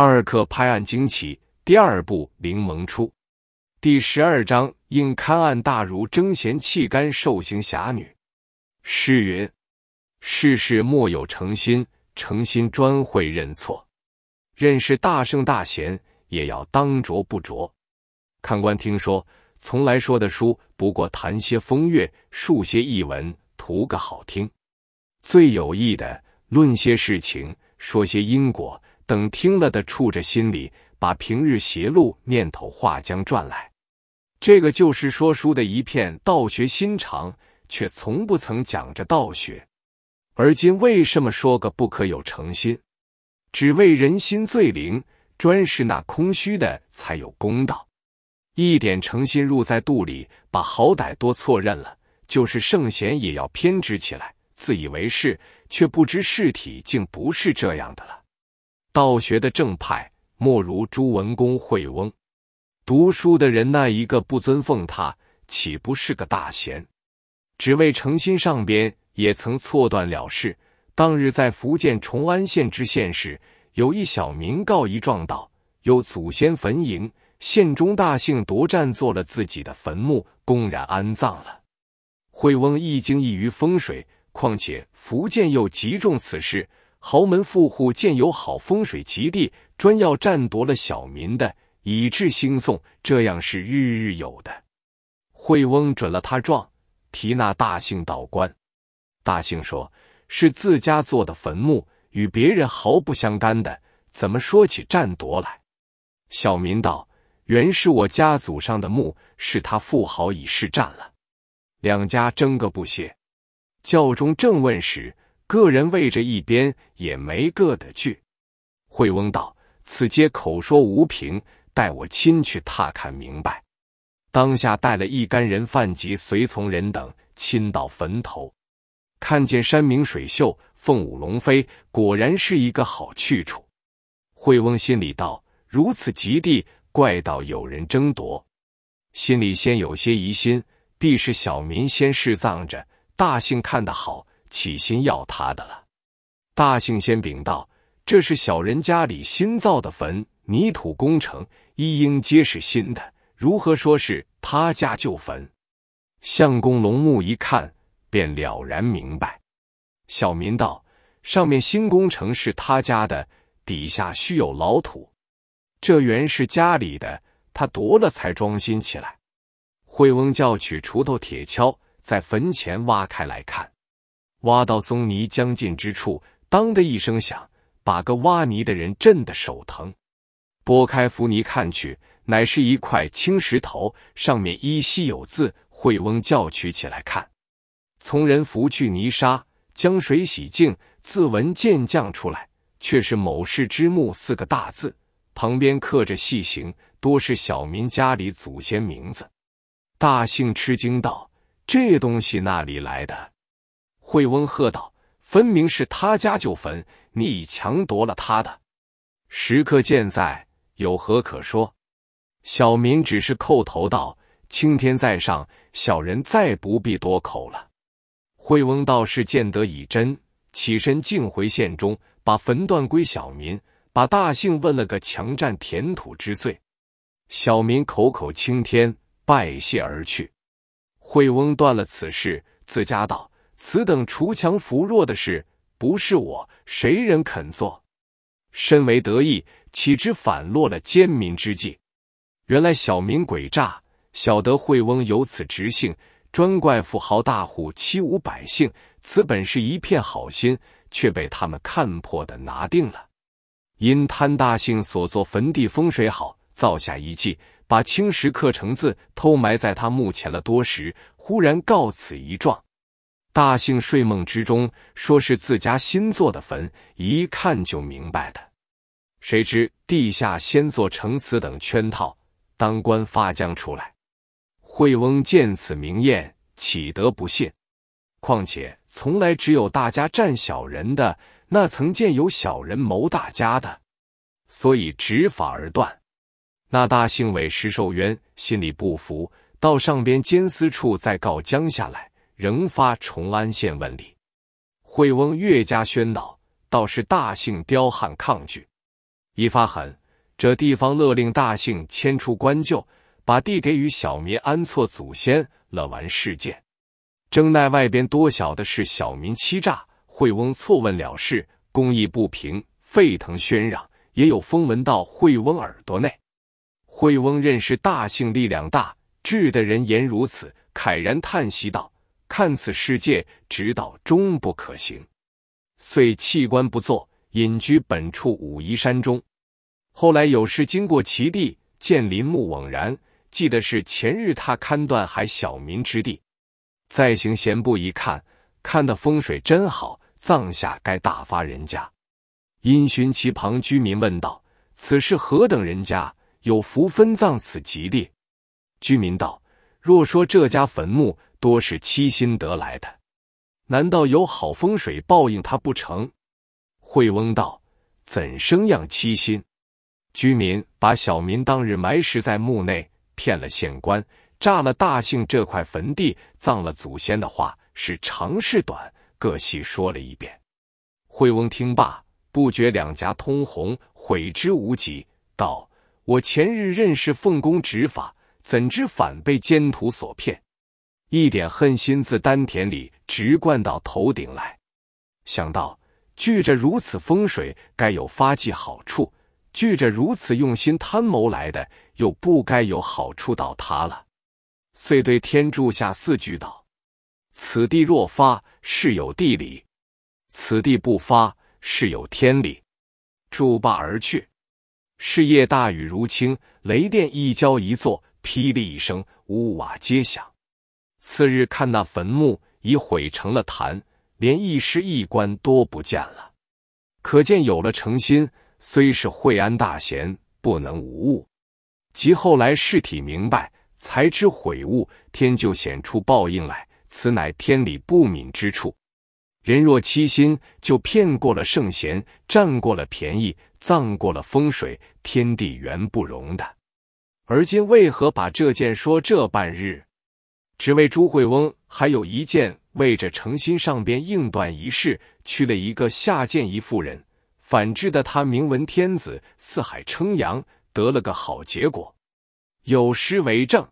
二克拍案惊奇第二部，灵盟出第十二章，应勘案大儒争贤弃干受刑侠女。诗云：世事莫有诚心，诚心专会认错。认识大圣大贤，也要当着不着。看官听说，从来说的书，不过谈些风月，述些逸闻，图个好听。最有意的，论些事情，说些因果。等听了的触着心里，把平日邪路念头化将转来。这个就是说书的一片道学心肠，却从不曾讲着道学。而今为什么说个不可有诚心？只为人心最灵，专是那空虚的才有公道。一点诚心入在肚里，把好歹多错认了，就是圣贤也要偏执起来，自以为是，却不知事体竟不是这样的了。道学的正派，莫如朱文公、惠翁。读书的人，那一个不尊奉他？岂不是个大贤？只为诚心，上边也曾错断了事。当日在福建崇安县知县时，有一小民告一状道：有祖先坟茔，县中大姓夺占做了自己的坟墓，公然安葬了。惠翁一经易于风水，况且福建又极重此事。豪门富户见有好风水吉地，专要占夺了小民的，以致兴讼，这样是日日有的。惠翁准了他状，提那大姓道官。大兴说：“是自家做的坟墓，与别人毫不相干的，怎么说起占夺来？”小民道：“原是我家祖上的墓，是他富豪已是占了，两家争个不歇。”教中正问时。个人为着一边也没个的去。惠翁道：“此皆口说无凭，待我亲去踏看明白。”当下带了一干人犯及随从人等，亲到坟头，看见山明水秀，凤舞龙飞，果然是一个好去处。惠翁心里道：“如此极地，怪道有人争夺，心里先有些疑心，必是小民先试葬着，大姓看得好。”起心要他的了。大姓先禀道：“这是小人家里新造的坟，泥土工程一应皆是新的，如何说是他家旧坟？”相公龙目一看，便了然明白。小民道：“上面新工程是他家的，底下须有老土。这原是家里的，他夺了才装新起来。”惠翁叫取锄头、铁锹，在坟前挖开来看。挖到松泥将近之处，当的一声响，把个挖泥的人震得手疼。拨开浮泥看去，乃是一块青石头，上面依稀有字。惠翁叫取起来看，从人拂去泥沙，将水洗净，字文渐降出来，却是“某氏之墓”四个大字，旁边刻着细行，多是小民家里祖先名字。大兴吃惊道：“这东西哪里来的？”惠翁喝道：“分明是他家旧坟，你已强夺了他的。时刻见在，有何可说？”小民只是叩头道：“青天在上，小人再不必多口了。”惠翁道士见得已真，起身径回县中，把坟断归小民，把大姓问了个强占田土之罪。小民口口青天，拜谢而去。惠翁断了此事，自家道。此等锄强扶弱的事，不是我，谁人肯做？身为得意，岂知反落了奸民之计？原来小民诡诈，晓得惠翁有此直性，专怪富豪大户欺侮百姓。此本是一片好心，却被他们看破的，拿定了。因贪大姓所做坟地风水好，造下一计，把青石刻成字，偷埋在他墓前了多时。忽然告此一状。大姓睡梦之中，说是自家新做的坟，一看就明白的。谁知地下先做成此等圈套，当官发将出来。惠翁见此明艳，岂得不信？况且从来只有大家占小人的，那曾见有小人谋大家的？所以执法而断。那大姓委实受冤，心里不服，到上边监司处再告江下来。仍发崇安县文礼，惠翁越加喧闹，倒是大姓彪悍抗拒。一发狠，这地方勒令大姓迁出官旧，把地给与小民安错祖先。了完事件，正奈外边多晓的是小民欺诈，惠翁错问了事，公义不平，沸腾喧嚷。也有风闻到惠翁耳朵内，惠翁认识大姓力量大，智的人言如此，慨然叹息道。看此世界，直到终不可行，遂弃官不作，隐居本处武夷山中。后来有事经过其地，见林木枉然，记得是前日他勘断还小民之地。再行闲步一看，看的风水真好，葬下该大发人家。因寻其旁居民问道：“此事何等人家有福分葬此吉地？”居民道：“若说这家坟墓。”多是七心得来的，难道有好风水报应他不成？惠翁道：“怎生养七心？”居民把小民当日埋尸在墓内，骗了县官，炸了大兴这块坟地，葬了祖先的话，是长是短，各细说了一遍。惠翁听罢，不觉两颊通红，悔之无及，道：“我前日认识奉公执法，怎知反被奸徒所骗？”一点恨心自丹田里直灌到头顶来，想到聚着如此风水，该有发迹好处；聚着如此用心贪谋来的，又不该有好处倒塌了。遂对天柱下四句道：“此地若发，是有地理；此地不发，是有天理。”筑罢而去。是夜大雨如倾，雷电一交一座，霹雳一声，屋瓦皆响。次日看那坟墓已毁成了坛，连一尸一棺都不见了。可见有了诚心，虽是惠安大贤，不能无误。及后来事体明白，才知悔悟，天就显出报应来。此乃天理不敏之处。人若欺心，就骗过了圣贤，占过了便宜，葬过了风水，天地原不容的。而今为何把这件说这半日？只为朱惠翁还有一件，为着诚心上边硬断一事，去了一个下贱一妇人。反制的他，名闻天子，四海称扬，得了个好结果。有诗为证：“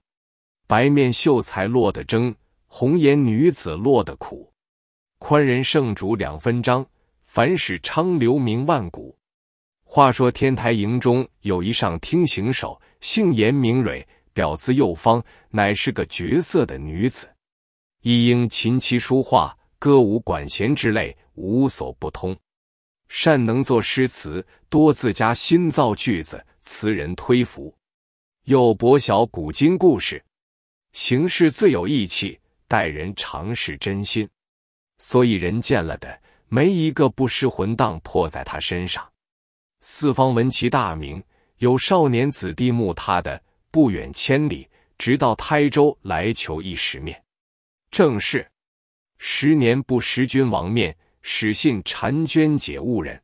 白面秀才落得争，红颜女子落得苦。宽仁圣主两分章，凡史昌留名万古。”话说天台营中有一上听行手，姓严名蕊。表字幼芳，乃是个绝色的女子，一应琴棋书画、歌舞管弦之类，无所不通。善能作诗词，多自家新造句子，词人推服。又博晓古今故事，行事最有义气，待人常是真心，所以人见了的，没一个不失魂荡魄在他身上。四方闻其大名，有少年子弟慕他的。不远千里，直到台州来求一时面。正是十年不识君王面，始信婵娟解误人。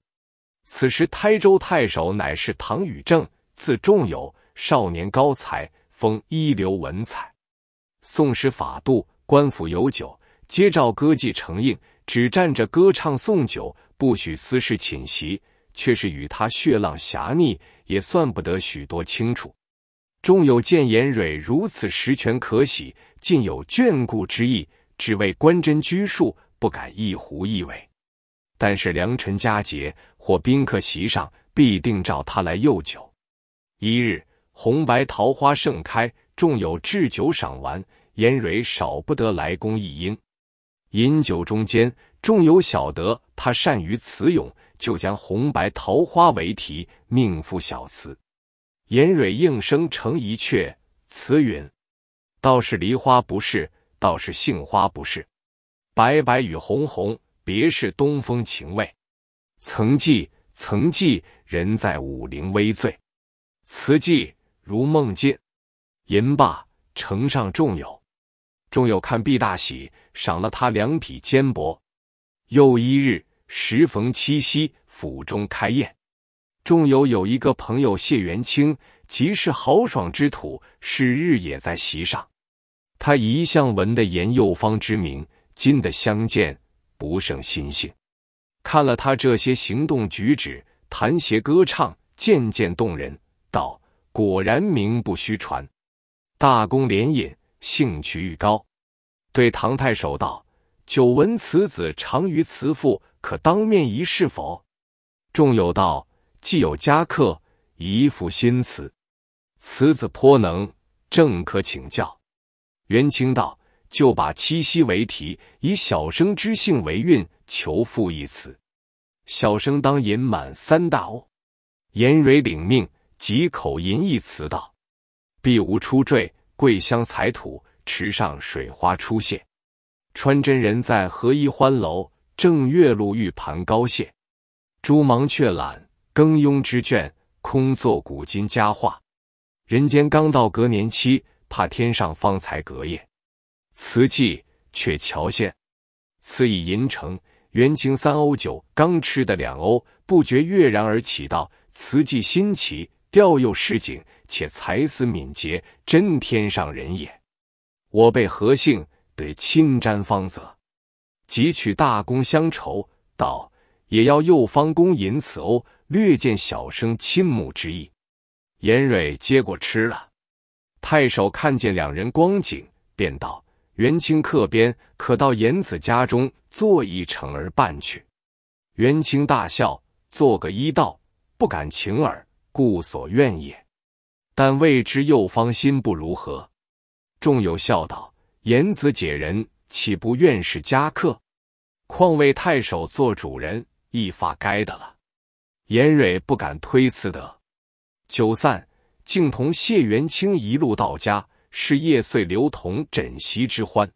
此时台州太守乃是唐禹正，字仲友，少年高才，风一流文采。宋时法度，官府有酒，皆照歌妓承应，只站着歌唱送酒，不许私事寝席。却是与他血浪侠逆，也算不得许多清楚。众有见颜蕊如此实权可喜，尽有眷顾之意，只为官真拘束，不敢一胡一尾。但是良辰佳节或宾客席上，必定召他来又酒。一日红白桃花盛开，众有置酒赏玩，颜蕊少不得来公一应。饮酒中间，众有晓得他善于词咏，就将红白桃花为题，命赋小词。颜蕊应声成一阙，词云：“倒是梨花不是，倒是杏花不是。白白与红红，别是东风情味。曾记曾记，人在武陵微醉。词记如梦境。”吟罢，城上众友。众友看毕，大喜，赏了他两匹肩帛。又一日，时逢七夕，府中开宴。仲有有一个朋友谢元清，即是豪爽之徒，是日也在席上。他一向闻的严幼方之名，今的相见，不胜心性。看了他这些行动举止，谈谐歌唱，渐渐动人，道果然名不虚传。大功连饮，兴趣愈高，对唐太守道：“久闻此子长于慈父，可当面一试否？”仲有道。既有佳客，宜赋新词。词子颇能，正可请教。元清道：“就把七夕为题，以小生之性为韵，求赋一词。小生当吟满三大物。”严蕊领命，即口吟一词道：“碧梧初坠，桂香采土，池上水花初现。穿针人在荷衣欢楼，正月露玉盘高泻，朱芒雀懒。”庚拥之卷，空作古今佳话。人间刚到隔年期，怕天上方才隔夜。词记却瞧现，此以银成。元清三欧酒，刚吃的两欧，不觉跃然而起，道：词记新奇，调又市井，且才思敏捷，真天上人也。我辈何幸得亲沾芳泽，汲取大功乡愁，道。也要右方公饮此瓯，略见小生亲母之意。严蕊接过吃了。太守看见两人光景，便道：“元清客边，可到严子家中坐一程而半去。”元清大笑，做个医道，不敢请耳，故所愿也。但未知右方心不如何。众友笑道：“严子解人，岂不愿是家客？况为太守做主人。”一发该的了，严蕊不敢推辞的。酒散，竟同谢元清一路到家，是夜遂刘同枕席之欢。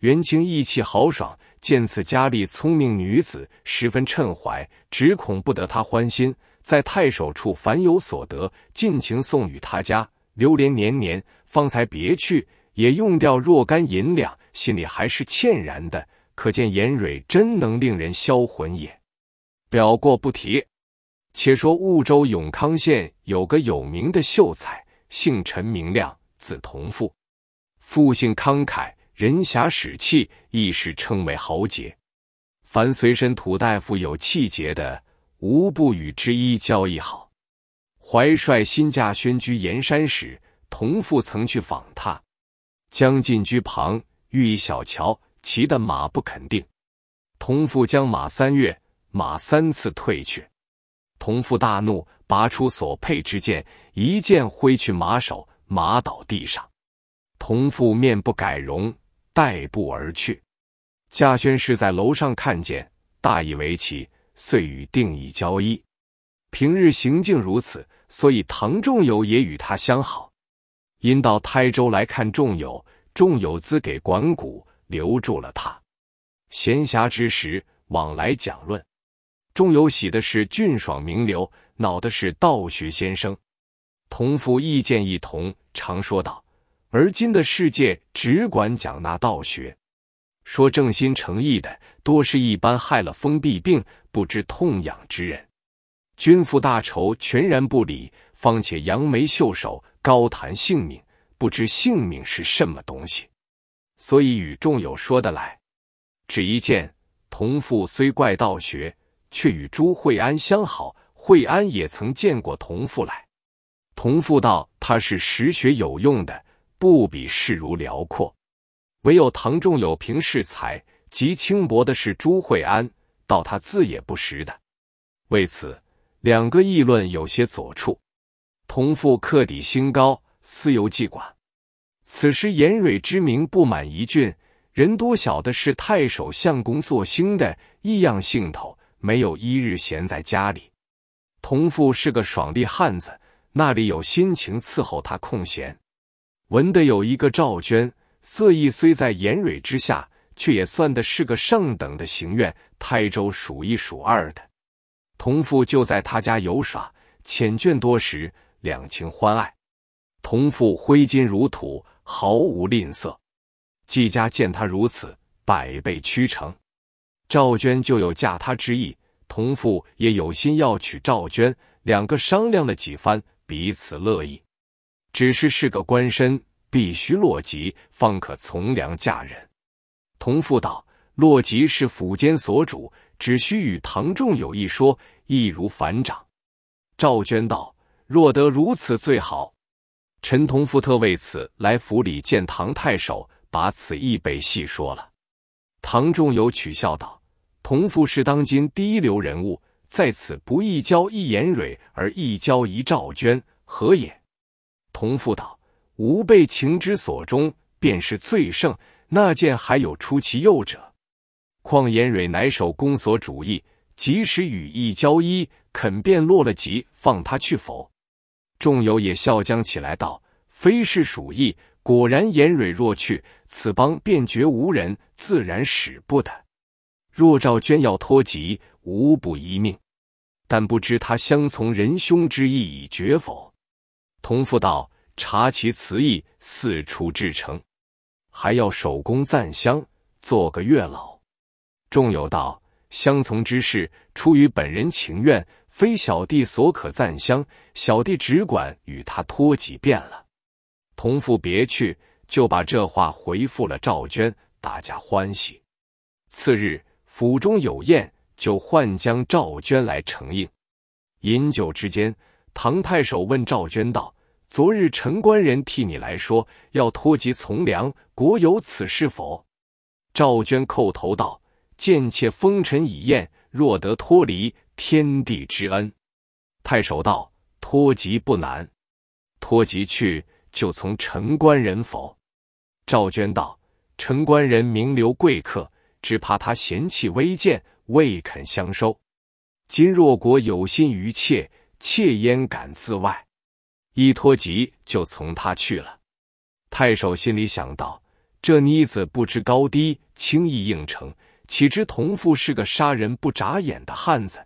元清意气豪爽，见此佳丽聪明女子，十分趁怀，只恐不得她欢心，在太守处凡有所得，尽情送与他家，流连年年，方才别去，也用掉若干银两，心里还是欠然的。可见严蕊真能令人销魂也。表过不提，且说婺州永康县有个有名的秀才，姓陈，明亮，字同父。父姓慷慨，人侠使气，一时称为豪杰。凡随身土大夫有气节的，无不与之一交易好。怀帅新驾宣居岩山时，同父曾去访他，将进居旁遇一小桥，骑的马不肯定，同父将马三月。马三次退去。童父大怒，拔出所佩之剑，一剑挥去马首，马倒地上。童父面不改容，带步而去。贾轩是在楼上看见，大以为奇，遂与定义交易。平日行径如此，所以唐仲友也与他相好。因到台州来看仲友，仲友资给管谷，留住了他。闲暇之时，往来讲论。众友喜的是俊爽名流，恼的是道学先生。同父意见一同，常说道：而今的世界只管讲那道学，说正心诚意的，多是一般害了封闭病、不知痛痒之人。君父大仇全然不理，方且扬眉袖手，高谈性命，不知性命是什么东西。所以与众友说得来，只一见同父虽怪道学。却与朱惠安相好，惠安也曾见过童父来。童父道：“他是实学有用的，不比世儒辽阔。唯有唐仲有平世才，极轻薄的是朱惠安，到他字也不识的。为此，两个议论有些左处。童父克底心高，私游记寡。此时严蕊之名不满一郡，人多晓得是太守相公作兴的异样兴头。”没有一日闲在家里。同父是个爽利汉子，那里有心情伺候他空闲。文德有一个赵娟，色艺虽在颜蕊之下，却也算的是个上等的行院，泰州数一数二的。同父就在他家游耍，缱绻多时，两情欢爱。同父挥金如土，毫无吝啬。季家见他如此，百倍屈诚。赵娟就有嫁他之意，同父也有心要娶赵娟，两个商量了几番，彼此乐意。只是是个官身，必须落籍方可从良嫁人。同父道：“落籍是府监所主，只需与唐仲友一说，易如反掌。”赵娟道：“若得如此最好。”陈同父特为此来府里见唐太守，把此一北细说了。唐仲友取笑道。同父是当今第一流人物，在此不易交一颜蕊，而易交一赵娟，何也？同父道：“吾被情之所钟，便是最胜。那件还有出其右者。况颜蕊乃守公所主义，即使与一交一，肯便落了籍，放他去否？”众友也笑将起来道：“非是鼠意。果然颜蕊若去，此邦便绝无人，自然使不得。”若赵娟要托疾，无不一命。但不知他相从仁兄之意已决否？同父道：“查其词意，四处制成，还要手工赞香，做个月老。”众友道：“相从之事出于本人情愿，非小弟所可赞香。小弟只管与他托几便了。”同父别去，就把这话回复了赵娟。大家欢喜。次日。府中有宴，就唤将赵娟来承应。饮酒之间，唐太守问赵娟道：“昨日陈官人替你来说，要脱籍从良，国有此事否？”赵娟叩头道：“贱妾风尘已厌，若得脱离，天地之恩。”太守道：“脱籍不难，脱籍去就从陈官人否？”赵娟道：“陈官人名流贵客。”只怕他嫌弃微贱，未肯相收。今若果有心于妾，妾焉敢自外？一脱籍就从他去了。太守心里想到：这妮子不知高低，轻易应承，岂知同父是个杀人不眨眼的汉子？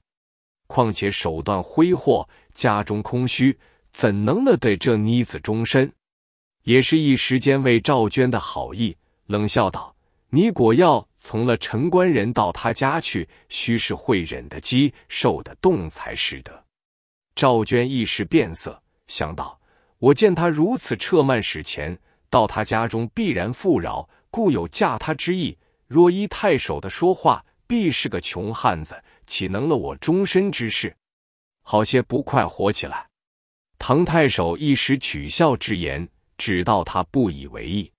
况且手段挥霍，家中空虚，怎能那得这妮子终身？也是一时间为赵娟的好意，冷笑道：“你果要？”从了城关人到他家去，须是会忍的饥，受的冻才使得。赵娟一时变色，想到我见他如此撤慢使钱，到他家中必然富饶，故有嫁他之意。若依太守的说话，必是个穷汉子，岂能了我终身之事？好些不快活起来。唐太守一时取笑之言，只道他不以为意。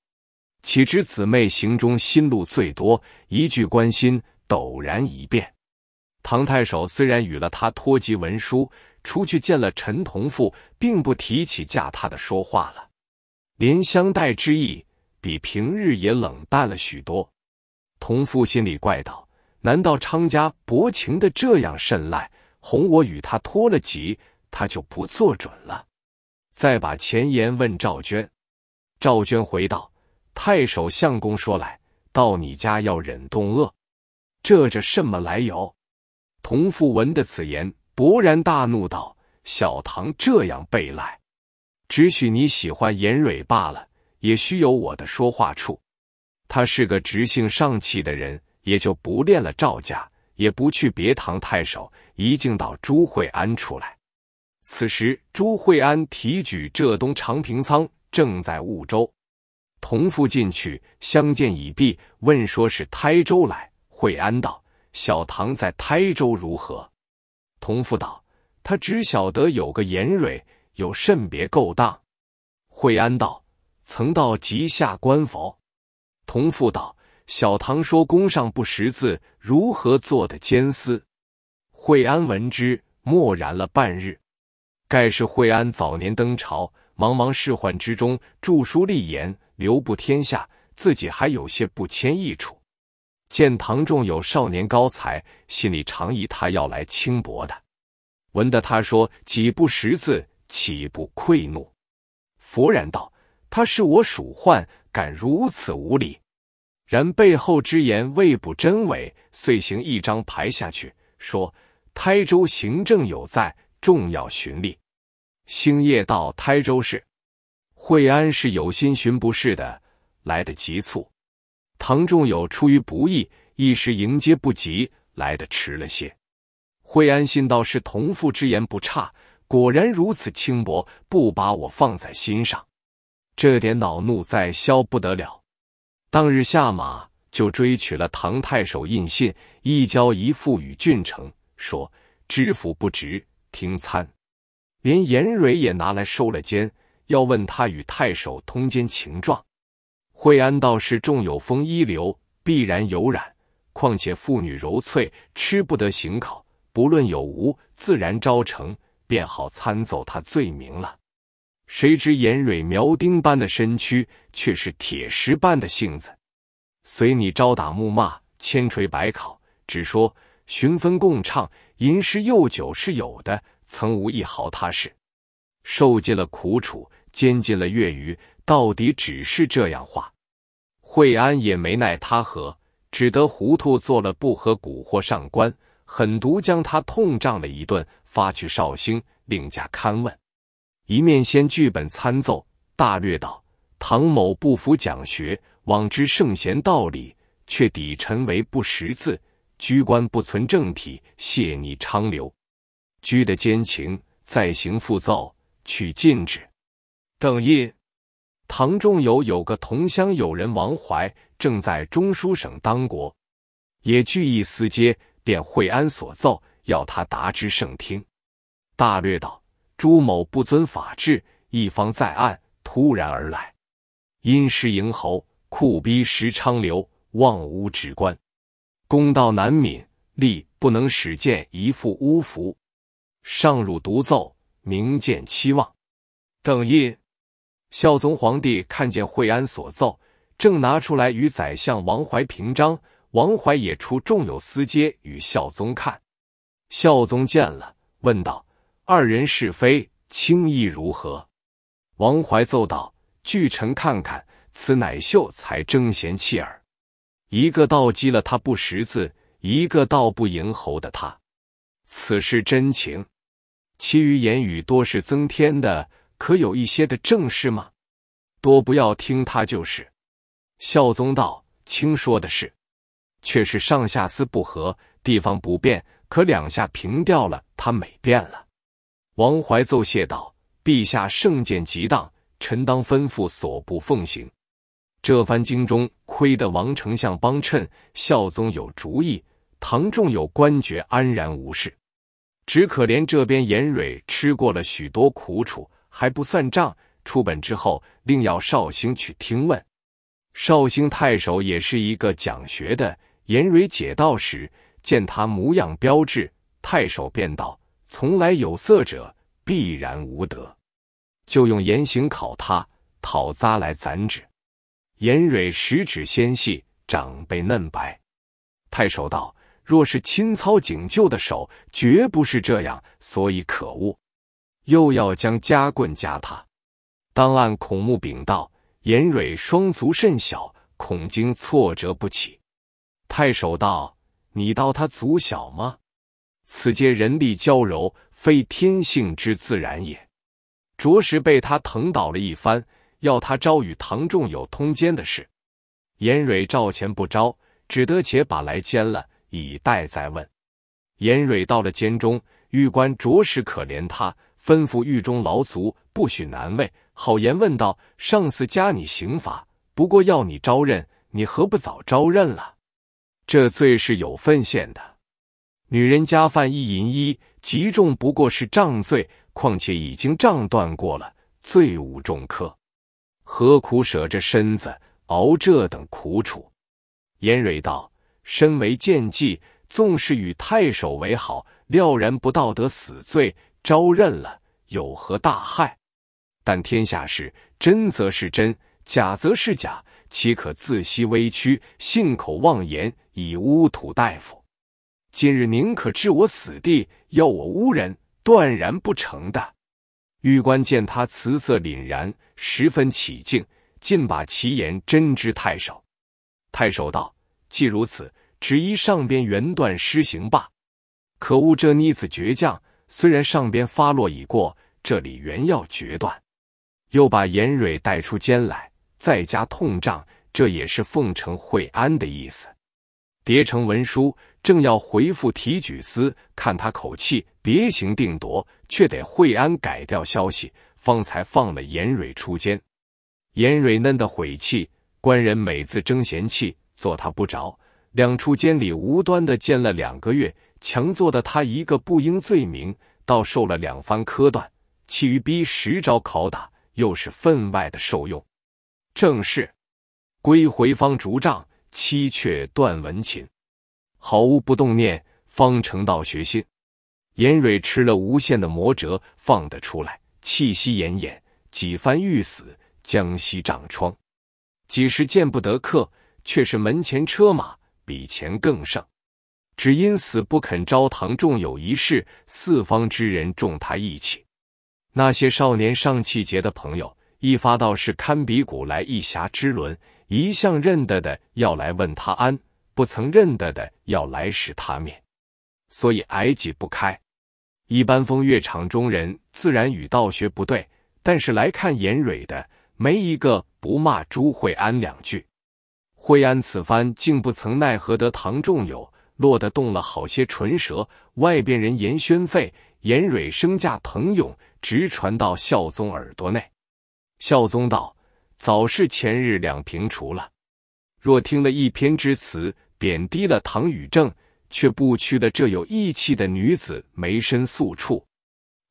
岂知姊妹行中心路最多，一句关心陡然一变。唐太守虽然与了他托籍文书，出去见了陈同父，并不提起嫁他的说话了，连相待之意比平日也冷淡了许多。同父心里怪道：难道昌家薄情的这样甚赖，哄我与他托了籍，他就不做准了？再把前言问赵娟，赵娟回道。太守相公说：“来到你家要忍冻饿，这这什么来由？”童父闻的此言，勃然大怒道：“小唐这样被赖，只许你喜欢严蕊罢了，也须有我的说话处。”他是个直性上气的人，也就不恋了赵家，也不去别堂。太守一径到朱惠安出来。此时朱惠安提举浙东长平仓，正在婺州。同父进去相见已毕，问说是台州来。惠安道：“小唐在台州如何？”同父道：“他只晓得有个严蕊，有甚别勾当？”惠安道：“曾到极下官否？”同父道：“小唐说宫上不识字，如何做的监司？”惠安闻之，默然了半日。盖是惠安早年登朝，茫茫仕宦之中，著书立言。留步天下，自己还有些不谦意处。见唐仲有少年高才，心里常意他要来轻薄的。闻得他说几不识字，岂不愧怒？佛然道：“他是我属患，敢如此无礼！”然背后之言未卜真伪，遂行一张牌下去，说：“台州行政有在，重要巡历。”星夜到台州市。惠安是有心寻不是的，来得急促。唐仲友出于不义，一时迎接不及，来得迟了些。惠安信道是同父之言不差，果然如此轻薄，不把我放在心上。这点恼怒再消不得了。当日下马就追取了唐太守印信，一交一付与郡城，说知府不值，听餐。连严蕊也拿来收了监。要问他与太守通奸情状，惠安道士重有风一流，必然有染。况且妇女柔脆，吃不得行拷，不论有无，自然招成，便好参奏他罪名了。谁知严蕊苗丁般的身躯，却是铁石般的性子，随你招打木骂，千锤百考，只说寻分共唱，吟诗又酒是有的，曾无一毫他事。受尽了苦楚，监禁了月余，到底只是这样话。惠安也没奈他何，只得糊涂做了不合蛊惑上官，狠毒将他痛杖了一顿，发去绍兴另家勘问。一面先剧本参奏，大略道：唐某不服讲学，往知圣贤道理，却抵沉为不识字，居官不存正体，谢你昌流居的奸情，再行复奏。取禁旨，邓印，唐仲友有个同乡友人王怀，正在中书省当国，也聚意私接，便惠安所奏，要他达之圣听。大略道：朱某不遵法制，一方在案，突然而来，因师迎侯，酷逼石昌流，望乌止官，公道难泯，力不能使见一副巫服。上汝独奏。明见期望，等印。孝宗皇帝看见惠安所奏，正拿出来与宰相王怀平章。王怀也出众有私阶与孝宗看。孝宗见了，问道：“二人是非轻易如何？”王怀奏道：“据臣看看，此乃秀才争贤弃儿，一个倒击了他不识字，一个道不迎侯的他，此事真情。”其余言语多是增添的，可有一些的正事吗？多不要听他就是。孝宗道：“卿说的是，却是上下司不和，地方不便，可两下平掉了他，美变了。”王怀奏谢道：“陛下圣见极当，臣当吩咐所不奉行。这番经中亏得王丞相帮衬，孝宗有主意，唐仲有官爵，安然无事。”只可怜这边严蕊吃过了许多苦楚，还不算账。出本之后，另要绍兴去听问。绍兴太守也是一个讲学的。严蕊解道时，见他模样标致，太守便道：从来有色者，必然无德，就用严刑考他，讨扎来攒纸。严蕊十指纤细，掌背嫩白。太守道。若是亲操警救的手，绝不是这样，所以可恶。又要将夹棍夹他。当按孔目禀道：“严蕊双足甚小，恐惊挫折不起。”太守道：“你道他足小吗？此皆人力娇柔，非天性之自然也。着实被他疼倒了一番，要他招与唐仲有通奸的事。严蕊照前不招，只得且把来监了。”以待再问。严蕊到了监中，狱官着实可怜他，吩咐狱中牢卒不许难为。好言问道：“上次加你刑罚，不过要你招认，你何不早招认了？这罪是有份限的。女人加犯一淫一，极重不过是杖罪，况且已经杖断过了，罪无重科，何苦舍着身子熬这等苦楚？”严蕊道。身为剑妓，纵是与太守为好，料然不道德死罪，招认了有何大害？但天下事真则是真，假则是假，岂可自惜微屈，信口妄言，以污土大夫？今日宁可置我死地，要我污人，断然不成的。玉官见他辞色凛然，十分起敬，尽把其言真知太守。太守道。既如此，只依上边原断施行罢。可恶，这妮子倔强。虽然上边发落已过，这里原要决断，又把严蕊带出监来，再加痛杖，这也是奉承惠安的意思。叠成文书，正要回复提举司，看他口气，别行定夺，却得惠安改掉消息，方才放了严蕊出监。严蕊嫩的悔气，官人每次争嫌气。坐他不着，两处监里无端的监了两个月，强做的他一个不应罪名，倒受了两番苛断，其余逼十招拷打，又是分外的受用。正是归回方竹杖，妻却断文琴，毫无不动念，方成道学心。严蕊吃了无限的魔折，放得出来，气息奄奄，几番欲死，江西长疮，几时见不得客。却是门前车马比钱更盛，只因死不肯招堂众有一事，四方之人重他义气。那些少年尚气节的朋友，一发到是堪比古来一侠之伦。一向认得的要来问他安，不曾认得的要来使他面，所以挨挤不开。一般风月场中人自然与道学不对，但是来看严蕊的，没一个不骂朱惠安两句。惠安此番竟不曾奈何得唐仲友，落得动了好些唇舌。外边人言宣费、严蕊声价腾涌，直传到孝宗耳朵内。孝宗道：“早是前日两平除了，若听了一篇之词，贬低了唐禹正，却不屈的这有义气的女子眉身素处。”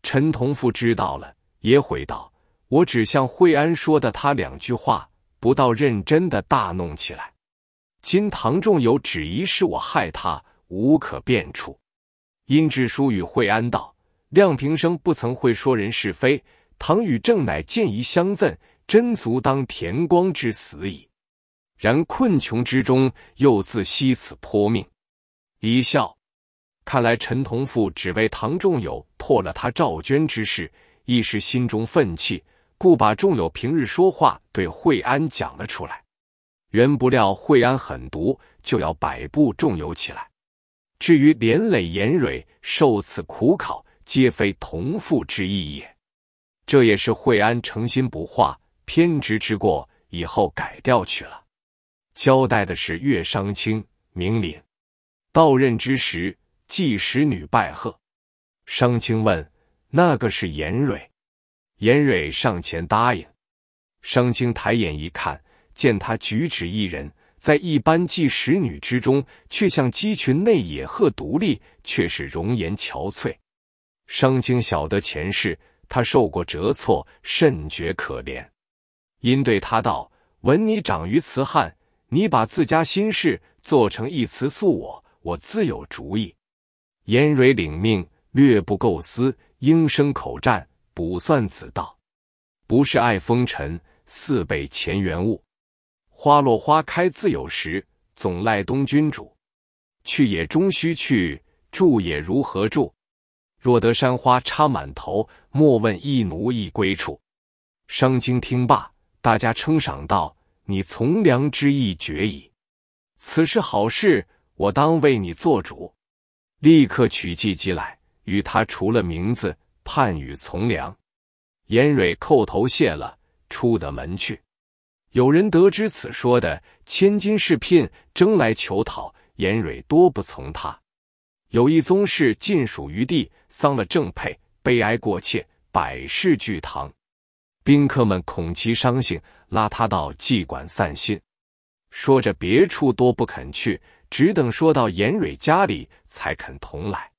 陈同父知道了，也回道：“我只向惠安说的他两句话。”不到认真的大弄起来，今唐仲友旨疑是我害他，无可辩处。殷志书与惠安道：亮平生不曾会说人是非，唐与正乃见疑相赠，真足当田光之死矣。然困穷之中，又自惜此泼命，一笑。看来陈同父只为唐仲友破了他赵娟之事，一时心中愤气。不把众友平日说话对惠安讲了出来，原不料惠安狠毒，就要摆布众友起来。至于连累严蕊受此苦考，皆非同父之意也。这也是惠安诚心不化、偏执之过，以后改掉去了。交代的是岳商卿、明林，到任之时，季使女拜贺。商卿问：“那个是严蕊？”严蕊上前答应，商清抬眼一看，见他举止一人，在一般妓使女之中，却像鸡群内野鹤独立，却是容颜憔悴。商清晓得前世他受过折挫，甚觉可怜，因对他道：“闻你长于慈汉，你把自家心事做成一词诉我，我自有主意。”严蕊领命，略不构思，应声口战。卜算子·道，不是爱风尘，似被前缘误。花落花开自有时，总赖东君主。去也终须去，住也如何住？若得山花插满头，莫问一奴一归处。商经听罢，大家称赏道：“你从良之意绝矣，此事好事，我当为你做主。”立刻取计即来，与他除了名字。盼雨从良，严蕊叩头谢了，出的门去。有人得知此说的，千金侍聘，争来求讨。严蕊多不从他。有一宗室尽属余地，丧了正配，悲哀过切，百事俱堂。宾客们恐其伤心，拉他到妓馆散心。说着别处多不肯去，只等说到严蕊家里，才肯同来。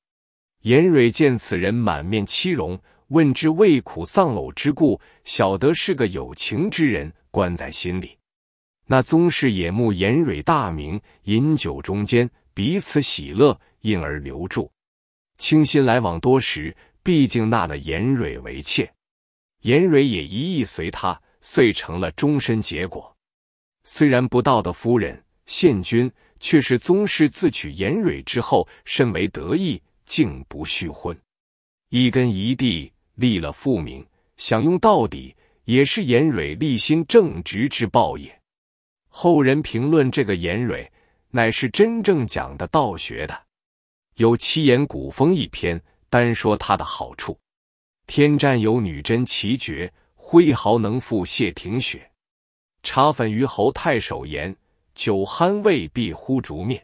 严蕊见此人满面凄容，问之为苦丧偶之故，晓得是个有情之人，关在心里。那宗室也慕严蕊大名，饮酒中间彼此喜乐，因而留住，倾心来往多时。毕竟纳了严蕊为妾，严蕊也一意随他，遂成了终身结果。虽然不道的夫人献君，却是宗室自娶严蕊之后，甚为得意。竟不续婚，一根一地立了复名，享用到底，也是严蕊立心正直之报也。后人评论这个严蕊，乃是真正讲的道学的。有七言古风一篇，单说他的好处：天战有女真奇绝，挥毫能赋谢庭雪；茶粉于侯太守言，酒酣未必呼烛灭。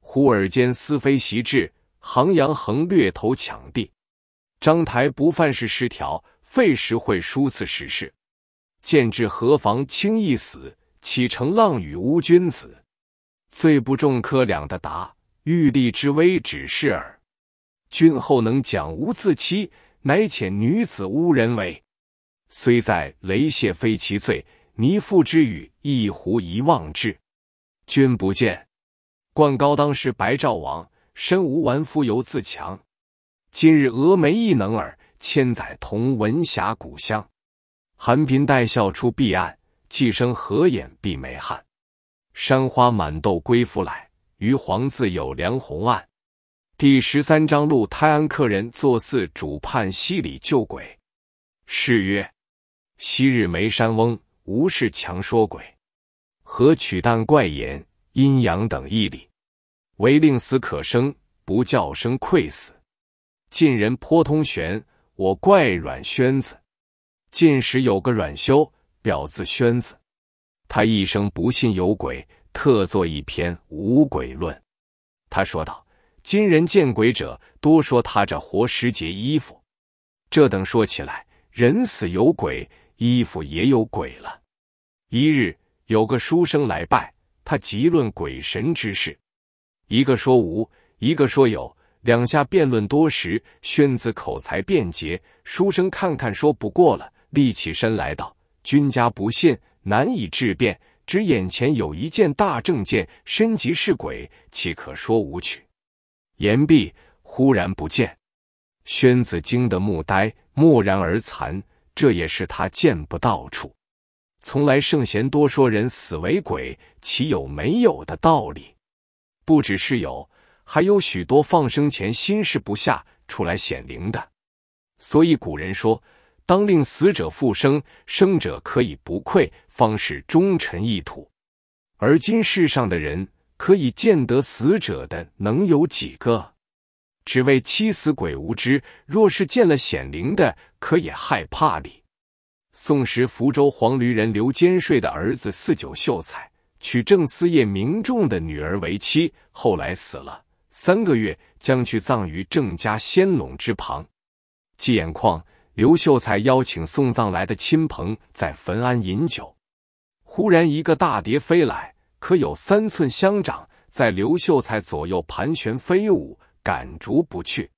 忽尔间思飞习至。衡阳横掠头抢地，张台不犯事失条；废时会殊次时事，见至何妨轻易死，岂成浪与乌君子？罪不重科两的答，欲立之威只是耳。君后能讲无自欺，乃遣女子污人为。虽在雷泄非其罪，泥父之语一胡一忘之。君不见，冠高当时白赵王。身无完肤犹自强，今日峨眉异能耳，千载同闻峡谷香。韩贫带笑出碧岸，寄生何眼碧眉汉。山花满豆归夫来，余黄自有梁鸿案。第十三章：路泰安客人坐寺主判西里救鬼，是曰昔日眉山翁，无事强说鬼，何取淡怪言？阴阳等义理。唯令死可生，不叫生愧死。晋人颇通玄，我怪阮宣子。晋时有个阮修，表字宣子，他一生不信有鬼，特作一篇《无鬼论》。他说道：“今人见鬼者，多说他这活尸劫衣服。这等说起来，人死有鬼，衣服也有鬼了。”一日，有个书生来拜，他急论鬼神之事。一个说无，一个说有，两下辩论多时。宣子口才便捷，书生看看说不过了，立起身来道：“君家不信，难以质辩。只眼前有一件大正件，身即是鬼，岂可说无？”去言毕，忽然不见。宣子惊得目呆，默然而惭。这也是他见不到处。从来圣贤多说人死为鬼，岂有没有的道理？不只是有，还有许多放生前心事不下出来显灵的。所以古人说：“当令死者复生，生者可以不愧，方是忠臣义土。”而今世上的人可以见得死者的，能有几个？只为七死鬼无知，若是见了显灵的，可也害怕哩。宋时福州黄驴人刘坚睡的儿子四九秀才。娶郑思业名重的女儿为妻，后来死了，三个月将去葬于郑家仙垄之旁。祭眼眶，刘秀才邀请送葬来的亲朋在坟安饮酒。忽然一个大蝶飞来，可有三寸香掌，在刘秀才左右盘旋飞舞，赶逐不去。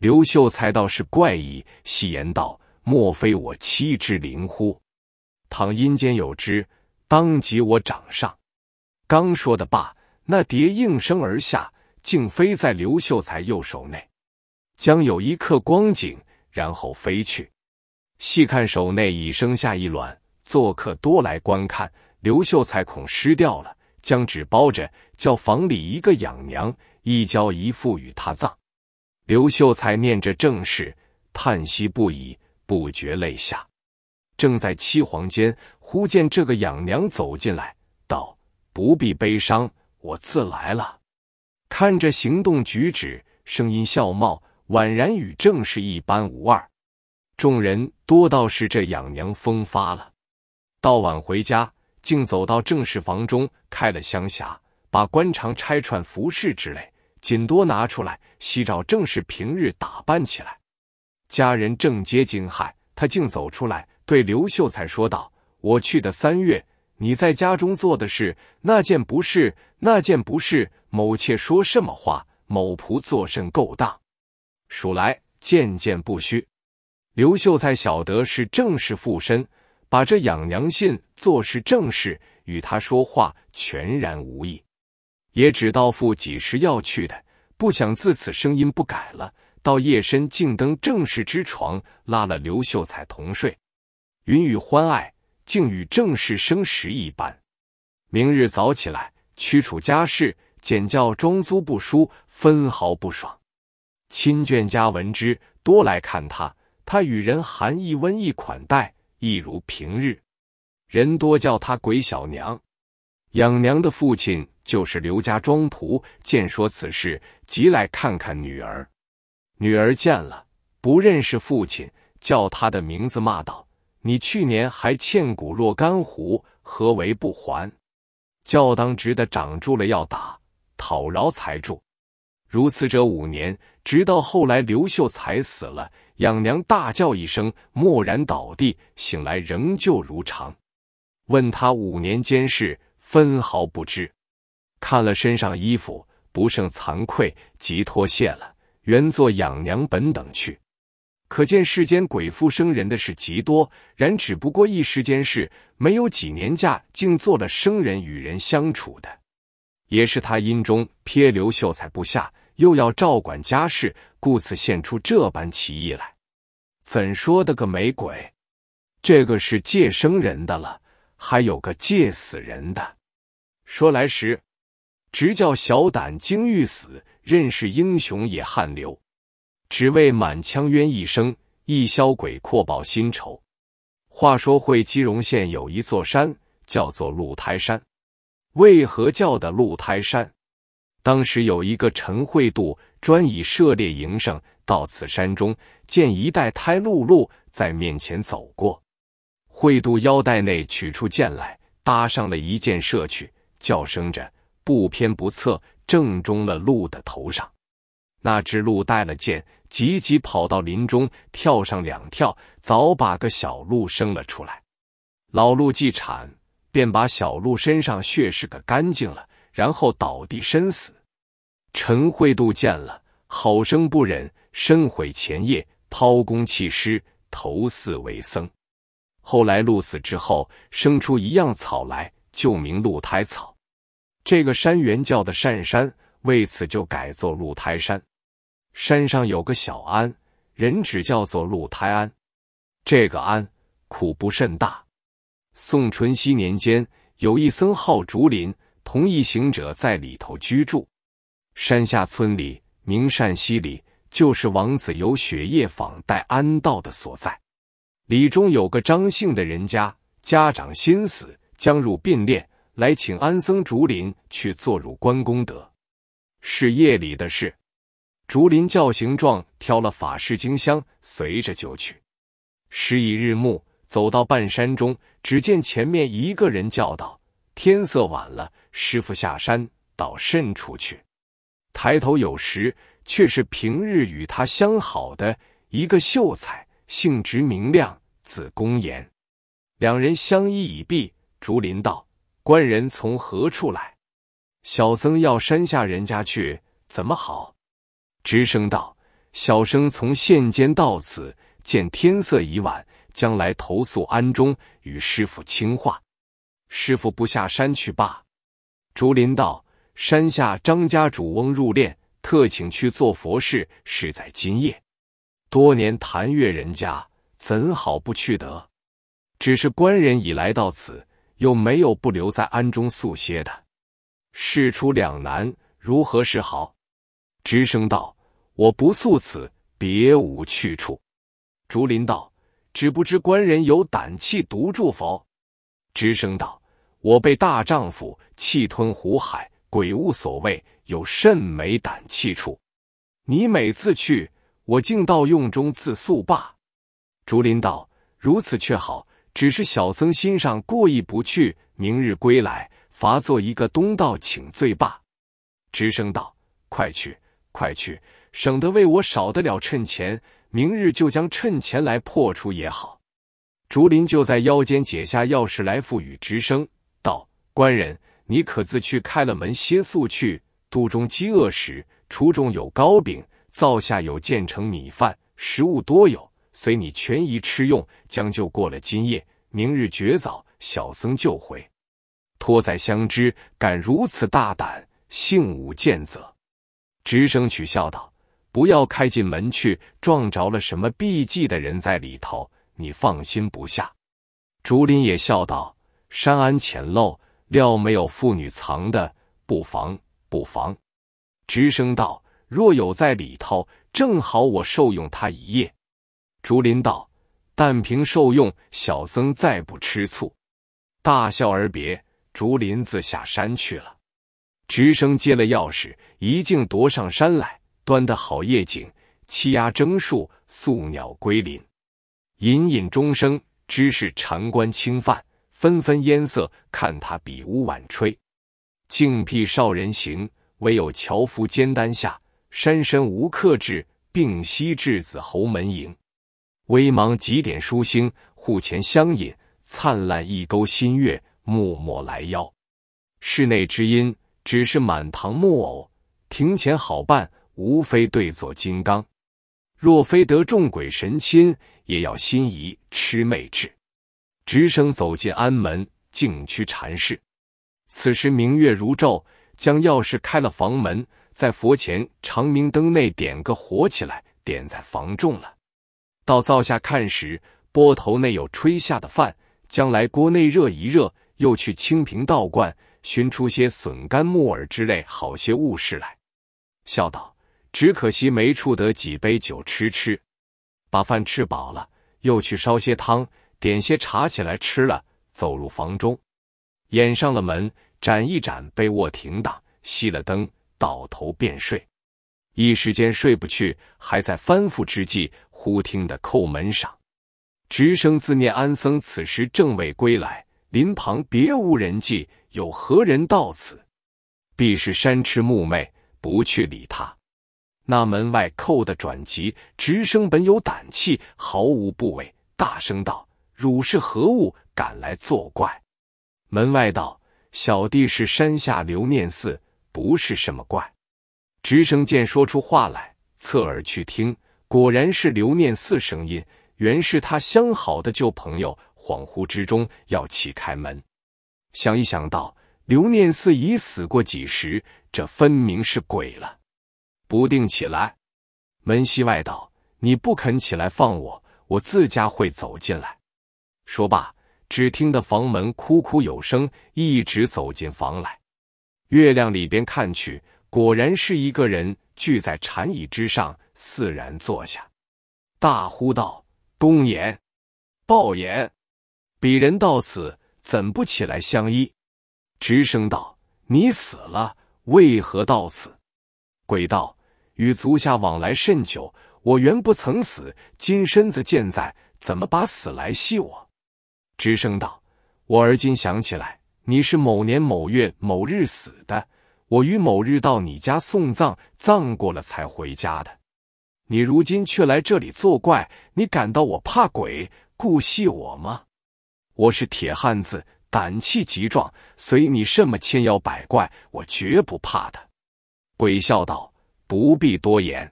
刘秀才倒是怪异，戏言道：“莫非我妻之灵乎？倘阴间有之。”当即我掌上，刚说的罢，那蝶应声而下，竟飞在刘秀才右手内，将有一刻光景，然后飞去。细看手内已生下一卵，做客多来观看。刘秀才恐失掉了，将纸包着，叫房里一个养娘一交一父与他葬。刘秀才念着正事，叹息不已，不觉泪下。正在七皇间。忽见这个养娘走进来，道：“不必悲伤，我自来了。”看着行动举止、声音笑貌，宛然与正氏一般无二。众人多道是这养娘风发了。到晚回家，竟走到正室房中，开了香匣，把官常拆串服饰之类，仅多拿出来，希照正是平日打扮起来。家人正皆惊骇，他竟走出来，对刘秀才说道。我去的三月，你在家中做的事，那件不是，那件不是。某妾说什么话，某仆做甚勾当？数来件件不虚。刘秀才晓得是正室附身，把这养娘信做是正事，与他说话全然无意，也只道父几时要去的。不想自此声音不改了，到夜深静登正室之床，拉了刘秀才同睡，云雨欢爱。竟与正式生时一般。明日早起来，驱除家事，简教庄租不输，分毫不爽。亲眷家闻之，多来看他。他与人寒一温一款待，一如平日。人多叫他鬼小娘。养娘的父亲就是刘家庄仆，见说此事，即来看看女儿。女儿见了，不认识父亲，叫他的名字，骂道。你去年还欠骨若干壶，何为不还？教当值的掌住了要打，讨饶才住。如此者五年，直到后来刘秀才死了，养娘大叫一声，蓦然倒地，醒来仍旧如常。问他五年间事，分毫不知。看了身上衣服，不胜惭愧，即脱卸了，原作养娘本等去。可见世间鬼附生人的事极多，然只不过一时间事，没有几年假，竟做了生人与人相处的，也是他阴中撇刘秀才不下，又要照管家事，故此现出这般奇异来。怎说的个没鬼？这个是借生人的了，还有个借死人的。说来时，直叫小胆惊欲死，认识英雄也汗流。只为满腔冤一生，一销鬼阔报新仇。话说会稽荣县有一座山，叫做鹿台山。为何叫的鹿台山？当时有一个陈惠度，专以射猎营生，到此山中见一带胎鹿鹿在面前走过，惠度腰带内取出剑来，搭上了一箭射去，叫声着不偏不侧，正中了鹿的头上。那只鹿带了箭。急急跑到林中，跳上两跳，早把个小鹿生了出来。老鹿既产，便把小鹿身上血拭个干净了，然后倒地身死。陈惠度见了，好生不忍，身毁前夜，抛弓弃尸，投寺为僧。后来鹿死之后，生出一样草来，就名鹿胎草。这个山原叫的善山，为此就改作鹿胎山。山上有个小庵，人只叫做鹿胎庵。这个庵苦不甚大。宋淳熙年间，有一僧号竹林，同一行者在里头居住。山下村里名善溪里，就是王子由雪夜访戴安道的所在。里中有个张姓的人家，家长心死，将入并殓，来请安僧竹林去坐入关功德，是夜里的事。竹林叫形状挑了法式经香，随着就去。时已日暮，走到半山中，只见前面一个人叫道：“天色晚了，师傅下山到甚处去？”抬头有时，却是平日与他相好的一个秀才，性直明亮，字公言。两人相依已毕。竹林道：“官人从何处来？小僧要山下人家去，怎么好？”直声道：“小生从县间到此，见天色已晚，将来投宿庵中，与师父清话。师父不下山去罢。”竹林道：“山下张家主翁入殓，特请去做佛事，是在今夜。多年谈月人家，怎好不去得？只是官人已来到此，又没有不留在庵中宿歇的。事出两难，如何是好？”直声道：“我不诉此，别无去处。”竹林道：“只不知官人有胆气独住否？”直声道：“我被大丈夫气吞虎海，鬼物所谓有甚没胆气处？你每次去，我竟到用中自诉罢。”竹林道：“如此却好，只是小僧心上过意不去，明日归来，罚做一个东道请罪罢。”直声道：“快去。”快去，省得为我少得了趁钱。明日就将趁钱来破除也好。竹林就在腰间解下钥匙来，付与直声道：“官人，你可自去开了门歇宿去。肚中饥饿时，厨中有糕饼，灶下有建成米饭，食物多有，随你全宜吃用，将就过了今夜。明日绝早，小僧就回。托在相知，敢如此大胆，幸无见责。”直升取笑道：“不要开进门去，撞着了什么避忌的人在里头，你放心不下。”竹林也笑道：“山安浅陋，料没有妇女藏的，不妨，不妨。”直声道：“若有在里头，正好我受用他一夜。”竹林道：“但凭受用，小僧再不吃醋。”大笑而别，竹林自下山去了。直升接了钥匙，一径踱上山来。端的好夜景，栖鸦争树，宿鸟归林。隐隐钟声，知是禅官侵犯，纷纷烟色，看他比屋晚吹，静僻少人行，唯有樵夫肩担下。山深无客至，并息稚子侯门迎。微茫几点疏星，户前相引；灿烂一钩新月，幕幕来邀。室内之音。只是满堂木偶，庭前好办，无非对坐金刚。若非得众鬼神亲，也要心仪痴妹志。直升走进安门，径趋禅室。此时明月如昼，将钥匙开了房门，在佛前长明灯内点个火起来，点在房中了。到灶下看时，钵头内有吹下的饭，将来锅内热一热，又去清平道观。寻出些笋干、木耳之类，好些物事来，笑道：“只可惜没处得几杯酒吃吃。”把饭吃饱了，又去烧些汤，点些茶起来吃了，走入房中，掩上了门，展一展被卧，停当，熄了灯，倒头便睡。一时间睡不去，还在翻覆之际，忽听得叩门响，直生自念：安僧此时正未归来，临旁别无人迹。有何人到此？必是山痴木魅，不去理他。那门外叩的转急，直升本有胆气，毫无不畏，大声道：“汝是何物，敢来作怪？”门外道：“小弟是山下刘念寺，不是什么怪。”直升见说出话来，侧耳去听，果然是刘念寺声音，原是他相好的旧朋友。恍惚之中，要起开门。想一想到刘念四已死过几时，这分明是鬼了。不定起来，门西外道，你不肯起来放我，我自家会走进来。说罢，只听得房门“哭哭”有声，一直走进房来。月亮里边看去，果然是一个人，聚在禅椅之上，自然坐下，大呼道：“公言，报言，鄙人到此。”怎不起来相依？直声道：“你死了，为何到此？”鬼道：“与足下往来甚久，我原不曾死，今身子健在，怎么把死来戏我？”直声道：“我而今想起来，你是某年某月某日死的。我于某日到你家送葬，葬过了才回家的。你如今却来这里作怪，你感到我怕鬼，故戏我吗？”我是铁汉子，胆气极壮，随你什么千妖百怪，我绝不怕的。鬼笑道：“不必多言。”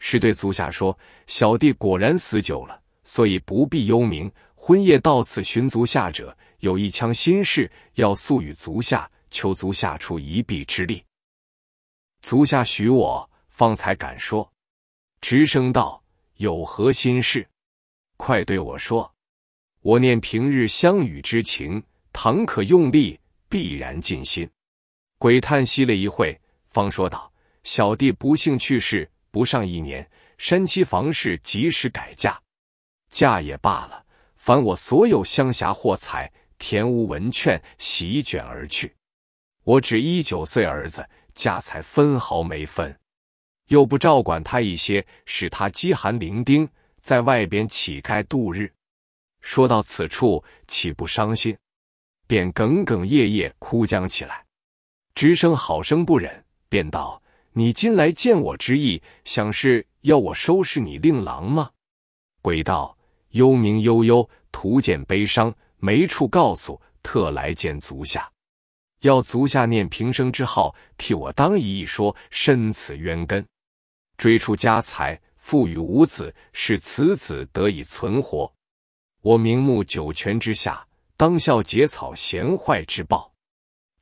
师对足下说：“小弟果然死久了，所以不必幽冥。昏夜到此寻足下者，有一腔心事，要诉与足下，求足下出一臂之力。足下许我，方才敢说。”直声道：“有何心事？快对我说。”我念平日相与之情，倘可用力，必然尽心。鬼叹息了一会，方说道：“小弟不幸去世，不上一年，山妻房氏及时改嫁，嫁也罢了。凡我所有乡侠货财，田屋文券，席卷而去。我只一九岁儿子，家财分毫没分，又不照管他一些，使他饥寒零丁，在外边乞丐度日。”说到此处，岂不伤心？便哽哽咽咽哭将起来。直生好生不忍，便道：“你今来见我之意，想是要我收拾你令郎吗？”鬼道：“幽冥悠悠，徒见悲伤，没处告诉，特来见足下。要足下念平生之好，替我当一一说。身此冤根，追出家财，父与五子，使此子得以存活。”我明目九泉之下，当效节草，贤坏之报。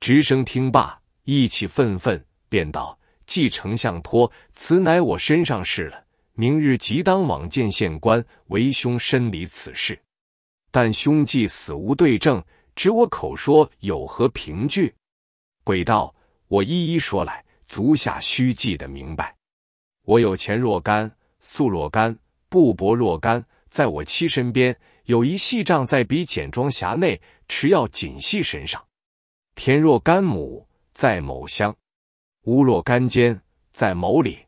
直升听罢，意气愤愤，便道：“既丞相托，此乃我身上事了。明日即当往见县官，为兄申理此事。但兄既死无对证，只我口说，有何凭据？”鬼道：“我一一说来，足下须记得明白。我有钱若干，粟若干，布帛若干，在我妻身边。”有一细账在彼简装匣内，持要锦系身上。田若干亩在某乡，屋若干间在某里。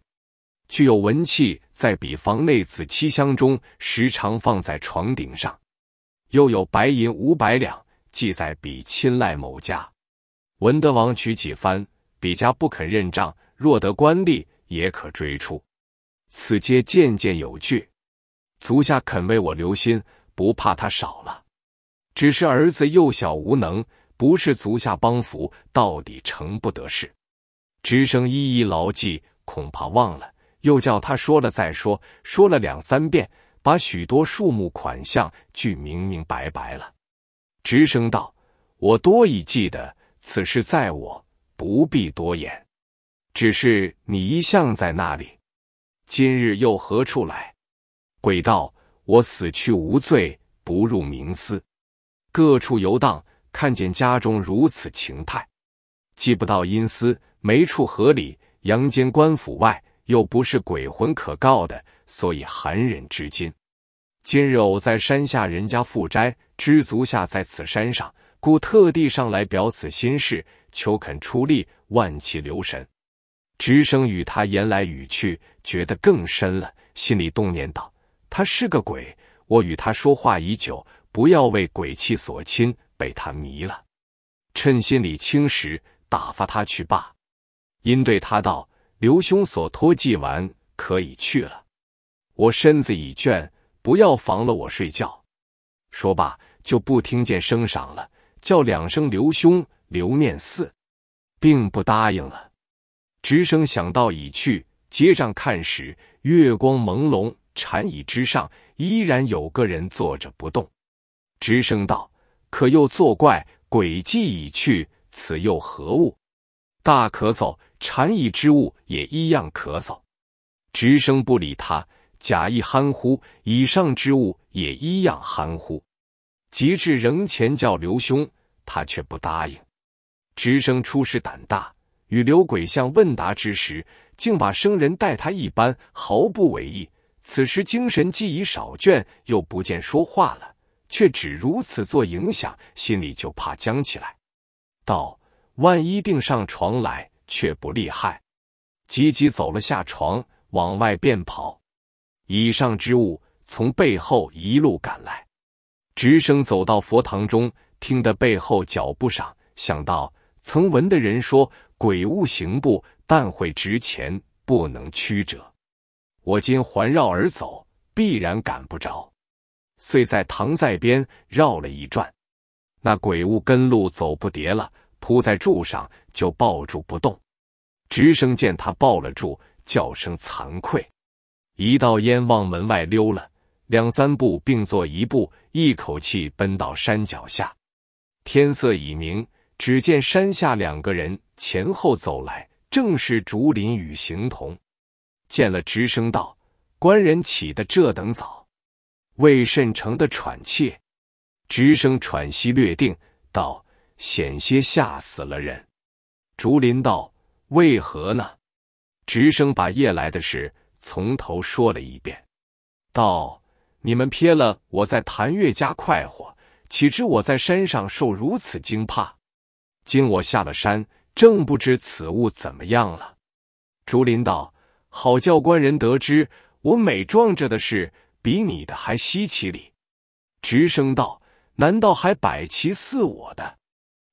具有文器在彼房内子七箱中，时常放在床顶上。又有白银五百两，记在彼亲赖某家。文德王取几番，彼家不肯认账。若得官吏，也可追出。此皆件件有据。足下肯为我留心。不怕他少了，只是儿子幼小无能，不是足下帮扶，到底成不得事。直生一一牢记，恐怕忘了，又叫他说了再说，说了两三遍，把许多数目款项俱明明白白了。直生道：“我多已记得，此事在我不必多言。只是你一向在那里，今日又何处来？”鬼道。我死去无罪，不入冥司，各处游荡，看见家中如此情态，既不到阴司，没处合理，阳间官府外又不是鬼魂可告的，所以寒忍至今。今日偶在山下人家富斋，知足下在此山上，故特地上来表此心事，求肯出力，万祈留神。直升与他言来语去，觉得更深了，心里动念道。他是个鬼，我与他说话已久，不要为鬼气所侵，被他迷了。趁心里清时，打发他去罢。因对他道：“刘兄所托既完，可以去了。我身子已倦，不要妨了我睡觉。”说罢，就不听见声响了，叫两声“刘兄”，刘念四，并不答应了。直声想到已去，街上看时，月光朦胧。禅椅之上依然有个人坐着不动，直声道：“可又作怪，诡计已去，此又何物？”大咳嗽，禅椅之物也一样咳嗽。直升不理他，假意憨呼，以上之物也一样憨呼。及至仍前叫刘兄，他却不答应。直升初时胆大，与刘鬼相问答之时，竟把生人待他一般，毫不违意。此时精神既已少倦，又不见说话了，却只如此做影响，心里就怕僵起来。道万一定上床来，却不厉害，急急走了下床，往外便跑。以上之物从背后一路赶来，直升走到佛堂中，听得背后脚步声，想到曾闻的人说，鬼物行步，但会直前，不能曲折。我今环绕而走，必然赶不着，遂在堂在边绕了一转。那鬼物跟路走不迭了，扑在柱上就抱住不动。直升见他抱了柱，叫声惭愧，一道烟往门外溜了两三步，并作一步，一口气奔到山脚下。天色已明，只见山下两个人前后走来，正是竹林与行童。见了直声道：“官人起的这等早，为甚成的喘气？”直声喘息略定，道：“险些吓死了人。”竹林道：“为何呢？”直声把夜来的事从头说了一遍，道：“你们瞥了我在谭月家快活，岂知我在山上受如此惊怕？今我下了山，正不知此物怎么样了。”竹林道。好教官人得知，我每撞着的事比你的还稀奇哩。直声道：难道还摆其似我的？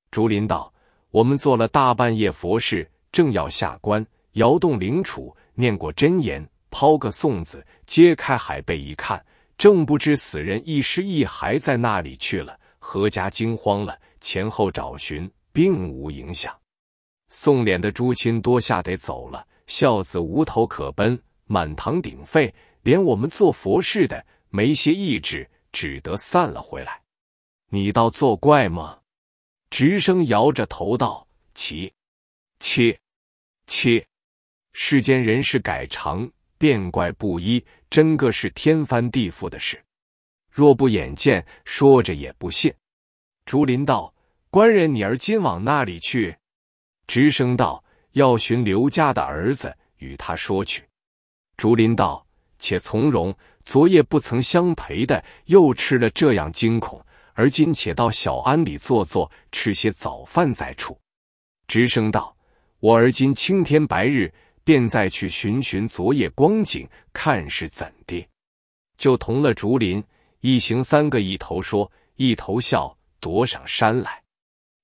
竹林道：我们做了大半夜佛事，正要下棺，摇动灵杵，念过真言，抛个送子，揭开海被一看，正不知死人一尸一骸在那里去了。何家惊慌了，前后找寻，并无影响。送脸的朱亲多下得走了。孝子无头可奔，满堂鼎沸，连我们做佛事的没些意志，只得散了回来。你倒作怪吗？直升摇着头道：“七切切，世间人事改常，变怪不一，真个是天翻地覆的事。若不眼见，说着也不信。”竹林道：“官人，你儿今往那里去？”直升道。要寻刘家的儿子，与他说去。竹林道：“且从容，昨夜不曾相陪的，又吃了这样惊恐，而今且到小庵里坐坐，吃些早饭再出。”直声道：“我而今青天白日，便再去寻寻昨夜光景，看是怎的。”就同了竹林一行三个，一头说，一头笑，夺上山来，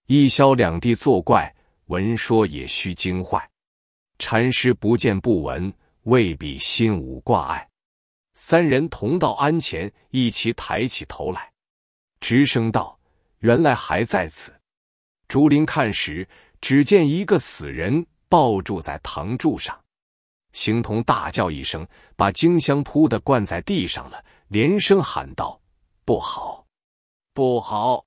一消两地作怪。闻说也须惊坏，禅师不见不闻，未必心无挂碍。三人同到庵前，一齐抬起头来，直声道：“原来还在此。”竹林看时，只见一个死人抱住在堂柱上，行同大叫一声，把金香扑的灌在地上了，连声喊道：“不好，不好！”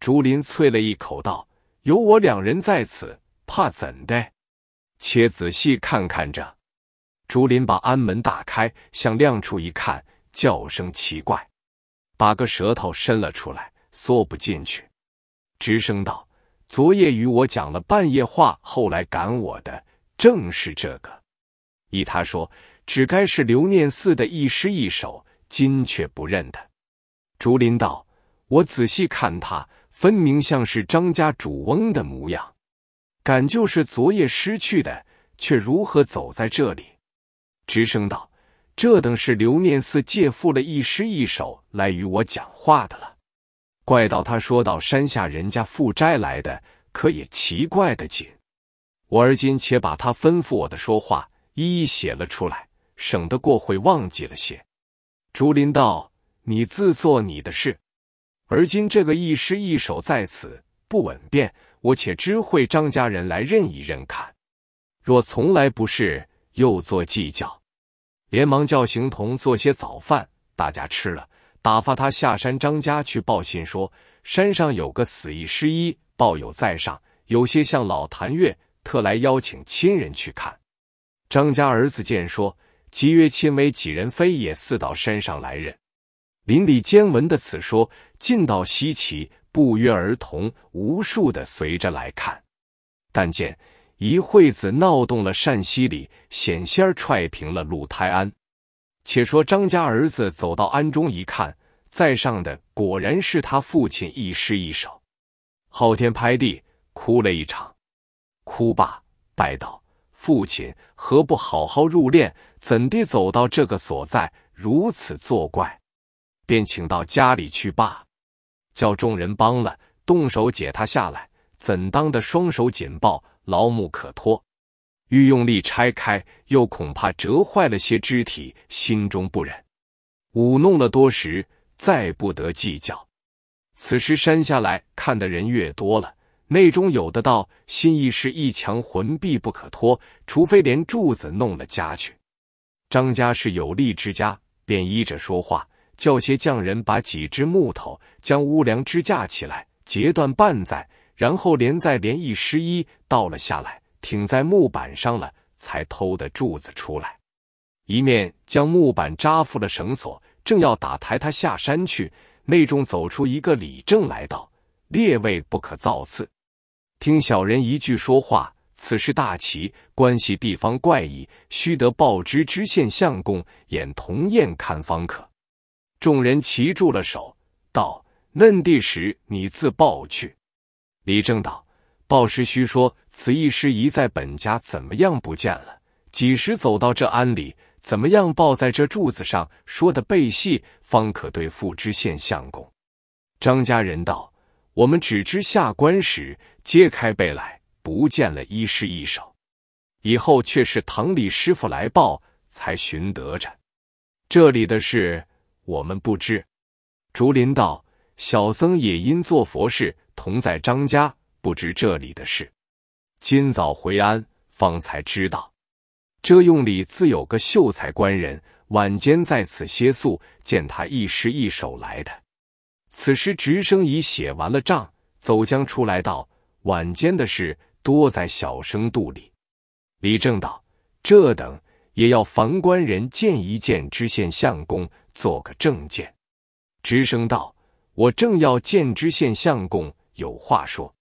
竹林啐了一口道。有我两人在此，怕怎的？且仔细看看着。竹林把庵门打开，向亮处一看，叫声奇怪，把个舌头伸了出来，缩不进去，直声道：“昨夜与我讲了半夜话，后来赶我的正是这个。依他说，只该是刘念四的一诗一首，今却不认得。”竹林道：“我仔细看他。”分明像是张家主翁的模样，敢就是昨夜失去的，却如何走在这里？直声道：“这等是刘念四借赋了一诗一首来与我讲话的了。”怪到他说到山下人家负债来的，可也奇怪的紧。我而今且把他吩咐我的说话一一写了出来，省得过会忘记了些。竹林道：“你自做你的事。”而今这个一师一手在此不稳便，我且知会张家人来认一认看。若从来不是，又做计较。连忙叫行童做些早饭，大家吃了，打发他下山张家去报信，说山上有个死一师医，报友在上，有些像老谭月，特来邀请亲人去看。张家儿子见说，即曰亲为几人非也，似到山上来认。邻里间闻的此说，尽道稀奇，不约而同，无数的随着来看。但见一惠子闹动了善溪里，险些踹平了鲁泰安。且说张家儿子走到庵中一看，在上的果然是他父亲一诗一首，昊天拍地，哭了一场。哭罢，拜道：“父亲，何不好好入殓？怎地走到这个所在，如此作怪？”便请到家里去罢，叫众人帮了，动手解他下来。怎当的双手紧抱，劳木可脱？欲用力拆开，又恐怕折坏了些肢体，心中不忍。舞弄了多时，再不得计较。此时山下来看的人越多了，内中有的道：心意是一墙魂，壁不可脱，除非连柱子弄了家去。张家是有利之家，便依着说话。叫些匠人把几只木头将屋梁支架起来，截断半载，然后连再连一十一倒了下来，挺在木板上了，才偷的柱子出来。一面将木板扎缚了绳索，正要打抬他下山去，内中走出一个李正来道：“列位不可造次，听小人一句说话。此事大奇，关系地方怪异，须得报知知县相公，眼同验看方可。”众人齐住了手，道：“嫩地时，你自报去。”李正道：“报时须说，此一师一在本家，怎么样不见了？几时走到这庵里，怎么样抱在这柱子上？说的背细，方可对父知县相公。”张家人道：“我们只知下官时揭开背来，不见了医师一手。以后却是唐李师傅来报，才寻得着这里的事。”我们不知，竹林道小僧也因做佛事，同在张家，不知这里的事。今早回安，方才知道，这用里自有个秀才官人，晚间在此歇宿，见他一诗一手来的。此时直升已写完了账，走将出来道：晚间的事多在小生肚里。李正道这等。也要凡官人见一见知县相公，做个证见。直声道：“我正要见知县相公，有话说。”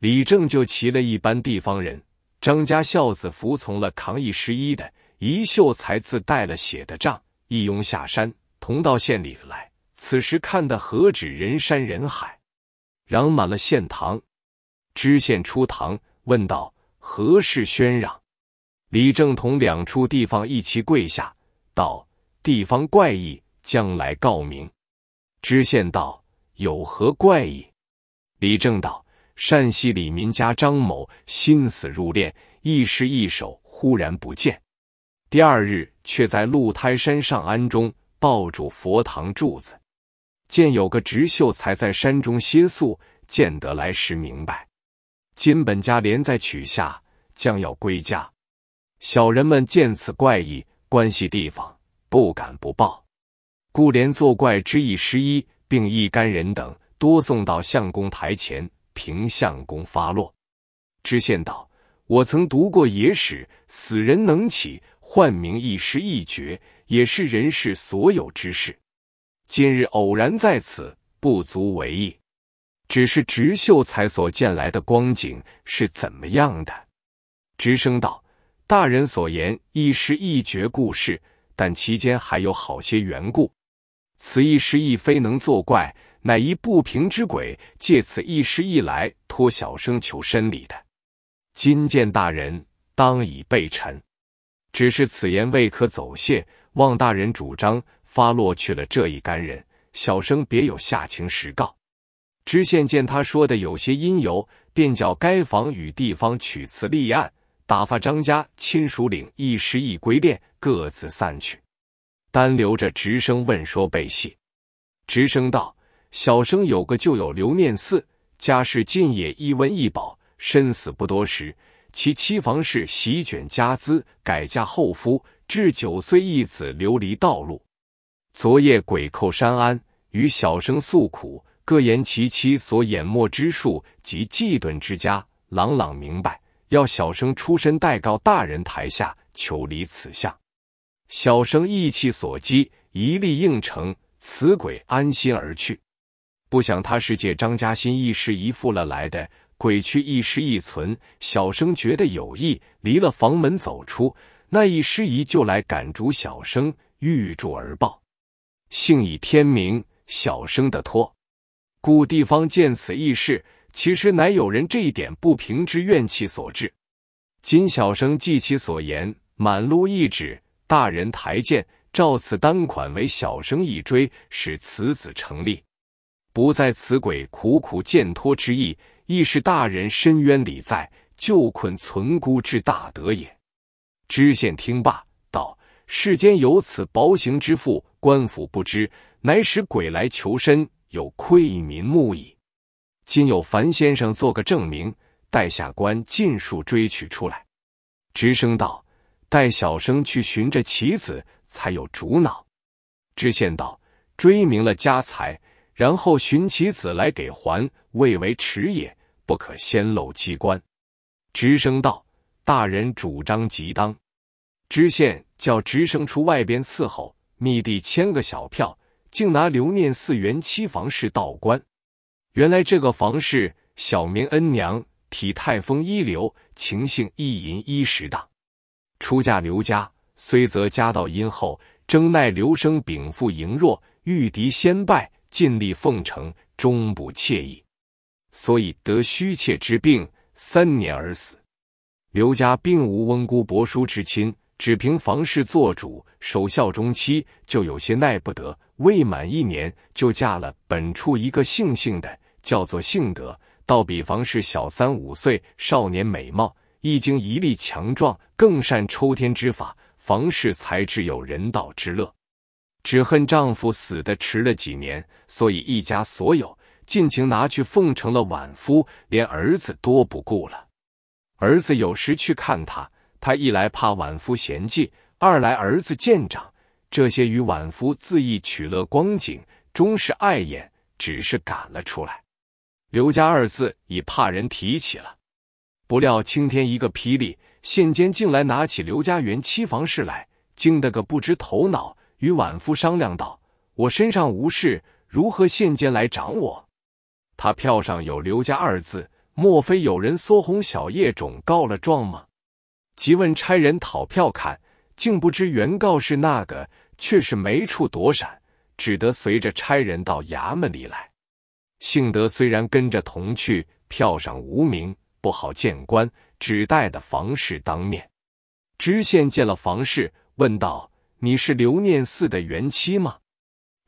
李正就齐了一班地方人，张家孝子服从了，扛一十一的，一秀才自带了血的账，一拥下山，同到县里来。此时看的何止人山人海，嚷满了县堂。知县出堂，问道：“何事喧嚷？”李正同两处地方一齐跪下，道：“地方怪异，将来告明。”知县道：“有何怪异？”李正道：“山西李民家张某心死入殓，一时一手忽然不见，第二日却在鹿台山上庵中抱住佛堂柱子，见有个直秀才在山中歇宿，见得来时明白，金本家连在取下，将要归家。”小人们见此怪异，关系地方，不敢不报，故连作怪之意失一，并一干人等多送到相公台前，凭相公发落。知县道：“我曾读过野史，死人能起，唤名亦失一绝，也是人世所有之事。今日偶然在此，不足为意。只是直秀才所见来的光景是怎么样的？”直升道。大人所言亦是一绝故事，但其间还有好些缘故。此一时亦非能作怪，乃一不平之鬼，借此一时一来，托小生求申礼的。今见大人，当以备臣。只是此言未可走泄，望大人主张发落去了这一干人。小生别有下情实告。知县见他说的有些因由，便叫该房与地方取词立案。打发张家亲属领一师一归练，各自散去，单留着直升问说背戏。直升道：“小生有个旧友刘念四，家世近也一文一宝，身死不多时，其妻房氏席卷家资，改嫁后夫，至九岁一子流离道路。昨夜鬼寇山安，与小生诉苦，各言其妻所眼没之术及忌遁之家，朗朗明白。”要小生出身代告大人，台下求离此相。小生意气所激，一力应承，此鬼安心而去。不想他是借张嘉欣一尸一附了来的，鬼去一尸一存。小生觉得有意，离了房门走出，那一师仪就来赶逐小生，欲住而报。幸以天明，小生的托，故地方见此异事。其实乃有人这一点不平之怨气所致。今小生记其所言，满路一指，大人抬见，照此单款为小生一追，使此子成立，不在此鬼苦苦见托之意，亦是大人深渊理在，救困存孤之大德也。知县听罢道：“世间有此薄行之妇，官府不知，乃使鬼来求身，有愧民目矣。”今有樊先生做个证明，待下官尽数追取出来。直声道：“待小生去寻着棋子，才有主脑。”知县道：“追明了家财，然后寻其子来给还，未为迟也。不可先露机关。”直声道：“大人主张即当。”知县叫直升出外边伺候，密地签个小票，竟拿留念寺原七房是道官。原来这个房氏，小名恩娘，体态丰一流，情性一淫，一时的。出嫁刘家，虽则家道殷厚，争奈刘生禀赋羸弱，遇敌先败，尽力奉承，终不惬意，所以得虚怯之病，三年而死。刘家并无翁姑伯叔之亲，只凭房氏做主守孝中期，就有些耐不得，未满一年就嫁了本处一个姓姓的。叫做性德，倒比房氏小三五岁，少年美貌，一经一力强壮，更善抽天之法。房氏才知有人道之乐，只恨丈夫死的迟了几年，所以一家所有尽情拿去奉承了晚夫，连儿子都不顾了。儿子有时去看他，他一来怕晚夫嫌弃，二来儿子见长，这些与晚夫恣意取乐光景，终是碍眼，只是赶了出来。刘家二字已怕人提起了，不料青天一个霹雳，县监竟来拿起刘家园七房事来，惊得个不知头脑，与晚夫商量道：“我身上无事，如何县监来掌我？他票上有刘家二字，莫非有人缩红小叶种告了状吗？”即问差人讨票看，竟不知原告是那个，却是没处躲闪，只得随着差人到衙门里来。幸德虽然跟着同去，票上无名，不好见官，只带的房氏当面。知县见了房氏，问道：“你是刘念四的原妻吗？”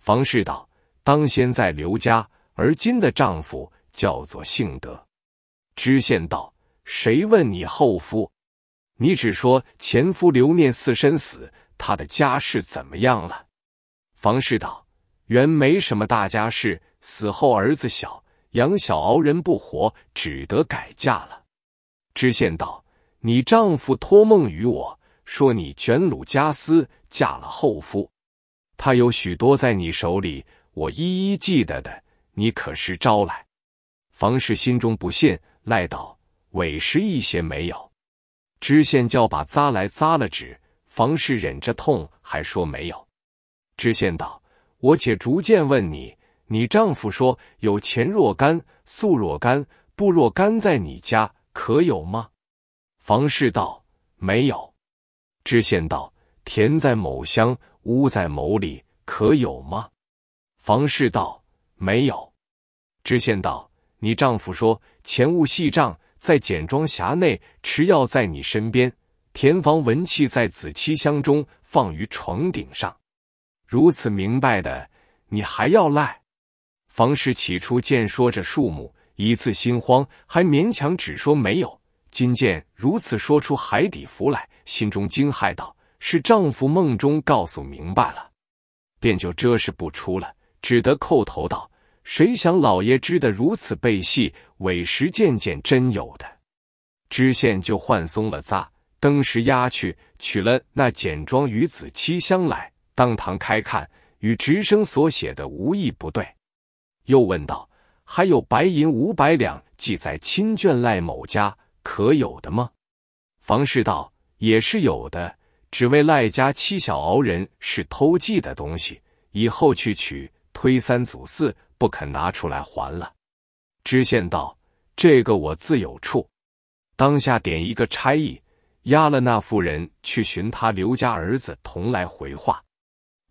房氏道：“当先在刘家，而今的丈夫叫做幸德。”知县道：“谁问你后夫？你只说前夫刘念四身死，他的家世怎么样了？”房氏道：“原没什么大家事。”死后儿子小养小熬人不活，只得改嫁了。知县道：“你丈夫托梦于我说，你卷掳家私，嫁了后夫，他有许多在你手里，我一一记得的。你可是招来？”房氏心中不信，赖道：“委实一些没有。”知县叫把扎来扎了纸，房氏忍着痛，还说没有。知县道：“我且逐渐问你。”你丈夫说有钱若干，素若干，布若干，在你家可有吗？房氏道没有。知县道田在某乡，屋在某里，可有吗？房氏道没有。知县道你丈夫说钱物细账在简庄匣内，持药在你身边，田房文器在子妻箱中，放于床顶上。如此明白的，你还要赖？房氏起初见说着数目，一次心慌，还勉强只说没有。今见如此说出海底符来，心中惊骇道：“是丈夫梦中告诉明白了，便就遮饰不出了，只得叩头道：‘谁想老爷织得如此背戏，委实件件真有的。’知县就换松了扎，登时压去，取了那简装与子七香来，当堂开看，与直生所写的无一不对。”又问道：“还有白银五百两记在亲眷赖某家，可有的吗？”房氏道：“也是有的，只为赖家七小熬人是偷寄的东西，以后去取，推三阻四，不肯拿出来还了。”知县道：“这个我自有处。”当下点一个差役，押了那妇人去寻他刘家儿子同来回话，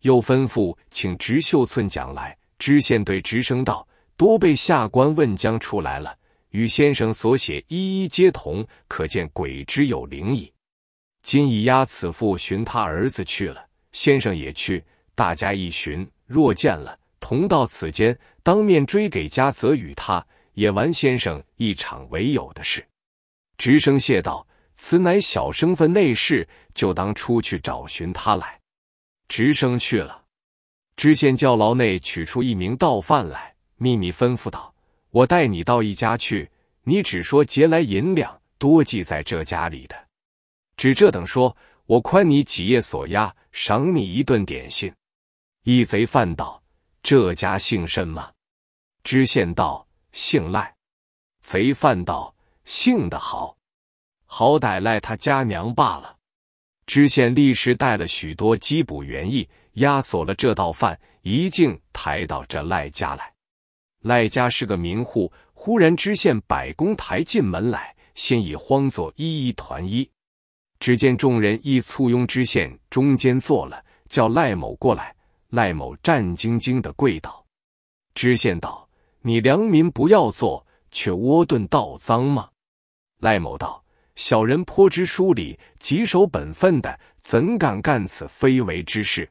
又吩咐请直秀寸讲来。知县对直生道：“多被下官问将出来了，与先生所写一一皆同，可见鬼之有灵矣。今已押此妇寻他儿子去了，先生也去，大家一寻，若见了，同到此间，当面追给家，则与他也完先生一场为有的事。”直生谢道：“此乃小生分内事，就当出去找寻他来。”直生去了。知县叫牢内取出一名盗犯来，秘密吩咐道：“我带你到一家去，你只说劫来银两多记在这家里的，只这等说，我宽你几夜锁押，赏你一顿点心。”一贼犯道：“这家姓甚吗？”知县道：“姓赖。”贼犯道：“姓的好，好歹赖他家娘罢了。”知县立时带了许多缉捕员役。押索了这道饭，一径抬到这赖家来。赖家是个民户，忽然知县百工抬进门来，先已慌作一一团衣。只见众人一簇拥知县中间坐了，叫赖某过来。赖某战兢兢的跪道：“知县道，你良民不要做，却窝顿盗赃吗？”赖某道：“小人颇知书礼，谨守本分的，怎敢干此非为之事？”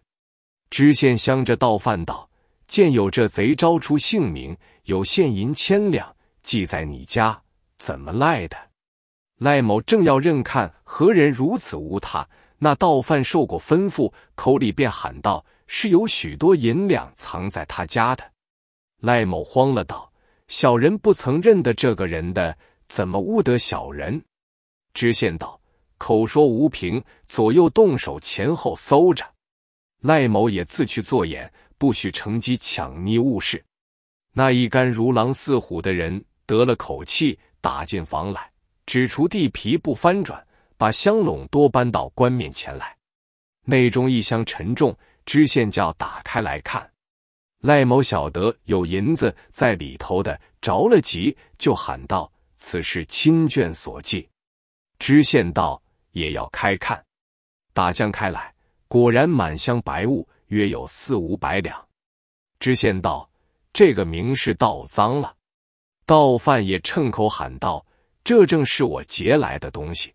知县相着盗犯道：“见有这贼招出姓名，有现银千两，寄在你家，怎么赖的？”赖某正要认看何人如此无他，那道犯受过吩咐，口里便喊道：“是有许多银两藏在他家的。”赖某慌了，道：“小人不曾认得这个人的，怎么诬得小人？”知县道：“口说无凭，左右动手，前后搜着。”赖某也自去做眼，不许乘机抢逆误事。那一干如狼似虎的人得了口气，打进房来，只除地皮不翻转，把箱笼多搬到官面前来。内中一箱沉重，知县叫打开来看。赖某晓得有银子在里头的，着了急，就喊道：“此事亲眷所寄。”知县道：“也要开看。”打将开来。果然满箱白物，约有四五百两。知县道：“这个名是盗赃了。”盗犯也趁口喊道：“这正是我劫来的东西。”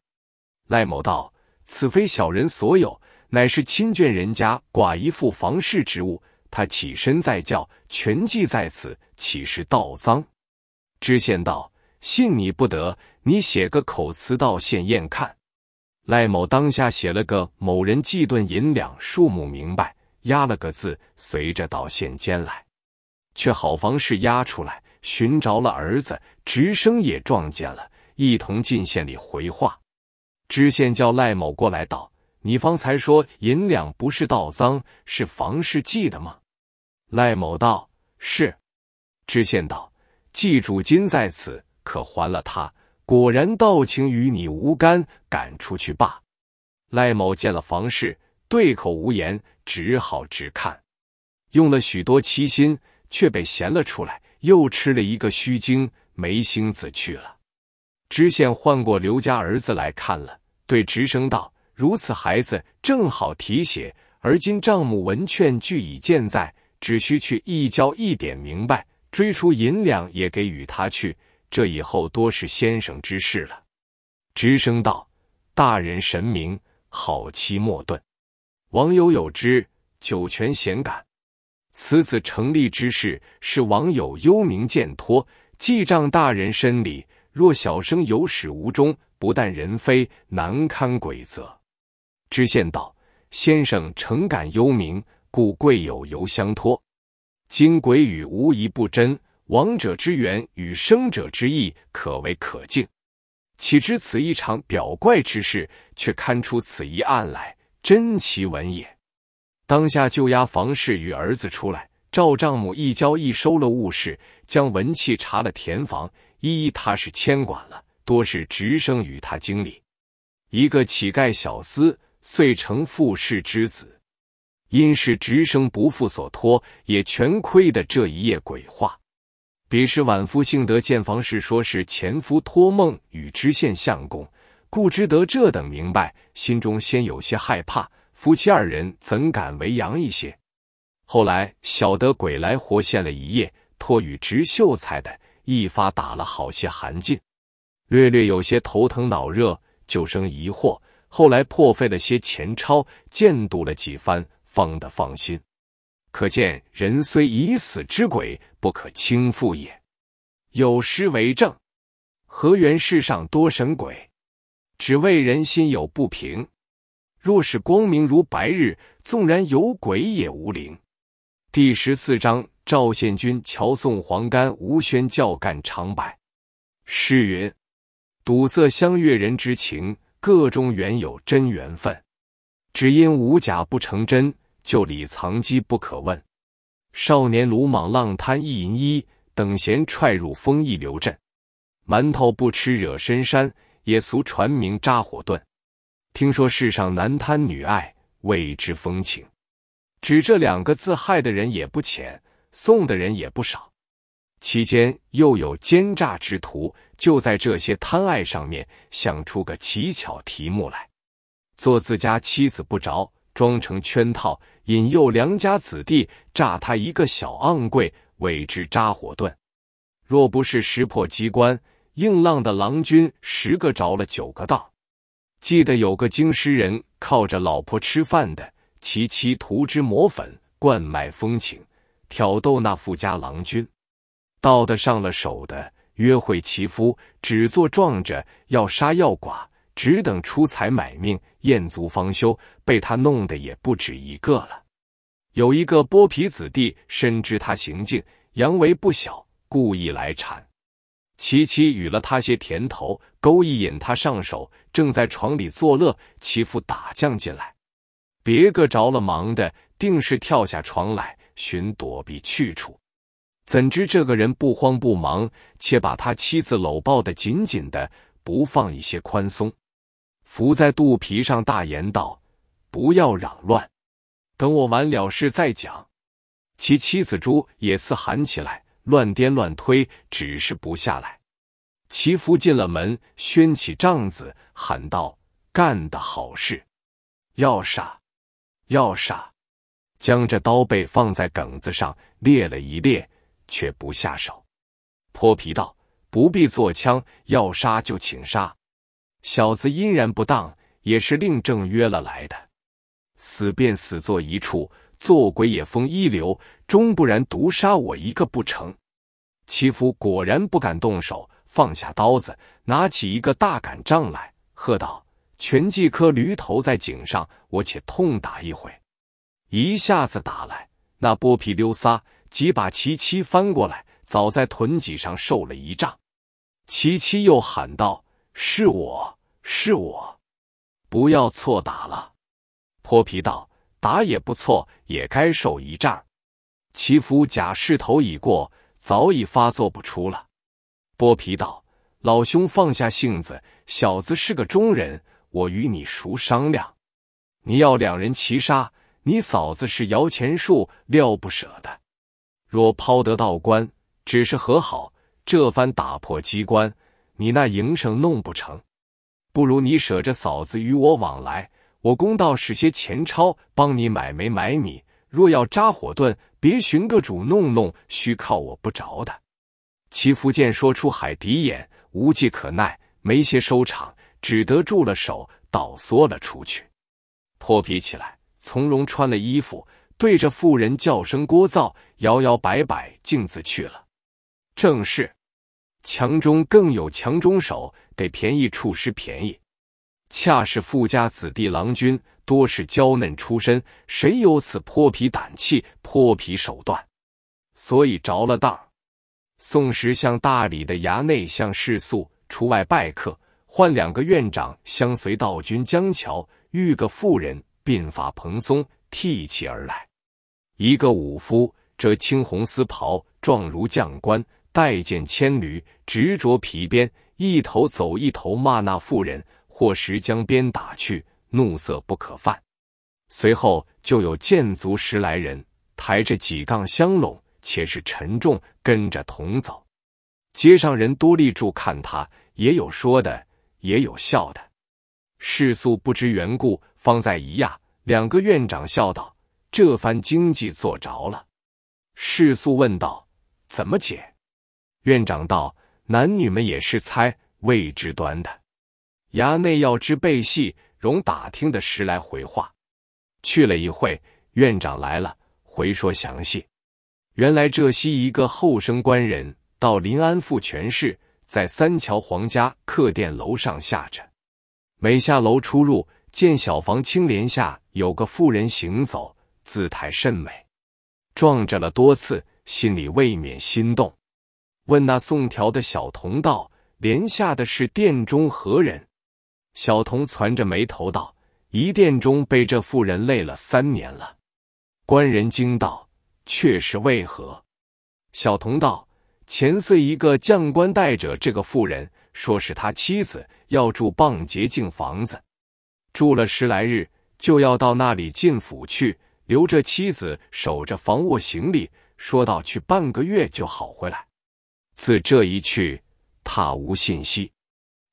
赖某道：“此非小人所有，乃是亲眷人家寡一副房事之物。他起身再叫，全记在此，岂是盗赃？”知县道：“信你不得，你写个口词道县验看。”赖某当下写了个“某人寄顿银两，数目明白”，押了个字，随着到县监来，却好房氏押出来，寻着了儿子，直升也撞见了，一同进县里回话。知县叫赖某过来道：“你方才说银两不是盗赃，是房氏寄的吗？”赖某道：“是。”知县道：“寄主金在此，可还了他。”果然道情与你无干，赶出去罢。赖某见了房事，对口无言，只好直看，用了许多七心，却被闲了出来，又吃了一个虚惊，没心子去了。知县唤过刘家儿子来看了，对直生道：“如此孩子，正好提携，而今丈母文劝，俱已健在，只需去一交一点明白，追出银两，也给与他去。”这以后多是先生之事了。直声道：“大人神明，好期莫顿。王友有之，酒泉贤感。此子成立之事，是王友幽冥见托，记账大人身礼。若小生有始无终，不但人非，难堪鬼责。”知县道：“先生诚感幽冥，故贵友尤相托。今鬼语无一不真。”亡者之缘与生者之意，可为可敬。岂知此一场表怪之事，却看出此一案来，真奇闻也。当下就押房氏与儿子出来，赵丈母一交一收了物事，将文契查了填房，依他是牵管了，多是直生与他经理。一个乞丐小厮，遂成富氏之子，因是直生不负所托，也全亏的这一夜鬼话。彼时晚夫幸得见房事，说是前夫托梦与知县相公，故知得这等明白，心中先有些害怕。夫妻二人怎敢为杨一些？后来晓得鬼来活现了一夜，托与直秀才的，一发打了好些寒噤，略略有些头疼脑热，就生疑惑。后来破费了些钱钞，见度了几番，方得放心。可见人虽已死之鬼。不可轻负也。有诗为证：何源世上多神鬼？只为人心有不平。若是光明如白日，纵然有鬼也无灵。第十四章：赵献君乔送黄干。吴宣教干长白。诗云：堵塞相悦人之情，各中原有真缘分。只因无假不成真，就里藏机不可问。少年鲁莽浪滩一银衣，等闲踹入风一流阵。馒头不吃惹深山，也俗传名扎火盾。听说世上男贪女爱，未之风情。指这两个字害的人也不浅，送的人也不少。其间又有奸诈之徒，就在这些贪爱上面想出个奇巧题目来，做自家妻子不着，装成圈套。引诱良家子弟，炸他一个小昂贵，为之扎火盾。若不是识破机关，硬浪的郎君十个着了九个道。记得有个京师人靠着老婆吃饭的，其妻涂脂抹粉，灌卖风情，挑逗那富家郎君，道的上了手的，约会其夫，只做壮着，要杀要剐。只等出财买命，燕足方休。被他弄得也不止一个了。有一个剥皮子弟，深知他行径，阳痿不小，故意来缠。琪琪与了他些甜头，勾引引他上手，正在床里作乐。其父打将进来，别个着了忙的，定是跳下床来寻躲避去处。怎知这个人不慌不忙，且把他妻子搂抱的紧紧的，不放一些宽松。伏在肚皮上大言道：“不要嚷乱，等我完了事再讲。”其妻子朱也似喊起来，乱颠乱推，只是不下来。其夫进了门，掀起帐子，喊道：“干的好事！要杀，要杀！”将这刀背放在梗子上，裂了一裂，却不下手。泼皮道：“不必做枪，要杀就请杀。”小子阴然不当，也是令正约了来的，死便死做一处，做鬼也封一流。终不然毒杀我一个不成？齐夫果然不敢动手，放下刀子，拿起一个大杆杖来，喝道：“全季科驴头在颈上，我且痛打一回。”一下子打来，那剥皮溜撒，即把齐七翻过来，早在臀脊上受了一杖。齐七又喊道：“是我。”是我，不要错打了。泼皮道：“打也不错，也该受一战。”其夫假势头已过，早已发作不出了。泼皮道：“老兄放下性子，小子是个中人，我与你熟商量。你要两人齐杀，你嫂子是摇钱树，料不舍得。若抛得道观，只是和好。这番打破机关，你那营生弄不成。”不如你舍着嫂子与我往来，我公道使些钱钞，帮你买煤买米。若要扎火盾，别寻个主弄弄，须靠我不着的。齐福见说出海底眼，无计可奈，没些收场，只得住了手，倒缩了出去。泼皮起来，从容穿了衣服，对着妇人叫声聒噪，摇摇摆摆径自去了。正是强中更有强中手。给便宜处师便宜，恰是富家子弟郎君多是娇嫩出身，谁有此泼皮胆气、泼皮手段？所以着了道宋时向大理的衙内向世诉出外拜客，换两个院长相随。道君江桥遇个妇人，鬓发蓬松，替其而来。一个武夫，着青红丝袍，状如将官，带剑牵驴，执着皮鞭。一头走，一头骂那妇人，或时将鞭打去，怒色不可犯。随后就有剑卒十来人，抬着几杠香笼，且是沉重，跟着同走。街上人多立住看他，也有说的，也有笑的。世素不知缘故，方在一讶。两个院长笑道：“这番经济做着了。”世素问道：“怎么解？”院长道。男女们也是猜未知端的，衙内要知背细，容打听的十来回话。去了一会，院长来了，回说详细。原来浙西一个后生官人，到临安府全市，在三桥皇家客店楼上下着，每下楼出入，见小房青帘下有个妇人行走，姿态甚美，撞着了多次，心里未免心动。问那送条的小童道：“连下的是店中何人？”小童攒着眉头道：“一店中被这妇人累了三年了。”官人惊道：“却是为何？”小童道：“前岁一个将官带着这个妇人，说是他妻子，要住棒节净房子，住了十来日，就要到那里进府去，留着妻子守着房卧行李，说到去半个月就好回来。”自这一去，他无信息。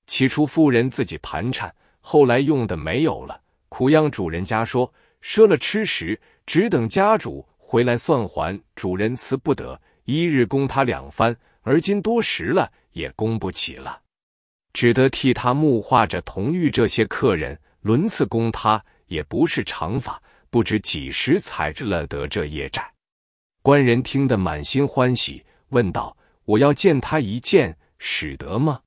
起初妇人自己盘缠，后来用的没有了，苦央主人家说赊了吃食，只等家主回来算还。主人辞不得，一日供他两番。而今多时了，也供不起了，只得替他木化着同玉这些客人轮次供他，也不是常法，不知几时才了得这业债。官人听得满心欢喜，问道。我要见他一见，使得吗？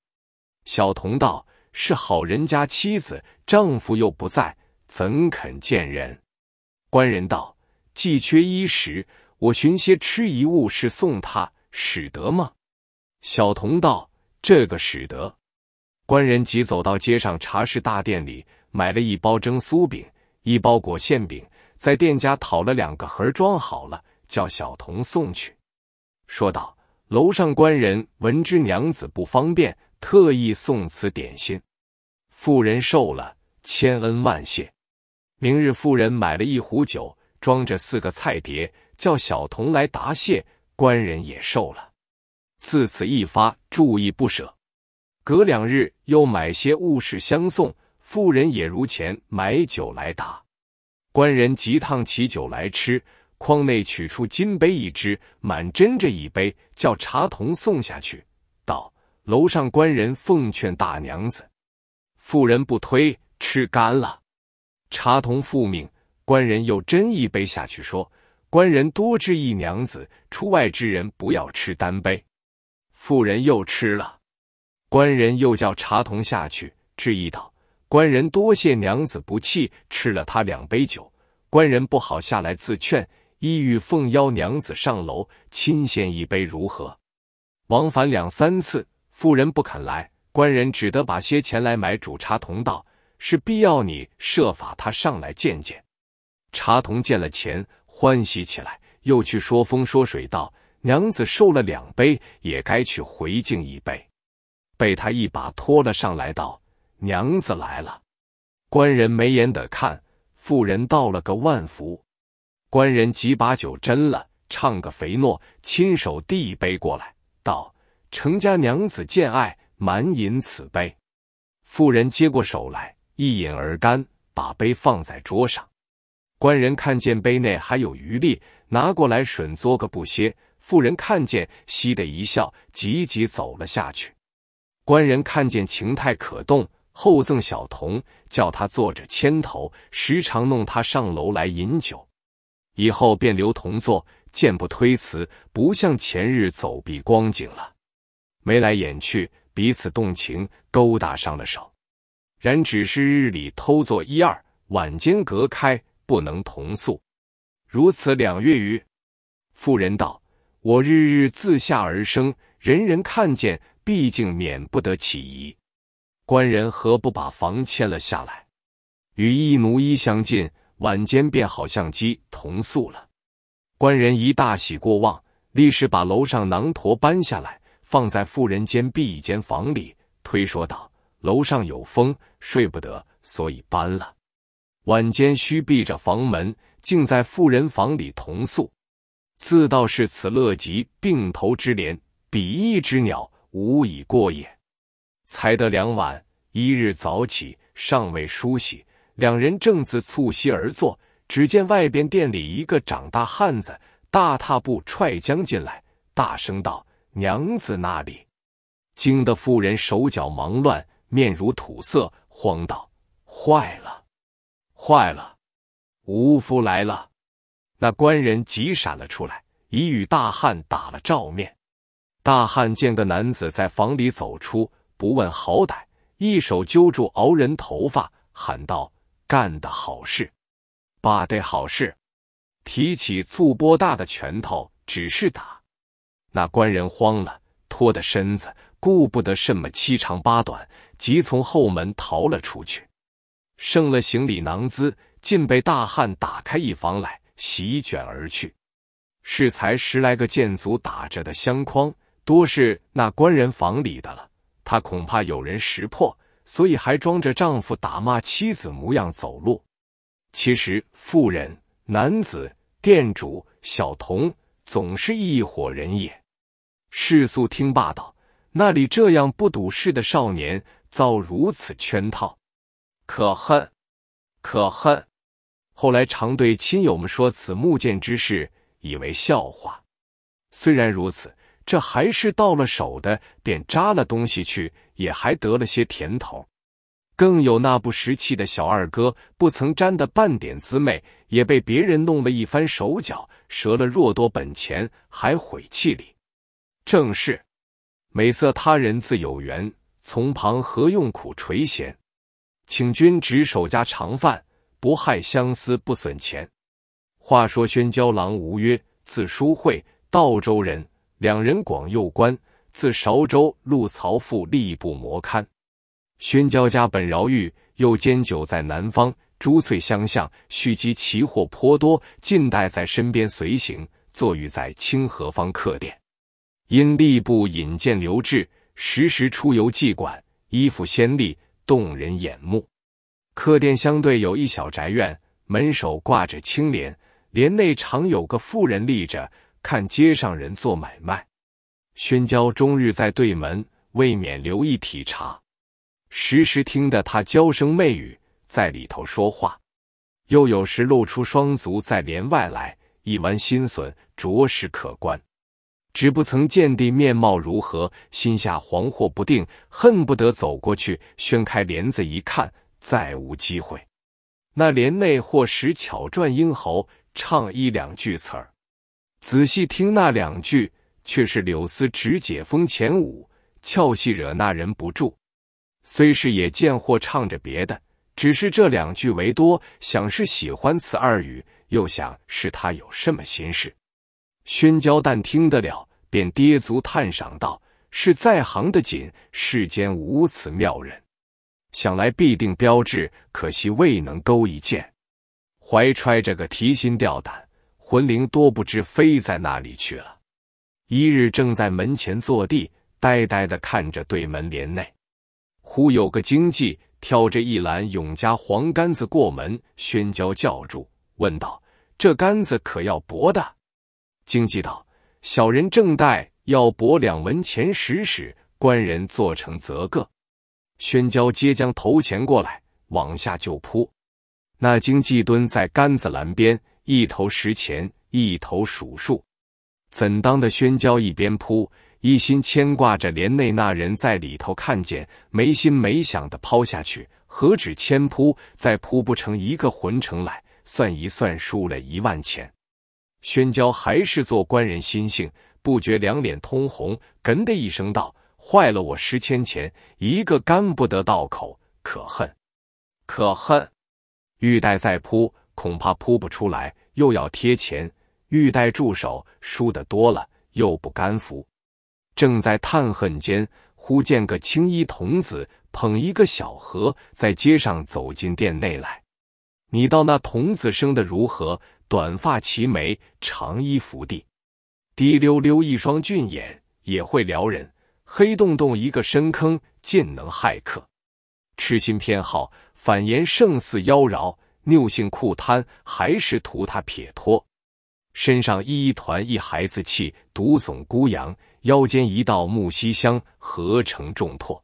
小童道：“是好人家妻子，丈夫又不在，怎肯见人？”官人道：“既缺衣食，我寻些吃一物是送他，使得吗？”小童道：“这个使得。”官人即走到街上茶室大店里，买了一包蒸酥饼，一包裹馅饼，在店家讨了两个盒装好了，叫小童送去，说道。楼上官人闻之，娘子不方便，特意送此点心，妇人受了，千恩万谢。明日妇人买了一壶酒，装着四个菜碟，叫小童来答谢官人，也受了。自此一发注意不舍，隔两日又买些物事相送，妇人也如前买酒来答，官人即烫起酒来吃。筐内取出金杯一只，满斟着一杯，叫茶童送下去，道：“楼上官人奉劝大娘子，妇人不推吃干了。”茶童复命，官人又斟一杯下去，说：“官人多知一娘子，出外之人不要吃单杯。”妇人又吃了，官人又叫茶童下去致意道：“官人多谢娘子不弃，吃了他两杯酒，官人不好下来自劝。”意欲奉邀娘子上楼亲献一杯如何？往返两三次，妇人不肯来，官人只得把些钱来买煮茶童道：“是必要你设法他上来见见。”茶童见了钱，欢喜起来，又去说风说水道：“娘子受了两杯，也该去回敬一杯。”被他一把拖了上来道：“娘子来了，官人眉眼得看。”妇人道了个万福。官人即把酒斟了，唱个肥诺，亲手递一杯过来，道：“程家娘子见爱，满饮此杯。”妇人接过手来，一饮而干，把杯放在桌上。官人看见杯内还有余力，拿过来吮嘬个不歇。妇人看见，嘻的一笑，急急走了下去。官人看见情态可动，厚赠小童，叫他坐着牵头，时常弄他上楼来饮酒。以后便留同坐，见不推辞，不像前日走避光景了。眉来眼去，彼此动情，勾搭上了手。然只是日里偷坐一二，晚间隔开，不能同宿。如此两月余，妇人道：“我日日自下而生，人人看见，毕竟免不得起疑。官人何不把房迁了下来，与一奴一相近？”晚间便好像鸡同宿了，官人一大喜过望，立时把楼上囊驼搬下来，放在妇人间避一间房里，推说道：“楼上有风，睡不得，所以搬了。晚间须闭着房门，竟在妇人房里同宿。自道是此乐极，并头之联，比翼之鸟，无以过也。”才得两晚，一日早起，尚未梳洗。两人正自促膝而坐，只见外边店里一个长大汉子大踏步踹将进来，大声道：“娘子那里！”惊得妇人手脚忙乱，面如土色，慌道：“坏了，坏了！吴夫来了！”那官人急闪了出来，已与大汉打了照面。大汉见个男子在房里走出，不问好歹，一手揪住敖人头发，喊道：干的好事，爸的好事！提起醋波大的拳头，只是打。那官人慌了，拖的身子，顾不得什么七长八短，急从后门逃了出去。剩了行李囊资，尽被大汉打开一房来席卷而去。是才十来个箭卒打着的箱筐，多是那官人房里的了。他恐怕有人识破。所以还装着丈夫打骂妻子模样走路，其实妇人、男子、店主、小童总是一伙人也。世素听罢道：“那里这样不懂事的少年，遭如此圈套，可恨，可恨。”后来常对亲友们说此木剑之事，以为笑话。虽然如此。这还是到了手的，便扎了东西去，也还得了些甜头。更有那不识气的小二哥，不曾沾的半点滋味，也被别人弄了一番手脚，折了若多本钱，还悔气哩。正是，美色他人自有缘，从旁何用苦垂涎？请君只手家常饭，不害相思，不损钱。话说宣郊郎吴约，字叔会，道州人。两人广右官，自韶州入曹傅吏部摩勘。宣娇家本饶玉，又兼久在南方，珠翠相向，蓄积奇货颇多。近代在身边随行，坐寓在清河方客店。因吏部引荐刘志，时时出游寄馆，衣服鲜丽，动人眼目。客店相对有一小宅院，门首挂着青帘，帘内常有个妇人立着。看街上人做买卖，宣娇终日在对门，未免留意体察，时时听得他娇声媚语在里头说话，又有时露出双足在帘外来一弯新笋，着实可观。只不曾见地面貌如何，心下惶惑不定，恨不得走过去掀开帘子一看，再无机会。那帘内或使巧转英喉，唱一两句词儿。仔细听那两句，却是柳丝直解风前舞，俏戏惹那人不住。虽是也见或唱着别的，只是这两句为多。想是喜欢此二语，又想是他有什么心事。宣娇但听得了，便跌足叹赏道：“是在行的紧，世间无此妙人。想来必定标致，可惜未能勾一见，怀揣着个提心吊胆。”魂灵多不知飞在哪里去了。一日正在门前坐地，呆呆的看着对门帘内，忽有个经纪挑着一篮永嘉黄杆子过门，宣娇叫住，问道：“这杆子可要薄的？”经济道：“小人正待要博两文钱十使，官人做成则个。”宣娇接将头钱过来，往下就扑。那经济蹲在杆子栏边。一头拾钱，一头数数，怎当的宣娇一边扑，一心牵挂着连内那人在里头看见，没心没想的抛下去，何止千扑，再扑不成一个魂城来？算一算，输了一万钱。宣娇还是做官人心性，不觉两脸通红，哏的一声道：“坏了，我十千钱，一个干不得道口，可恨，可恨！”玉带再扑。恐怕扑不出来，又要贴钱。欲带助手，输得多了又不甘服。正在叹恨间，忽见个青衣童子捧一个小盒，在街上走进店内来。你道那童子生的如何？短发齐眉，长衣拂地，滴溜溜一双俊眼，也会撩人。黑洞洞一个深坑，尽能骇客。痴心偏好，反言胜似妖娆。拗性酷贪，还是图他撇脱。身上一一团一孩子气，独耸孤羊，腰间一道木犀香，何成重托？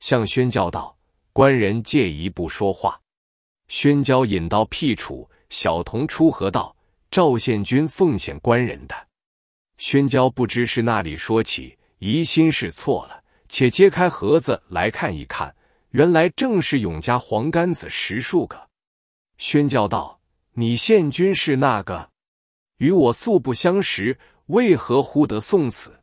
向宣教道：“官人借一步说话。”宣教引到僻处，小童出河道？赵献君奉献官人的。宣教不知是那里说起，疑心是错了，且揭开盒子来看一看，原来正是永嘉黄杆子十数个。宣教道：“你县君是那个？与我素不相识，为何忽得送此？”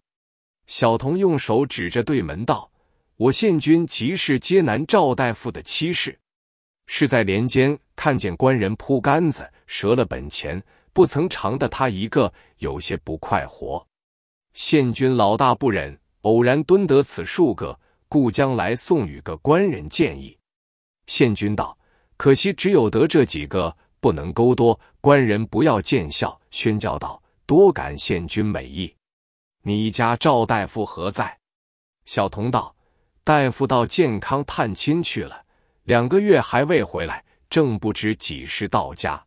小童用手指着对门道：“我县君即是接南赵大夫的妻室，是在连间看见官人铺杆子，折了本钱，不曾尝的他一个，有些不快活。县君老大不忍，偶然蹲得此数个，故将来送与个官人建议。”县君道。可惜只有得这几个，不能勾多。官人不要见笑。宣教道：“多感献君美意。”你家赵大夫何在？小童道：“大夫到健康探亲去了，两个月还未回来，正不知几时到家。”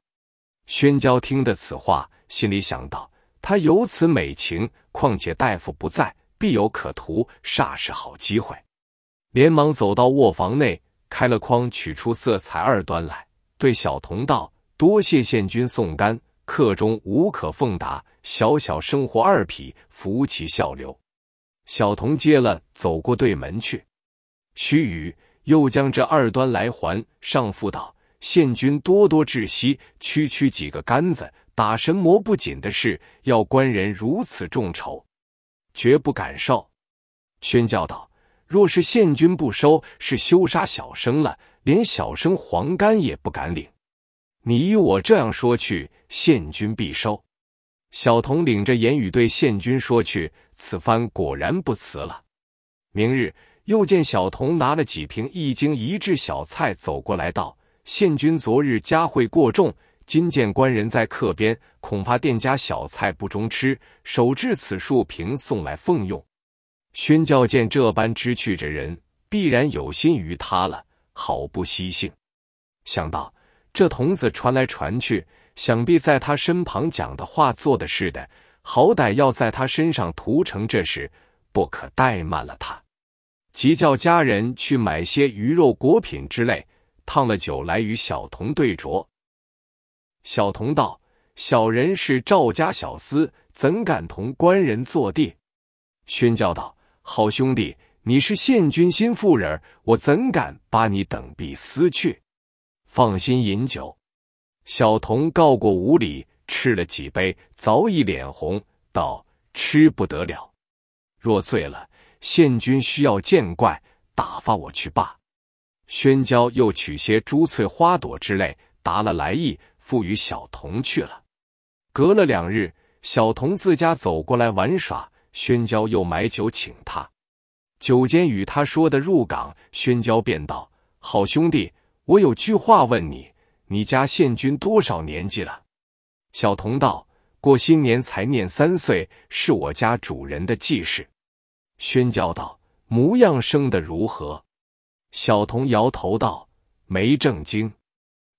宣娇听得此话，心里想到他有此美情，况且大夫不在，必有可图，煞是好机会。连忙走到卧房内。开了筐，取出色彩二端来，对小童道：“多谢县君送干，客中无可奉答，小小生活二匹，扶起笑留。”小童接了，走过对门去。须臾，又将这二端来还上父道：“县君多多致息，区区几个杆子，打神魔不紧的事，要官人如此重酬，绝不敢受。”宣教道。若是县君不收，是休杀小生了，连小生黄干也不敢领。你我这样说去，县君必收。小童领着言语对县君说去，此番果然不辞了。明日又见小童拿了几瓶一经一制小菜走过来道：“县君昨日家会过重，今见官人在客边，恐怕店家小菜不中吃，手制此数瓶送来奉用。”宣教见这般知趣之人，必然有心于他了，好不惜性。想到这童子传来传去，想必在他身旁讲的话、做的事的，好歹要在他身上涂成这事，不可怠慢了他。即叫家人去买些鱼肉果品之类，烫了酒来与小童对酌。小童道：“小人是赵家小厮，怎敢同官人坐地？”宣教道。好兄弟，你是县君心妇人，我怎敢把你等逼撕去？放心饮酒。小童告过无礼，吃了几杯，早已脸红，道：“吃不得了。若醉了，县君需要见怪，打发我去罢。”宣娇又取些珠翠花朵之类，答了来意，付与小童去了。隔了两日，小童自家走过来玩耍。宣娇又买酒请他，酒间与他说的入港，宣娇便道：“好兄弟，我有句话问你，你家现君多少年纪了？”小童道：“过新年才念三岁，是我家主人的记事。”宣娇道：“模样生的如何？”小童摇头道：“没正经，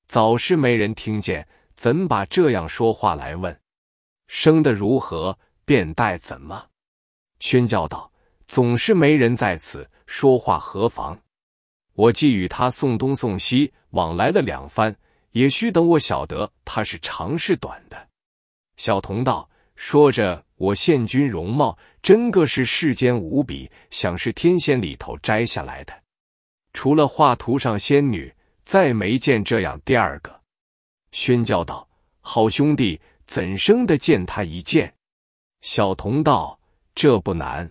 早是没人听见，怎把这样说话来问？生的如何？便带怎么？”宣教道：“总是没人在此说话，何妨？我既与他送东送西，往来了两番，也须等我晓得他是长是短的。”小童道：“说着，我现君容貌，真个是世间无比，想是天仙里头摘下来的，除了画图上仙女，再没见这样第二个。”宣教道：“好兄弟，怎生的见他一见？”小童道。这不难，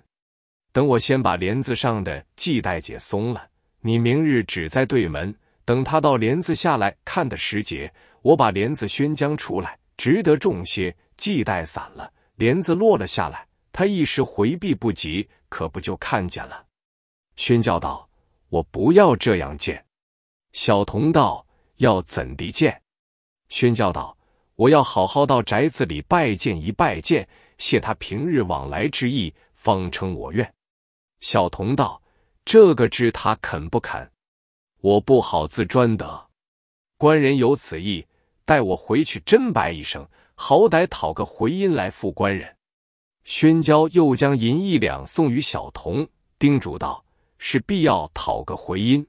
等我先把帘子上的系带解松了，你明日只在对门等他到帘子下来看的时节，我把帘子宣将出来，值得重些。系带散了，帘子落了下来，他一时回避不及，可不就看见了？宣教道：“我不要这样见。”小童道：“要怎地见？”宣教道：“我要好好到宅子里拜见一拜见。”谢他平日往来之意，方称我愿。小童道：“这个知他肯不肯？我不好自专得。官人有此意，待我回去真白一声，好歹讨个回音来复官人。”宣娇又将银一两送与小童，叮嘱道：“是必要讨个回音。”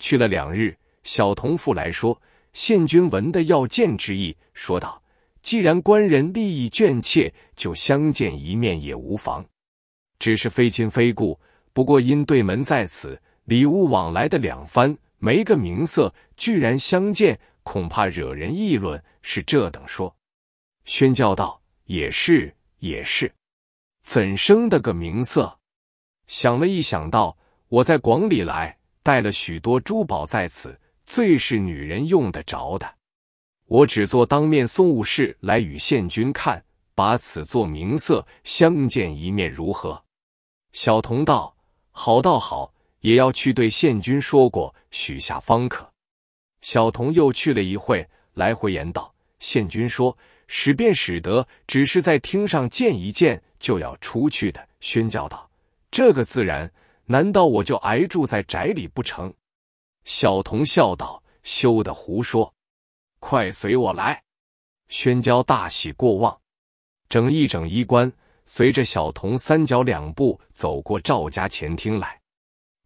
去了两日，小童复来说：“献君闻的要见之意。”说道。既然官人利益眷切，就相见一面也无妨。只是非亲非故，不过因对门在此，礼物往来的两番没个名色，居然相见，恐怕惹人议论。是这等说。宣教道：也是，也是。怎生的个名色？想了一想，道：我在广里来，带了许多珠宝在此，最是女人用得着的。我只做当面送物事来与县君看，把此作名色相见一面如何？小童道：“好，倒好，也要去对县君说过，许下方可。”小童又去了一会，来回言道：“县君说使便使得，只是在厅上见一见就要出去的。”宣教道：“这个自然，难道我就挨住在宅里不成？”小童笑道：“休得胡说。”快随我来！宣娇大喜过望，整一整衣冠，随着小童三脚两步走过赵家前厅来。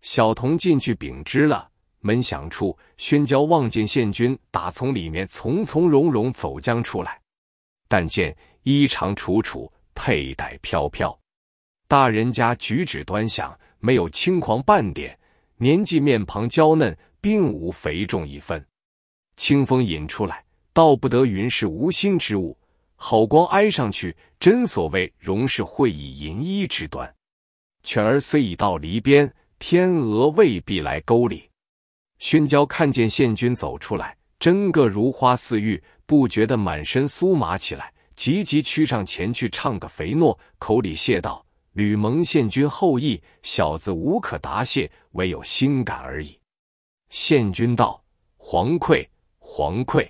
小童进去禀知了，门响处，宣娇望见县君打从里面从从容容走将出来，但见衣长楚楚，佩戴飘飘，大人家举止端详，没有轻狂半点，年纪面庞娇嫩，并无肥重一分。清风引出来，道不得云是无心之物；好光挨上去，真所谓容是会以银衣之端。犬儿虽已到篱边，天鹅未必来沟里。宣娇看见县君走出来，真个如花似玉，不觉得满身酥麻起来，急急趋上前去，唱个肥诺，口里谢道：“吕蒙县君厚意，小子无可答谢，唯有心感而已。”县君道：“黄愧。”惶愧，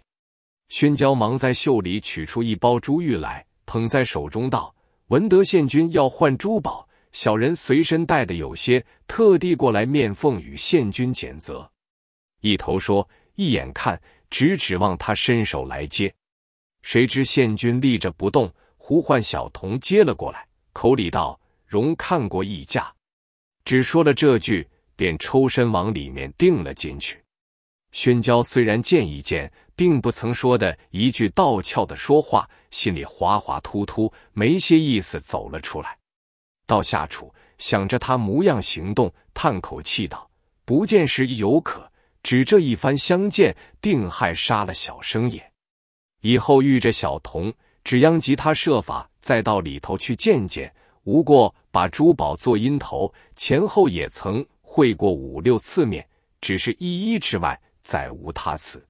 宣娇忙在袖里取出一包珠玉来，捧在手中道：“文德县君要换珠宝，小人随身带的有些，特地过来面奉与县君检择。”一头说，一眼看，只指望他伸手来接，谁知县君立着不动，呼唤小童接了过来，口里道：“容看过议价。”只说了这句，便抽身往里面定了进去。宣娇虽然见一见，并不曾说的一句道俏的说话，心里滑滑突突，没些意思，走了出来。到下处，想着他模样行动，叹口气道：“不见时犹可，只这一番相见，定害杀了小生也。以后遇着小童，只央及他设法，再到里头去见见。无过把珠宝做阴头，前后也曾会过五六次面，只是一一之外。”再无他词，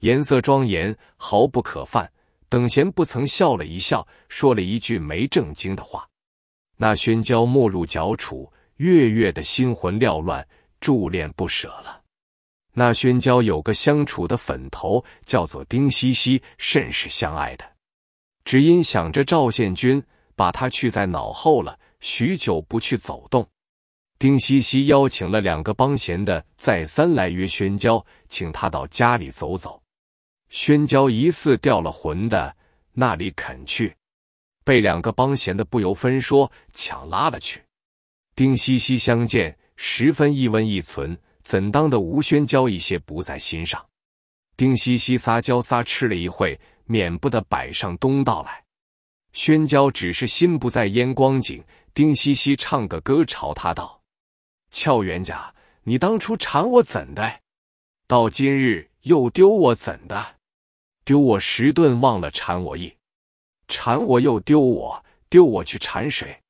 颜色庄严，毫不可犯。等闲不曾笑了一笑，说了一句没正经的话。那宣娇没入角楚，月月的心魂缭乱，驻恋不舍了。那宣娇有个相处的粉头，叫做丁西西，甚是相爱的。只因想着赵宪君，把他去在脑后了许久，不去走动。丁西西邀请了两个帮闲的，再三来约宣娇，请他到家里走走。宣娇疑似掉了魂的，那里肯去，被两个帮闲的不由分说抢拉了去。丁西西相见，十分一温一存，怎当的吴宣娇一些不在心上？丁西西撒娇撒吃了一会，免不得摆上东道来。宣娇只是心不在焉光景，丁西西唱个歌朝他道。俏元家，你当初缠我怎的？到今日又丢我怎的？丢我十顿，忘了缠我一缠，我又丢我丢我去缠谁？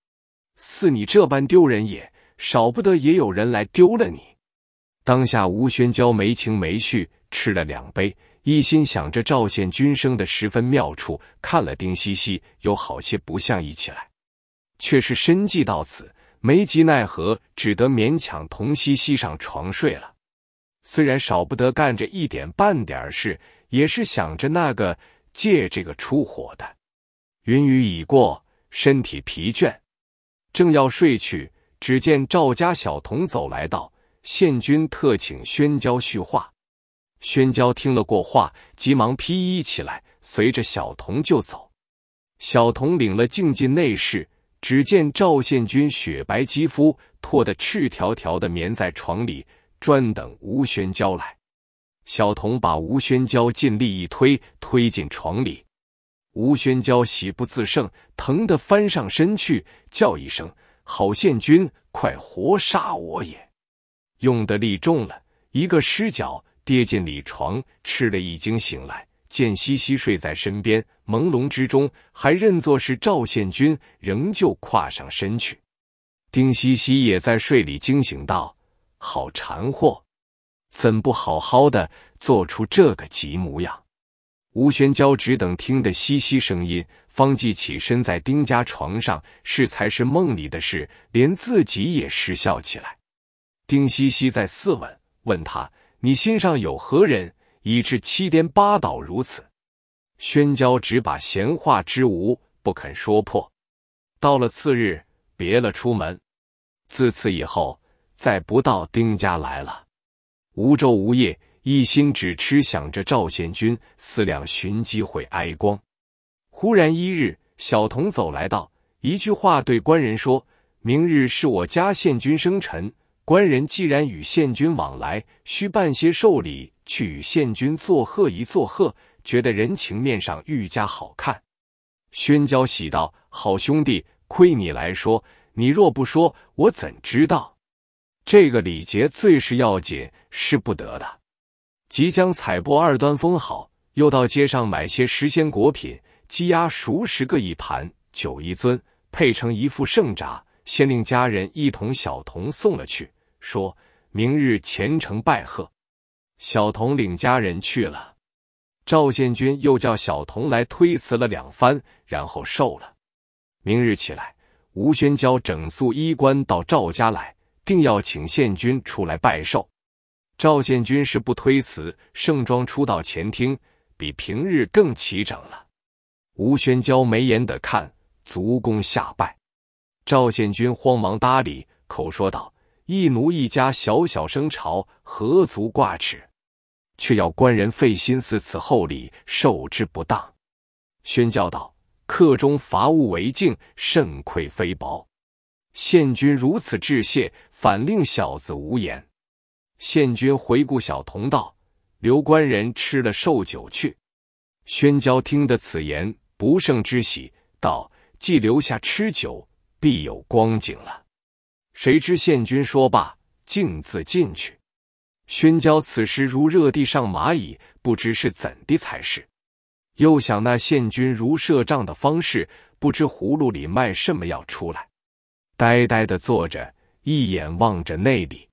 似你这般丢人也，少不得也有人来丢了你。当下吴玄娇没情没绪，吃了两杯，一心想着赵县君生的十分妙处，看了丁西西，有好些不像一起来，却是深记到此。没及奈何，只得勉强同西西上床睡了。虽然少不得干着一点半点事，也是想着那个借这个出火的。云雨已过，身体疲倦，正要睡去，只见赵家小童走来道：“县君特请宣娇叙话。”宣娇听了过话，急忙披衣起来，随着小童就走。小童领了，进进内室。只见赵献君雪白肌肤，脱得赤条条的，眠在床里，专等吴宣娇来。小童把吴宣娇尽力一推，推进床里。吴宣娇喜不自胜，疼得翻上身去，叫一声：“郝献君，快活杀我也！”用的力重了，一个失脚跌进里床，吃了一惊，醒来见西西睡在身边。朦胧之中，还认作是赵献君，仍旧跨上身去。丁西西也在睡里惊醒，道：“好馋货，怎不好好的做出这个急模样？”吴玄娇只等听得西西声音，方即起身，在丁家床上，是才是梦里的事，连自己也失笑起来。丁西西在四问，问他：“你心上有何人，以致七颠八倒如此？”宣娇只把闲话之无不肯说破，到了次日别了出门，自此以后再不到丁家来了。无昼无夜，一心只痴想着赵贤君，思量寻机会挨光。忽然一日，小童走来道：“一句话对官人说，明日是我家县君生辰，官人既然与县君往来，需办些寿礼去与县君作贺一作贺。”觉得人情面上愈加好看，宣娇喜道：“好兄弟，亏你来说，你若不说，我怎知道？这个礼节最是要紧，是不得的。即将采播二端封好，又到街上买些时鲜果品、鸡鸭熟食各一盘，酒一尊，配成一副盛札，先令家人一同小童送了去，说明日虔诚拜贺。小童领家人去了。”赵宪君又叫小童来推辞了两番，然后受了。明日起来，吴宣娇整肃衣冠到赵家来，定要请县君出来拜寿。赵宪君是不推辞，盛装出到前厅，比平日更齐整了。吴宣娇眉眼得看，足弓下拜。赵宪君慌忙搭理，口说道：“一奴一家，小小生朝，何足挂齿。”却要官人费心思，此厚礼受之不当。宣教道：“客中乏物为敬，甚愧非薄。县君如此致谢，反令小子无言。”县君回顾小童道：“留官人吃了寿酒去。”宣教听得此言，不胜之喜，道：“既留下吃酒，必有光景了。”谁知县君说罢，径自进去。宣娇此时如热地上蚂蚁，不知是怎的才是。又想那县君如设帐的方式，不知葫芦里卖什么药出来。呆呆的坐着，一眼望着内里。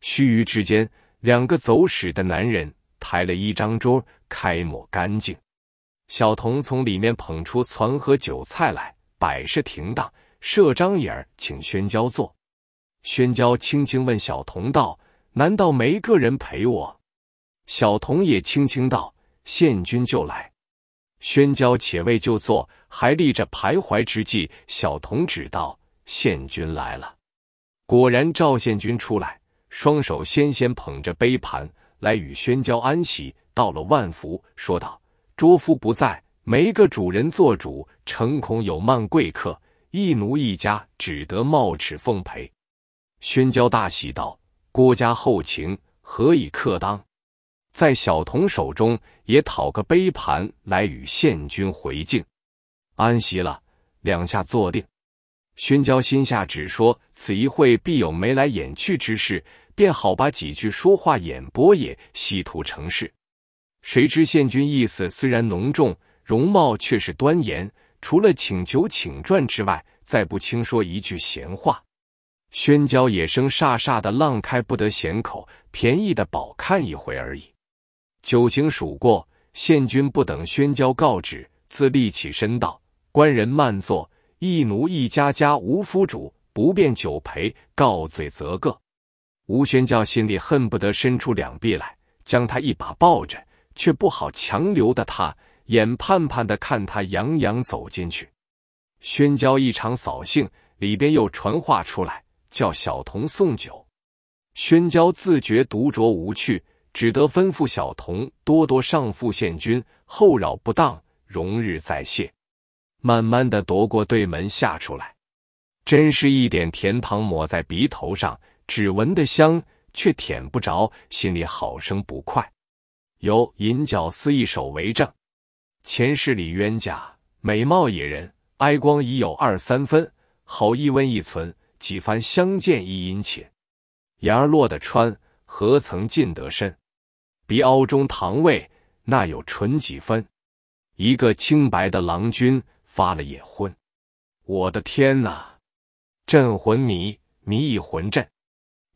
须臾之间，两个走使的男人抬了一张桌，开抹干净。小童从里面捧出攒盒酒菜来，摆设停当，设张眼儿请宣娇坐。宣娇轻轻问小童道：难道没个人陪我？小童也轻轻道：“县君就来。”宣娇且未就坐，还立着徘徊之际，小童指道：“县君来了。”果然，赵县君出来，双手纤纤捧着杯盘来与宣娇安喜。到了万福，说道：“拙夫不在，没个主人做主，诚恐有慢贵客，一奴一家只得冒齿奉陪。”宣娇大喜道。郭家后勤何以克当？在小童手中也讨个杯盘来与县君回敬。安息了两下，坐定。宣娇心下只说，此一会必有眉来眼去之事，便好把几句说话演播也稀图成事。谁知县君意思虽然浓重，容貌却是端严，除了请求请转之外，再不轻说一句闲话。宣娇也生煞煞的浪开不得闲口，便宜的饱看一回而已。酒行数过，县君不等宣娇告旨，自立起身道：“官人慢坐，一奴一家家无夫主，不便久陪，告罪则个。”吴宣娇心里恨不得伸出两臂来将他一把抱着，却不好强留的他，眼盼盼的看他洋洋走进去。宣娇一场扫兴，里边又传话出来。叫小童送酒，宣娇自觉独酌无趣，只得吩咐小童多多上复献君，后扰不当，容日再谢。慢慢的夺过对门下出来，真是一点甜糖抹在鼻头上，只闻的香，却舔不着，心里好生不快。有银角厮一手为证，前世里冤家，美貌野人，哀光已有二三分，好一温一存。几番相见意殷勤，眼儿落得穿，何曾近得身？鼻凹中糖味，那有纯几分？一个清白的郎君，发了野昏，我的天哪！镇魂迷迷意魂阵。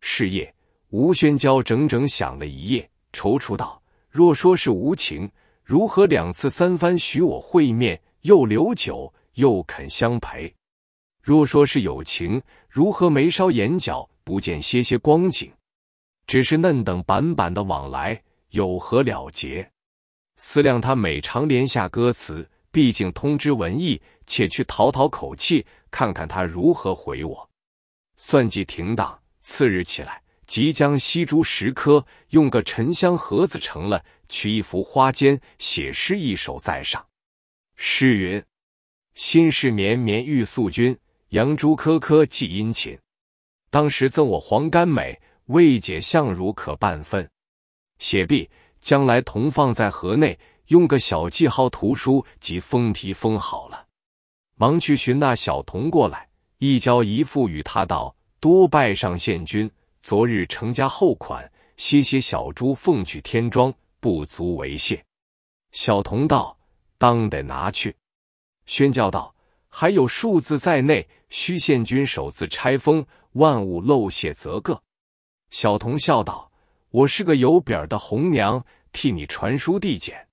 是夜，吴宣娇整整想了一夜，踌躇道：“若说是无情，如何两次三番许我会面，又留酒，又肯相陪？”若说是友情，如何眉梢眼角不见些些光景？只是嫩等板板的往来，有何了结？思量他每常连下歌词，毕竟通知文艺，且去讨讨口气，看看他如何回我。算计停当，次日起来，即将西珠十颗，用个沉香盒子盛了，取一幅花笺，写诗一首在上。诗云：心事绵绵欲诉君。杨朱颗颗寄殷勤，当时赠我黄甘美，未解相如可半分。写毕，将来同放在盒内，用个小记号图书及封题封好了。忙去寻那小童过来，一交一付与他道：“多拜上县君，昨日成家厚款，歇歇小猪奉取天庄，不足为谢。”小童道：“当得拿去。”宣教道。还有数字在内，须县君手字拆封，万物漏写则个。小童笑道：“我是个有表的红娘，替你传书递简。”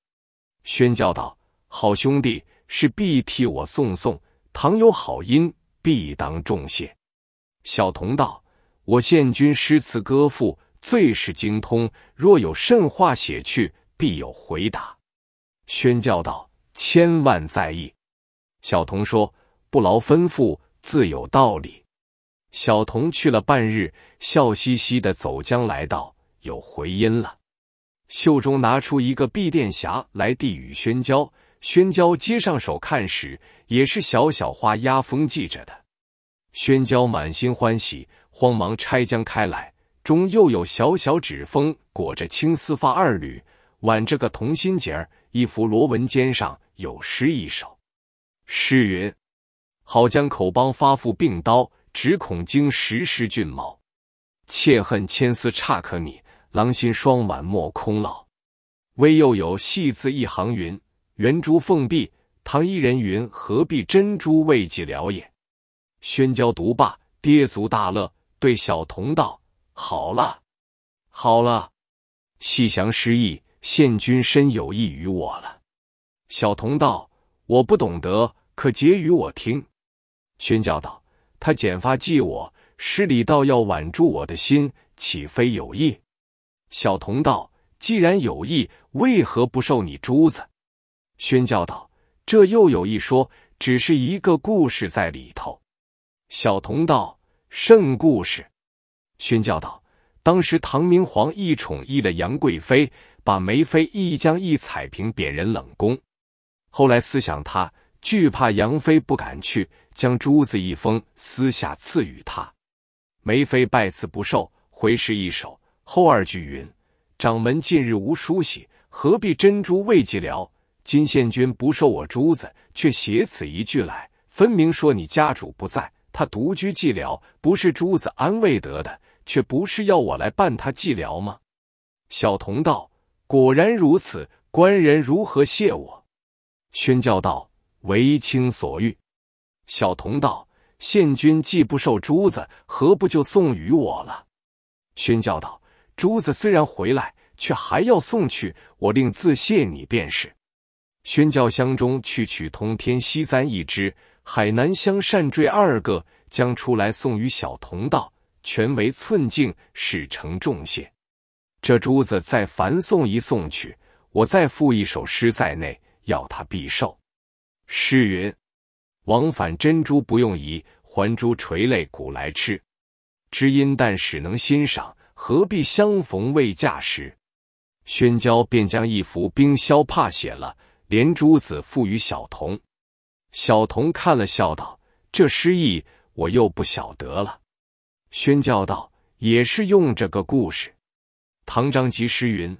宣教道：“好兄弟，是必替我送送。倘有好音，必当重谢。”小童道：“我县君诗词歌赋最是精通，若有甚话写去，必有回答。”宣教道：“千万在意。”小童说：“不劳吩咐，自有道理。”小童去了半日，笑嘻嘻的走将来，道：“有回音了。”袖中拿出一个碧殿匣来，递与宣娇。宣娇接上手看时，也是小小花压封系着的。宣娇满心欢喜，慌忙拆将开来，中又有小小纸封，裹着青丝发二缕，挽着个同心结儿，一幅罗纹笺上有诗一首。诗云：“好将口帮发，复并刀，只恐惊石狮俊毛。妾恨千丝差可拟，郎心双挽莫空老。微又有细字一行云：‘圆珠凤臂，唐一人云：‘何必珍珠未及了也’。宣娇独罢，跌足大乐，对小童道：‘好了，好了。细详诗意，现君深有益于我了。’小童道：‘我不懂得。’”可结于我听，宣教道：“他剪发记我，施礼道要挽住我的心，岂非有意？”小童道：“既然有意，为何不受你珠子？”宣教道：“这又有一说，只是一个故事在里头。”小童道：“甚故事？”宣教道：“当时唐明皇一宠一了杨贵妃，把梅妃一将一彩屏贬人冷宫，后来思想他。”惧怕杨妃不敢去，将珠子一封，私下赐予他。梅妃拜辞不受，回诗一首，后二句云：“掌门近日无梳洗，何必珍珠慰寂寥？金献君不受我珠子，却写此一句来，分明说你家主不在，他独居寂寥，不是珠子安慰得的，却不是要我来伴他寂寥吗？”小童道：“果然如此，官人如何谢我？”宣教道。为卿所欲，小童道：“献君既不受珠子，何不就送与我了？”宣教道：“珠子虽然回来，却还要送去，我令自谢你便是。”宣教箱中去取通天锡簪一只，海南香扇坠二个，将出来送与小童道：“全为寸净，使成重谢。这珠子再烦送一送去，我再附一首诗在内，要他必受。”诗云：“往返珍珠不用疑，还珠垂泪古来痴。知音但使能欣赏，何必相逢未嫁时？”宣娇便将一幅冰绡帕写了，连珠子付与小童。小童看了，笑道：“这诗意我又不晓得了。”宣教道：“也是用这个故事。”唐张籍诗云。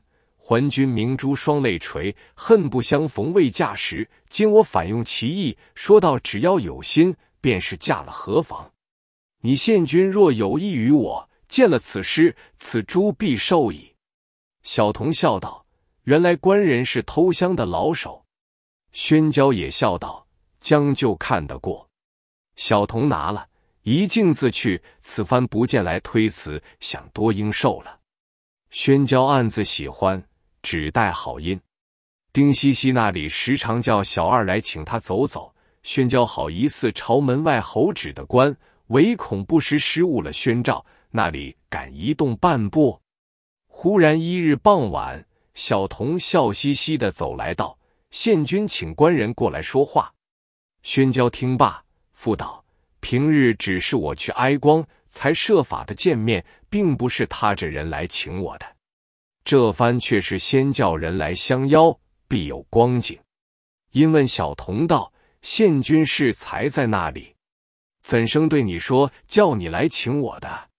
还君明珠双泪垂，恨不相逢未嫁时。今我反用其意，说道：只要有心，便是嫁了何妨。你献君若有意于我，见了此诗，此珠必受矣。小童笑道：“原来官人是偷香的老手。”宣娇也笑道：“将就看得过。”小童拿了，一径自去。此番不见来推辞，想多应受了。宣娇暗自喜欢。只带好音，丁西西那里时常叫小二来请他走走。宣娇好一似朝门外候旨的官，唯恐不时失误了宣召，那里敢移动半步。忽然一日傍晚，小童笑嘻嘻的走来道：“县君请官人过来说话。”宣娇听罢，复道：“平日只是我去挨光，才设法的见面，并不是他这人来请我的。”这番却是先叫人来相邀，必有光景。因问小童道：“县君适才在那里？怎生对你说，叫你来请我的？”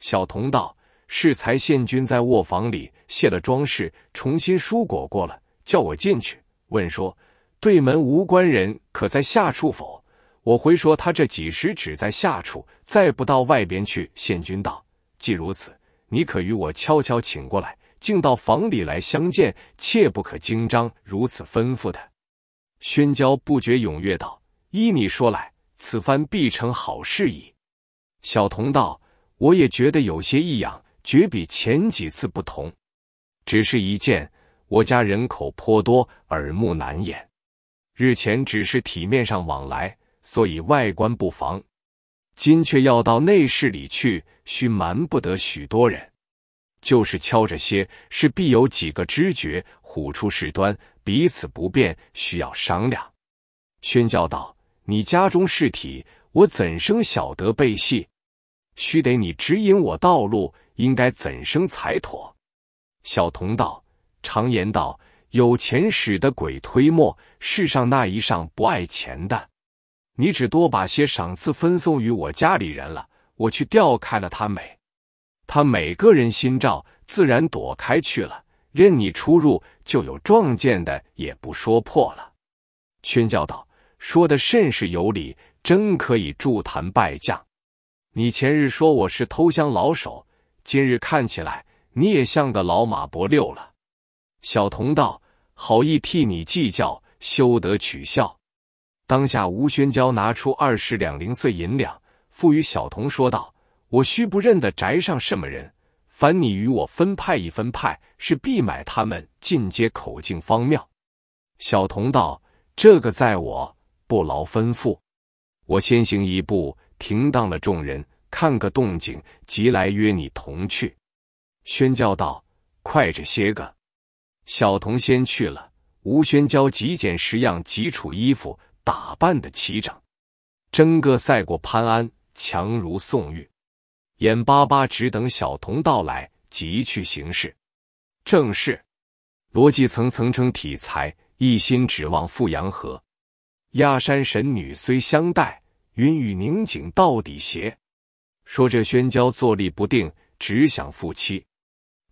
小童道：“适才县君在卧房里卸了装饰，重新梳裹过了，叫我进去问说，对门无官人可在下处否？我回说他这几时只在下处，再不到外边去。”县君道：“既如此，你可与我悄悄请过来。”竟到房里来相见，切不可惊张。如此吩咐的，宣娇不觉踊跃道：“依你说来，此番必成好事矣。”小童道：“我也觉得有些异样，绝比前几次不同。只是一见，我家人口颇多，耳目难掩。日前只是体面上往来，所以外观不妨。今却要到内室里去，须瞒不得许多人。”就是敲着些，是必有几个知觉，唬出事端，彼此不便，需要商量。宣教道：“你家中事体，我怎生晓得背戏？须得你指引我道路，应该怎生才妥？”小童道：“常言道，有钱使得鬼推磨，世上那一上不爱钱的？你只多把些赏赐分送于我家里人了，我去调开了他美。”他每个人心照，自然躲开去了。任你出入，就有撞见的，也不说破了。宣教道：“说的甚是有理，真可以助谈败将。你前日说我是偷香老手，今日看起来，你也像个老马伯六了。”小童道：“好意替你计较，休得取笑。”当下，吴宣教拿出二十两零碎银两，付与小童说道。我须不认得宅上什么人，凡你与我分派一分派，是必买他们进阶口径方妙。小童道：“这个在我，不劳吩咐。”我先行一步，停当了众人，看个动静，即来约你同去。宣教道：“快着些个！”小童先去了。吴宣教极简十样极楚衣服，打扮的齐整，争个赛过潘安，强如宋玉。眼巴巴只等小童到来，即去行事。正是，罗辑层层称体裁，一心指望富阳河。亚山神女虽相待，云雨凝景到底邪。说这宣娇坐立不定，只想复妻。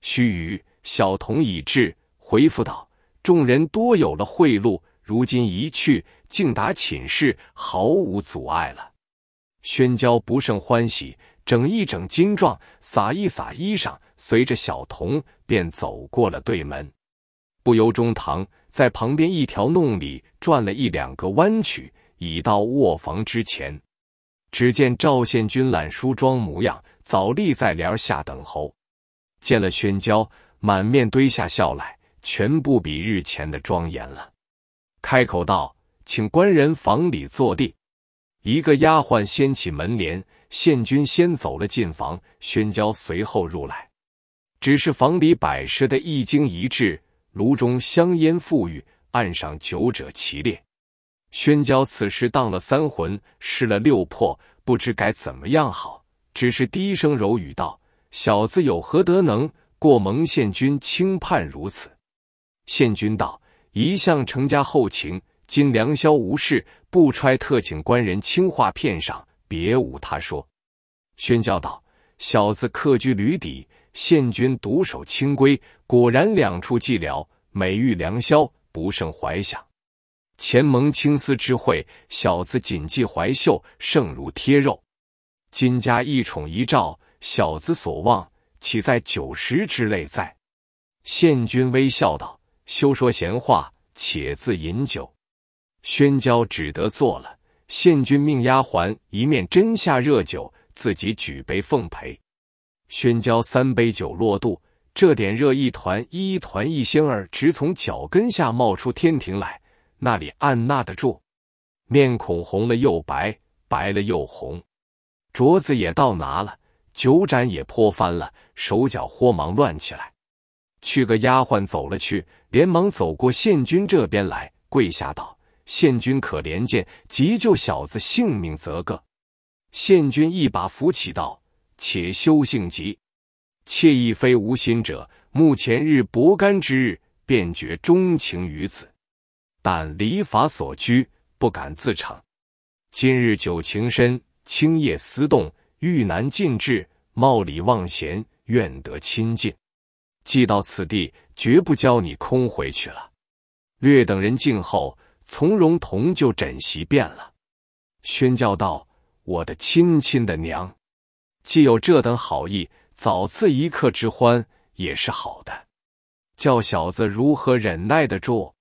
须臾，小童已至，回复道：“众人多有了贿赂，如今一去，竟达寝室，毫无阻碍了。”宣娇不胜欢喜。整一整金状，撒一撒衣裳，随着小童便走过了对门，不由中堂在旁边一条弄里转了一两个弯曲，已到卧房之前。只见赵献君揽梳妆模样，早立在帘下等候，见了宣娇，满面堆下笑来，全不比日前的庄严了。开口道：“请官人房里坐地。”一个丫鬟掀起门帘。县君先走了进房，宣娇随后入来。只是房里摆设的一惊一乍，炉中香烟馥郁，案上酒者齐列。宣娇此时荡了三魂，失了六魄，不知该怎么样好，只是低声柔语道：“小子有何德能，过蒙县君轻判如此？”县君道：“一向成家后勤，今良宵无事，不揣特请官人轻话片赏。”别无他说，宣教道：“小子客居旅邸，现君独守清规，果然两处寂寥，每遇良宵，不胜怀想。前蒙青丝之惠，小子谨记怀袖，胜如贴肉。金家一宠一照，小子所望，岂在九十之内哉？”现君微笑道：“休说闲话，且自饮酒。”宣教只得坐了。县君命丫鬟一面斟下热酒，自己举杯奉陪。宣娇三杯酒落肚，这点热一团一团一星儿直从脚跟下冒出天庭来，那里按捺得住？面孔红了又白，白了又红。镯子也倒拿了，酒盏也泼翻了，手脚慌忙乱起来。去个丫鬟走了去，连忙走过县君这边来，跪下道。献君可怜见，急救小子性命则个。献君一把扶起道：“且休性急，妾亦非无心者。目前日薄干之日，便觉钟情于此，但礼法所拘，不敢自逞。今日酒情深，青叶思动，欲难尽致。冒礼忘贤，愿得亲近。既到此地，绝不教你空回去了。略等人静后。”从容同就枕席变了，宣叫道：“我的亲亲的娘，既有这等好意，早赐一刻之欢也是好的。叫小子如何忍耐得住？”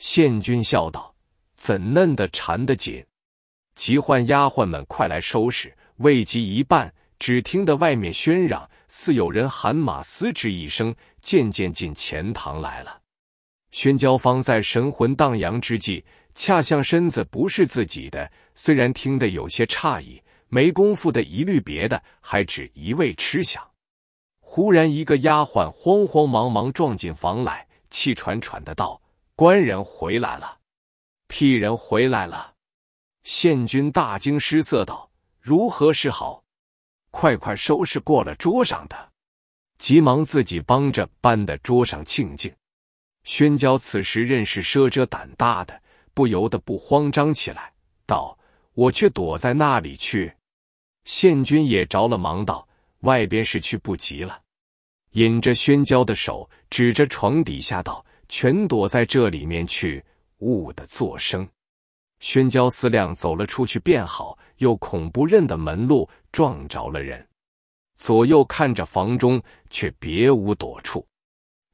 献君笑道：“怎嫩的缠得紧？”急唤丫鬟们快来收拾。未及一半，只听得外面喧嚷，似有人喊马嘶之一声，渐渐进钱塘来了。宣娇芳在神魂荡漾之际，恰像身子不是自己的。虽然听得有些诧异，没功夫的一律别的，还只一味吃想。忽然一个丫鬟慌慌忙忙撞进房来，气喘喘的道：“官人回来了，屁人回来了！”县君大惊失色道：“如何是好？快快收拾过了桌上的。”急忙自己帮着搬的桌上，静静。宣娇此时认识奢着胆大的，不由得不慌张起来，道：“我却躲在那里去？”县君也着了忙，道：“外边是去不及了。”引着宣娇的手，指着床底下道：“全躲在这里面去，兀的作声。”宣娇思量，走了出去便好，又恐不认得门路，撞着了人。左右看着房中，却别无躲处，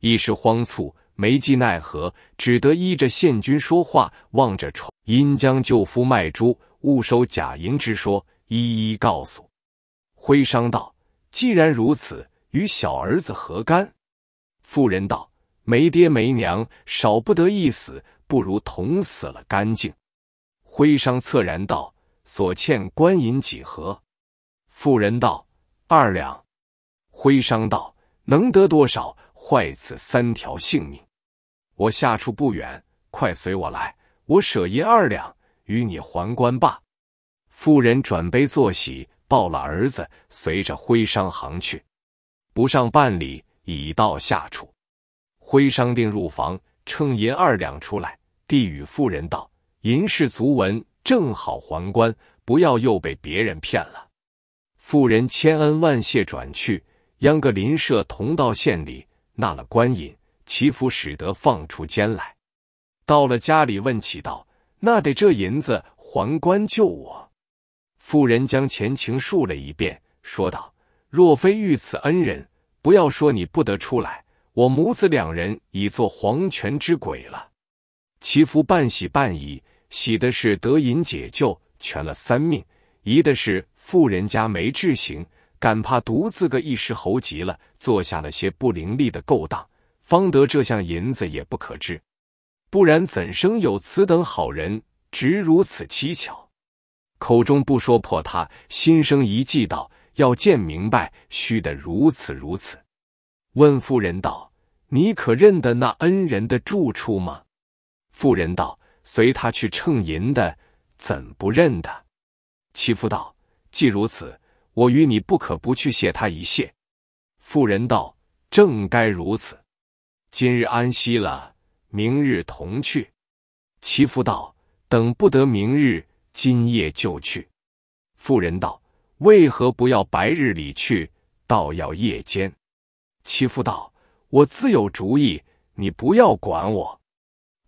一时慌促。没计奈何，只得依着县君说话，望着丑因将舅夫卖猪、误收假银之说，一一告诉。徽商道：“既然如此，与小儿子何干？”妇人道：“没爹没娘，少不得一死，不如捅死了干净。”徽商恻然道：“所欠官银几何？”妇人道：“二两。”徽商道：“能得多少？”坏此三条性命，我下处不远，快随我来。我舍银二两与你还官罢。妇人转悲作喜，抱了儿子，随着徽商行去。不上半里，已到下处。徽商定入房，称银二两出来，递与妇人道：“银氏足文，正好还官，不要又被别人骗了。”妇人千恩万谢，转去央个邻舍同到县里。纳了官银，其福使得放出监来。到了家里，问起道：“那得这银子还官救我？”妇人将前情述了一遍，说道：“若非遇此恩人，不要说你不得出来，我母子两人已做黄泉之鬼了。”其福半喜半疑，喜的是得银解救，全了三命；疑的是富人家没智行。敢怕独自个一时猴急了，做下了些不伶俐的勾当，方得这项银子也不可知。不然，怎生有此等好人，直如此蹊跷？口中不说破，他心生一计，道要见明白，须得如此如此。问妇人道：“你可认得那恩人的住处吗？”妇人道：“随他去秤银的，怎不认得？”其夫道：“既如此。”我与你不可不去谢他一谢。妇人道：“正该如此。今日安息了，明日同去。”其夫道：“等不得明日，今夜就去。”妇人道：“为何不要白日里去，倒要夜间？”其夫道：“我自有主意，你不要管我。”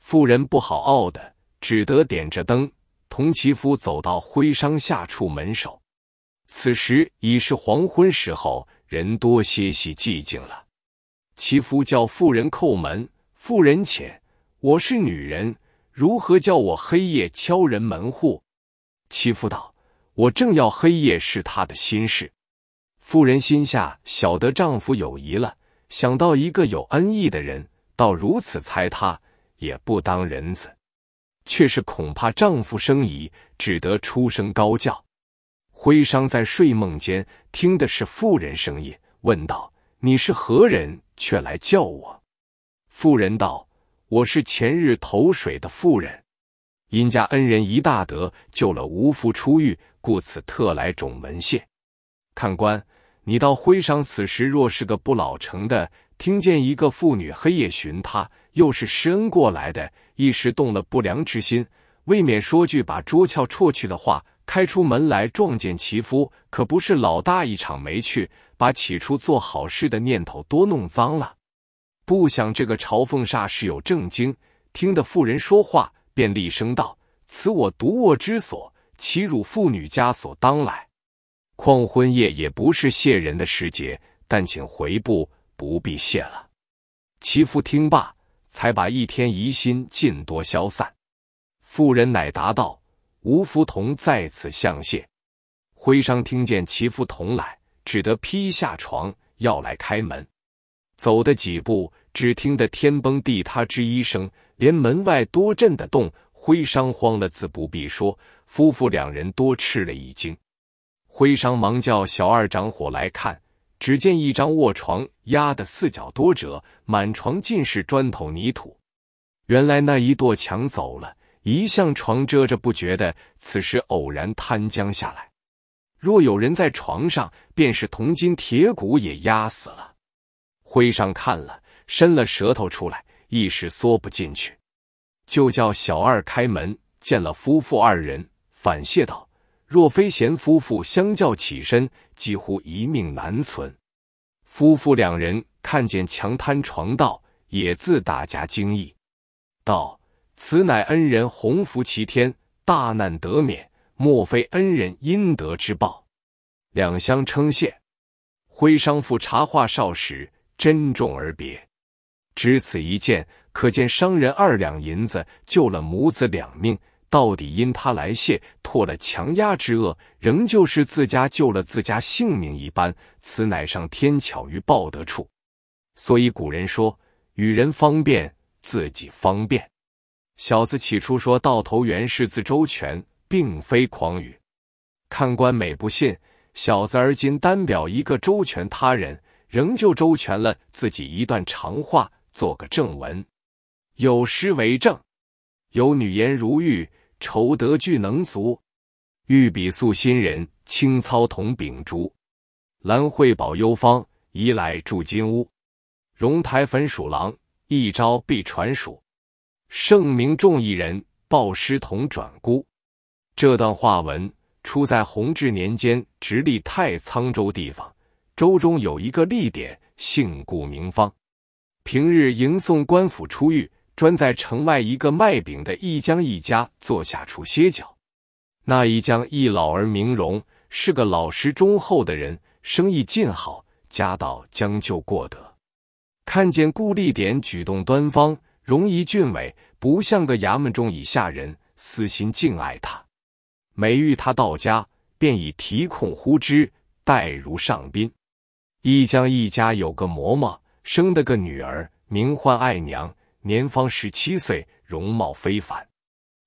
妇人不好傲的，只得点着灯，同其夫走到徽商下处门首。此时已是黄昏时候，人多歇息，寂静了。其夫叫妇人叩门，妇人且，我是女人，如何叫我黑夜敲人门户？”其夫道：“我正要黑夜是他的心事。”妇人心下晓得丈夫有疑了，想到一个有恩义的人，倒如此猜他，也不当人子，却是恐怕丈夫生疑，只得出声高叫。徽商在睡梦间听的是妇人声音，问道：“你是何人？却来叫我？”妇人道：“我是前日投水的妇人，因家恩人一大德救了无福出狱，故此特来种门谢。看官，你到徽商此时若是个不老成的，听见一个妇女黑夜寻他，又是施恩过来的，一时动了不良之心，未免说句把桌翘啜去的话。”开出门来撞见其夫，可不是老大一场没趣，把起初做好事的念头多弄脏了。不想这个朝奉煞是有正经，听得妇人说话，便厉声道：“此我独卧之所，岂辱妇女家所当来？况婚夜也不是谢人的时节，但请回步，不必谢了。”其夫听罢，才把一天疑心尽多消散。妇人乃答道。吴福同再次相谢徽商听见齐福同来，只得披下床要来开门。走的几步，只听得天崩地塌之一声，连门外多震的动。徽商慌了，自不必说。夫妇两人多吃了一惊。徽商忙叫小二掌火来看，只见一张卧床压得四角多折，满床尽是砖头泥土。原来那一垛墙走了。一向床遮着不觉得，此时偶然瘫将下来。若有人在床上，便是铜筋铁骨也压死了。徽上看了，伸了舌头出来，一时缩不进去，就叫小二开门。见了夫妇二人，反谢道：“若非贤夫妇相较起身，几乎一命难存。”夫妇两人看见强瘫床道，也自大家惊异，道。此乃恩人鸿福齐天，大难得免，莫非恩人阴德之报？两相称谢，徽商父茶话少时，珍重而别。只此一件，可见商人二两银子救了母子两命，到底因他来谢，拓了强压之恶，仍旧是自家救了自家性命一般。此乃上天巧于报德处，所以古人说：与人方便，自己方便。小子起初说道头原是字周全，并非狂语。看官每不信，小子而今单表一个周全，他人仍旧周全了自己一段长话，做个正文。有诗为证：有女颜如玉，愁得具能足。玉笔素心人，轻操同秉烛。兰蕙保幽芳，移来住金屋。荣台焚鼠郎，一朝必传属。盛名重一人，鲍师同转孤。这段话文出在弘治年间，直隶太沧州地方。州中有一个立典，姓顾名方。平日迎送官府出狱，专在城外一个卖饼的一江一家坐下处歇脚。那一江一老而名荣，是个老实忠厚的人，生意尽好，家道将就过得。看见顾立典举动端方。容仪俊伟，不像个衙门中以下人，私心敬爱他。每遇他到家，便以提孔呼之，待如上宾。易江一家有个嬷嬷，生的个女儿，名唤爱娘，年方十七岁，容貌非凡。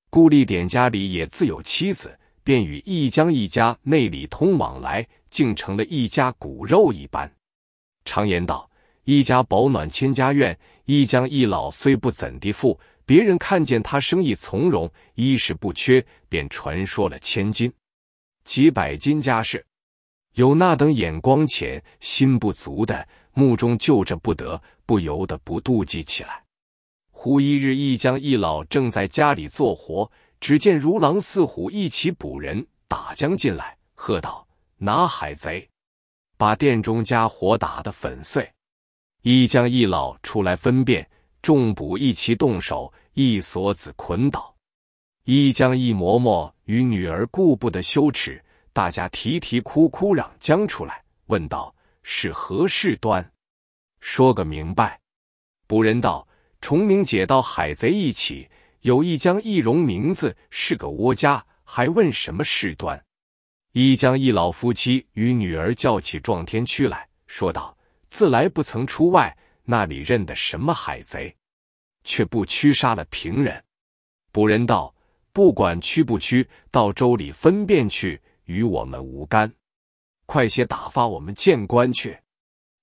顾立典家里也自有妻子，便与易江一家内里通往来，竟成了一家骨肉一般。常言道：“一家保暖千家院。”一江一老虽不怎地富，别人看见他生意从容，衣食不缺，便传说了千金、几百金家事。有那等眼光浅、心不足的，目中就着不得，不由得不妒忌起来。忽一日，一江一老正在家里做活，只见如狼似虎一起捕人打将进来，喝道：“拿海贼！把店中家伙打得粉碎！”一江一老出来分辨，众捕一齐动手，一锁子捆倒。一江一嬷嬷与女儿顾不得羞耻，大家啼啼哭哭嚷将出来，问道：“是何事端？说个明白。”捕人道：“崇明姐到海贼一起，有一江一荣名字，是个窝家，还问什么事端？”一江一老夫妻与女儿叫起撞天区来说道。自来不曾出外，那里认得什么海贼？却不驱杀了平人？卜人道：不管驱不驱，到州里分辨去，与我们无干。快些打发我们见官去。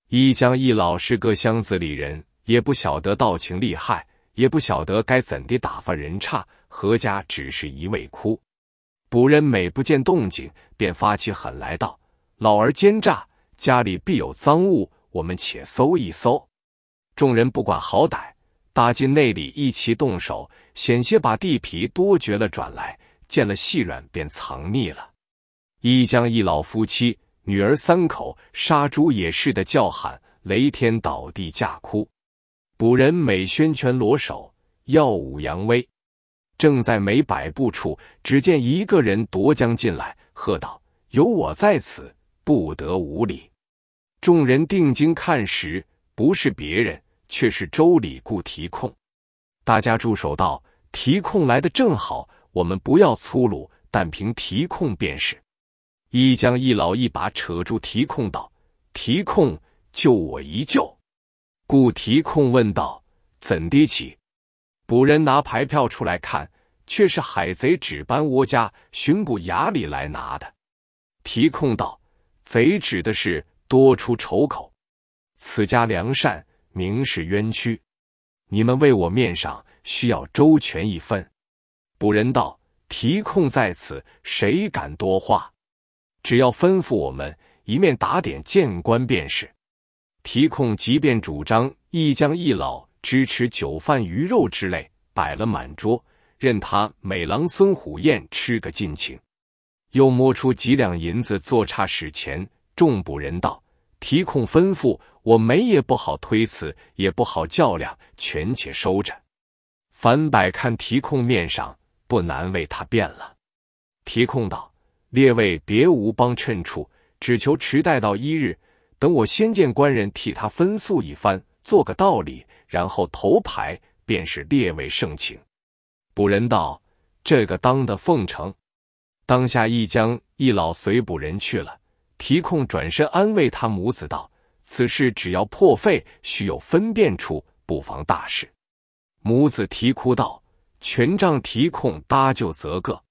一江一老是个箱子里人，也不晓得道情厉害，也不晓得该怎地打发人差。何家只是一味哭。仆人每不见动静，便发起狠来道：老儿奸诈，家里必有赃物。我们且搜一搜，众人不管好歹，打进内里，一齐动手，险些把地皮多掘了。转来见了细软，便藏匿了。一将一老夫妻，女儿三口，杀猪也似的叫喊，雷天倒地，架哭。捕人每宣拳罗手，耀武扬威。正在每百步处，只见一个人夺将进来，喝道：“有我在此，不得无礼。”众人定睛看时，不是别人，却是周礼顾提控。大家驻手道：“提控来的正好，我们不要粗鲁，但凭提控便是。”一将一老一把扯住提控道：“提控救我一救。”顾提控问道：“怎的起？”捕人拿牌票出来看，却是海贼指班窝家巡捕衙里来拿的。提控道：“贼指的是？”多出丑口，此家良善，名是冤屈。你们为我面上，需要周全一分。”卜人道提控在此，谁敢多话？只要吩咐我们一面打点见官便是。提控即便主张，一将一老，支持酒饭鱼肉之类，摆了满桌，任他美狼孙虎宴吃个尽情。又摸出几两银子做差使钱。众捕人道：“提控吩咐，我没也不好推辞，也不好较量，权且收着。”樊百看提控面上，不难为他变了。提控道：“列位别无帮衬处，只求迟待到一日，等我先见官人替他分诉一番，做个道理，然后头牌便是列位盛情。”捕人道：“这个当的奉承。”当下一将一老随捕人去了。提控转身安慰他母子道：“此事只要破费，须有分辨处，不妨大事。”母子啼哭道：“权杖提控搭救，则个。”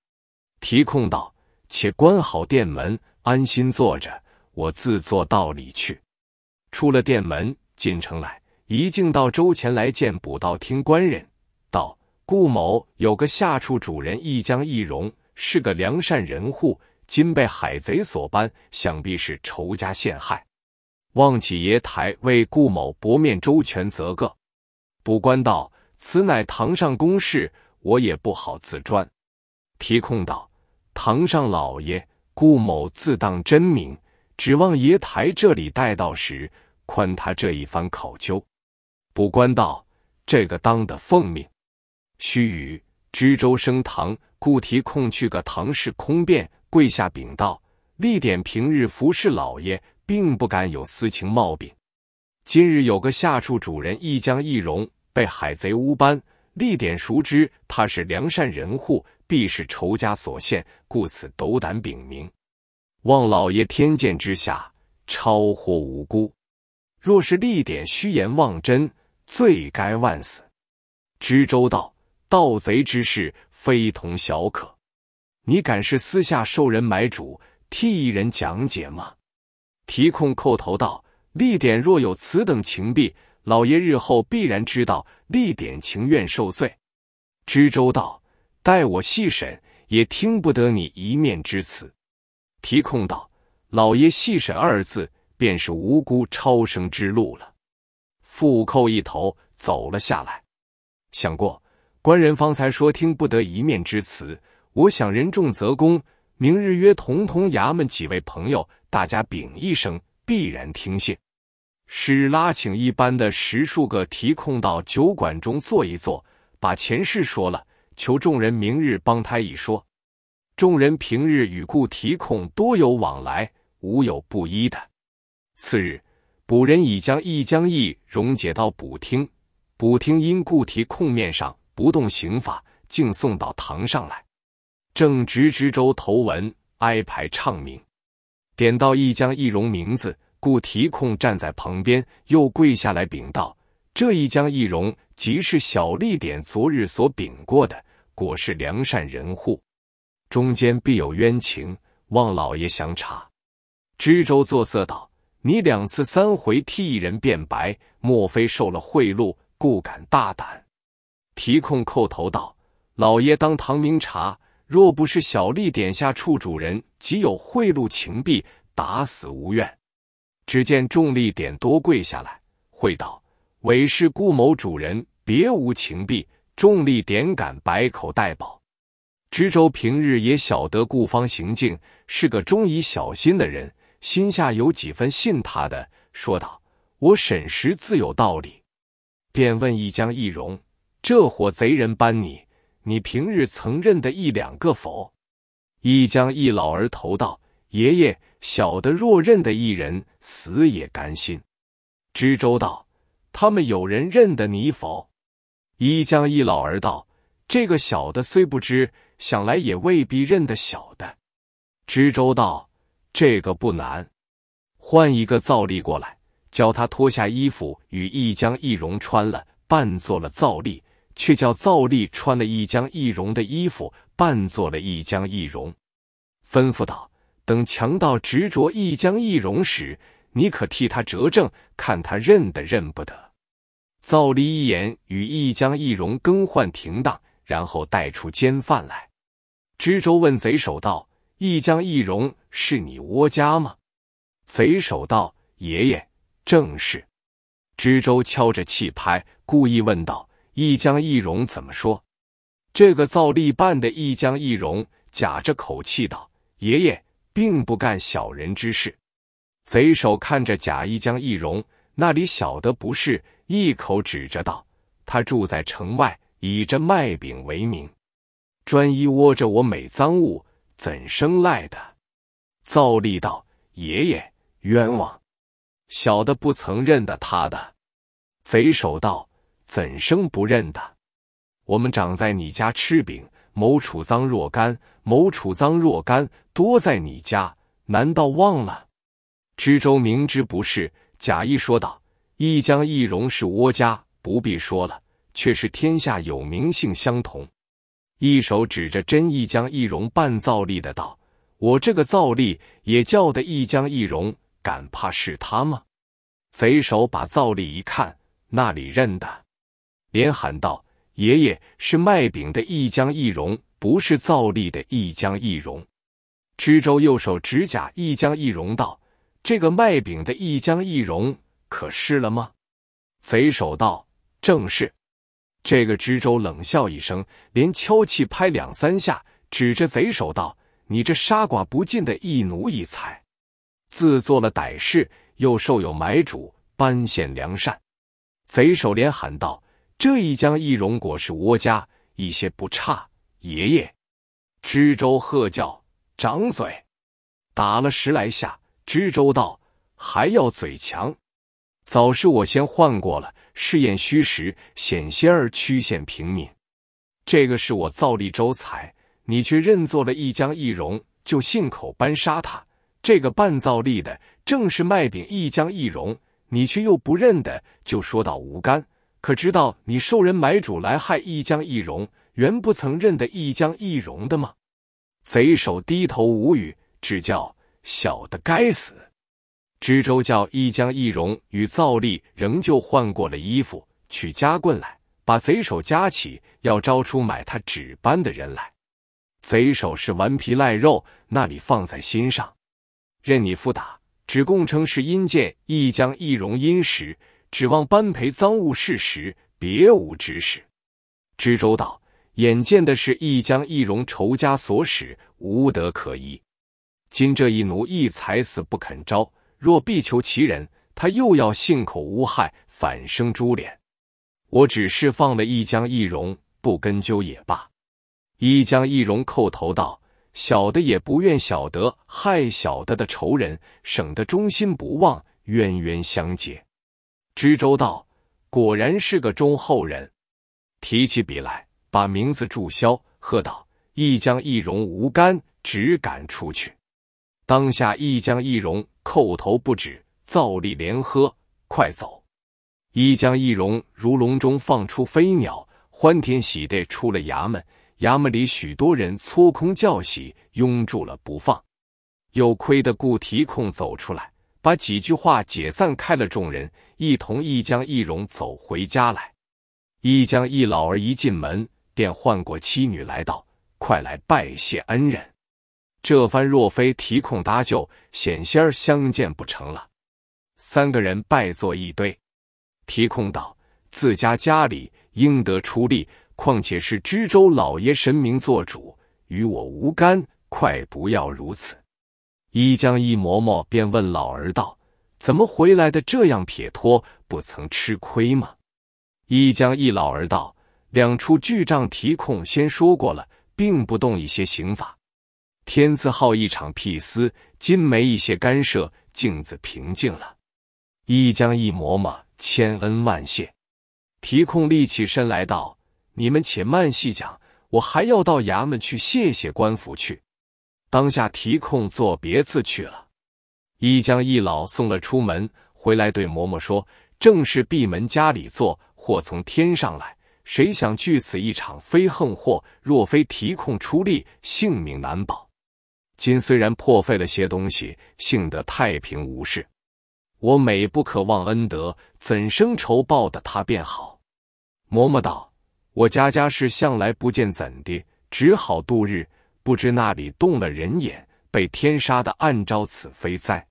提控道：“且关好店门，安心坐着，我自作道理去。”出了店门，进城来，一径到周前来见捕道厅官人，道：“顾某有个下处主人一江一荣，是个良善人户。”今被海贼所搬，想必是仇家陷害。望起爷台为顾某薄面周全，则个。卜官道：“此乃堂上公事，我也不好自专。”提控道：“堂上老爷，顾某自当真名，指望爷台这里带到时，宽他这一番考究。”卜官道：“这个当的奉命。”须臾，知州升堂，故提控去个堂室空辩。跪下禀道：“立典平日服侍老爷，并不敢有私情冒禀。今日有个下处主人一江易荣，被海贼污班。立典熟知他是良善人户，必是仇家所陷，故此斗胆禀明，望老爷天鉴之下，超乎无辜。若是立典虚言妄真，罪该万死。”知州道：“盗贼之事非同小可。”你敢是私下受人买主，替一人讲解吗？提控叩头道：“立典若有此等情弊，老爷日后必然知道。立典情愿受罪。”知州道：“待我细审，也听不得你一面之词。”提控道：“老爷细审二字，便是无辜超生之路了。”复叩一头，走了下来。想过官人方才说听不得一面之词。我想人众则公，明日约同同衙门几位朋友，大家禀一声，必然听信。是拉请一般的十数个提控到酒馆中坐一坐，把前事说了，求众人明日帮他一说。众人平日与故提控多有往来，无有不依的。次日，捕人已将一江一溶解到捕厅，捕厅因故提控面上不动刑法，竟送到堂上来。正直知州头文哀排唱名，点到一江易荣名字，故提控站在旁边，又跪下来禀道：“这一江易荣，即是小吏点昨日所禀过的，果是良善人户，中间必有冤情，望老爷详查。”知州作色道：“你两次三回替一人辩白，莫非受了贿赂，故敢大胆？”提控叩头道：“老爷当堂明察若不是小吏点下处主人，即有贿赂情弊，打死无怨。只见众吏点多跪下来，会道：“韦氏顾某主人，别无情弊。”众吏点敢百口代保。知州平日也晓得顾方行径，是个忠义小心的人，心下有几分信他的，说道：“我审时自有道理。”便问一江一荣：“这伙贼人搬你？”你平日曾认得一两个否？一江一老儿头道：“爷爷，小的若认得一人，死也甘心。”知州道：“他们有人认得你否？”一江一老儿道：“这个小的虽不知，想来也未必认得小的。”知州道：“这个不难，换一个皂吏过来，教他脱下衣服与一江一荣穿了，扮作了皂吏。”却叫赵立穿了一江易容的衣服，扮作了一江易容，吩咐道：“等强盗执着一江易容时，你可替他折证，看他认得认不得。”赵立一言与一江易容更换停当，然后带出奸犯来。知州问贼首道：“一江易容是你窝家吗？”贼首道：“爷爷，正是。”知州敲着气拍，故意问道。一江一容怎么说？这个造例办的一江一容，假着口气道：“爷爷并不干小人之事。”贼手看着假一江一容那里晓得不是，一口指着道：“他住在城外，以着卖饼为名，专一窝着我美赃物，怎生赖的？”造例道：“爷爷冤枉，小的不曾认得他的。”贼手道。怎生不认的？我们长在你家吃饼，某储脏若干，某储脏若干，多在你家，难道忘了？知州明知不是，假意说道：“一江一荣是窝家，不必说了，却是天下有名姓相同。”一手指着真一江一荣半造力的道：“我这个造力也叫的一江一荣，敢怕是他吗？”贼手把造力一看，那里认的。连喊道：“爷爷是卖饼的一江一荣，不是造粒的一江一荣。”知州右手指甲一江一荣道：“这个卖饼的一江一荣，可是了吗？”贼手道：“正是。”这个知州冷笑一声，连敲气拍两三下，指着贼手道：“你这杀剐不尽的一奴一才，自做了歹事，又受有买主，搬显良善。”贼手连喊道。这一江易容果是我家，一些不差。爷爷知州喝叫，掌嘴打了十来下。知州道：“还要嘴强？早是我先换过了，试验虚实，险些儿曲线平民。这个是我造立周才，你却认作了一江易容，就信口搬杀他。这个半造立的，正是卖饼一江易容，你却又不认得，就说到吴干。”可知道你受人买主来害一江易容，原不曾认得一江易容的吗？贼首低头无语，只叫小的该死。知州叫一江易容与赵吏仍旧换过了衣服，取夹棍来，把贼首夹起，要招出买他纸般的人来。贼首是顽皮赖肉，那里放在心上，任你夫打，只供称是阴见一江易容阴时。指望搬赔赃物，事实别无指使。知州道：“眼见的是一江一荣仇家所使，无德可依。今这一奴一踩死不肯招，若必求其人，他又要信口诬害，反生株连。我只是放了一江一荣，不跟究也罢。”一江一荣叩头道：“小的也不愿小的害小的的仇人，省得忠心不忘，冤冤相结。”知州道：“果然是个忠厚人。”提起笔来，把名字注销，喝道：“一江一容无干，只敢出去。”当下一江一容叩头不止，造力连喝：“快走！”一江一容如笼中放出飞鸟，欢天喜地出了衙门。衙门里许多人搓空叫喜，拥住了不放。又亏得顾提控走出来。把几句话解散开了，众人一同一江一荣走回家来。一江一老儿一进门便唤过妻女来道：“快来拜谢恩人，这番若非提控搭救，险些儿相见不成了。”三个人拜坐一堆。提控道：“自家家里应得出力，况且是知州老爷神明做主，与我无干，快不要如此。”一江一嬷嬷便问老儿道：“怎么回来的这样撇脱？不曾吃亏吗？”一江一老儿道：“两处巨仗提控先说过了，并不动一些刑法。天字号一场屁丝，金梅一些干涉，镜子平静了。”一江一嬷嬷千恩万谢。提控立起身来道：“你们且慢细讲，我还要到衙门去谢谢官府去。”当下提空做别字去了，一将一老送了出门，回来对嬷嬷说：“正是闭门家里坐，祸从天上来。谁想据此一场非横祸？若非提空出力，性命难保。今虽然破费了些东西，幸得太平无事。我每不可忘恩德，怎生仇报的他便好？”嬷嬷道：“我家家事向来不见怎地，只好度日。”不知那里动了人眼，被天杀的暗招此非灾。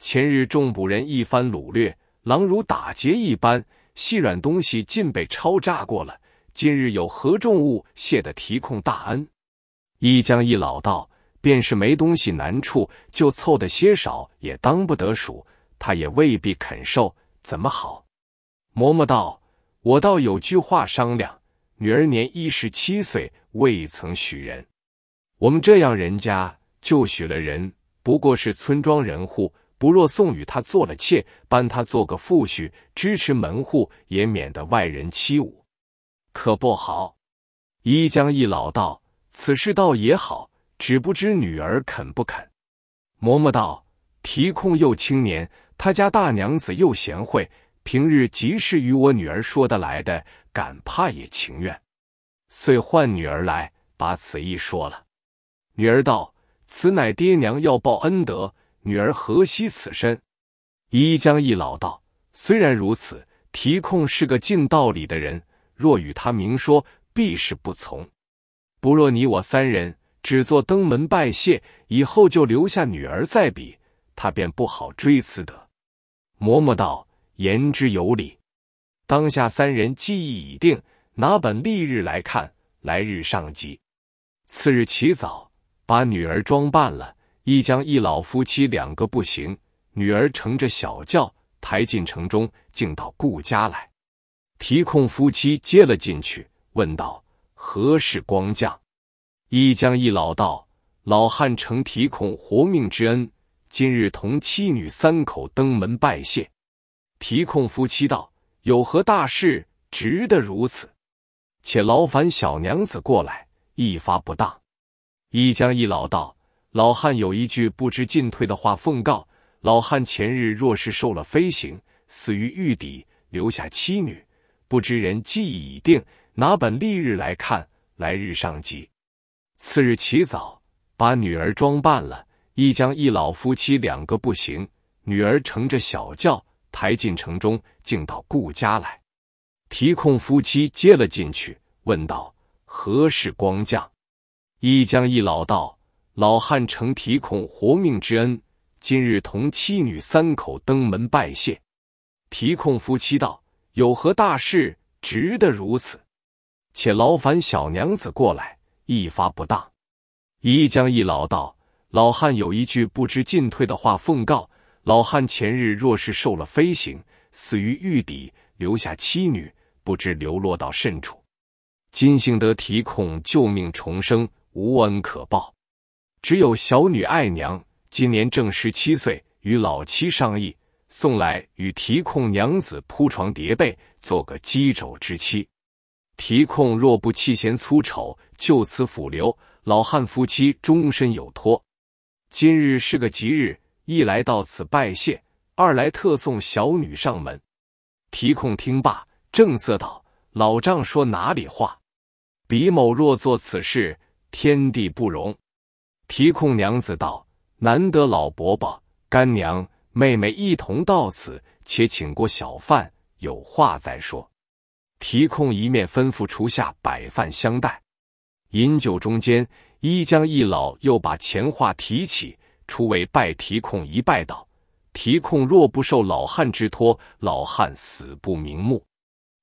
前日众捕人一番掳掠，狼如打劫一般，细软东西尽被抄炸过了。今日有何重物谢的提控大恩？一将一老道，便是没东西难处，就凑的些少也当不得数，他也未必肯受，怎么好？嬷嬷道：“我倒有句话商量，女儿年一十七岁，未曾许人。”我们这样人家就许了人，不过是村庄人户，不若送与他做了妾，帮他做个父婿，支持门户，也免得外人欺侮，可不好。一江一老道，此事倒也好，只不知女儿肯不肯。嬷嬷道：提控又青年，他家大娘子又贤惠，平日极是与我女儿说得来的，敢怕也情愿。遂唤女儿来，把此意说了。女儿道：“此乃爹娘要报恩德，女儿何惜此身？”一江一老道：“虽然如此，提控是个尽道理的人，若与他明说，必是不从。不若你我三人只做登门拜谢，以后就留下女儿再比，他便不好追辞得。”嬷嬷道：“言之有理。”当下三人记忆已定，拿本立日来看，来日上吉。次日起早。把女儿装扮了，一将一老夫妻两个不行，女儿乘着小轿抬进城中，竟到顾家来。提控夫妻接了进去，问道：“何事光降？”一将一老道：“老汉承提控活命之恩，今日同妻女三口登门拜谢。”提控夫妻道：“有何大事，值得如此？且劳烦小娘子过来，一发不当。”一将一老道，老汉有一句不知进退的话奉告。老汉前日若是受了飞行，死于狱底，留下妻女，不知人计已定，拿本历日来看，来日上计。次日起早，把女儿装扮了，一将一老夫妻两个不行，女儿乘着小轿抬进城中，竟到顾家来。提控夫妻接了进去，问道：何事光降？一江一老道，老汉承提控活命之恩，今日同妻女三口登门拜谢。提控夫妻道：“有何大事，值得如此？且劳烦小娘子过来，一发不当。”一江一老道，老汉有一句不知进退的话奉告：老汉前日若是受了飞行，死于狱底，留下妻女，不知流落到甚处。金幸德提控救命重生。无恩可报，只有小女爱娘，今年正十七岁，与老妻商议，送来与提控娘子铺床叠被，做个鸡肘之妻。提控若不弃嫌粗丑，就此抚留，老汉夫妻终身有托。今日是个吉日，一来到此拜谢，二来特送小女上门。提控听罢，正色道：“老丈说哪里话？比某若做此事。”天地不容。提控娘子道：“难得老伯伯、干娘、妹妹一同到此，且请过小饭，有话再说。”提控一面吩咐厨下摆饭相待。饮酒中间，一江一老又把前话提起。出为拜提控一拜道：“提控若不受老汉之托，老汉死不瞑目。”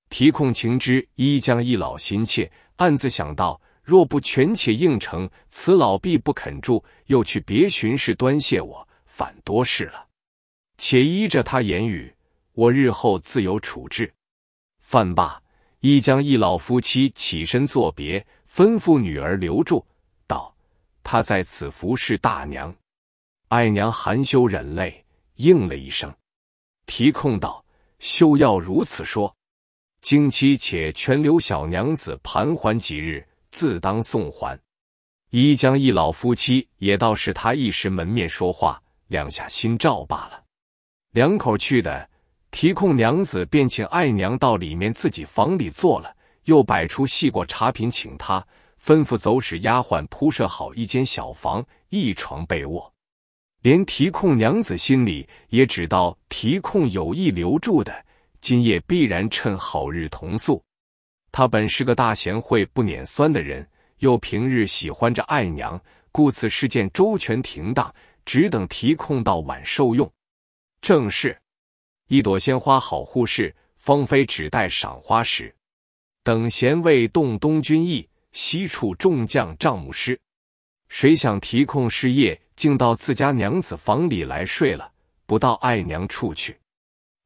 提控情知一江一老心切，暗自想到。若不全且应承，此老必不肯住，又去别巡视端谢我，反多事了。且依着他言语，我日后自有处置。饭罢，一将一老夫妻起身作别，吩咐女儿留住，道：“他在此服侍大娘。”爱娘含羞忍泪，应了一声，提控道：“休要如此说，经期且全留小娘子盘桓几日。”自当送还。一江一老夫妻也倒是他一时门面说话，两下心照罢了。两口去的提控娘子便请爱娘到里面自己房里坐了，又摆出细果茶品请他，吩咐走使丫鬟铺设好一间小房，一床被卧。连提控娘子心里也只道提控有意留住的，今夜必然趁好日同宿。他本是个大贤惠不捻酸的人，又平日喜欢着爱娘，故此事件周全停当，只等提控到晚受用。正是，一朵鲜花好护侍，芳菲只待赏花时。等闲未动东君意，西处众将帐幕失。谁想提控失业，竟到自家娘子房里来睡了，不到爱娘处去。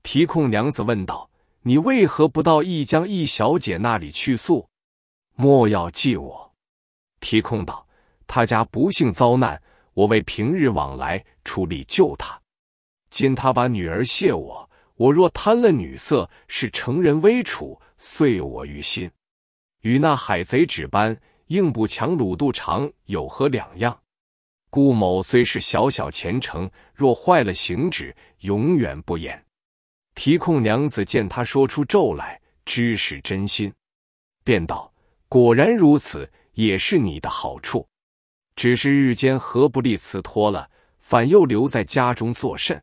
提控娘子问道。你为何不到易江易小姐那里去诉？”莫要记我。提控道，他家不幸遭难，我为平日往来出力救他。今他把女儿谢我，我若贪了女色，是成人微处，碎我于心，与那海贼纸般硬不强鲁肚肠有何两样？顾某虽是小小虔诚，若坏了行止，永远不言。提控娘子见他说出咒来，知是真心，便道：“果然如此，也是你的好处。只是日间何不立辞脱了，反又留在家中作甚？”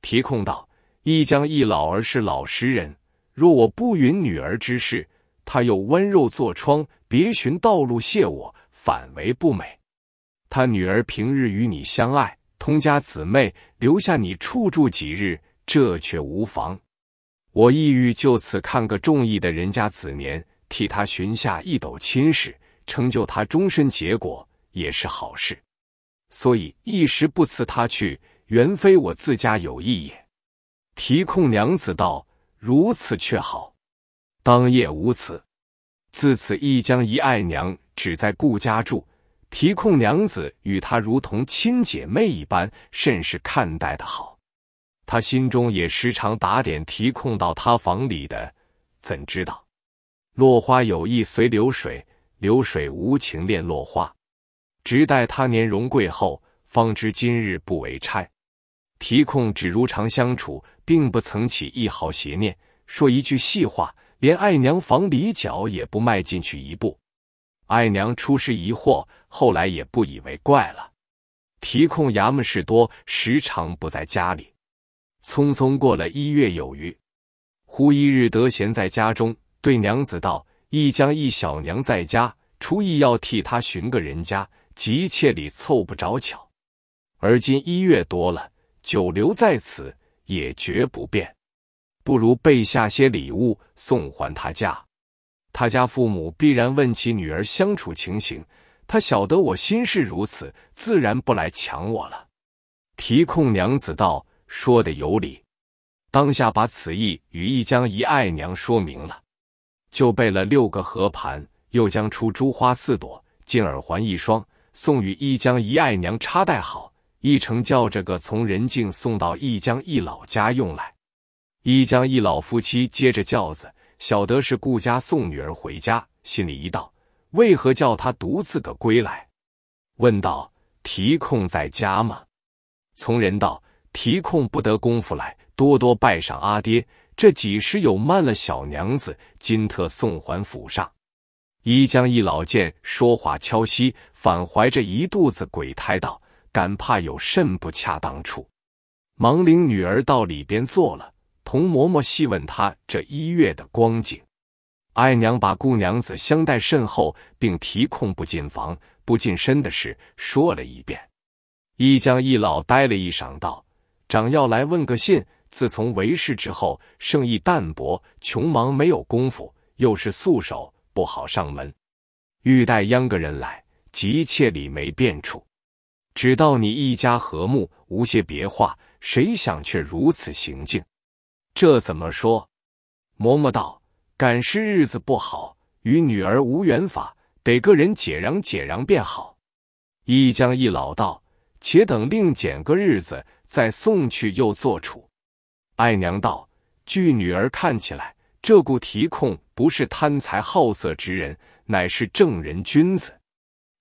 提控道：“一江一老儿是老实人，若我不允女儿之事，他又剜肉坐疮，别寻道路谢我，反为不美。他女儿平日与你相爱，通家姊妹，留下你处住几日。”这却无妨，我意欲就此看个中意的人家子年，替他寻下一斗亲事，成就他终身结果，也是好事。所以一时不辞他去，原非我自家有意也。提控娘子道：“如此却好。”当夜无辞。自此一将一爱娘只在顾家住，提控娘子与他如同亲姐妹一般，甚是看待的好。他心中也时常打点提控到他房里的，怎知道？落花有意随流水，流水无情恋落花。直待他年荣贵后，方知今日不为差。提控只如常相处，并不曾起一毫邪念。说一句细话，连爱娘房里脚也不迈进去一步。爱娘初时疑惑，后来也不以为怪了。提控衙门事多，时常不在家里。匆匆过了一月有余，忽一日得闲，在家中对娘子道：“一将一小娘在家，初意要替她寻个人家，急切里凑不着巧。而今一月多了，久留在此也绝不变，不如备下些礼物送还他家。他家父母必然问起女儿相处情形，他晓得我心事如此，自然不来抢我了。”提控娘子道。说的有理，当下把此意与一江一爱娘说明了，就备了六个和盘，又将出珠花四朵、金耳环一双，送与一江一爱娘插戴好。一程叫这个从人境送到一江一老家用来。一江一老夫妻接着轿子，晓得是顾家送女儿回家，心里一到，为何叫他独自个归来？问道：“提控在家吗？”从人道。提控不得功夫来，多多拜赏阿爹。这几时有慢了小娘子，今特送还府上。一江一老见说话敲息，反怀着一肚子鬼胎，道：“敢怕有甚不恰当处？”忙领女儿到里边坐了，同嬷嬷细问她这一月的光景。爱娘把顾娘子相待甚厚，并提控不进房、不进身的事说了一遍。一江一老呆了一晌，道：长要来问个信，自从为事之后，圣意淡薄，穷忙没有功夫，又是素手不好上门，欲待央个人来，急切里没便处。只道你一家和睦，无些别话，谁想却如此行径，这怎么说？嬷嬷道：赶尸日子不好，与女儿无缘法，得个人解嚷解嚷便好。一将一老道，且等另拣个日子。再送去又做处。爱娘道：“据女儿看起来，这顾提控不是贪财好色之人，乃是正人君子。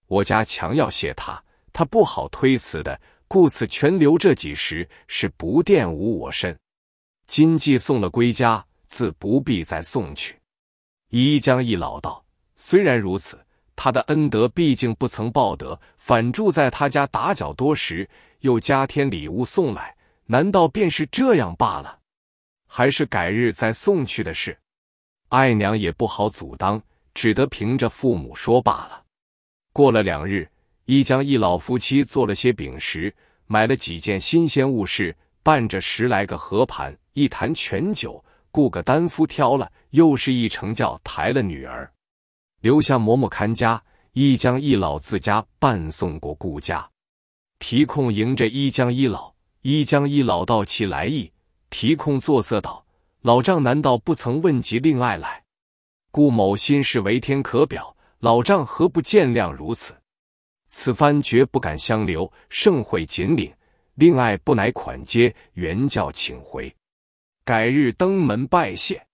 我家强要谢他，他不好推辞的，故此全留这几十，是不玷污我身。今既送了归家，自不必再送去。”一江一老道：“虽然如此，他的恩德毕竟不曾报得，反住在他家打搅多时。”又加添礼物送来，难道便是这样罢了？还是改日再送去的事？爱娘也不好阻挡，只得凭着父母说罢了。过了两日，一江一老夫妻做了些饼食，买了几件新鲜物事，伴着十来个和盘，一坛全酒，雇个单夫挑了，又是一乘轿抬了女儿，留下嬷嬷看家，一江一老自家伴送过顾家。提控迎着一江一老，一江一老道其来意。提控作色道：“老丈难道不曾问及令爱来？顾某心事为天可表，老丈何不见谅如此？此番绝不敢相留，盛会锦领。令爱不乃款接，原教请回，改日登门拜谢。”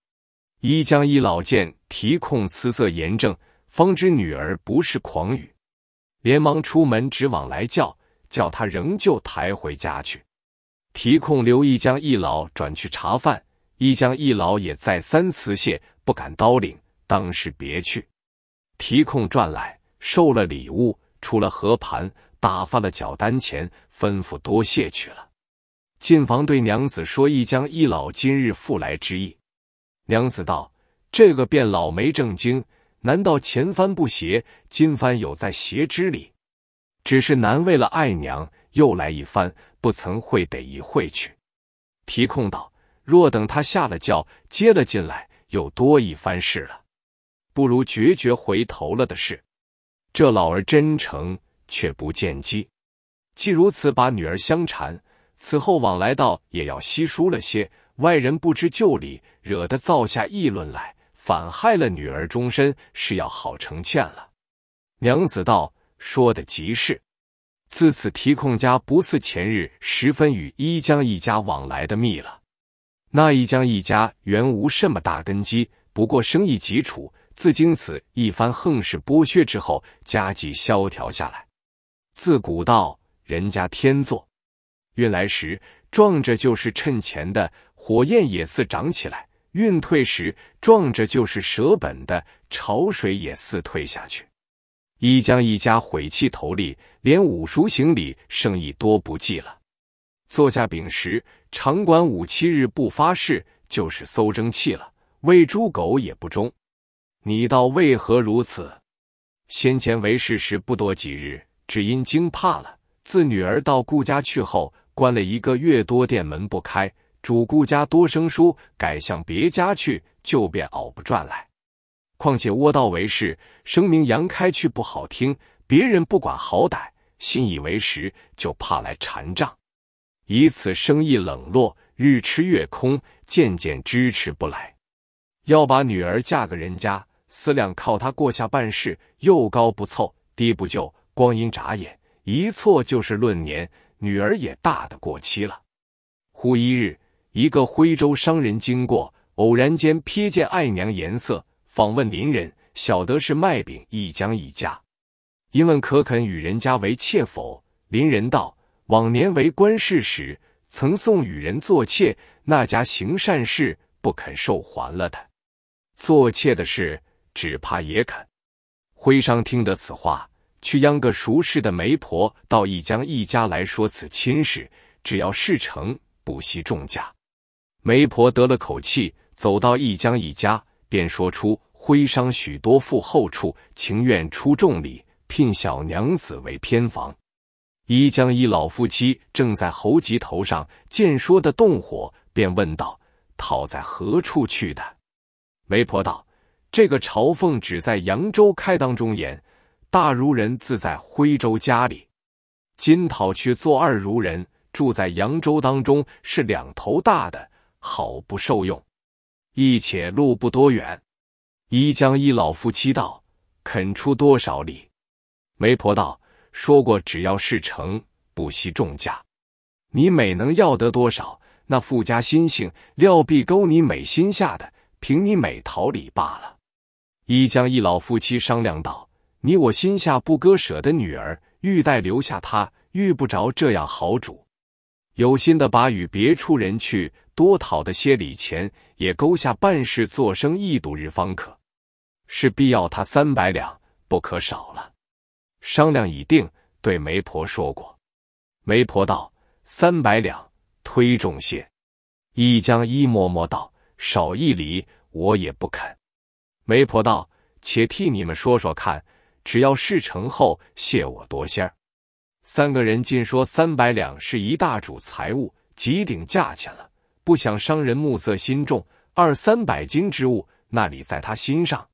一江一老见提控辞色严正，方知女儿不是狂语，连忙出门直往来叫。叫他仍旧抬回家去。提控刘义将一老转去茶饭，一将一老也再三辞谢，不敢叨领，当时别去。提控转来，受了礼物，出了和盘，打发了脚单钱，吩咐多谢去了。进房对娘子说：“一将一老今日复来之意。”娘子道：“这个便老没正经，难道前番不邪，今番有在邪之理？”只是难为了爱娘，又来一番，不曾会得一会去。提控道：若等他下了轿，接了进来，又多一番事了。不如决绝回头了的事。这老儿真诚，却不见机。既如此，把女儿相缠，此后往来道也要稀疏了些。外人不知旧礼，惹得造下议论来，反害了女儿终身，是要好成欠了。娘子道。说的极是，自此提控家不似前日十分与一江一家往来的密了。那一江一家原无什么大根基，不过生意基础。自经此一番横事剥削之后，家计萧条下来。自古道，人家天作，运来时撞着就是趁钱的，火焰也似长起来；运退时撞着就是舍本的，潮水也似退下去。一将一家毁弃投立，连五叔行礼，生意多不济了。坐下饼时，常管五七日不发事，就是搜蒸气了，喂猪狗也不中。你道为何如此？先前为事时不多几日，只因惊怕了。自女儿到顾家去后，关了一个月多，店门不开，主顾家多生疏，改向别家去，就便熬不转来。况且窝道为是，声名扬开去不好听，别人不管好歹，信以为实，就怕来缠账，以此生意冷落，日吃月空，渐渐支持不来，要把女儿嫁给人家，思量靠他过下半世，又高不凑，低不就，光阴眨眼，一错就是论年，女儿也大的过期了。忽一日，一个徽州商人经过，偶然间瞥见爱娘颜色。访问邻人，晓得是卖饼一江一家。因问可肯与人家为妾否？邻人道：往年为官事时，曾送与人做妾，那家行善事，不肯受还了的。做妾的事，只怕也肯。徽商听得此话，去央个熟识的媒婆到一江一家来说此亲事，只要事成，不惜重价。媒婆得了口气，走到一江一家，便说出。徽商许多富厚处，情愿出重礼聘小娘子为偏房。一将一老夫妻正在侯急头上，见说的动火，便问道：“讨在何处去的？”媒婆道：“这个朝奉只在扬州开当中言，大儒人自在徽州家里，今讨去做二儒人，住在扬州当中，是两头大的，好不受用。一且路不多远。”一江一老夫妻道：“肯出多少礼？”媒婆道：“说过，只要事成，不惜重价。你每能要得多少？那富家心性料必勾你每心下的，凭你每讨礼罢了。”一江一老夫妻商量道：“你我心下不割舍的女儿，欲待留下她，遇不着这样好主。有心的把与别处人去，多讨的些礼钱，也勾下办事做生意度日方可。”是必要，他三百两不可少了。商量已定，对媒婆说过。媒婆道：“三百两，推重些。”一将一摸摸道：“少一厘，我也不肯。”媒婆道：“且替你们说说看，只要事成后谢我多些儿。”三个人尽说三百两是一大主财物，极顶价钱了。不想商人目色心重，二三百斤之物，那里在他心上？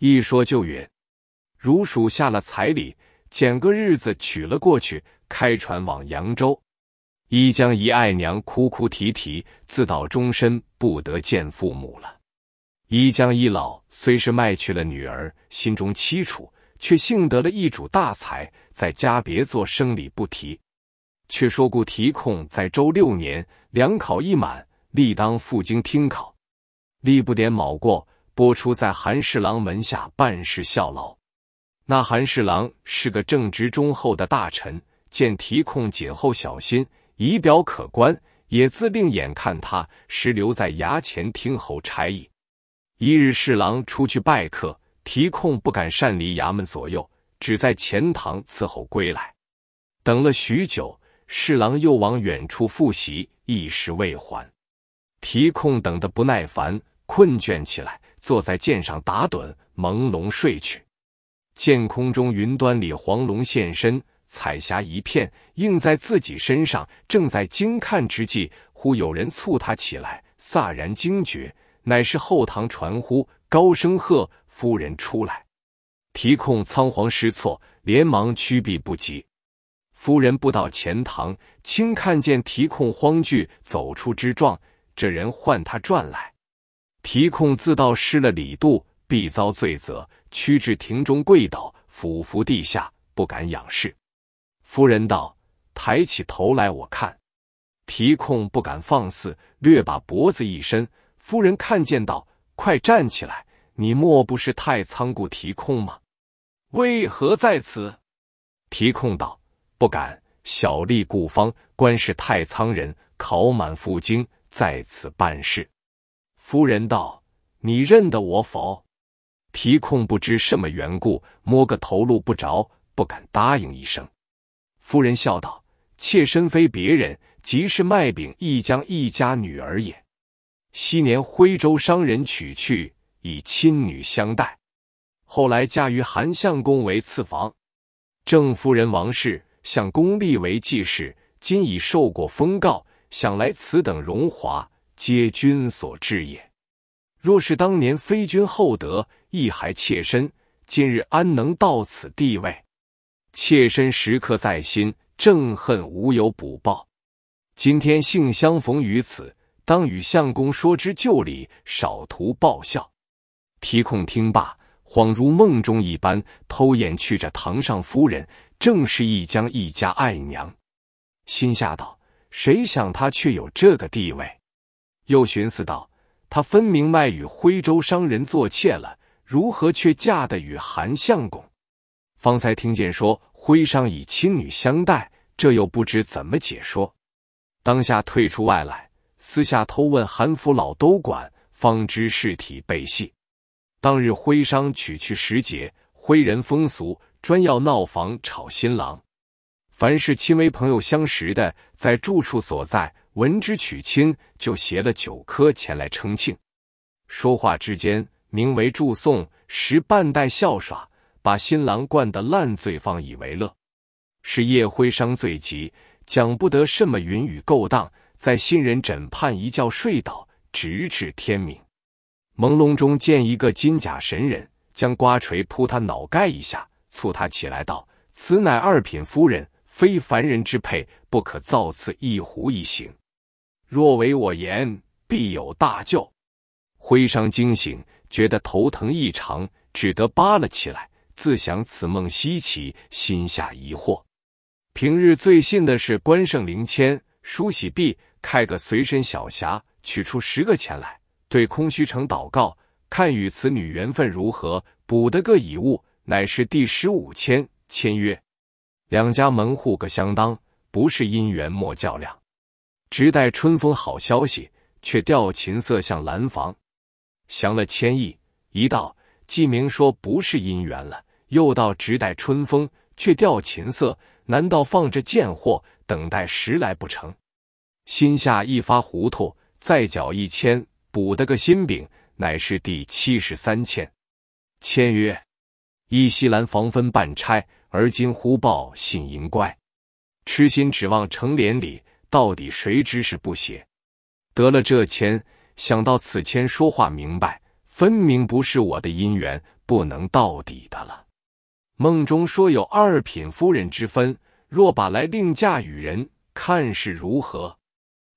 一说就允，如属下了彩礼，拣个日子娶了过去，开船往扬州。一江一爱娘哭哭啼啼，自道终身不得见父母了。一江一老虽是卖去了女儿，心中凄楚，却幸得了一主大财，在家别做生理不提。却说顾提控在周六年，两考一满，立当赴京听考，吏不点卯过。播出在韩侍郎门下办事效劳，那韩侍郎是个正直忠厚的大臣，见提控谨厚小心，仪表可观，也自另眼看他，实留在衙前听候差役。一日侍郎出去拜客，提控不敢擅离衙门左右，只在前堂伺候归来。等了许久，侍郎又往远处复习，一时未还，提控等得不耐烦，困倦起来。坐在剑上打盹，朦胧睡去。剑空中云端里黄龙现身，彩霞一片映在自己身上。正在惊看之际，忽有人促他起来，飒然惊觉，乃是后堂传呼，高声喝：“夫人出来！”提控仓皇失措，连忙屈避不及。夫人步到前堂，轻看见提控慌惧走出之状，这人唤他转来。提控自道失了礼度，必遭罪责。屈至庭中，跪倒，俯伏地下，不敢仰视。夫人道：“抬起头来，我看。”提控不敢放肆，略把脖子一伸。夫人看见道：“快站起来！你莫不是太仓故提控吗？为何在此？”提控道：“不敢。小吏故方官是太仓人，考满赴京，在此办事。”夫人道：“你认得我否？”提控不知什么缘故，摸个头露不着，不敢答应一声。夫人笑道：“妾身非别人，即是卖饼一江一家女儿也。昔年徽州商人娶去，以亲女相待。后来嫁于韩相公为次房。郑夫人王氏向宫立为继室，今已受过封诰，想来此等荣华。”皆君所至也。若是当年非君厚德，亦还妾身。今日安能到此地位？妾身时刻在心，正恨无有补报。今天幸相逢于此，当与相公说之旧礼，少图报效。提控听罢，恍如梦中一般，偷眼去着堂上夫人，正是义江一家爱娘，心下道：谁想他却有这个地位？又寻思道：“他分明卖与徽州商人做妾了，如何却嫁得与韩相公？方才听见说徽商以亲女相待，这又不知怎么解说。”当下退出外来，私下偷问韩府老都管，方知事体被戏。当日徽商娶去时节，徽人风俗专要闹房吵新郎，凡是亲为朋友相识的，在住处所在。闻之娶亲，就携了九颗前来称庆。说话之间，名为祝颂，实半带笑耍，把新郎灌得烂醉，方以为乐。是夜辉伤最急，讲不得什么云雨勾当，在新人枕畔一觉睡倒，直至天明。朦胧中见一个金甲神人，将瓜锤扑他脑盖一下，促他起来道：“此乃二品夫人，非凡人之配，不可造次，一壶一行。”若为我言，必有大救。徽商惊醒，觉得头疼异常，只得扒了起来，自想此梦稀奇，心下疑惑。平日最信的是关圣灵签，梳洗毕，开个随身小匣，取出十个钱来，对空虚城祷告，看与此女缘分如何，补得个以物，乃是第十五签，签约。两家门户各相当，不是姻缘莫较量。直待春风好消息，却调琴瑟向兰房。降了千亿，一到纪明说不是姻缘了，又到直待春风却调琴瑟，难道放着贱货等待时来不成？心下一发糊涂，再缴一千，补得个新饼，乃是第七十三千。签约一夕，兰房分半拆，而今忽报信银乖，痴心指望成连理。到底谁知是不写？得了这签，想到此签说话明白，分明不是我的姻缘，不能到底的了。梦中说有二品夫人之分，若把来另嫁与人，看是如何。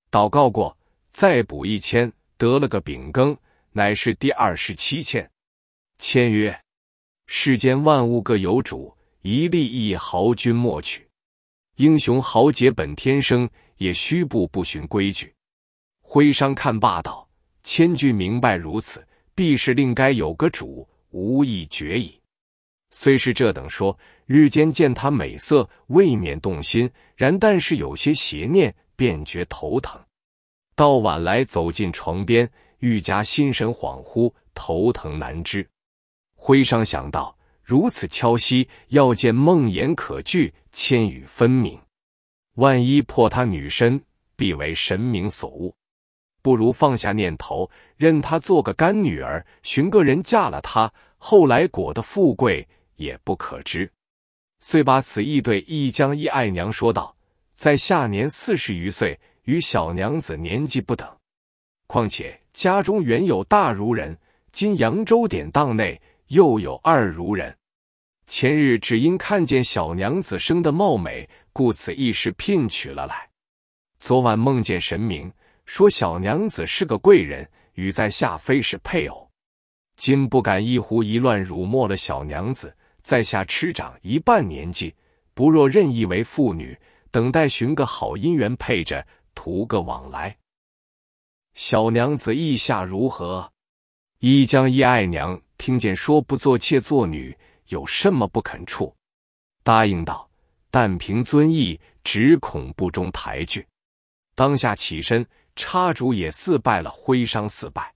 祷告过，再补一签，得了个丙庚，乃是第二十七签。签曰：世间万物各有主，一粒一毫君莫取。英雄豪杰本天生。也虚步不循规矩，徽商看罢道千句明白如此，必是另该有个主，无意决矣。虽是这等说，日间见他美色，未免动心；然但是有些邪念，便觉头疼。到晚来走进床边，愈加心神恍惚，头疼难支。徽商想到如此敲息，要见梦魇可惧，千语分明。万一破他女身，必为神明所误。不如放下念头，任他做个干女儿，寻个人嫁了他。后来果的富贵，也不可知。遂把此意对一江一爱娘说道：“在下年四十余岁，与小娘子年纪不等，况且家中原有大如人，今扬州典当内又有二如人。”前日只因看见小娘子生的貌美，故此一时聘娶了来。昨晚梦见神明，说小娘子是个贵人，与在下非是配偶。今不敢一胡一乱辱没了小娘子，在下痴长一半年纪，不若任意为妇女，等待寻个好姻缘配着，图个往来。小娘子意下如何？一江一爱娘听见说不做妾做女。有什么不肯处？答应道：“但凭尊意，只恐不中抬举。”当下起身，插主也四拜了，徽商四拜。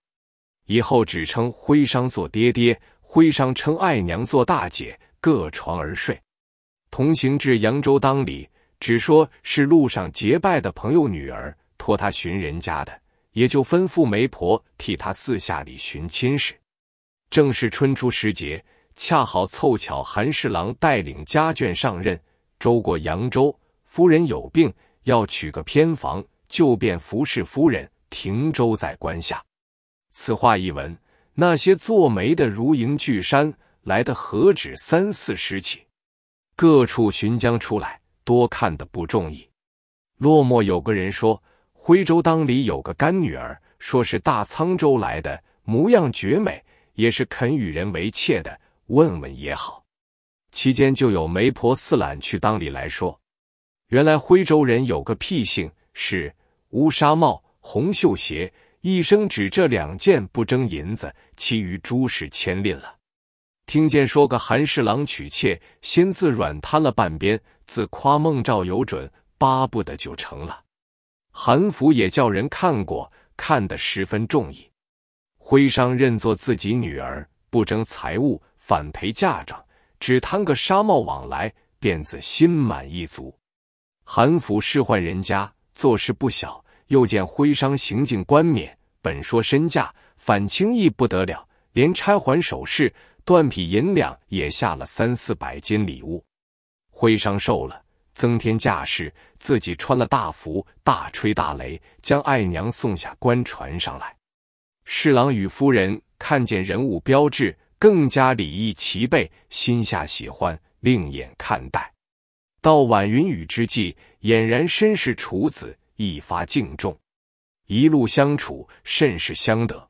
以后只称徽商做爹爹，徽商称爱娘做大姐，各床而睡。同行至扬州当里，只说是路上结拜的朋友女儿，托他寻人家的，也就吩咐媒婆替他四下里寻亲事。正是春初时节。恰好凑巧，韩侍郎带领家眷上任，周过扬州，夫人有病，要取个偏房，就便服侍夫人停舟在关下。此话一闻，那些做媒的如迎巨山，来的何止三四十起，各处寻将出来，多看得不中意。落寞有个人说，徽州当里有个干女儿，说是大沧州来的，模样绝美，也是肯与人为妾的。问问也好，期间就有媒婆四揽去当礼来说，原来徽州人有个癖性，是乌纱帽、红绣鞋，一生只这两件不争银子，其余诸事牵连了。听见说个韩侍郎娶妾，先自软瘫了半边，自夸孟照有准，巴不得就成了。韩福也叫人看过，看得十分中意，徽商认作自己女儿，不争财物。反赔嫁妆，只贪个纱帽往来，便自心满意足。韩府世宦人家，做事不小，又见徽商行径冠冕，本说身价，反轻易不得了，连钗环首饰、断匹银两也下了三四百斤礼物。徽商受了，增添架势，自己穿了大服，大吹大擂，将爱娘送下官船上来。侍郎与夫人看见人物标志。更加礼义齐备，心下喜欢，另眼看待。到晚云雨之际，俨然身是处子，一发敬重。一路相处，甚是相得。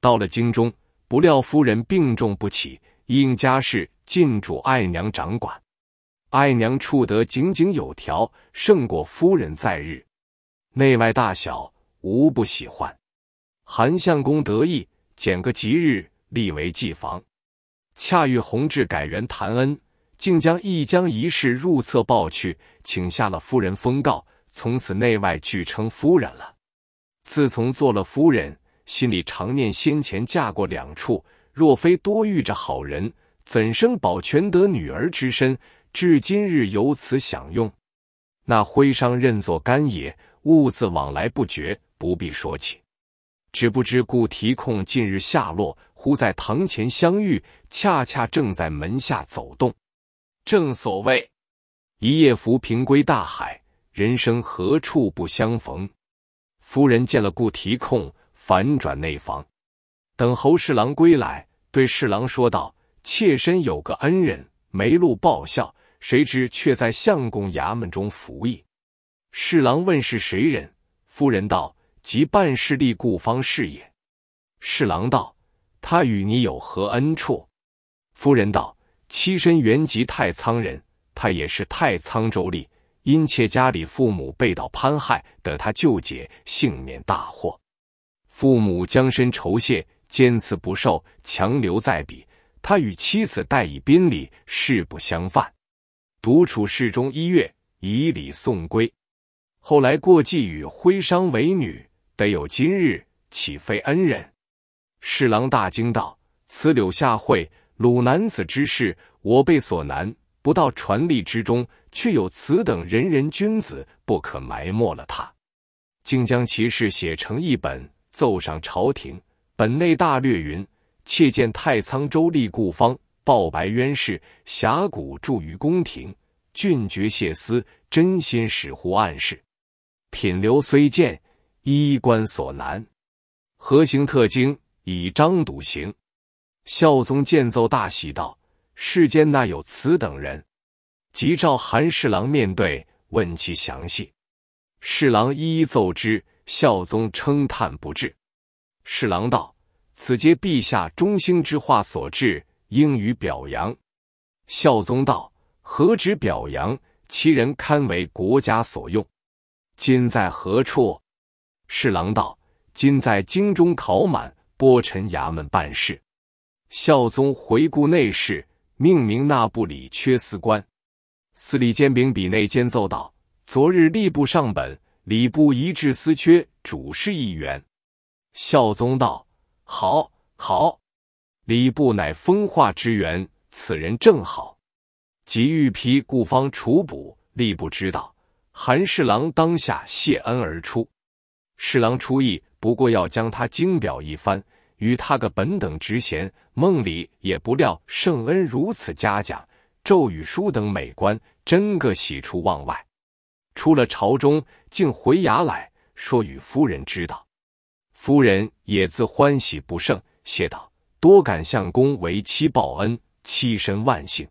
到了京中，不料夫人病重不起，应家事尽主爱娘掌管，爱娘处得井井有条，胜过夫人在日。内外大小，无不喜欢。韩相公得意，拣个吉日。立为继房，恰遇弘治改元，谭恩竟将一江一事入册报去，请下了夫人封诰，从此内外俱称夫人了。自从做了夫人，心里常念先前嫁过两处，若非多遇着好人，怎生保全得女儿之身，至今日由此享用。那徽商认作干爷，物自往来不绝，不必说起。只不知故提控近日下落。忽在堂前相遇，恰恰正在门下走动。正所谓“一夜浮萍归大海，人生何处不相逢”。夫人见了，故提控反转内房，等侯侍郎归来，对侍郎说道：“妾身有个恩人，没路报效，谁知却在相公衙门中服役。”侍郎问是谁人，夫人道：“即办事吏顾方士也。”侍郎道。他与你有何恩处？夫人道：“妻身原籍太仓人，他也是太仓州吏，因妾家里父母被盗潘害，得他救解，幸免大祸。父母将身酬谢，坚辞不受，强留在彼。他与妻子待以宾礼，事不相犯。独处室中一月，以礼送归。后来过继与徽商为女，得有今日，岂非恩人？”侍郎大惊道：“此柳下惠、鲁男子之事，我辈所难。不到传例之中，却有此等仁人君子，不可埋没了他。竟将其事写成一本，奏上朝廷。本内大略云：‘妾见太仓州立顾方报白冤事，峡谷著于宫廷，俊绝谢思，真心使乎暗室。品流虽贱，衣冠所难，何行特精。’”以张笃行，孝宗见奏大喜，道：“世间那有此等人！”即召韩侍郎面对问其详细，侍郎一一奏之。孝宗称叹不置。侍郎道：“此皆陛下中兴之化所致，应予表扬。”孝宗道：“何止表扬？其人堪为国家所用。今在何处？”侍郎道：“今在京中考满。”波臣衙门办事，孝宗回顾内事，命名那部里缺司官，司礼监秉笔内监奏道：“昨日吏部上本，礼部一致司缺主事一员。”孝宗道：“好好，礼部乃风化之源，此人正好，即玉皮故方除补，吏部知道。”韩侍郎当下谢恩而出。侍郎出意。不过要将他精表一番，与他个本等职衔。梦里也不料圣恩如此嘉奖，咒与书等美观，真个喜出望外。出了朝中，竟回衙来说与夫人知道。夫人也自欢喜不胜，谢道：“多感相公为妻报恩，妻身万幸。”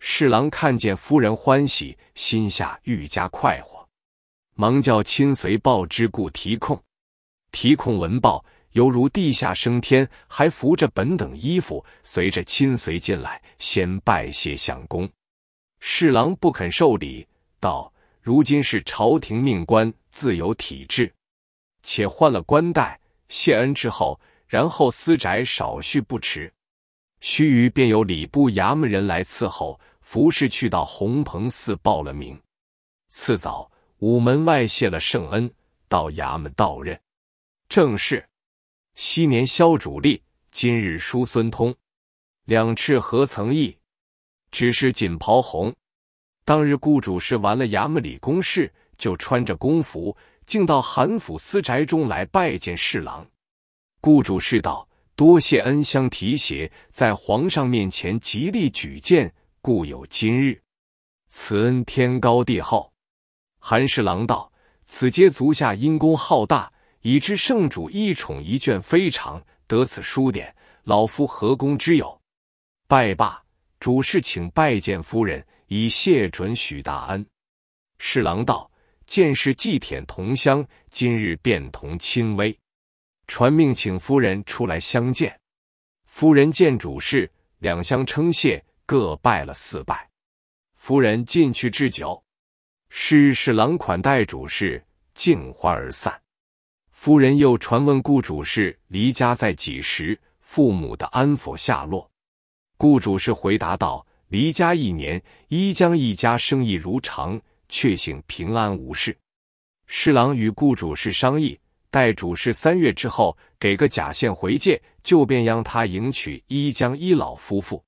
侍郎看见夫人欢喜，心下愈加快活，忙叫亲随报之故提控。提控文报，犹如地下升天，还扶着本等衣服，随着亲随进来，先拜谢相公。侍郎不肯受礼，道：“如今是朝廷命官，自有体制，且换了官带，谢恩之后，然后私宅少叙不迟。”须臾，便有礼部衙门人来伺候，服侍去到鸿鹏寺报了名。次早，午门外谢了圣恩，到衙门到任。正是，昔年萧主立，今日叔孙通。两翅何曾翼，只是锦袍红。当日雇主是完了衙门里公事，就穿着公服，竟到韩府私宅中来拜见侍郎。雇主是道：多谢恩相提携，在皇上面前极力举荐，故有今日。此恩天高地厚。韩侍郎道：此皆足下因功浩大。以知圣主一宠一眷非常，得此书典，老夫何功之有？拜罢，主事请拜见夫人，以谢准许大恩。侍郎道：“见是祭舔同乡，今日便同亲微。”传命请夫人出来相见。夫人见主事，两相称谢，各拜了四拜。夫人进去置酒，是侍郎款待主事，尽欢而散。夫人又传问雇主是离家在几时，父母的安否下落。雇主是回答道：“离家一年，一江一家生意如常，确幸平安无事。”侍郎与雇主是商议，待主事三月之后，给个假线回见，就便央他迎娶一江一老夫妇。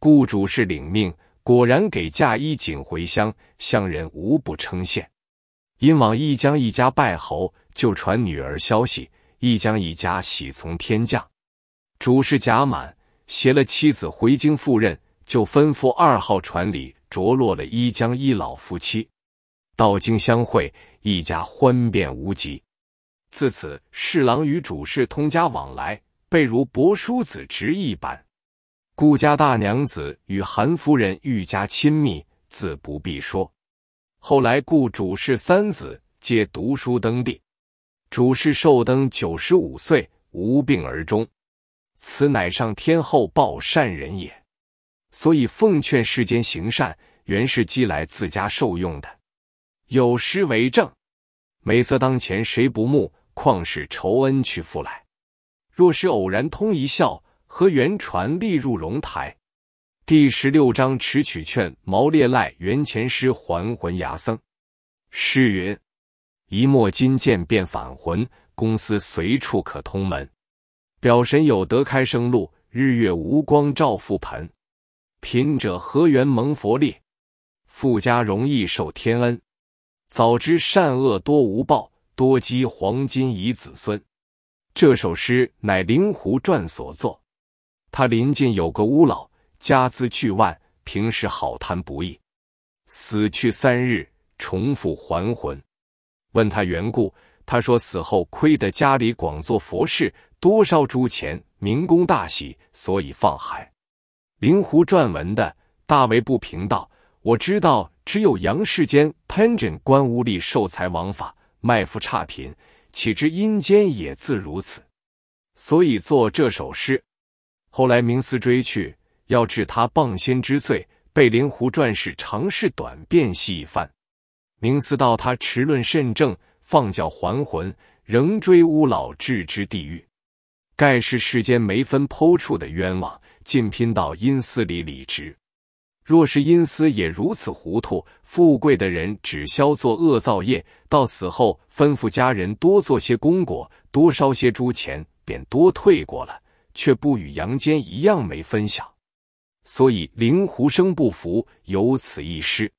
雇主是领命，果然给嫁衣锦回乡，乡人无不称羡。因往一江一家拜侯。就传女儿消息，一江一家喜从天降。主事贾满携了妻子回京赴任，就吩咐二号船里着落了一江一老夫妻，到京相会，一家欢变无极。自此侍郎与主事通家往来，备如伯叔子侄一般。顾家大娘子与韩夫人愈加亲密，自不必说。后来顾主事三子皆读书登第。主事寿登九十五岁，无病而终，此乃上天后报善人也。所以奉劝世间行善，原是积来自家受用的。有诗为证：美色当前谁不慕，况是仇恩去复来。若是偶然通一笑，何缘传立入龙台？第十六章持曲劝毛烈赖元前师还魂牙僧诗云。一墨金剑便返魂，公司随处可通门。表神有得开生路，日月无光照覆盆。贫者何缘蒙佛力，富家容易受天恩。早知善恶多无报，多积黄金遗子孙。这首诗乃《灵狐传》所作。他邻近有个乌老，家资巨万，平时好谈不易。死去三日，重复还魂。问他缘故，他说死后亏得家里广做佛事，多烧诸钱，民公大喜，所以放海。灵狐撰文的，大为不平道：“我知道，只有阳世间潘政官无力，受财枉法，卖夫差贫，岂知阴间也自如此？所以作这首诗。”后来冥思追去，要治他谤仙之罪，被灵狐撰士长试短辨析一番。冥思道他持论甚正，放教还魂，仍追乌老置之地狱。盖是世间没分剖处的冤枉，尽拼到阴司里理直。若是阴司也如此糊涂，富贵的人只消做恶造业，到死后吩咐家人多做些功果，多烧些猪钱，便多退过了，却不与阳间一样没分享。所以灵狐生不服，有此一失。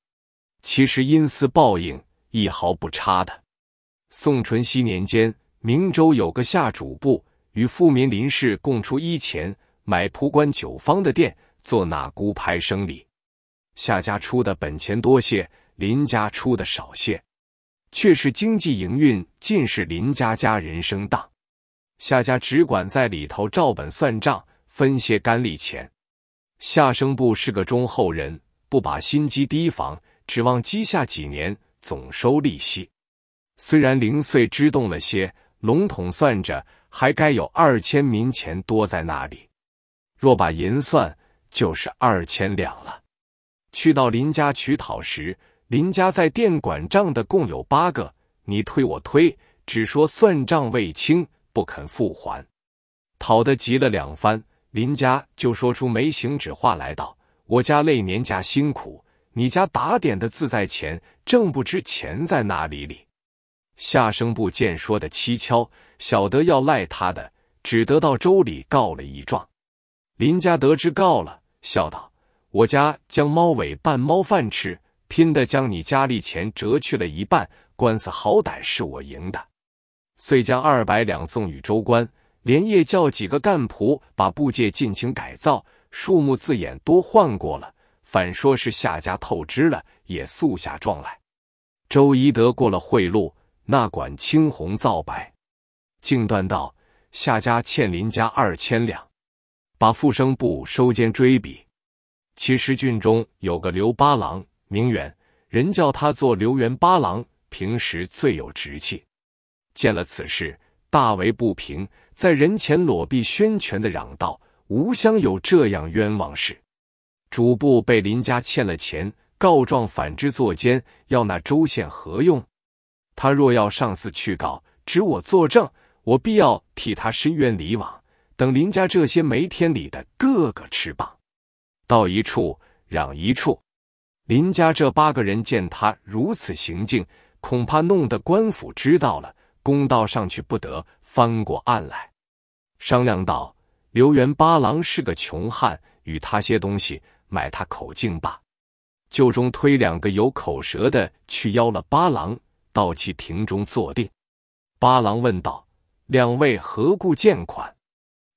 其实，因私报应一毫不差的。宋淳熙年间，明州有个夏主簿，与富民林氏共出一钱买铺关酒坊的店，做那孤牌生理。夏家出的本钱多些，林家出的少些，却是经济营运尽是林家家人生当。夏家只管在里头照本算账，分些干利钱。夏生部是个忠厚人，不把心机提防。指望积下几年总收利息，虽然零碎支动了些，笼统算着还该有二千民钱多在那里。若把银算，就是二千两了。去到林家取讨时，林家在店管账的共有八个，你推我推，只说算账未清，不肯付还。讨得急了两番，林家就说出没行止话来道：“我家累年家辛苦。”你家打点的自在钱，正不知钱在哪里里。下生不见说的蹊跷，晓得要赖他的，只得到州里告了一状。林家得知告了，笑道：“我家将猫尾拌猫饭吃，拼的将你家里钱折去了一半，官司好歹是我赢的。”遂将二百两送与州官，连夜叫几个干仆把布界尽情改造，树木字眼都换过了。反说是夏家透支了，也诉下状来。周一德过了贿赂，那管青红皂白，竟断道夏家欠林家二千两，把复生部收监追比。其实郡中有个刘八郎，名远，人叫他做刘元八郎，平时最有直气，见了此事，大为不平，在人前裸臂宣权的嚷道：“吾乡有这样冤枉事！”主簿被林家欠了钱，告状反之作奸，要那州县何用？他若要上司去告，指我作证，我必要替他伸冤理枉。等林家这些没天理的各个吃棒，到一处嚷一处。林家这八个人见他如此行径，恐怕弄得官府知道了，公道上去不得，翻过案来，商量道：“刘元八郎是个穷汉，与他些东西。”买他口径吧。就中推两个有口舌的去邀了八郎到其亭中坐定。八郎问道：“两位何故见款？”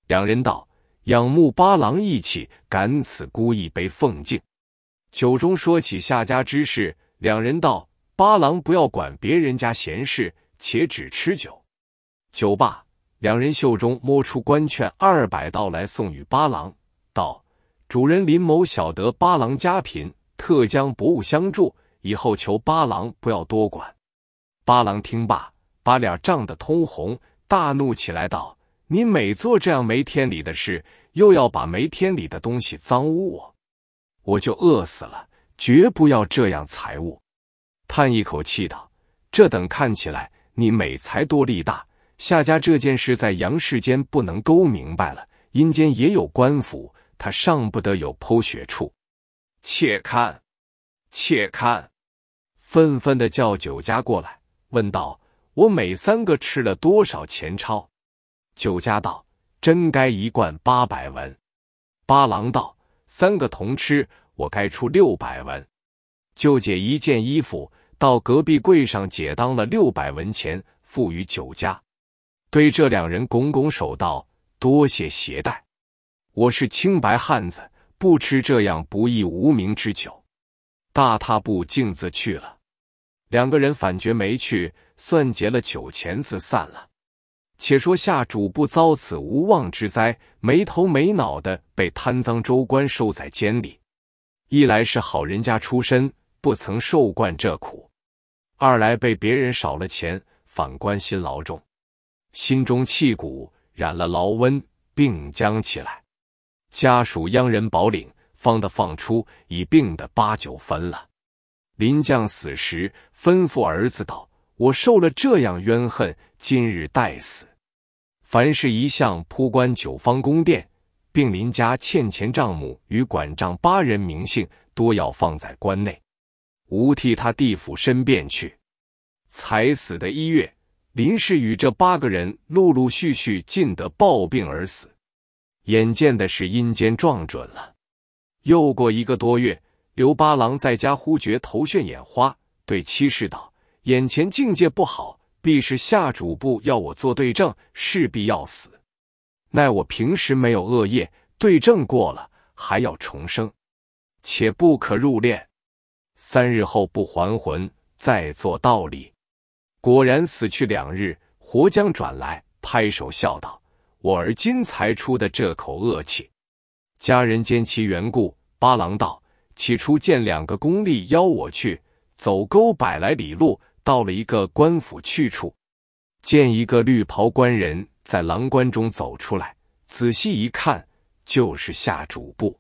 两人道：“仰慕八郎义气，敢此孤一杯奉敬。”酒中说起夏家之事，两人道：“八郎不要管别人家闲事，且只吃酒。”酒罢，两人袖中摸出官券二百道来送与八郎。主人林某晓得八郎家贫，特将薄物相助。以后求八郎不要多管。八郎听罢，把脸涨得通红，大怒起来，道：“你每做这样没天理的事，又要把没天理的东西脏污我，我就饿死了，绝不要这样财物。”叹一口气道：“这等看起来，你美财多力大，夏家这件事在阳世间不能勾明白了，阴间也有官府。”他上不得有剖血处，且看，且看，愤愤的叫酒家过来，问道：“我每三个吃了多少钱钞？”酒家道：“真该一罐八百文。”八郎道：“三个同吃，我该出六百文。”就解一件衣服到隔壁柜上解当了六百文钱，付与酒家，对这两人拱拱手道：“多谢携带。”我是清白汉子，不吃这样不义无名之酒。大踏步径自去了。两个人反觉没趣，算结了酒钱自散了。且说下主不遭此无妄之灾，没头没脑的被贪赃州官收在监里。一来是好人家出身，不曾受惯这苦；二来被别人少了钱，反关心劳重，心中气鼓，染了劳瘟，病僵起来。家属央人保领，方的放出，已病的八九分了。临将死时，吩咐儿子道：“我受了这样冤恨，今日待死。凡是一向铺关九方宫殿，并林家欠钱账目与管账八人名姓，多要放在关内，吾替他地府申辩去。”才死的一月，林氏与这八个人陆陆续续尽得暴病而死。眼见的是阴间撞准了，又过一个多月，刘八郎在家忽觉头眩眼花，对妻世道：“眼前境界不好，必是下主簿要我做对证，势必要死。奈我平时没有恶业，对证过了还要重生，且不可入殓。三日后不还魂，再做道理。”果然死去两日，活将转来，拍手笑道。我而今才出的这口恶气，家人见其缘故。八郎道：起初见两个公吏邀我去，走沟百来里路，到了一个官府去处，见一个绿袍官人在郎官中走出来，仔细一看，就是下主簿，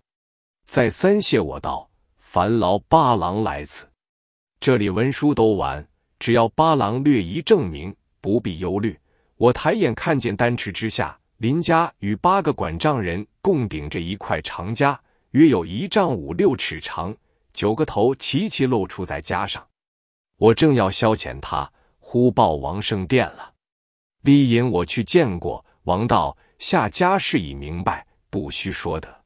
再三谢我道：烦劳八郎来此，这里文书都完，只要八郎略一证明，不必忧虑。我抬眼看见丹池之下。林家与八个管账人共顶着一块长枷，约有一丈五六尺长，九个头齐齐露出在枷上。我正要消遣他，忽报王圣殿了。李隐，我去见过王道，下家事已明白，不须说的。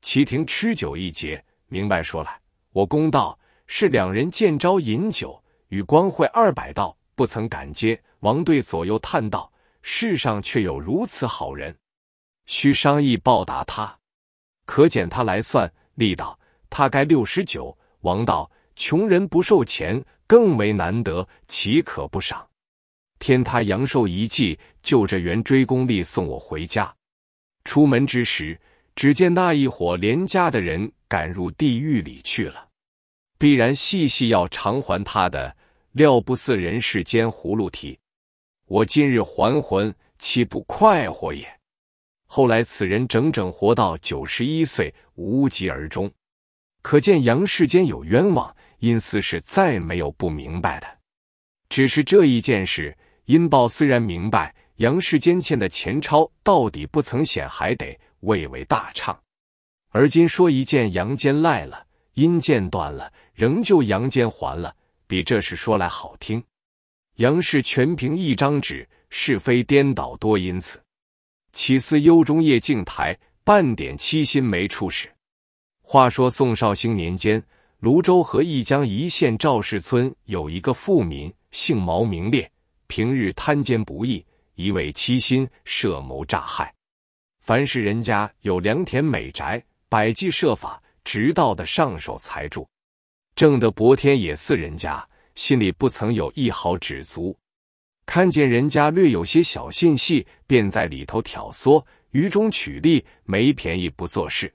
齐廷吃酒一节，明白说来。我公道是两人见招饮酒，与官会二百道，不曾敢接。王对左右叹道。世上却有如此好人，需商议报答他。可减他来算力道，他该六十九。王道，穷人不受钱，更为难得，岂可不赏？天他阳寿一计，就着圆锥功力送我回家。出门之时，只见那一伙连家的人赶入地狱里去了，必然细细要偿还他的。料不似人世间葫芦提。我今日还魂，岂不快活也？后来此人整整活到九十一岁，无疾而终。可见阳世间有冤枉，阴司是再没有不明白的。只是这一件事，阴报虽然明白，阳世间欠的钱钞到底不曾显，还得为为大畅。而今说一件阳间赖了，阴间断了，仍旧阳间还了，比这事说来好听。杨氏全凭一张纸，是非颠倒多因此。岂似幽中夜镜台，半点七心没处使。话说宋绍兴年间，泸州和益江一县赵氏村有一个富民，姓毛名烈，平日贪奸不义，一味七心设谋诈害。凡是人家有良田美宅，百计设法，直到的上手财主，正得博天也似人家。心里不曾有一毫止足，看见人家略有些小信息，便在里头挑唆，渔中取利，没便宜不做事。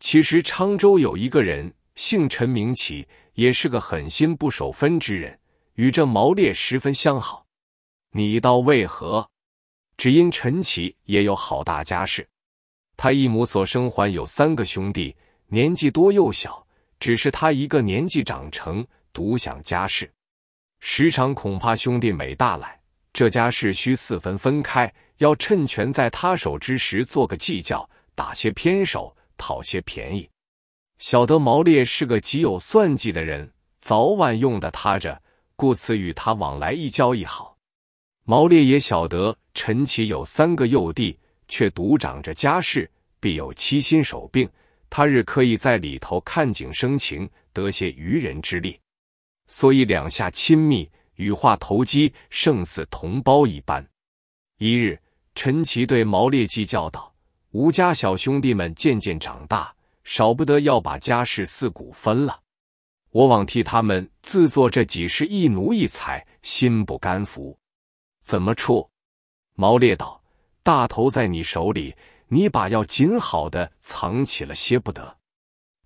其实沧州有一个人，姓陈名启，也是个狠心不守分之人，与这毛烈十分相好。你倒为何？只因陈启也有好大家事，他一母所生还有三个兄弟，年纪多又小，只是他一个年纪长成。独享家事，时常恐怕兄弟没大来，这家事需四分分开，要趁权在他手之时做个计较，打些偏手，讨些便宜。晓得毛烈是个极有算计的人，早晚用的他着，故此与他往来一交一好。毛烈也晓得陈奇有三个幼弟，却独掌着家事，必有七心手病，他日可以在里头看景生情，得些渔人之力。所以两下亲密，羽化投机，胜似同胞一般。一日，陈奇对毛烈计叫道：“吴家小兄弟们渐渐长大，少不得要把家事四股分了。我枉替他们自作这几十亿奴役才，心不甘服，怎么处？”毛烈道：“大头在你手里，你把要紧好的藏起了些不得。”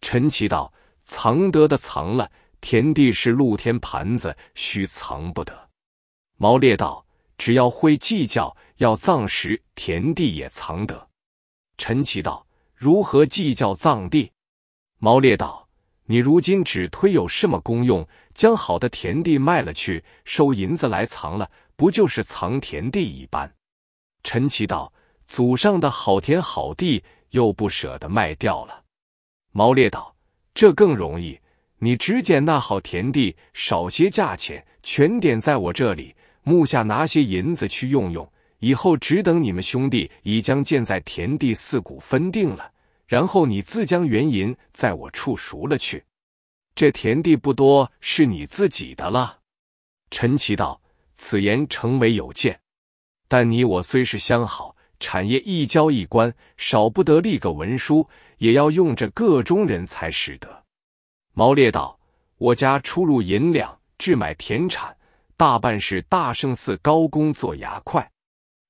陈奇道：“藏得的藏了。”田地是露天盘子，须藏不得。毛烈道：“只要会计较，要藏时田地也藏得。”陈奇道：“如何计较藏地？”毛烈道：“你如今只推有什么功用，将好的田地卖了去，收银子来藏了，不就是藏田地一般？”陈奇道：“祖上的好田好地，又不舍得卖掉了。”毛烈道：“这更容易。”你只捡那好田地，少些价钱，全点在我这里。暮下拿些银子去用用，以后只等你们兄弟已将建在田地四股分定了，然后你自将原银在我处赎了去。这田地不多，是你自己的了。陈奇道：“此言诚为有见，但你我虽是相好，产业一交一关，少不得立个文书，也要用着个中人才使得。”毛烈道：“我家出入银两，置买田产，大半是大圣寺高公做牙快。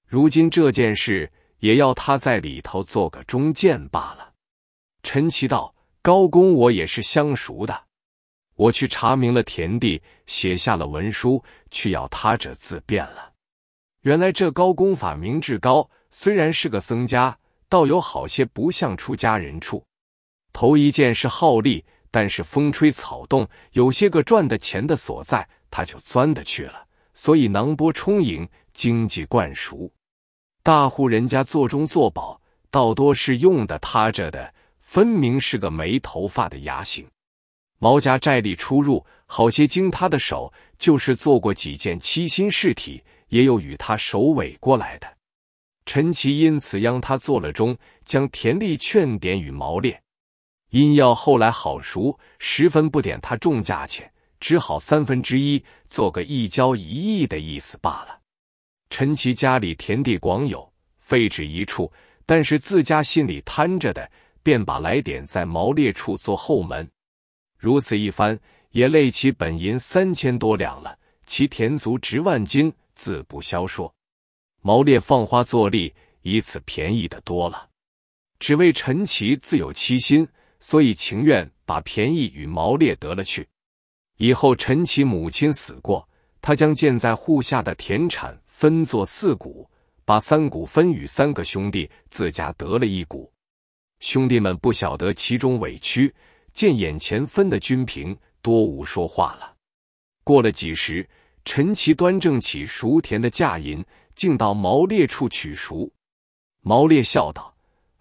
如今这件事，也要他在里头做个中间罢了。”陈奇道：“高公，我也是相熟的。我去查明了田地，写下了文书，去要他者自便了。原来这高公法名志高，虽然是个僧家，倒有好些不像出家人处。头一件是好利。”但是风吹草动，有些个赚的钱的所在，他就钻的去了。所以囊波充盈，经济灌熟。大户人家做中做宝，倒多是用的他这的，分明是个没头发的牙型。毛家寨里出入，好些经他的手，就是做过几件七心事体，也有与他首尾过来的。陈奇因此央他做了钟，将田力劝点与毛烈。因要后来好熟，十分不点他重价钱，只好三分之一，做个一交一亿的意思罢了。陈奇家里田地广有，废纸一处，但是自家心里贪着的，便把来点在毛列处做后门。如此一番，也累其本银三千多两了。其田足值万金，自不消说。毛烈放花坐立，以此便宜的多了。只为陈奇自有其心。所以情愿把便宜与毛烈得了去。以后陈琦母亲死过，他将建在户下的田产分作四股，把三股分与三个兄弟，自家得了一股。兄弟们不晓得其中委屈，见眼前分的均平，多无说话了。过了几时，陈琦端正起熟田的价银，竟到毛烈处取熟。毛烈笑道。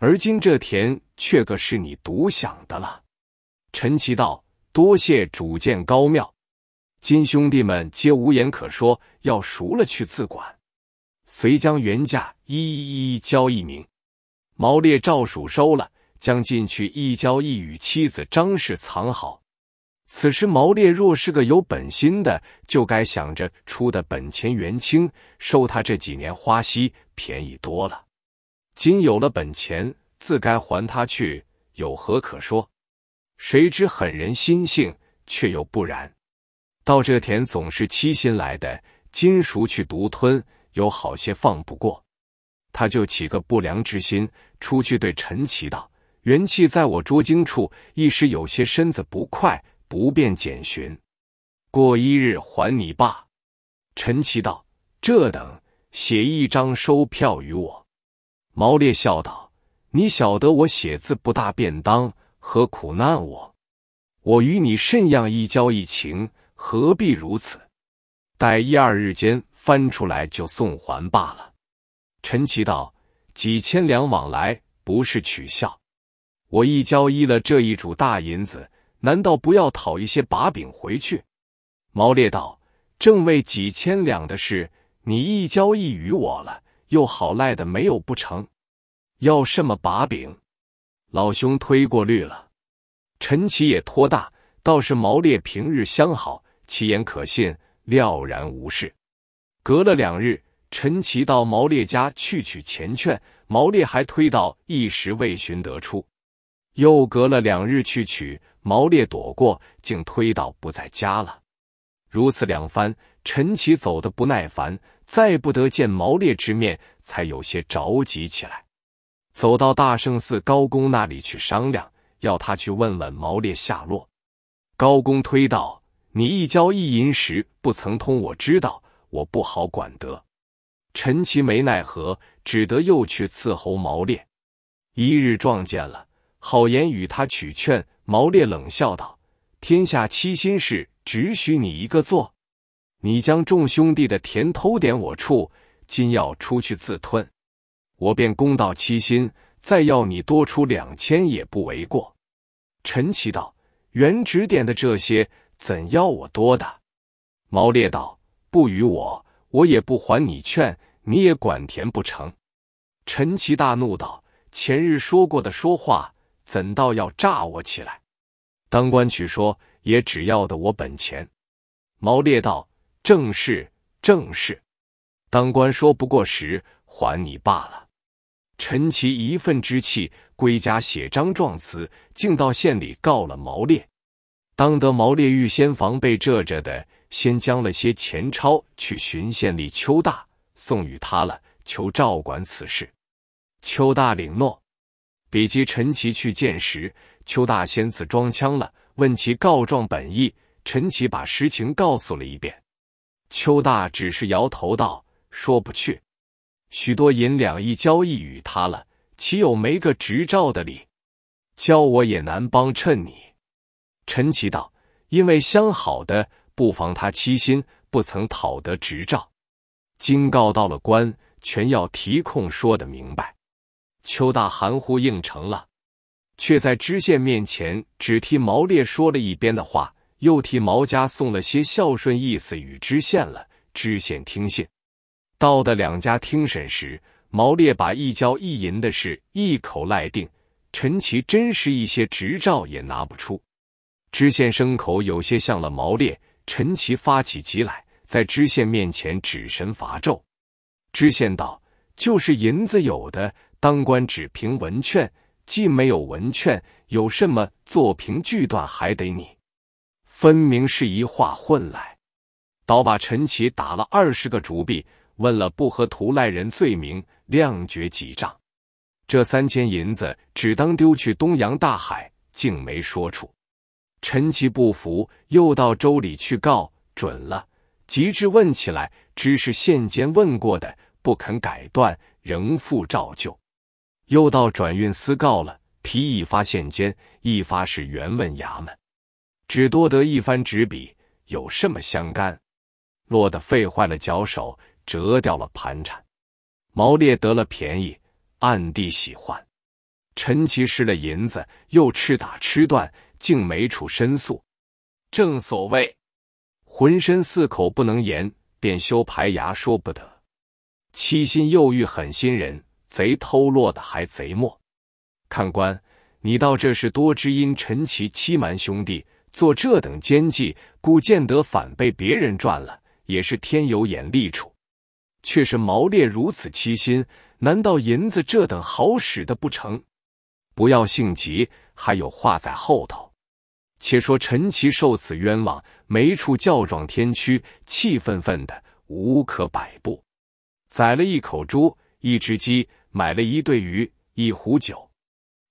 而今这田却个是你独享的了。陈奇道：“多谢主见高妙，金兄弟们皆无言可说，要赎了去自管。”遂将原价一一交一明。毛烈赵数收了，将进去一交一与妻子张氏藏好。此时毛烈若是个有本心的，就该想着出的本钱元清，收他这几年花息便宜多了。今有了本钱，自该还他去，有何可说？谁知狠人心性，却又不然。到这田总是欺心来的，今熟去独吞，有好些放不过。他就起个不良之心，出去对陈奇道：“元气在我捉精处，一时有些身子不快，不便检寻。过一日还你罢。”陈奇道：“这等，写一张收票与我。”毛烈笑道：“你晓得我写字不大便当，何苦难我？我与你甚样一交一情，何必如此？待一二日间翻出来就送还罢了。”陈奇道：“几千两往来，不是取笑。我一交易了这一主大银子，难道不要讨一些把柄回去？”毛烈道：“正为几千两的事，你一交易与我了。”又好赖的没有不成，要什么把柄？老兄推过虑了。陈奇也托大，倒是毛烈平日相好，其言可信，了然无事。隔了两日，陈奇到毛烈家去取钱券，毛烈还推到一时未寻得出。又隔了两日去取，毛烈躲过，竟推到不在家了。如此两番，陈奇走得不耐烦。再不得见毛烈之面，才有些着急起来，走到大圣寺高公那里去商量，要他去问问毛烈下落。高公推道：“你一交一银时不曾通，我知道，我不好管得。”陈奇没奈何，只得又去伺候毛烈。一日撞见了，好言与他取劝。毛烈冷笑道：“天下七心事，只许你一个做。”你将众兄弟的田偷点我处，今要出去自吞，我便公道七心，再要你多出两千也不为过。陈奇道：“原指点的这些，怎要我多的？”毛烈道：“不与我，我也不还你。券，你也管田不成？”陈奇大怒道：“前日说过的说话，怎到要诈我起来？当官取说，也只要的我本钱。”毛烈道。正是正是，当官说不过时，还你罢了。陈奇一愤之气，归家写张状词，竟到县里告了毛烈。当得毛烈预先防备这着的，先将了些钱钞去寻县里邱大，送与他了，求照管此事。邱大领诺。比及陈奇去见时，邱大先自装腔了，问其告状本意。陈奇把实情告诉了一遍。邱大只是摇头道：“说不去，许多银两一交易与他了，岂有没个执照的理？教我也难帮衬你。”陈奇道：“因为相好的，不妨他欺心，不曾讨得执照，今告到了官，全要提控说的明白。”邱大含糊应承了，却在知县面前只替毛烈说了一边的话。又替毛家送了些孝顺意思与知县了。知县听信，到的两家听审时，毛烈把一交一银的事一口赖定。陈奇真是一些执照也拿不出。知县牲口有些像了。毛烈、陈奇发起急来，在知县面前指神伐咒。知县道：“就是银子有的，当官只凭文券，既没有文券，有什么做凭据断还得你。”分明是一话混来，倒把陈奇打了二十个竹币，问了不和图赖人罪名，量绝几丈。这三千银子只当丢去东洋大海，竟没说出。陈奇不服，又到州里去告，准了。及至问起来，知是县监问过的，不肯改断，仍复照旧。又到转运司告了，批一发现监，一发是原问衙门。只多得一番纸笔，有什么相干？落得废坏了脚手，折掉了盘缠。毛烈得了便宜，暗地喜欢。陈琦失了银子，又吃打吃断，竟没处申诉。正所谓，浑身四口不能言，便修排牙说不得。七心又欲狠心人，贼偷落的还贼没。看官，你道这是多知音？陈琦欺瞒兄弟。做这等奸计，顾建德反被别人赚了，也是天有眼利处。却是毛烈如此欺心，难道银子这等好使的不成？不要性急，还有话在后头。且说陈琦受此冤枉，没处叫状天屈，气愤愤的，无可摆布。宰了一口猪，一只鸡，买了一对鱼，一壶酒。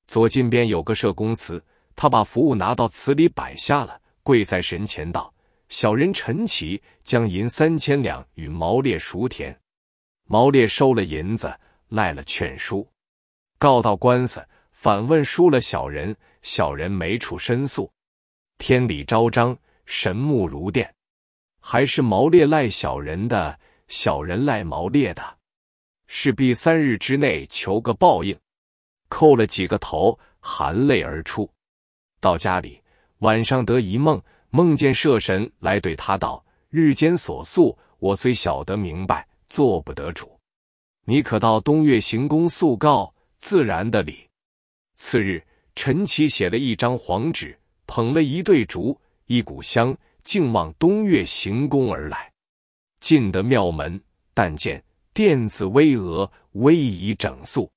左近边有个社公祠。他把服务拿到祠里摆下了，跪在神前道：“小人陈奇，将银三千两与毛烈赎田。”毛烈收了银子，赖了劝书，告到官司，反问输了小人，小人没处申诉。天理昭彰，神目如电，还是毛烈赖小人的，小人赖毛烈的，势必三日之内求个报应，叩了几个头，含泪而出。到家里，晚上得一梦，梦见舍神来对他道：“日间所诉，我虽晓得明白，做不得主。你可到东岳行宫诉告，自然的理。”次日陈起，写了一张黄纸，捧了一对竹，一股香，竟往东岳行宫而来。进得庙门，但见殿子巍峨，威仪整肃，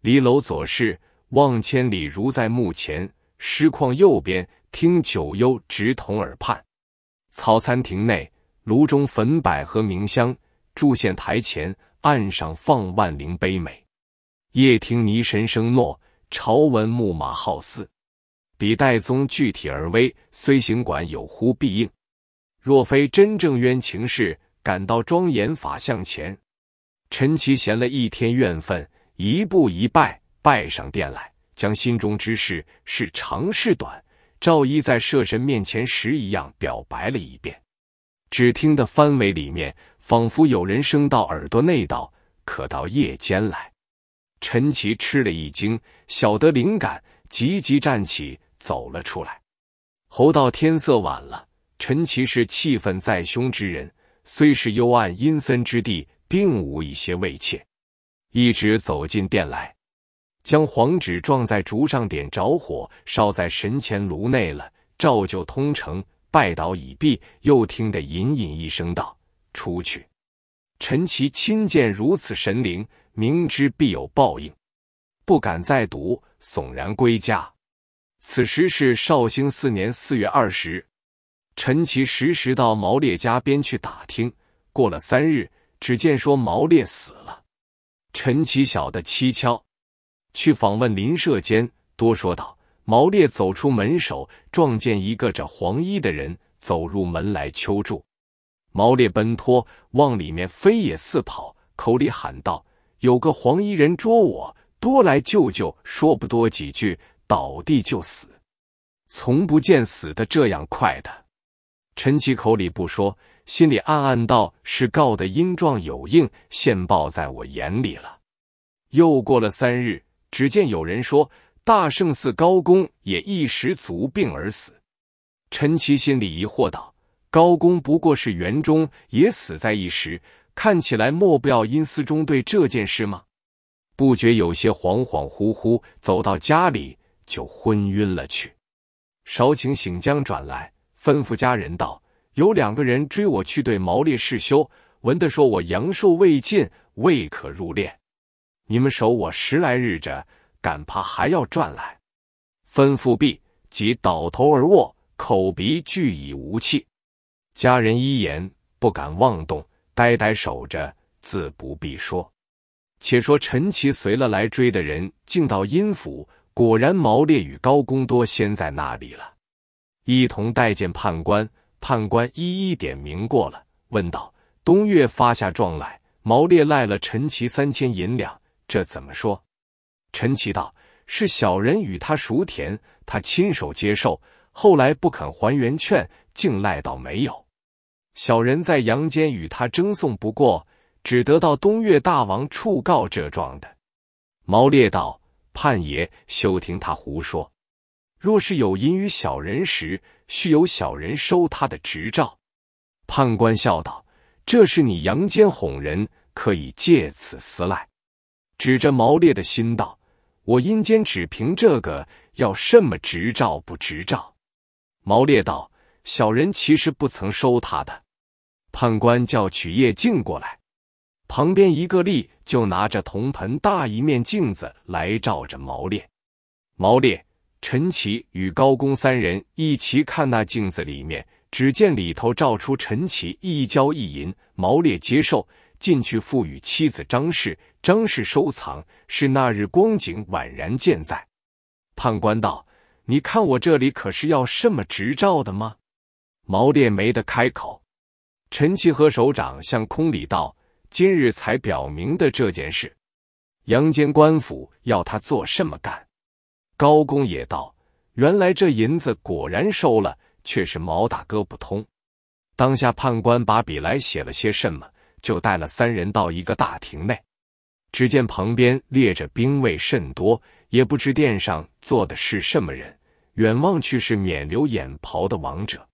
离楼左视，望千里如在目前。诗况右边，听九幽直通耳畔；草餐厅内，炉中焚百合明香；铸线台前，案上放万灵杯美。夜听泥神声诺，朝闻木马号似。比戴宗具体而微，虽行管有呼必应。若非真正冤情事，赶到庄严法像前。陈其闲了一天怨愤，一步一拜，拜上殿来。将心中之事是长是短，赵一在摄神面前时一样表白了一遍。只听得番围里面，仿佛有人声到耳朵内道：“可到夜间来。”陈奇吃了一惊，晓得灵感，急急站起，走了出来。侯道天色晚了，陈奇是气愤在胸之人，虽是幽暗阴森之地，并无一些畏怯，一直走进殿来。将黄纸撞在竹上，点着火，烧在神前炉内了。照旧通城拜倒已毕，又听得隐隐一声道：“出去。”陈琦亲见如此神灵，明知必有报应，不敢再读，悚然归家。此时是绍兴四年四月二十，陈奇时时到毛烈家边去打听。过了三日，只见说毛烈死了。陈奇晓得蹊跷。去访问林舍间，多说道。毛烈走出门首，撞见一个着黄衣的人走入门来求助。毛烈奔脱，往里面飞也似跑，口里喊道：“有个黄衣人捉我，多来救救。”说不多几句，倒地就死。从不见死的这样快的。陈奇口里不说，心里暗暗道：“是告的因状有应，现报在我眼里了。”又过了三日。只见有人说，大圣寺高公也一时足病而死。陈奇心里疑惑道：“高公不过是园中也死在一时，看起来莫不要因司中对这件事吗？”不觉有些恍恍惚惚，走到家里就昏晕了去。少顷醒将转来，吩咐家人道：“有两个人追我去对毛烈试修，闻得说我阳寿未尽，未可入殓。”你们守我十来日，着敢怕还要赚来？吩咐毕，即倒头而卧，口鼻俱已无气。家人一言，不敢妄动，呆呆守着，自不必说。且说陈奇随了来追的人，竟到阴府，果然毛烈与高公多先在那里了，一同待见判官。判官一一点名过了，问道：“东岳发下状来，毛烈赖了陈奇三千银两。”这怎么说？陈奇道：“是小人与他熟田，他亲手接受，后来不肯还原券，竟赖到没有。小人在阳间与他争讼，不过只得到东岳大王处告这状的。”毛烈道：“判爷，休听他胡说。若是有因于小人时，须有小人收他的执照。”判官笑道：“这是你阳间哄人，可以借此私赖。”指着毛烈的心道：“我阴间只凭这个，要什么执照不执照？”毛烈道：“小人其实不曾收他的。”判官叫取叶镜过来，旁边一个吏就拿着铜盆大一面镜子来照着毛烈。毛烈、陈奇与高公三人一齐看那镜子里面，只见里头照出陈奇一焦一银。毛烈接受。进去，赋予妻子张氏。张氏收藏是那日光景，宛然健在。判官道：“你看我这里可是要什么执照的吗？”毛烈没得开口。陈其和手掌向空里道：“今日才表明的这件事，阳间官府要他做什么干？”高公也道：“原来这银子果然收了，却是毛大哥不通。”当下判官把笔来写了些什么。就带了三人到一个大厅内，只见旁边列着兵卫甚多，也不知殿上坐的是什么人。远望去是免流眼袍的王者。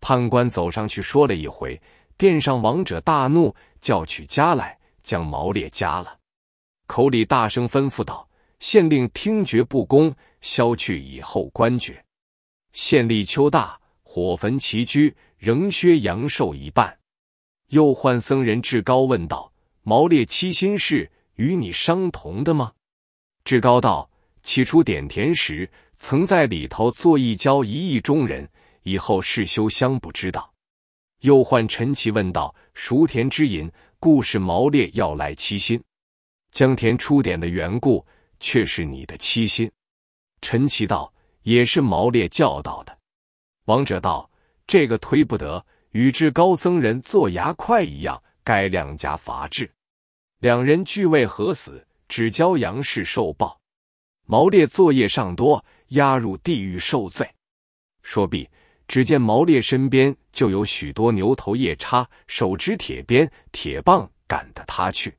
判官走上去说了一回，殿上王者大怒，叫取枷来，将毛烈枷了，口里大声吩咐道：“县令听觉不公，削去以后官爵。县吏邱大火焚其居，仍削阳寿一半。”又唤僧人智高问道：“毛烈七心是与你相同的吗？”智高道：“起初点田时，曾在里头做一交一意中人，以后事修相不知道。”又唤陈奇问道：“熟田之隐，故是毛烈要来七心，将田出点的缘故，却是你的七心。”陈奇道：“也是毛烈教导的。”王者道：“这个推不得。”与至高僧人做牙侩一样，该两家罚制。两人俱为何死，只教杨氏受报。毛烈作业尚多，押入地狱受罪。说毕，只见毛烈身边就有许多牛头夜叉，手执铁鞭、铁棒，赶的他去。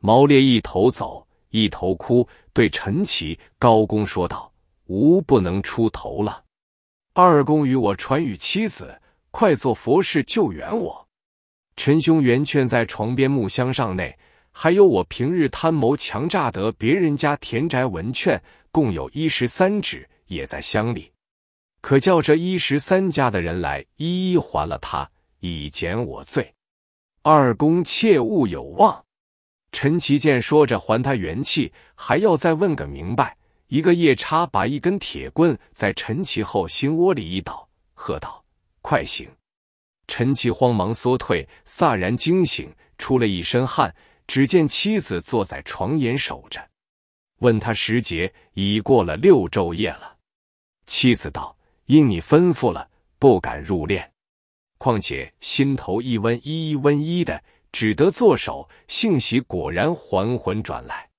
毛烈一头走，一头哭，对陈奇高公说道：“吾不能出头了。二公与我传与妻子。”快做佛事救援我！陈兄，元劝在床边木箱上内，还有我平日贪谋强诈得别人家田宅文券，共有一十三纸，也在箱里。可叫这一十三家的人来，一一还了他，以减我罪。二公切勿有忘。陈其健说着，还他元气，还要再问个明白。一个夜叉把一根铁棍在陈其后心窝里一捣，喝道。快醒！陈奇慌忙缩退，飒然惊醒，出了一身汗。只见妻子坐在床沿守着，问他时节已过了六昼夜了。妻子道：“因你吩咐了，不敢入殓。况且心头一温一一温一的，只得坐手。幸喜果然还魂转来。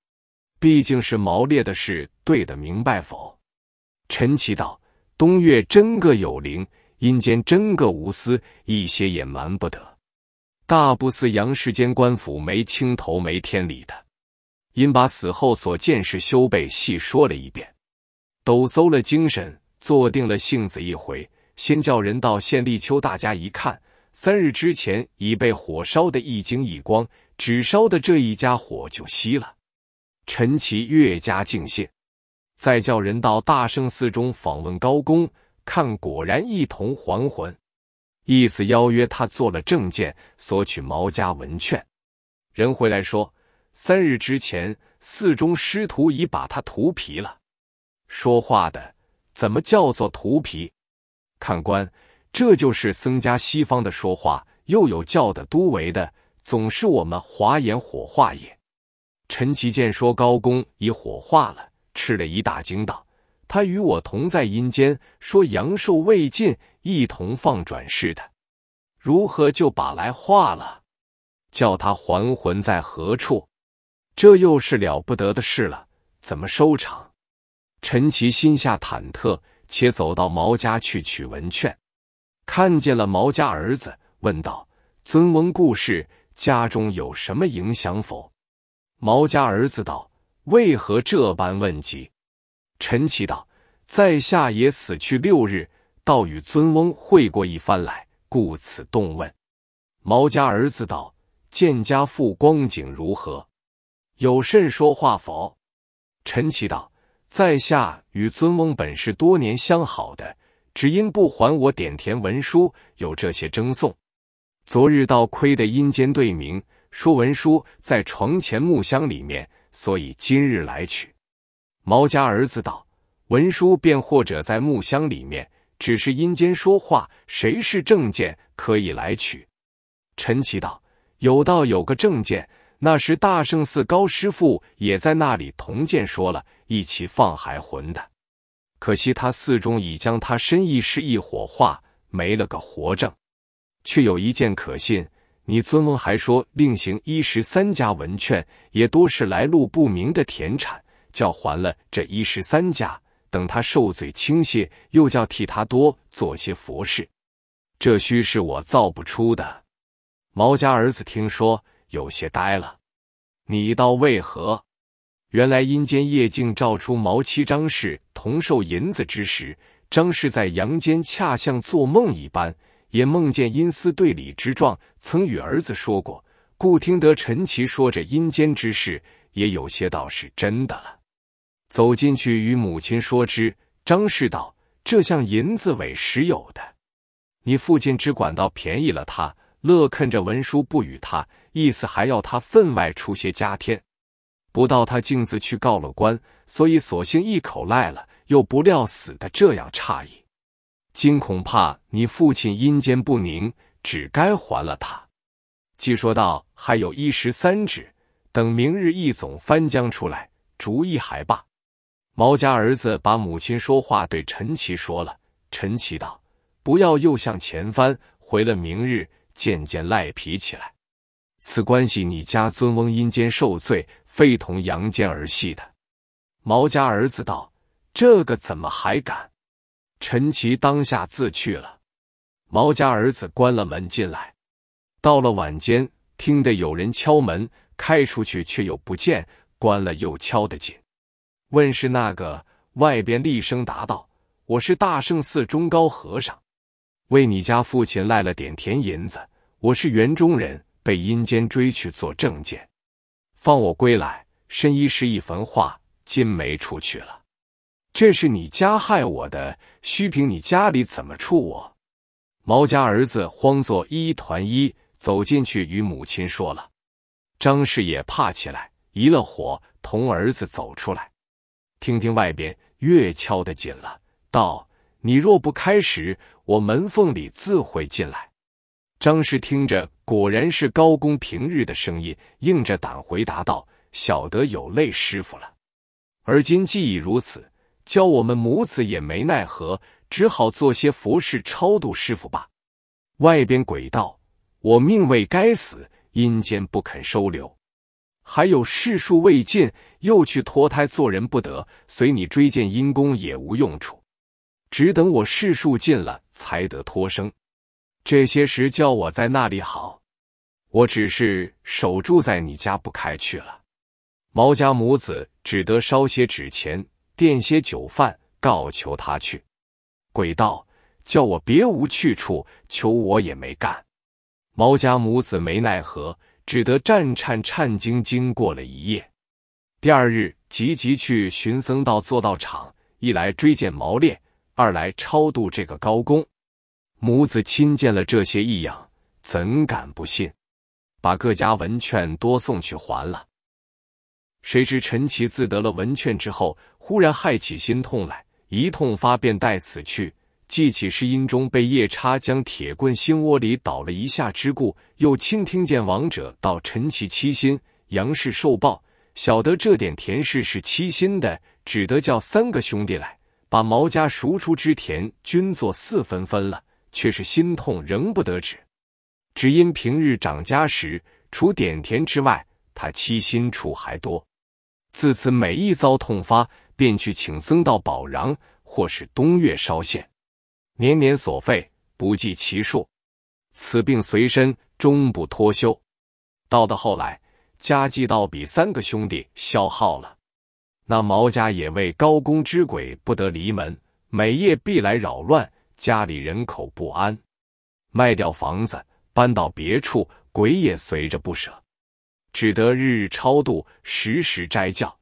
毕竟是毛烈的事，对的明白否？”陈奇道：“冬月真个有灵。”阴间真个无私，一些也瞒不得，大不似阳世间官府没青头没天理的。因把死后所见事修备细说了一遍，抖擞了精神，坐定了性子一回，先叫人到县立秋，大家一看，三日之前已被火烧的一精一光，只烧的这一家火就熄了。陈奇越加敬信，再叫人到大圣寺中访问高公。看，果然一同还魂，意思邀约他做了证件，索取毛家文券。人回来说，三日之前寺中师徒已把他屠皮了。说话的怎么叫做屠皮？看官，这就是僧家西方的说话，又有教的、都为的，总是我们华言火化也。陈其健说高公已火化了，吃了一大惊道。他与我同在阴间，说阳寿未尽，一同放转世的，如何就把来化了？叫他还魂在何处？这又是了不得的事了，怎么收场？陈奇心下忐忑，且走到毛家去取文券，看见了毛家儿子，问道：“尊翁故事，家中有什么影响否？”毛家儿子道：“为何这般问及？”陈奇道：“在下也死去六日，倒与尊翁会过一番来，故此动问。”毛家儿子道：“见家父光景如何？有甚说话否？”陈奇道：“在下与尊翁本是多年相好的，只因不还我点田文书，有这些争讼。昨日倒亏得阴间对明，说文书在床前木箱里面，所以今日来取。”毛家儿子道：“文书便或者在木箱里面，只是阴间说话，谁是证件可以来取。”陈奇道：“有道有个证件，那时大圣寺高师傅也在那里同见说了，一起放海魂的。可惜他寺中已将他身意世一火化，没了个活证。却有一件可信，你尊翁还说另行一十三家文券，也多是来路不明的田产。”叫还了这一十三家，等他受罪轻些，又叫替他多做些佛事。这虚是我造不出的。毛家儿子听说，有些呆了。你倒为何？原来阴间夜境照出毛七张氏同受银子之时，张氏在阳间恰像做梦一般，也梦见阴司对李之状，曾与儿子说过，故听得陈奇说着阴间之事，也有些倒是真的了。走进去与母亲说之，张氏道：“这像银子委实有的，你父亲只管到便宜了他，乐看着文书不与他，意思还要他分外出些家添，不到他径自去告了官，所以索性一口赖了，又不料死的这样诧异。今恐怕你父亲阴间不宁，只该还了他。既说道：“还有一十三指，等明日一总翻将出来，逐一还罢。”毛家儿子把母亲说话对陈琦说了，陈琦道：“不要又向前翻，回了明日渐渐赖皮起来，此关系你家尊翁阴间受罪，非同阳间儿戏的。”毛家儿子道：“这个怎么还敢？”陈琦当下自去了。毛家儿子关了门进来，到了晚间，听得有人敲门，开出去却又不见，关了又敲得紧。问是那个外边厉声答道：“我是大圣寺中高和尚，为你家父亲赖了点田银子。我是园中人，被阴间追去做证件，放我归来。申衣师一焚化，金梅出去了。这是你加害我的，须凭你家里怎么处我。”毛家儿子慌作一团，衣走进去与母亲说了。张氏也怕起来，移了火，同儿子走出来。听听外边，越敲得紧了。道：“你若不开始，我门缝里自会进来。”张氏听着，果然是高公平日的声音，硬着胆回答道：“小得有累师傅了。而今既已如此，教我们母子也没奈何，只好做些佛事超度师傅吧。”外边鬼道：“我命未该死，阴间不肯收留。”还有世数未尽，又去脱胎做人不得，随你追荐阴公也无用处，只等我世数尽了，才得脱生。这些时叫我在那里好，我只是守住在你家不开去了。毛家母子只得烧些纸钱，垫些酒饭，告求他去。鬼道叫我别无去处，求我也没干。毛家母子没奈何。只得战颤颤惊惊过了一夜。第二日，急急去寻僧道做道场，一来追荐毛烈，二来超度这个高公。母子亲见了这些异样，怎敢不信？把各家文券多送去还了。谁知陈奇自得了文券之后，忽然害起心痛来，一痛发便带死去。记起是因中被夜叉将铁棍心窝里捣了一下之故，又亲听见亡者道陈其七心杨氏受报，晓得这点田事是七心的，只得叫三个兄弟来把毛家赎出之田均作四分分了，却是心痛仍不得止，只因平日掌家时除点田之外，他七心处还多，自此每一遭痛发，便去请僧到宝壤或是东岳烧线。年年所费不计其数，此病随身终不脱休。到的后来，家计倒比三个兄弟消耗了。那毛家也为高公之鬼不得离门，每夜必来扰乱，家里人口不安。卖掉房子搬到别处，鬼也随着不舍，只得日日超度，时时斋教。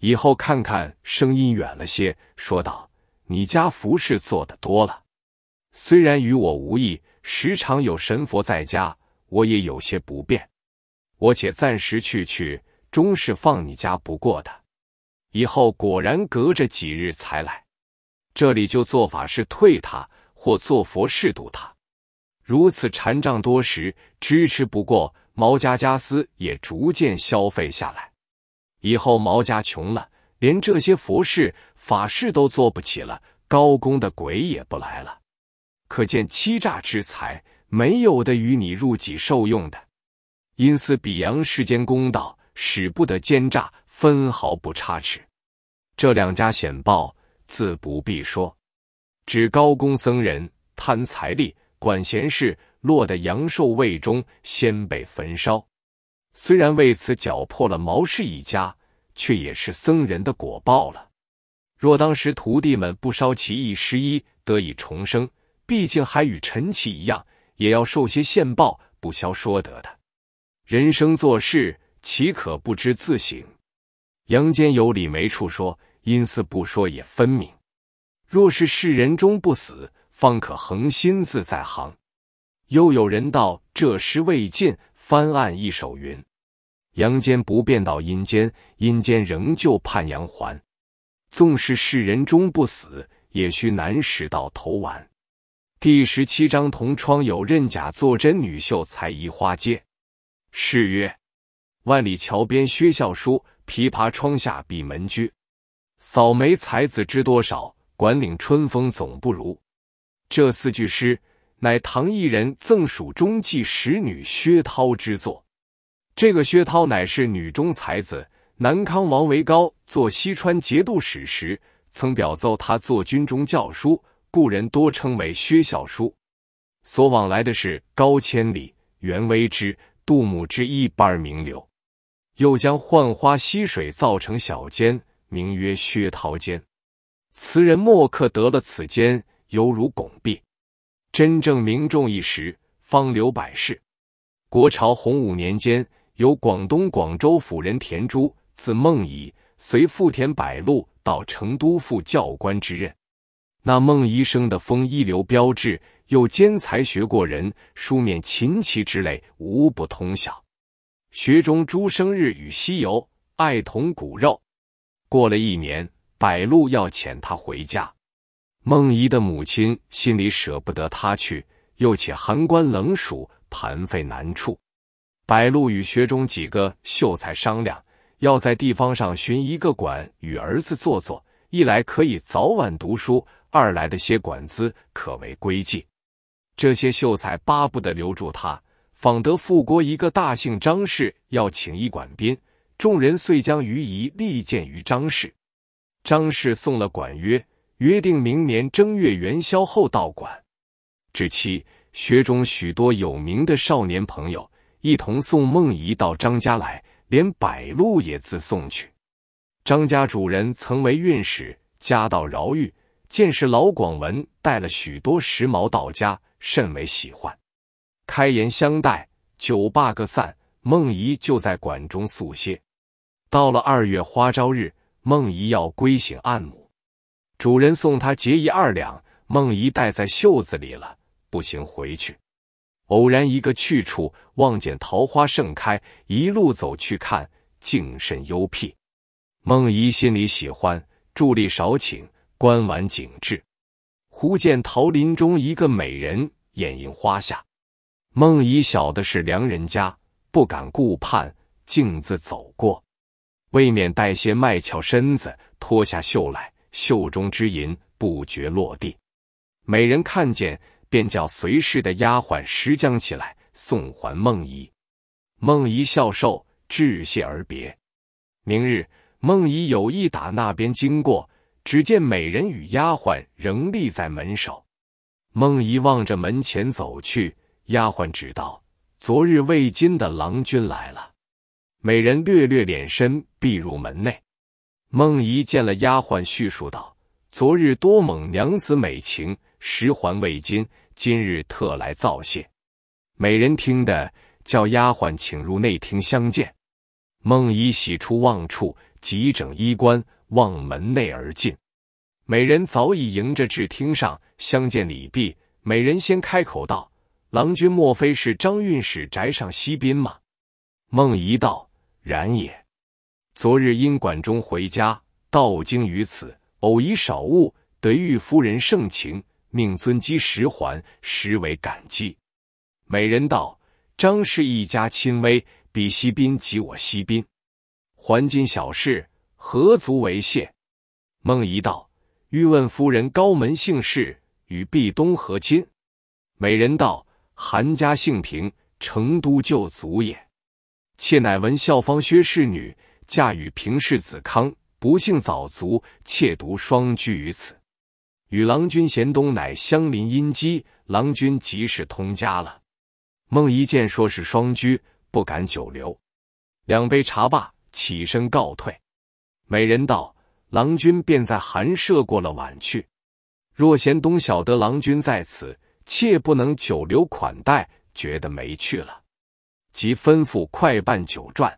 以后看看声音远了些，说道。你家服饰做的多了，虽然与我无异，时常有神佛在家，我也有些不便。我且暂时去去，终是放你家不过的。以后果然隔着几日才来，这里就做法事退他，或做佛事度他。如此禅杖多时，支持不过，毛家家私也逐渐消费下来。以后毛家穷了。连这些佛事、法事都做不起了，高公的鬼也不来了。可见欺诈之财没有的，与你入己受用的。因此，比阳世间公道，使不得奸诈，分毫不差池。这两家险报自不必说，只高公僧人贪财利、管闲事，落得阳寿未终先被焚烧。虽然为此搅破了毛氏一家。却也是僧人的果报了。若当时徒弟们不烧其一失一，得以重生，毕竟还与陈琦一样，也要受些现报，不消说得的。人生做事，岂可不知自省？阳间有理没处说，阴司不说也分明。若是世人终不死，方可恒心自在行。又有人道：这诗未尽，翻案一首云。阳间不变到阴间，阴间仍旧盼阳还。纵是世人终不死，也须难使到头完。第十七章：同窗有任甲，作真女秀才，移花街。是曰：万里桥边薛笑书，琵琶窗下闭门居。扫眉才子知多少，管领春风总不如。这四句诗乃唐一人赠蜀中妓使女薛涛之作。这个薛涛乃是女中才子。南康王维高做西川节度使时，曾表奏他做军中教书，故人多称为薛校书。所往来的是高千里、袁威之、杜牧之一班名流。又将浣花溪水造成小笺，名曰薛涛笺。词人墨客得了此笺，犹如拱璧，真正名重一时，方流百世。国朝洪武年间。由广东广州府人田珠，字梦怡，随富田百禄到成都，副教官之任。那梦怡生的风一流标志，又兼才学过人，书面琴棋之类，无不通晓。学中诸生日与西游，爱同骨肉。过了一年，百禄要遣他回家。梦仪的母亲心里舍不得他去，又且寒关冷暑，盘费难处。白露与学中几个秀才商量，要在地方上寻一个馆与儿子坐坐，一来可以早晚读书，二来的些馆资可为规计。这些秀才巴不得留住他。仿得富国一个大姓张氏，要请一馆宾，众人遂将余仪力荐于张氏。张氏送了馆约，约定明年正月元宵后到馆。至期，学中许多有名的少年朋友。一同送孟仪到张家来，连摆路也自送去。张家主人曾为运使，家道饶裕，见识老广文，带了许多时髦到家，甚为喜欢，开颜相待。酒罢各散，孟仪就在馆中宿歇。到了二月花朝日，孟仪要归省按母，主人送他结义二两，孟仪带在袖子里了，不行回去。偶然一个去处，望见桃花盛开，一路走去看，竟甚幽僻。梦怡心里喜欢，助力少请，观玩景致。忽见桃林中一个美人掩映花下，梦怡晓得是良人家，不敢顾盼，径自走过，未免带些卖俏身子，脱下袖来，袖中之银不觉落地。美人看见。便叫随侍的丫鬟拾将起来，送还梦怡。梦怡笑受，致谢而别。明日，梦怡有意打那边经过，只见美人与丫鬟仍立在门首。梦怡望着门前走去，丫鬟指道：“昨日未金的郎君来了。”美人略略敛身，避入门内。梦怡见了丫鬟，叙述道：“昨日多蒙娘子美情，时还未金。”今日特来造谢，美人听得，叫丫鬟请入内厅相见。梦怡喜出望处，急整衣冠，望门内而进。美人早已迎着至厅上相见礼毕。美人先开口道：“郎君莫非是张运使宅上西宾吗？”梦怡道：“然也。昨日因管中回家，道经于此，偶一少误，得遇夫人盛情。”命尊积十环，实为感激。美人道：“张氏一家亲微，比西宾及我西宾，还金小事，何足为谢？”孟姨道：“欲问夫人高门姓氏，与毕东何亲？”美人道：“韩家姓平，成都旧族也。妾乃闻校方薛氏女，嫁与平氏子康，不幸早卒，妾独双居于此。”与郎君贤东乃相邻姻戚，郎君即是通家了。孟姨见说是双居，不敢久留，两杯茶罢，起身告退。美人道：“郎君便在寒舍过了晚去。若贤东晓得郎君在此，切不能久留款待，觉得没趣了，即吩咐快办酒馔。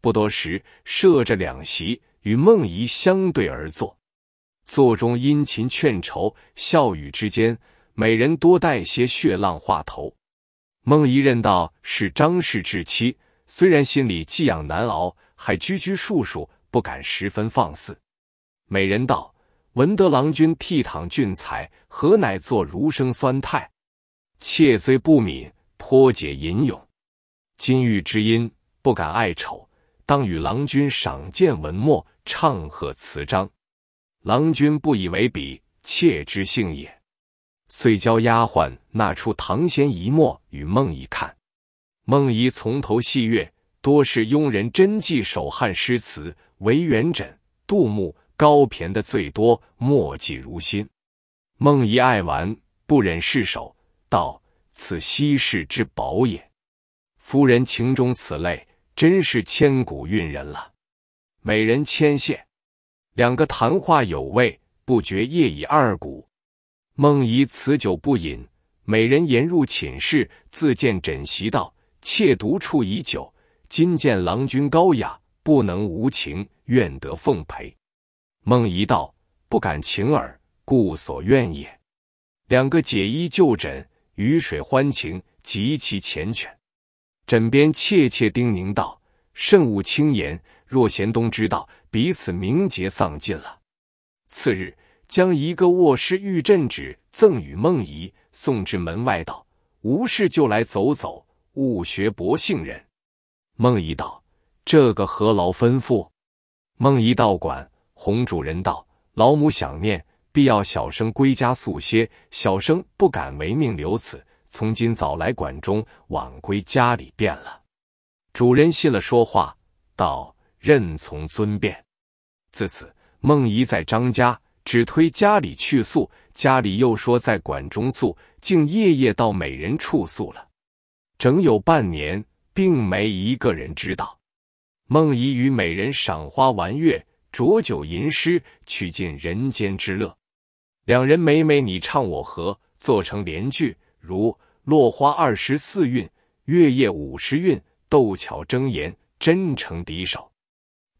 不多时，设着两席，与孟仪相对而坐。”座中殷勤劝酬，笑语之间，每人多带些血浪话头。孟仪认道是张氏至妻，虽然心里寄养难熬，还拘拘束束，不敢十分放肆。美人道：“闻得郎君倜傥俊才，何乃作儒生酸态？妾虽不敏，颇解吟咏，金玉之音，不敢爱丑，当与郎君赏鉴文墨，唱和词章。”郎君不以为鄙，妾之幸也。遂教丫鬟拿出唐贤一墨与梦怡看。梦怡从头细阅，多是庸人真迹，手汉诗词，为元稹、杜牧、高骈的最多，墨迹如新。梦怡爱玩，不忍释手，道：“此稀世之宝也。”夫人情中此类，真是千古韵人了。美人牵线。两个谈话有味，不觉夜已二鼓。梦仪此酒不饮，美人言入寝室，自见枕席道：“妾独处已久，今见郎君高雅，不能无情，愿得奉陪。”梦仪道：“不敢情耳，故所愿也。”两个解衣就枕，雨水欢情极其缱绻。枕边怯怯叮咛道：“慎勿轻言，若贤东知道。”彼此名节丧尽了。次日，将一个卧室玉镇纸赠与孟仪，送至门外道：“无事就来走走，勿学薄幸人。”孟仪道：“这个何劳吩咐？”孟仪道：“管洪主人道，老母想念，必要小生归家宿歇。小生不敢违命，留此从今早来馆中，晚归家里便了。”主人信了说话，道。任从尊便。自此，孟姨在张家只推家里去宿，家里又说在馆中宿，竟夜夜到美人处宿了。整有半年，并没一个人知道。孟姨与美人赏花玩月，酌酒吟诗，取尽人间之乐。两人每每你唱我和，做成联句，如《落花二十四韵》《月夜五十韵》，斗巧争妍，真成敌手。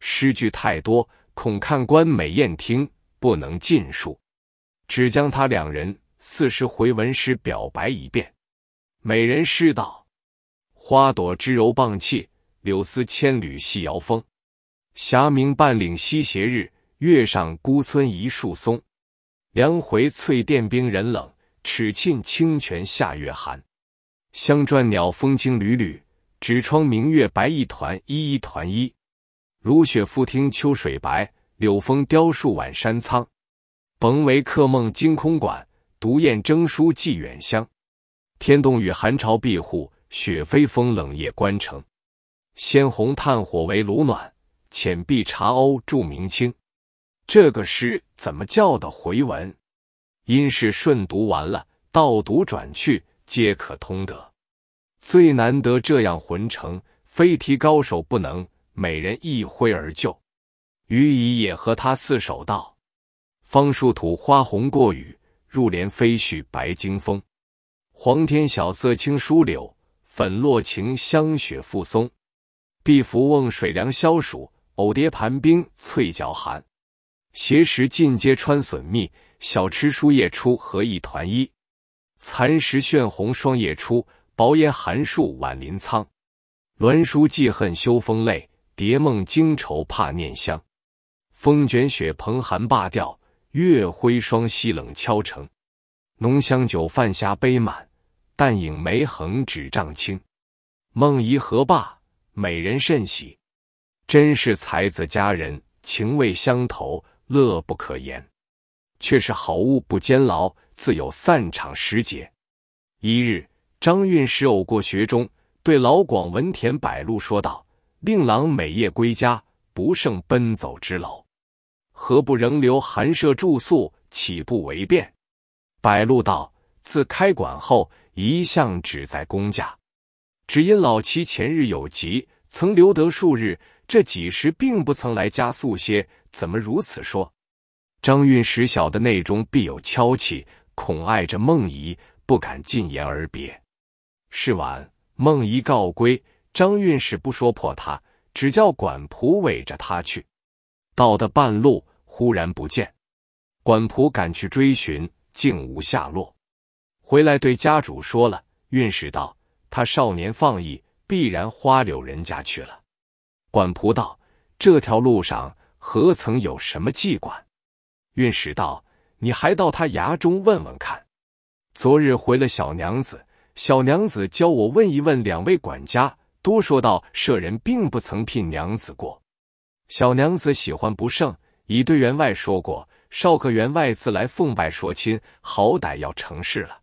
诗句太多，恐看官美艳听不能尽数，只将他两人四时回文诗表白一遍。美人诗道：花朵枝柔傍砌，柳丝千缕细摇风。霞明半岭西斜日，月上孤村一树松。凉回翠殿冰人冷，齿沁清泉下月寒。香篆鸟风惊缕缕，纸窗明月白一团一一团一。如雪复听秋水白，柳风雕树晚山苍。甭为客梦惊空馆，独雁征书寄远乡。天冻雨寒潮庇护，雪飞风冷夜关城。鲜红炭火为炉暖，浅碧茶瓯著明清。这个诗怎么叫的回文？因是顺读完了，倒读转去，皆可通得。最难得这样浑成，非题高手不能。美人一挥而就，余以也和他四首道：方树土花红过雨，入帘飞絮白惊风。黄天晓色青疏柳，粉落晴香雪复松。碧芙瓮水凉消暑，藕蝶盘冰翠脚寒。斜石尽皆穿笋密，小吃书页出何一团衣。残食炫红霜叶出，薄烟寒树晚林苍。栾书记恨休风泪。蝶梦惊愁，怕念香。风卷雪蓬寒罢调，月辉霜溪冷敲城。浓香酒泛霞杯满，淡影梅横纸帐轻。梦遗何罢？美人甚喜。真是才子佳人，情味相投，乐不可言。却是好物不坚牢，自有散场时节。一日，张运时偶过学中，对老广文田百禄说道。令郎每夜归家，不胜奔走之劳，何不仍留寒舍住宿？岂不为便？白露道，自开馆后，一向只在公家，只因老妻前日有疾，曾留得数日，这几时并不曾来家宿歇，怎么如此说？张运时晓得内中必有敲蹊，恐碍着梦怡，不敢进言而别。是晚，梦怡告归。张运使不说破他，只叫管仆尾着他去。到的半路，忽然不见。管仆赶去追寻，竟无下落。回来对家主说了。运使道：“他少年放逸，必然花柳人家去了。”管仆道：“这条路上何曾有什么妓馆？”运使道：“你还到他衙中问问看。昨日回了小娘子，小娘子教我问一问两位管家。”多说道：“舍人并不曾聘娘子过，小娘子喜欢不胜，已对员外说过。少客员外自来奉拜说亲，好歹要成事了。”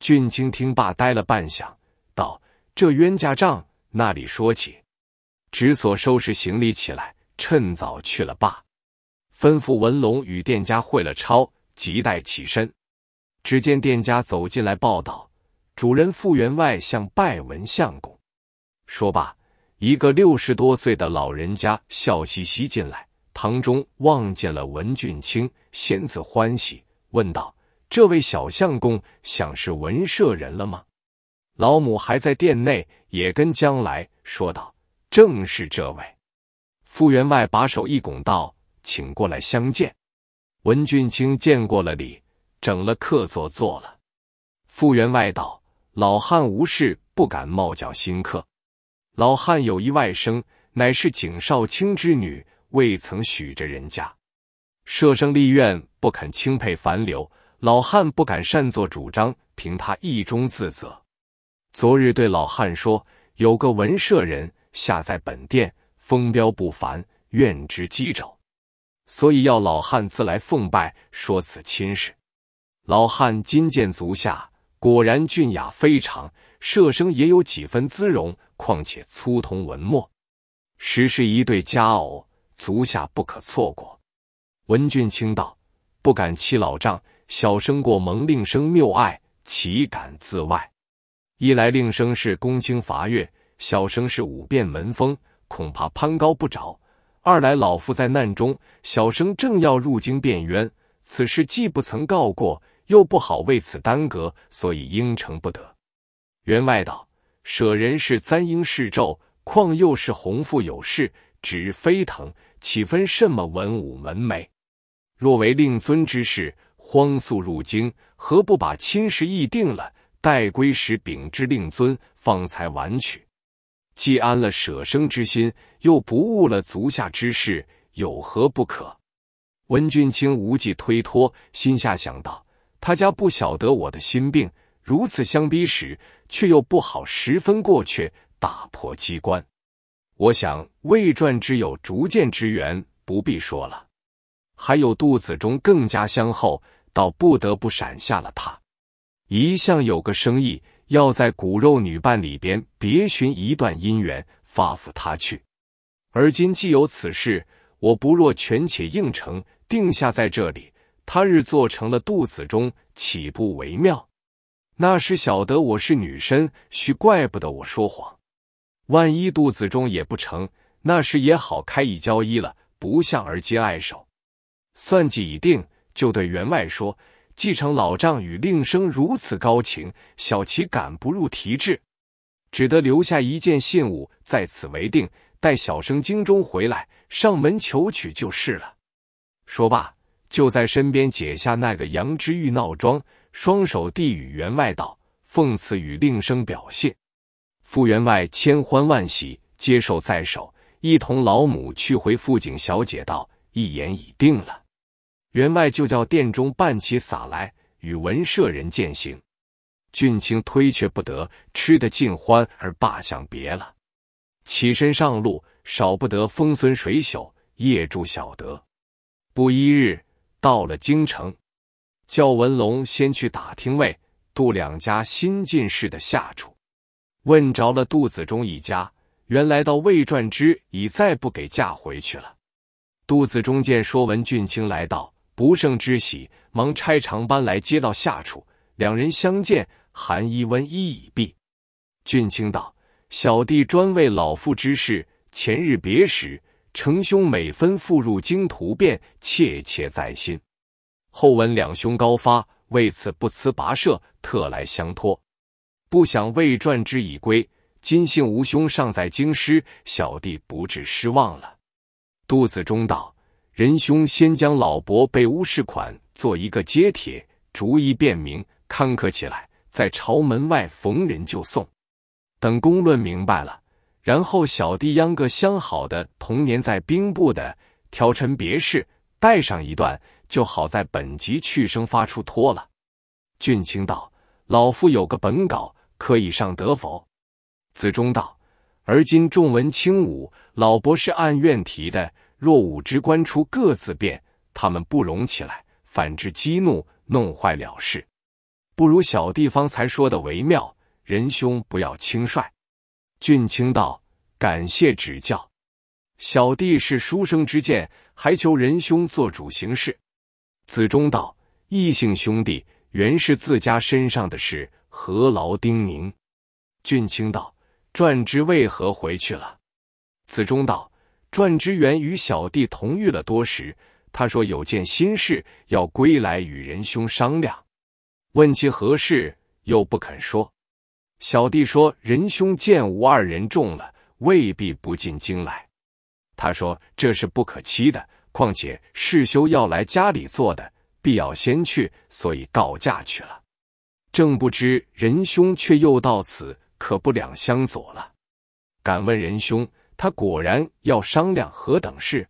俊卿听罢，呆了半晌，道：“这冤家账那里说起？”只所收拾行李起来，趁早去了罢。吩咐文龙与店家会了钞，即待起身。只见店家走进来报道：“主人傅员外向拜文相公。”说罢，一个六十多岁的老人家笑嘻嘻进来，堂中望见了文俊卿，先自欢喜，问道：“这位小相公，想是文社人了吗？”老母还在殿内，也跟将来说道：“正是这位。”傅员外把手一拱，道：“请过来相见。”文俊卿见过了礼，整了客座，坐了。傅员外道：“老汉无事，不敢冒脚新客。”老汉有一外甥，乃是景少卿之女，未曾许着人家，舍生立愿，不肯钦佩樊流。老汉不敢擅作主张，凭他意中自责。昨日对老汉说，有个文舍人下在本殿，风标不凡，愿之机肘，所以要老汉自来奉拜，说此亲事。老汉今见足下，果然俊雅非常。舍生也有几分姿容，况且粗同文墨，实是一对佳偶，足下不可错过。文俊卿道：“不敢欺老丈，小生过蒙令生谬爱，岂敢自外？一来令生是公卿伐阅，小生是武弁门风，恐怕攀高不着；二来老夫在难中，小生正要入京辩冤，此事既不曾告过，又不好为此耽搁，所以应承不得。”员外道：“舍人是簪缨世胄，况又是红富有势，指飞腾，岂分什么文武门楣？若为令尊之事，荒速入京，何不把亲事议定了？待归时禀知令尊，方才完娶。既安了舍生之心，又不误了足下之事，有何不可？”文俊卿无计推脱，心下想到：他家不晓得我的心病，如此相逼时。却又不好十分过去打破机关，我想未传之有逐渐之缘，不必说了。还有肚子中更加香厚，倒不得不闪下了他。一向有个生意，要在骨肉女伴里边别寻一段姻缘，发付他去。而今既有此事，我不若全且应承，定下在这里。他日做成了肚子中，岂不为妙？那时晓得我是女身，须怪不得我说谎。万一肚子中也不成，那时也好开一交衣了，不向儿接碍手。算计已定，就对员外说：继承老丈与令生如此高情，小琪敢不入提制，只得留下一件信物在此为定，待小生京中回来，上门求取就是了。说罢，就在身边解下那个羊脂玉闹妆。双手递与员外道：“奉赐与令，生表谢。”傅员外千欢万喜，接受在手，一同老母去回傅景小姐道：“一言已定了。”员外就叫店中办起洒来，与文舍人践行。俊卿推却不得，吃得尽欢而罢，想别了，起身上路，少不得风孙水宿，夜住小德。不一日，到了京城。叫文龙先去打听魏杜两家新进士的下处，问着了杜子忠一家，原来到魏传之已再不给嫁回去了。杜子忠见说文俊卿来到，不胜之喜，忙拆长班来接到下处，两人相见，寒衣温衣已毕。俊卿道：“小弟专为老父之事，前日别时，程兄每分赴入京途便，切切在心。”后闻两兄高发，为此不辞跋涉，特来相托。不想魏传之已归，金姓吴兄尚在京师，小弟不至失望了。杜子中道：“仁兄先将老伯被诬事款做一个揭帖，逐一辨明，刊刻起来，在朝门外逢人就送。等公论明白了，然后小弟央个相好的，同年在兵部的调陈别事，带上一段。”就好在本集去声发出脱了，俊卿道：“老夫有个本稿可以上得否？”子忠道：“而今重文轻武，老伯是按愿提的。若武之官出各自变，他们不容起来，反之激怒，弄坏了事。不如小地方才说的为妙，仁兄不要轻率。”俊卿道：“感谢指教，小弟是书生之见，还求仁兄做主行事。”子忠道：“异姓兄弟，原是自家身上的事，何劳叮咛？”俊卿道：“传之为何回去了？”子忠道：“传之原与小弟同遇了多时，他说有件心事要归来与仁兄商量。问其何事，又不肯说。小弟说：仁兄见吾二人中了，未必不进京来。他说这是不可欺的。”况且世修要来家里做的，必要先去，所以告假去了。正不知仁兄却又到此，可不两相左了？敢问仁兄，他果然要商量何等事？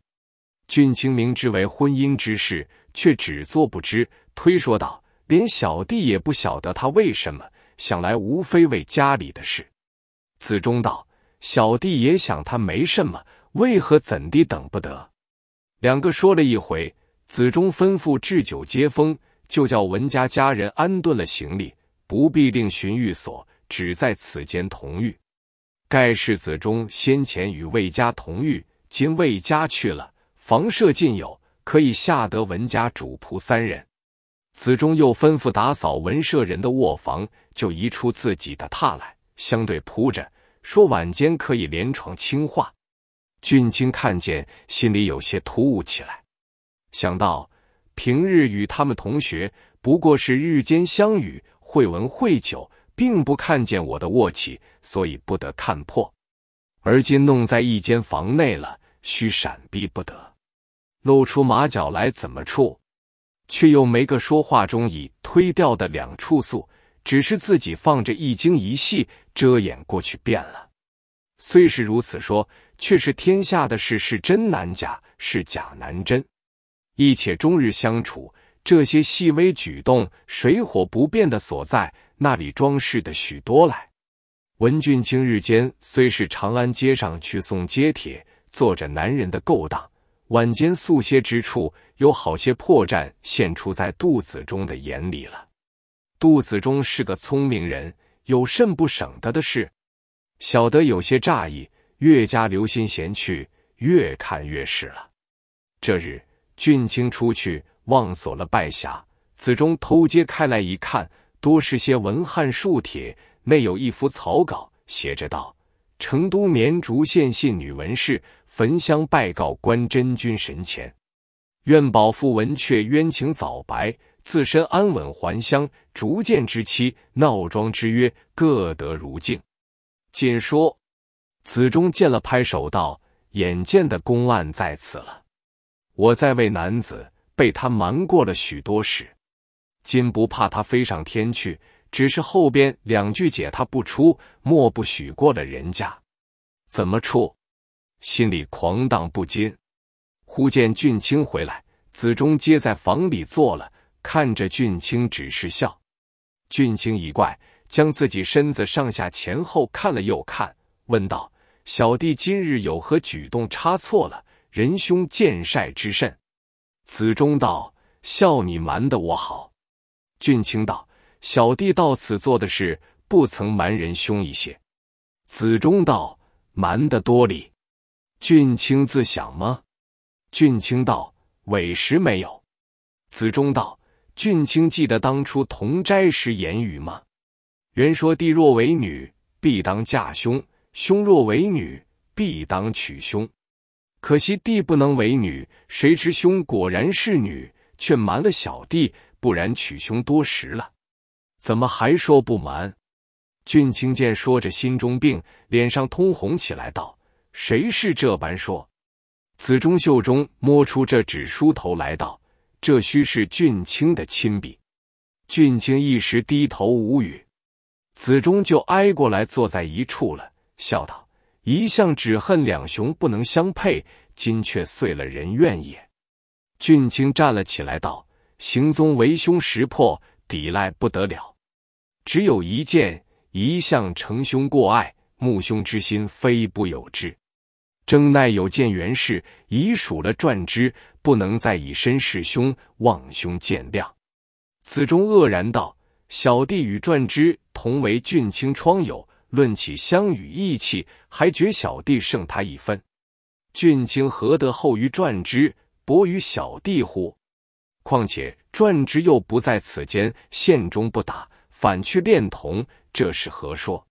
俊卿明知为婚姻之事，却只做不知，推说道：“连小弟也不晓得他为什么想来，无非为家里的事。”子忠道：“小弟也想他没什么，为何怎地等不得？”两个说了一回，子忠吩咐置酒接风，就叫文家家人安顿了行李，不必令荀彧所，只在此间同寓。盖世子忠先前与魏家同寓，今魏家去了，房舍尽有，可以下得文家主仆三人。子忠又吩咐打扫文舍人的卧房，就移出自己的榻来，相对铺着，说晚间可以连床清话。俊卿看见，心里有些突兀起来，想到平日与他们同学，不过是日间相遇，会文会酒，并不看见我的卧起，所以不得看破。而今弄在一间房内了，须闪避不得，露出马脚来，怎么处？却又没个说话中已推掉的两处宿，只是自己放着一惊一细，遮掩过去便了。虽是如此说。却是天下的事，是真难假，是假难真。一且终日相处，这些细微举动，水火不变的所在，那里装饰的许多来？文俊卿日间虽是长安街上去送街帖，做着男人的勾当，晚间宿歇之处，有好些破绽现出在杜子忠的眼里了。杜子忠是个聪明人，有甚不省得的事？小得有些诈异。越加留心闲去，越看越是了。这日，俊卿出去望锁了拜匣，子中偷揭开来一看，多是些文翰术帖，内有一幅草稿，写着道：“成都绵竹县信女文氏，焚香拜告关真君神前，愿保父文却冤情早白，自身安稳还乡。竹剑之妻，闹庄之约，各得如敬。”仅说。子忠见了，拍手道：“眼见的公案在此了。我在位男子被他瞒过了许多时，今不怕他飞上天去，只是后边两句解他不出，莫不许过了人家？怎么处？”心里狂荡不禁。忽见俊青回来，子忠接在房里坐了，看着俊青只是笑。俊青一怪，将自己身子上下前后看了又看，问道。小弟今日有何举动差错了？仁兄见晒之甚。子忠道笑你瞒得我好。俊卿道：小弟到此做的事不曾瞒仁兄一些。子忠道瞒得多哩。俊卿自想吗？俊卿道：委实没有。子忠道：俊卿记得当初同斋时言语吗？原说弟若为女，必当嫁兄。兄若为女，必当娶兄。可惜弟不能为女，谁知兄果然是女，却瞒了小弟，不然娶兄多时了，怎么还说不瞒？俊清见说着，心中病，脸上通红起来，道：“谁是这般说？”子中袖中摸出这纸书头来，道：“这须是俊清的亲笔。”俊清一时低头无语，子中就挨过来坐在一处了。笑道：“一向只恨两雄不能相配，今却遂了人愿也。”俊卿站了起来道：“行踪为兄识破，抵赖不得了。只有一件，一向承兄过爱，慕兄之心非不有之。正奈有见袁氏，已数了传之，不能再以身试兄，望兄见谅。”子忠愕然道：“小弟与传之同为俊卿窗友。”论起相与义气，还觉小弟胜他一分。俊卿何得厚于传之，薄于小弟乎？况且传之又不在此间，县中不打，反去练童，这是何说？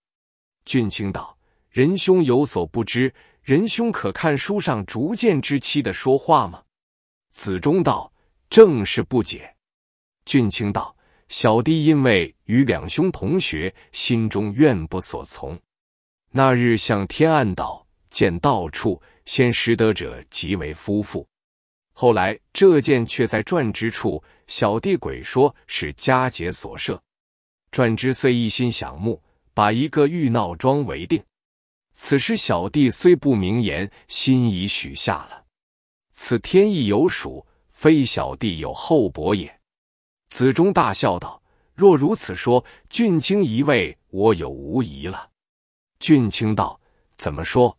俊卿道：“仁兄有所不知，仁兄可看书上逐渐之期的说话吗？”子中道：“正是不解。”俊卿道。小弟因为与两兄同学，心中怨不所从。那日向天暗道：“见到处先识得者，即为夫妇。”后来这件却在转之处，小弟鬼说是佳节所设。转之虽一心想木，把一个玉闹庄为定。此时小弟虽不明言，心已许下了。此天意有属，非小弟有厚薄也。子中大笑道：“若如此说，俊卿一位，我有无疑了。”俊卿道：“怎么说？”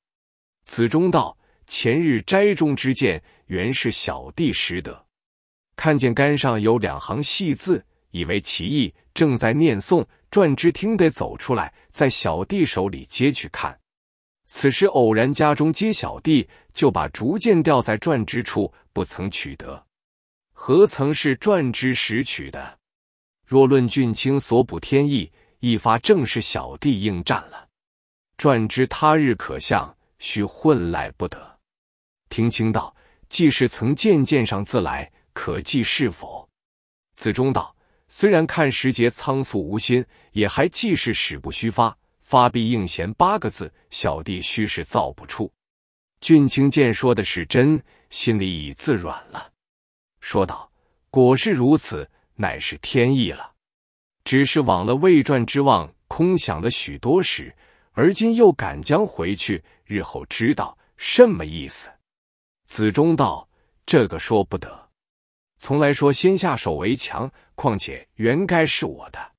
子中道：“前日斋中之见，原是小弟拾得，看见杆上有两行细字，以为奇异，正在念诵，转之听得走出来，在小弟手里接去看。此时偶然家中接小弟，就把竹剑掉在转之处，不曾取得。”何曾是传之时取的？若论俊卿所补天意，一发正是小弟应战了。传之他日可向，须混赖不得。听清道，既是曾见剑上自来，可记是否？子忠道：虽然看时节仓促无心，也还既是使不虚发，发必应贤八个字，小弟须是造不出。俊卿见说的是真，心里已自软了。说道：“果是如此，乃是天意了。只是枉了未传之望，空想了许多时，而今又敢将回去，日后知道什么意思。”子忠道：“这个说不得。从来说先下手为强，况且原该是我的，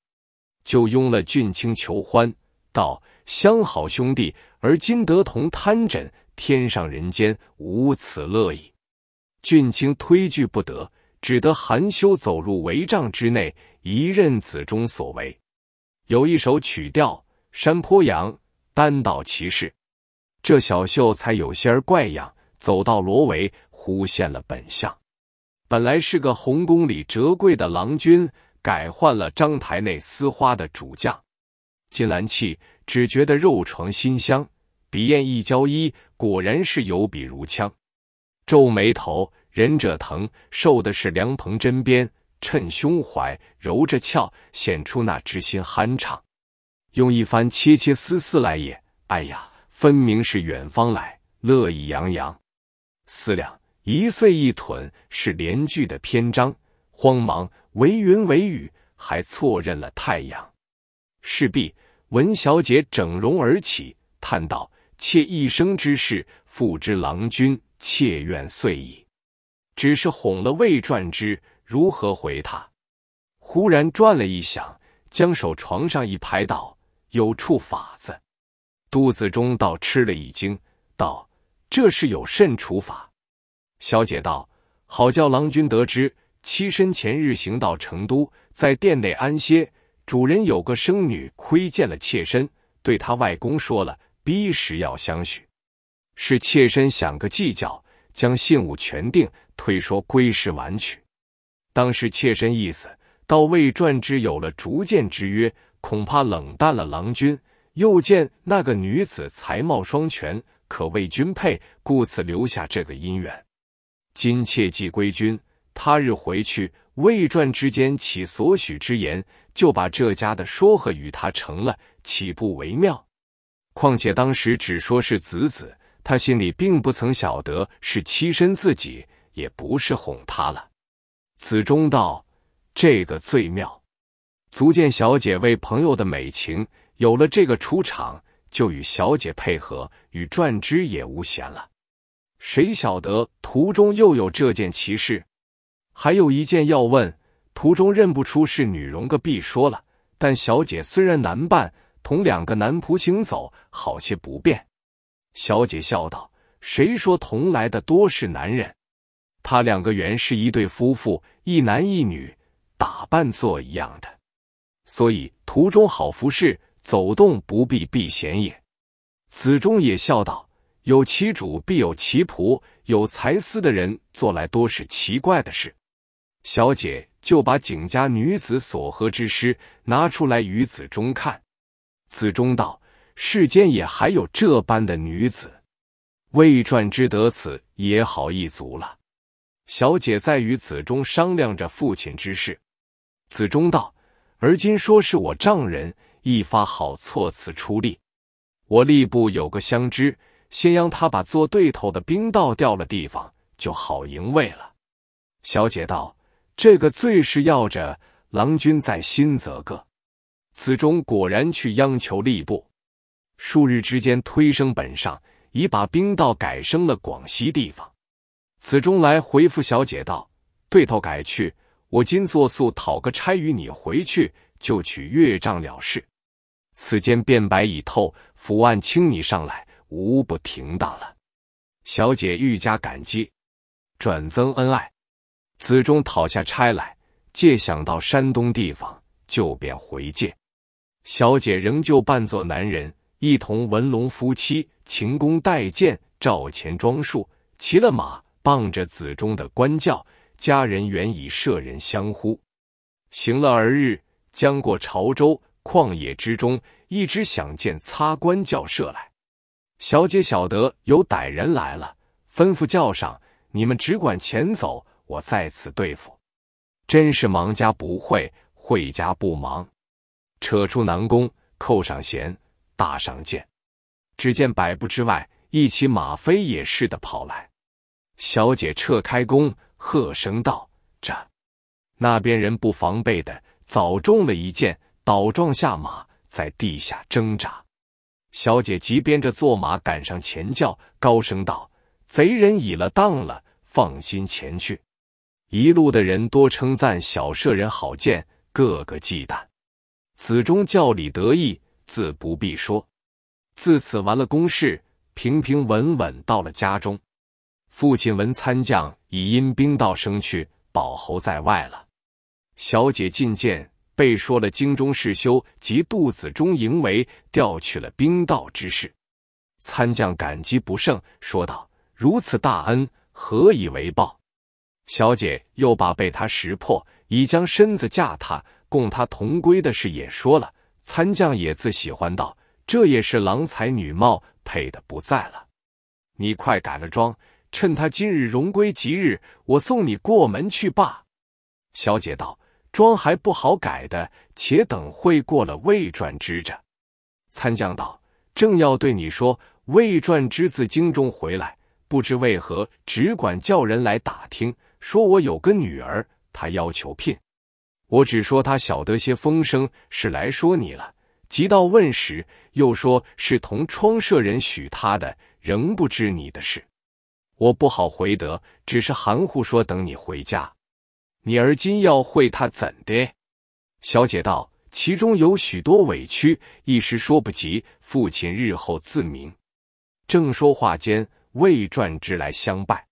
就拥了俊卿求欢，道：‘相好兄弟，而今得同贪枕，天上人间无此乐矣。’”俊卿推拒不得，只得含羞走入帷帐之内，一任子中所为。有一首曲调《山坡羊》，单道其事。这小秀才有些儿怪样，走到罗围，忽现了本相。本来是个红宫里折桂的郎君，改换了章台内丝花的主将。金兰气只觉得肉床馨香，笔砚一交一，果然是有笔如枪。皱眉头，忍者疼，受的是梁鹏针砭，趁胸怀揉着俏，显出那之心酣畅，用一番切切丝丝来也。哎呀，分明是远方来，乐意洋洋。思量一岁一屯是连句的篇章，慌忙为云为雨，还错认了太阳。事毕，文小姐整容而起，叹道：“妾一生之事，付之郎君。”妾愿遂矣，只是哄了魏传之，如何回他？忽然转了一想，将手床上一拍，道：“有处法子。”杜子中倒吃了一惊，道：“这是有甚处法？”小姐道：“好叫郎君得知，妾身前日行到成都，在殿内安歇，主人有个生女窥见了妾身，对他外公说了，逼时要相许。”是妾身想个计较，将信物全定，推说归氏完取。当时妾身意思，到魏传之有了逐见之约，恐怕冷淡了郎君。又见那个女子才貌双全，可谓君配，故此留下这个姻缘。今切记归君，他日回去，魏传之间起所许之言，就把这家的说和与他成了，岂不为妙？况且当时只说是子子。他心里并不曾晓得是欺身自己，也不是哄他了。子忠道：“这个最妙，足见小姐为朋友的美情。有了这个出场，就与小姐配合，与转之也无嫌了。谁晓得途中又有这件奇事？还有一件要问：途中认不出是女容，个必说了。但小姐虽然难办，同两个男仆行走，好些不便。”小姐笑道：“谁说同来的多是男人？他两个原是一对夫妇，一男一女，打扮做一样的，所以途中好服侍，走动不必避嫌也。”子中也笑道：“有其主必有其仆，有才思的人做来多是奇怪的事。”小姐就把景家女子所合之诗拿出来与子中看，子中道。世间也还有这般的女子，魏传之得此也好一足了。小姐在与子中商量着父亲之事，子中道：“而今说是我丈人，一发好措辞出力。我吏部有个相知，先央他把做对头的兵道掉了地方，就好迎位了。”小姐道：“这个最是要着，郎君在心则个。”子中果然去央求吏部。数日之间推升本上，已把兵道改升了广西地方。子中来回复小姐道：“对头改去，我今作速讨个差与你回去，就取月账了事。此间变白已透，伏案请你上来，无不停当了。”小姐愈加感激，转增恩爱。子中讨下差来，借想到山东地方，就便回见。小姐仍旧扮作男人。一同文龙夫妻勤公待剑赵钱装束，骑了马，傍着子中的官轿，家人远以射人相呼。行了而日，将过潮州旷野之中，一直想见擦官轿射来。小姐晓得有歹人来了，吩咐叫上你们，只管前走，我在此对付。真是忙家不会，会家不忙。扯出南宫，扣上弦。大上剑。只见百步之外一骑马飞也似的跑来。小姐撤开弓，喝声道：“这！”那边人不防备的，早中了一箭，倒撞下马，在地下挣扎。小姐急鞭着坐马赶上前，叫高声道：“贼人已了当了，放心前去。”一路的人多称赞小舍人好剑，个个忌惮。子忠叫里得意。自不必说，自此完了公事，平平稳稳到了家中。父亲闻参将已因兵道生去，保侯在外了。小姐进见，被说了京中事修及肚子中营围，调取了兵道之事。参将感激不胜，说道：“如此大恩，何以为报？”小姐又把被他识破，已将身子嫁他，供他同归的事也说了。参将也自喜欢道：“这也是郎才女貌配的不在了，你快改了妆，趁他今日荣归吉日，我送你过门去罢。”小姐道：“妆还不好改的，且等会过了未转之着。”参将道：“正要对你说，魏传之自京中回来，不知为何，只管叫人来打听，说我有个女儿，她要求聘。”我只说他晓得些风声，是来说你了。急到问时，又说是同窗舍人许他的，仍不知你的事。我不好回得，只是含糊说等你回家。你而今要会他怎的？小姐道：其中有许多委屈，一时说不及。父亲日后自明。正说话间，魏传之来相拜。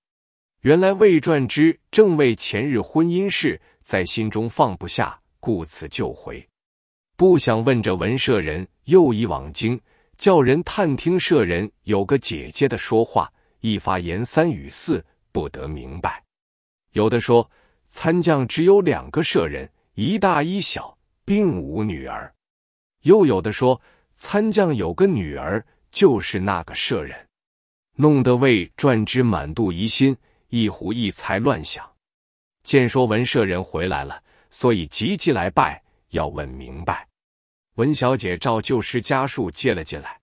原来魏传之正为前日婚姻事。在心中放不下，故此就回。不想问这文舍人又一往京，叫人探听舍人有个姐姐的说话。一发言三语四，不得明白。有的说参将只有两个舍人，一大一小，并无女儿；又有的说参将有个女儿，就是那个舍人。弄得魏传之满肚疑心，一胡一猜乱想。见说文舍人回来了，所以急急来拜，要问明白。文小姐照旧时家数接了进来。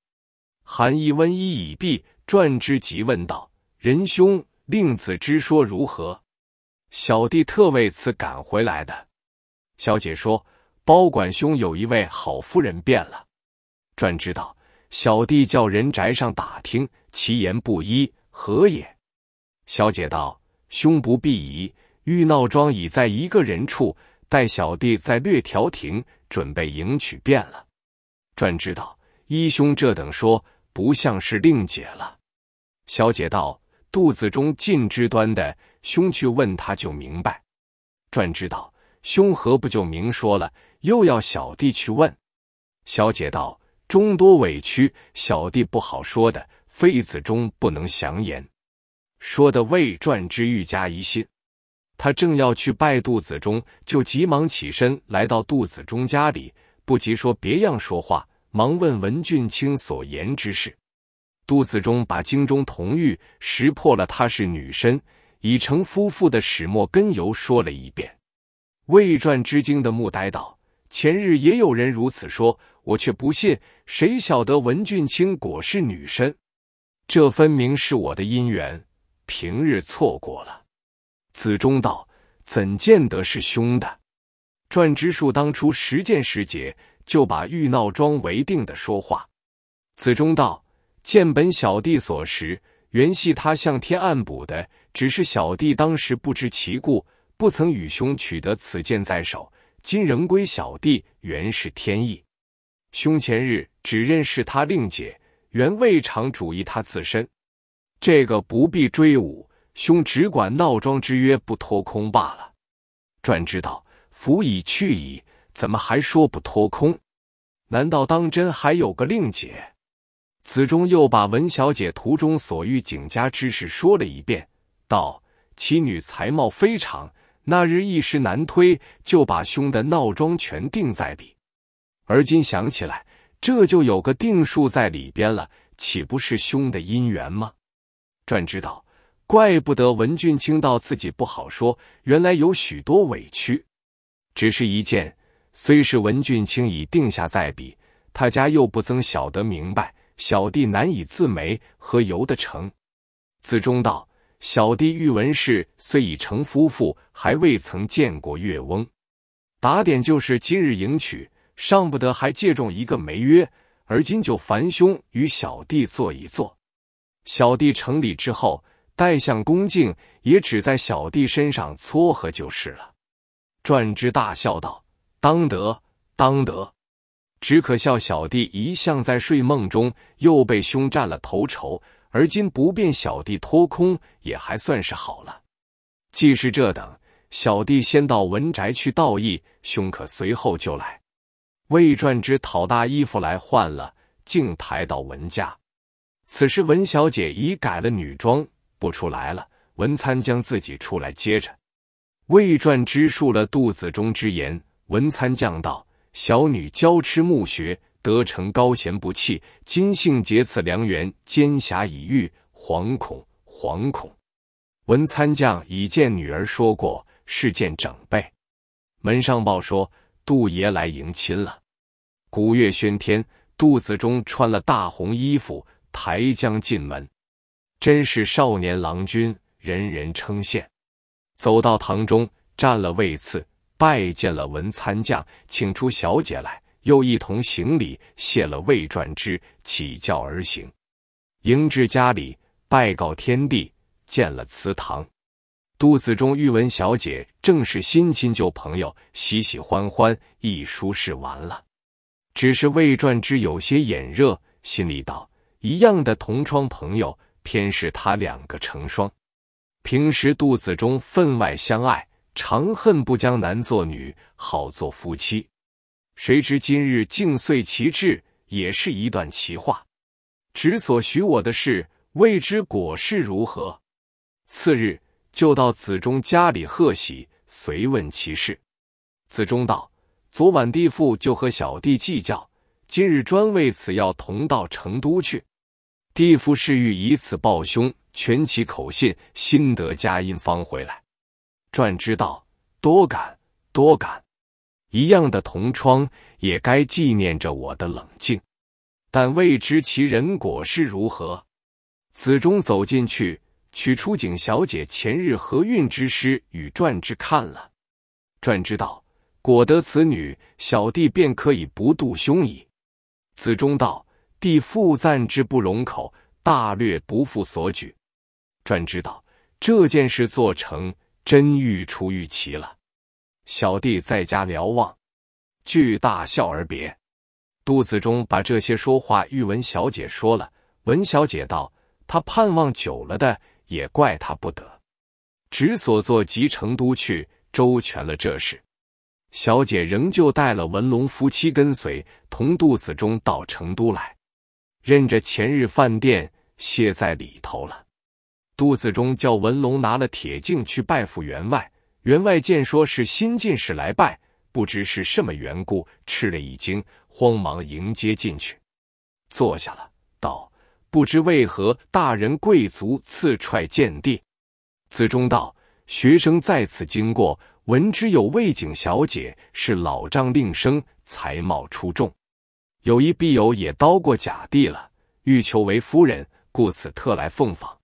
韩义温衣已毕，转之即问道：“仁兄，令子之说如何？”小弟特为此赶回来的。小姐说：“包管兄有一位好夫人变了。”转之道：“小弟叫人宅上打听，其言不一，何也？”小姐道：“兄不必疑。”玉闹庄已在一个人处，待小弟在略调停，准备迎娶便了。转知道，一兄这等说，不像是令姐了。小姐道：“肚子中尽之端的，兄去问他就明白。”转知道，兄何不就明说了，又要小弟去问？小姐道：“中多委屈，小弟不好说的，妃子中不能详言。”说的为传之愈加疑心。他正要去拜杜子忠，就急忙起身来到杜子忠家里，不及说别样说话，忙问文俊卿所言之事。杜子忠把京中童玉识破了她是女身，已成夫妇的始末根由说了一遍。未传之经的木呆道：“前日也有人如此说，我却不信。谁晓得文俊卿果是女身？这分明是我的姻缘，平日错过了。”子忠道：“怎见得是凶的？传之术当初实践时节，就把玉闹庄为定的说话。”子忠道：“剑本小弟所识，原系他向天暗补的，只是小弟当时不知其故，不曾与兄取得此剑在手。今仍归小弟，原是天意。兄前日只认识他令姐，原未尝主意他自身。这个不必追武。”兄只管闹庄之约不脱空罢了。传知道，拂已去矣，怎么还说不脱空？难道当真还有个令解？子忠又把文小姐途中所遇景家之事说了一遍，道：“其女才貌非常，那日一时难推，就把兄的闹庄全定在里。而今想起来，这就有个定数在里边了，岂不是兄的姻缘吗？”传知道。怪不得文俊卿道自己不好说，原来有许多委屈。只是一件，虽是文俊卿已定下在比，他家又不曾晓得明白，小弟难以自媒，何由得成？子忠道：小弟玉文氏虽已成夫妇，还未曾见过月翁。打点就是今日迎娶，尚不得还借重一个媒约。而今就烦兄与小弟坐一坐，小弟成礼之后。待相恭敬，也只在小弟身上撮合就是了。转之大笑道：“当得，当得！只可笑小弟一向在睡梦中，又被兄占了头筹，而今不便小弟脱空，也还算是好了。既是这等，小弟先到文宅去道义，兄可随后就来。”魏传之讨大衣服来换了，竟抬到文家。此时文小姐已改了女装。不出来了，文参将自己出来接着。魏传之述了杜子中之言，文参将道：“小女娇痴慕学，得成高贤不弃。今幸结此良缘，奸侠已遇，惶恐惶恐。”文参将已见女儿说过，是件整备。门上报说杜爷来迎亲了，鼓乐喧天。杜子中穿了大红衣服，抬将进门。真是少年郎君，人人称羡。走到堂中，占了位次，拜见了文参将，请出小姐来，又一同行礼，谢了魏传之，起轿而行，迎至家里，拜告天地，见了祠堂，肚子中玉文小姐正是新亲旧朋友，喜喜欢欢，一书适完了。只是魏传之有些眼热，心里道：一样的同窗朋友。偏是他两个成双，平时肚子中分外相爱，长恨不将男做女，好做夫妻。谁知今日竟遂其志，也是一段奇话。只所许我的事，未知果是如何。次日就到子中家里贺喜，随问其事。子中道：昨晚弟父就和小弟计较，今日专为此要同到成都去。弟父是欲以此报兄，全其口信，心得佳音方回来。传之道，多感多感。一样的同窗，也该纪念着我的冷静。但未知其人果是如何。子忠走进去，取出景小姐前日合韵之诗与传之看了。传之道，果得此女，小弟便可以不度凶矣。子忠道。弟复赞之不容口，大略不负所举。专知道这件事做成，真欲出玉旗了。小弟在家瞭望，俱大笑而别。杜子中把这些说话，玉文小姐说了。文小姐道：“他盼望久了的，也怪他不得。只所做及成都去，周全了这事。小姐仍旧带了文龙夫妻跟随，同杜子中到成都来。”认着前日饭店歇在里头了。杜子中叫文龙拿了铁镜去拜府员外。员外见说是新进士来拜，不知是什么缘故，吃了一惊，慌忙迎接进去，坐下了，道：“不知为何大人贵族刺踹见地。”子中道：“学生在此经过，闻之有魏景小姐，是老丈令生，才貌出众。”有一婢友也叨过假地了，欲求为夫人，故此特来奉访。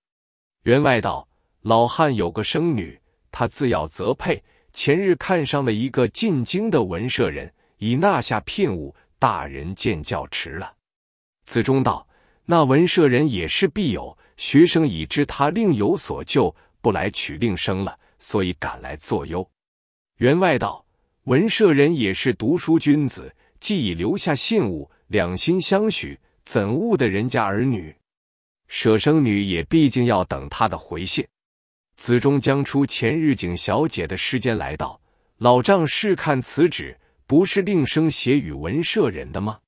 员外道：“老汉有个生女，他自要择配。前日看上了一个进京的文社人，已纳下聘物。大人见教迟了。”子忠道：“那文社人也是婢友学生，已知他另有所救，不来取令生了，所以赶来作忧。”员外道：“文社人也是读书君子，既已留下信物。”两心相许，怎误的人家儿女？舍生女也，毕竟要等他的回信。子忠将出前日景小姐的诗笺来到，老丈试看此纸，不是令生写与文舍人的吗？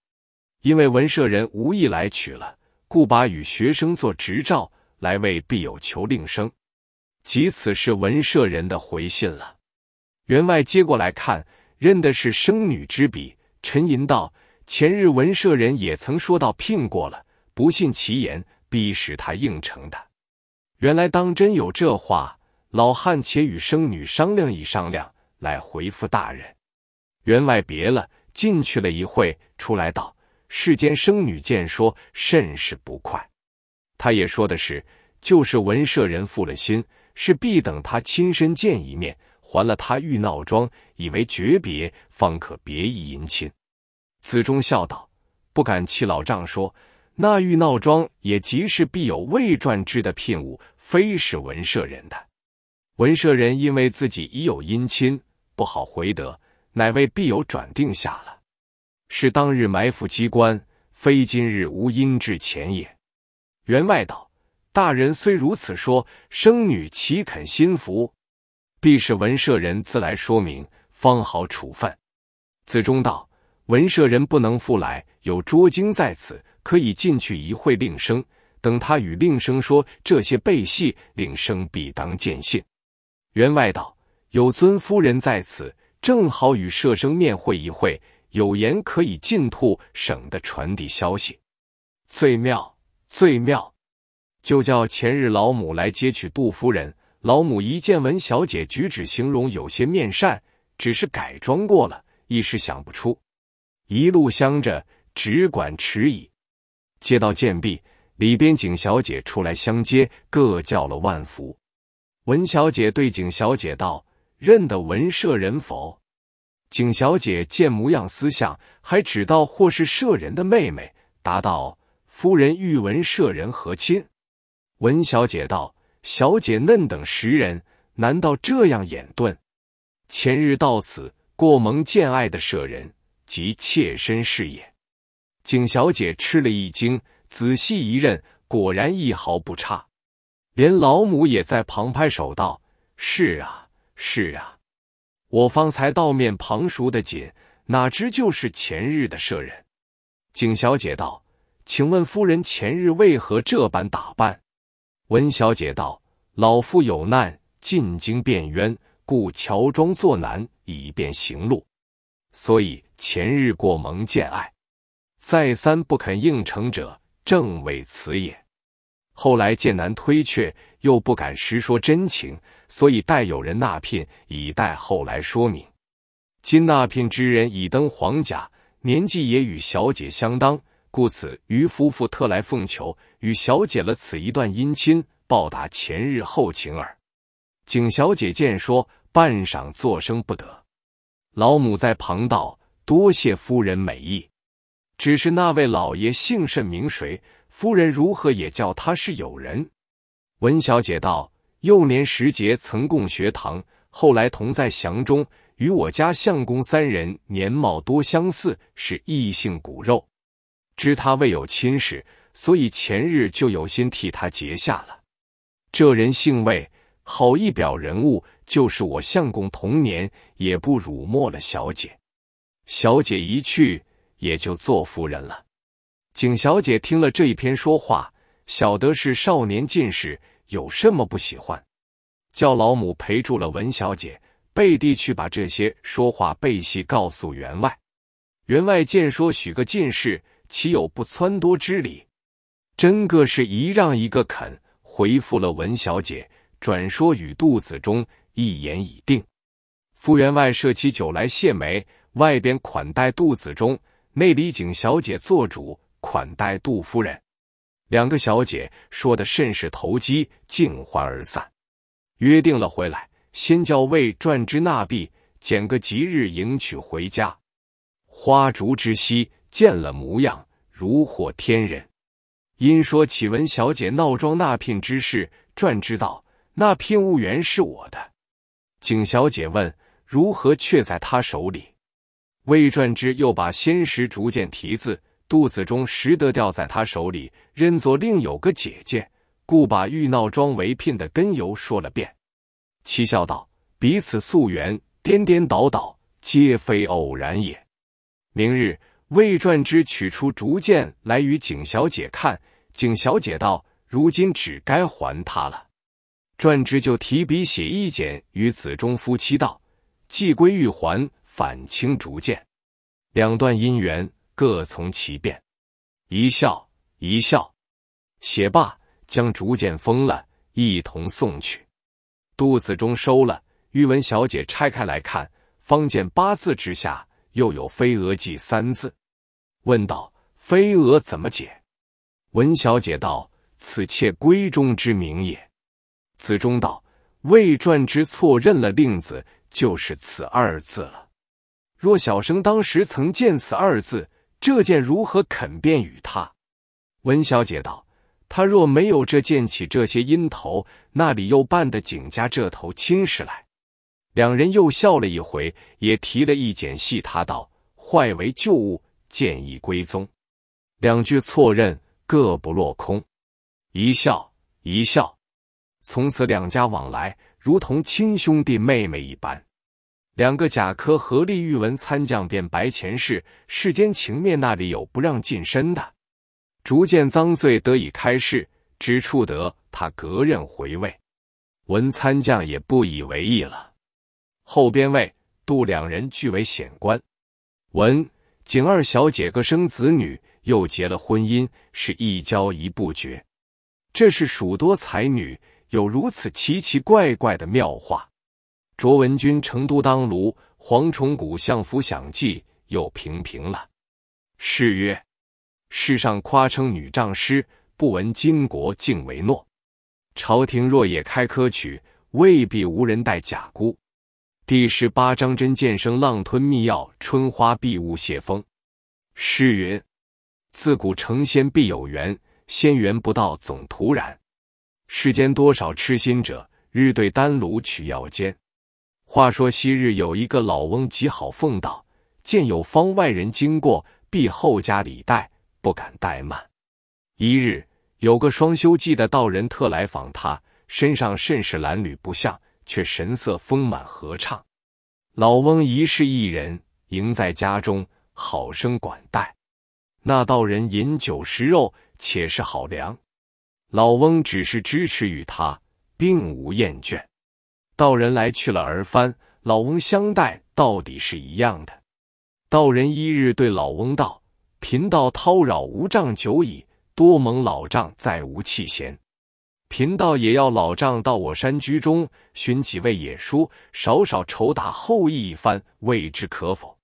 因为文舍人无意来取了，故把与学生做执照来为必有求令生。即此是文舍人的回信了。”员外接过来看，认的是生女之笔，沉吟道。前日文舍人也曾说到聘过了，不信其言，逼使他应承的。原来当真有这话。老汉且与生女商量一商量，来回复大人。员外别了，进去了一会，出来道：“世间生女见说，甚是不快。他也说的是，就是文舍人负了心，是必等他亲身见一面，还了他欲闹庄，以为诀别，方可别意迎亲。”子忠笑道：“不敢欺老丈，说那玉闹庄也即是必有未转之的聘物，非是文社人的。文社人因为自己已有姻亲，不好回得，乃为必有转定下了。是当日埋伏机关，非今日无因至前也。”员外道：“大人虽如此说，生女岂肯心服？必是文社人自来说明，方好处分。”子忠道。文舍人不能复来，有捉经在此，可以进去一会。令生等他与令生说这些背戏，令生必当见信。员外道：“有尊夫人在此，正好与舍生面会一会，有言可以尽吐，省得传递消息。”最妙，最妙！就叫前日老母来接取杜夫人。老母一见文小姐举止形容有些面善，只是改装过了，一时想不出。一路相着，只管迟疑。接到贱婢里边，景小姐出来相接，各叫了万福。文小姐对景小姐道：“认得文舍人否？”景小姐见模样思相，还只道或是舍人的妹妹，答道：“夫人欲文舍人和亲。”文小姐道：“小姐嫩等识人，难道这样眼钝？前日到此，过蒙见爱的舍人。”及妾身是也。景小姐吃了一惊，仔细一认，果然一毫不差。连老母也在旁拍手道：“是啊，是啊，我方才道面旁熟的紧，哪知就是前日的舍人。”景小姐道：“请问夫人前日为何这般打扮？”文小姐道：“老夫有难，进京辩冤，故乔装作难，以便行路。所以。”前日过蒙见爱，再三不肯应承者，正为此也。后来见难推却，又不敢实说真情，所以待有人纳聘，以待后来说明。今纳聘之人已登黄甲，年纪也与小姐相当，故此于夫妇特来奉求，与小姐了此一段姻亲，报答前日后情耳。景小姐见说，半晌作声不得。老母在旁道。多谢夫人美意，只是那位老爷姓甚名谁？夫人如何也叫他是友人？文小姐道：幼年时节曾共学堂，后来同在祥中，与我家相公三人年貌多相似，是异姓骨肉。知他未有亲事，所以前日就有心替他结下了。这人姓魏，好一表人物，就是我相公童年，也不辱没了小姐。小姐一去，也就做夫人了。景小姐听了这一篇说话，晓得是少年进士，有什么不喜欢？叫老母陪住了文小姐，背地去把这些说话背戏告诉员外。员外见说许个进士，岂有不撺掇之理？真个是一让一个肯，回复了文小姐，转说与杜子中，一言已定。傅员外设起酒来谢媒。外边款待杜子忠，内里景小姐做主款待杜夫人。两个小姐说的甚是投机，尽欢而散。约定了回来，先叫魏赚之纳币，拣个吉日迎娶回家。花烛之夕，见了模样，如获天人。因说启文小姐闹庄纳聘之事，赚知道那聘物原是我的。景小姐问如何，却在他手里。魏传之又把仙石逐渐提字，杜子中识得掉在他手里，认作另有个姐姐，故把欲闹妆为聘的根由说了遍，奇笑道：“彼此溯源，颠颠倒倒，皆非偶然也。”明日，魏传之取出竹剑来与景小姐看，景小姐道：“如今只该还他了。”传之就提笔写一简与子中夫妻道：“既归玉环。”反清逐渐，两段姻缘各从其变，一笑一笑。写罢，将竹渐封了，一同送去。杜子中收了，玉文小姐拆开来看，方见八字之下又有飞蛾记三字，问道：“飞蛾怎么解？”文小姐道：“此妾闺中之名也。”子中道：“未传之错认了令子，就是此二字了。”若小生当时曾见此二字，这剑如何肯便与他？文小姐道：“他若没有这剑起这些因头，那里又办得景家这头亲事来？”两人又笑了一回，也提了一剪系他道：“坏为旧物，剑已归宗。”两句错认，各不落空。一笑一笑，从此两家往来，如同亲兄弟妹妹一般。两个甲科合力，玉文参将便白前世世间情面，那里有不让近身的？逐渐赃罪得以开释，知处得他格任回位，文参将也不以为意了。后边位杜两人俱为显官，文景二小姐各生子女，又结了婚姻，是一交一不绝。这是蜀多才女，有如此奇奇怪怪的妙话。卓文君成都当卢，黄崇谷相府享祭又平平了。是曰：“世上夸称女丈师，不闻巾帼竟为诺。朝廷若也开科举，未必无人代假孤。”第十八章真剑生浪吞秘药，春花避雾谢风。诗云：“自古成仙必有缘，仙缘不到总徒然。世间多少痴心者，日对丹炉取药煎。”话说昔日有一个老翁极好奉道，见有方外人经过，必厚加礼待，不敢怠慢。一日有个双休季的道人特来访他，身上甚是褴褛不象，却神色丰满和畅。老翁一是一人，迎在家中，好生管待。那道人饮酒食肉，且是好粮。老翁只是支持与他，并无厌倦。道人来去了而翻，老翁相待到底是一样的。道人一日对老翁道：“贫道叨扰无丈久矣，多蒙老丈再无弃嫌，贫道也要老丈到我山居中寻几位野叔，少少酬答后意一番，未知可否？”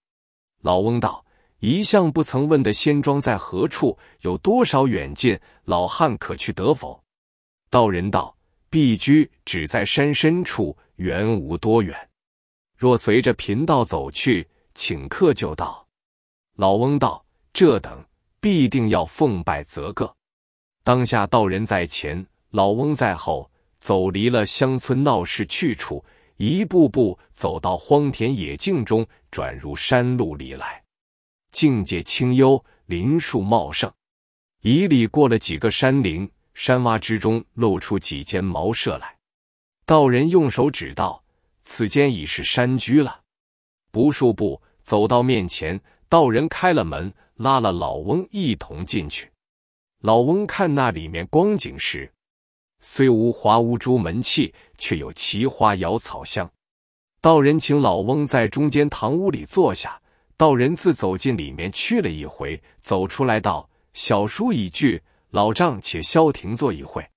老翁道：“一向不曾问的仙庄在何处，有多少远近，老汉可去得否？”道人道。必居只在山深处，原无多远。若随着贫道走去，请客就到。老翁道：“这等必定要奉拜，则个。”当下道人在前，老翁在后，走离了乡村闹市去处，一步步走到荒田野径中，转入山路里来。境界清幽，林树茂盛。以里过了几个山岭。山洼之中露出几间茅舍来，道人用手指道：“此间已是山居了。”不数步走到面前，道人开了门，拉了老翁一同进去。老翁看那里面光景时，虽无华屋朱门气，却有奇花瑶草香。道人请老翁在中间堂屋里坐下，道人自走进里面去了一回，走出来道：“小叔一句。”老丈且消停坐一会，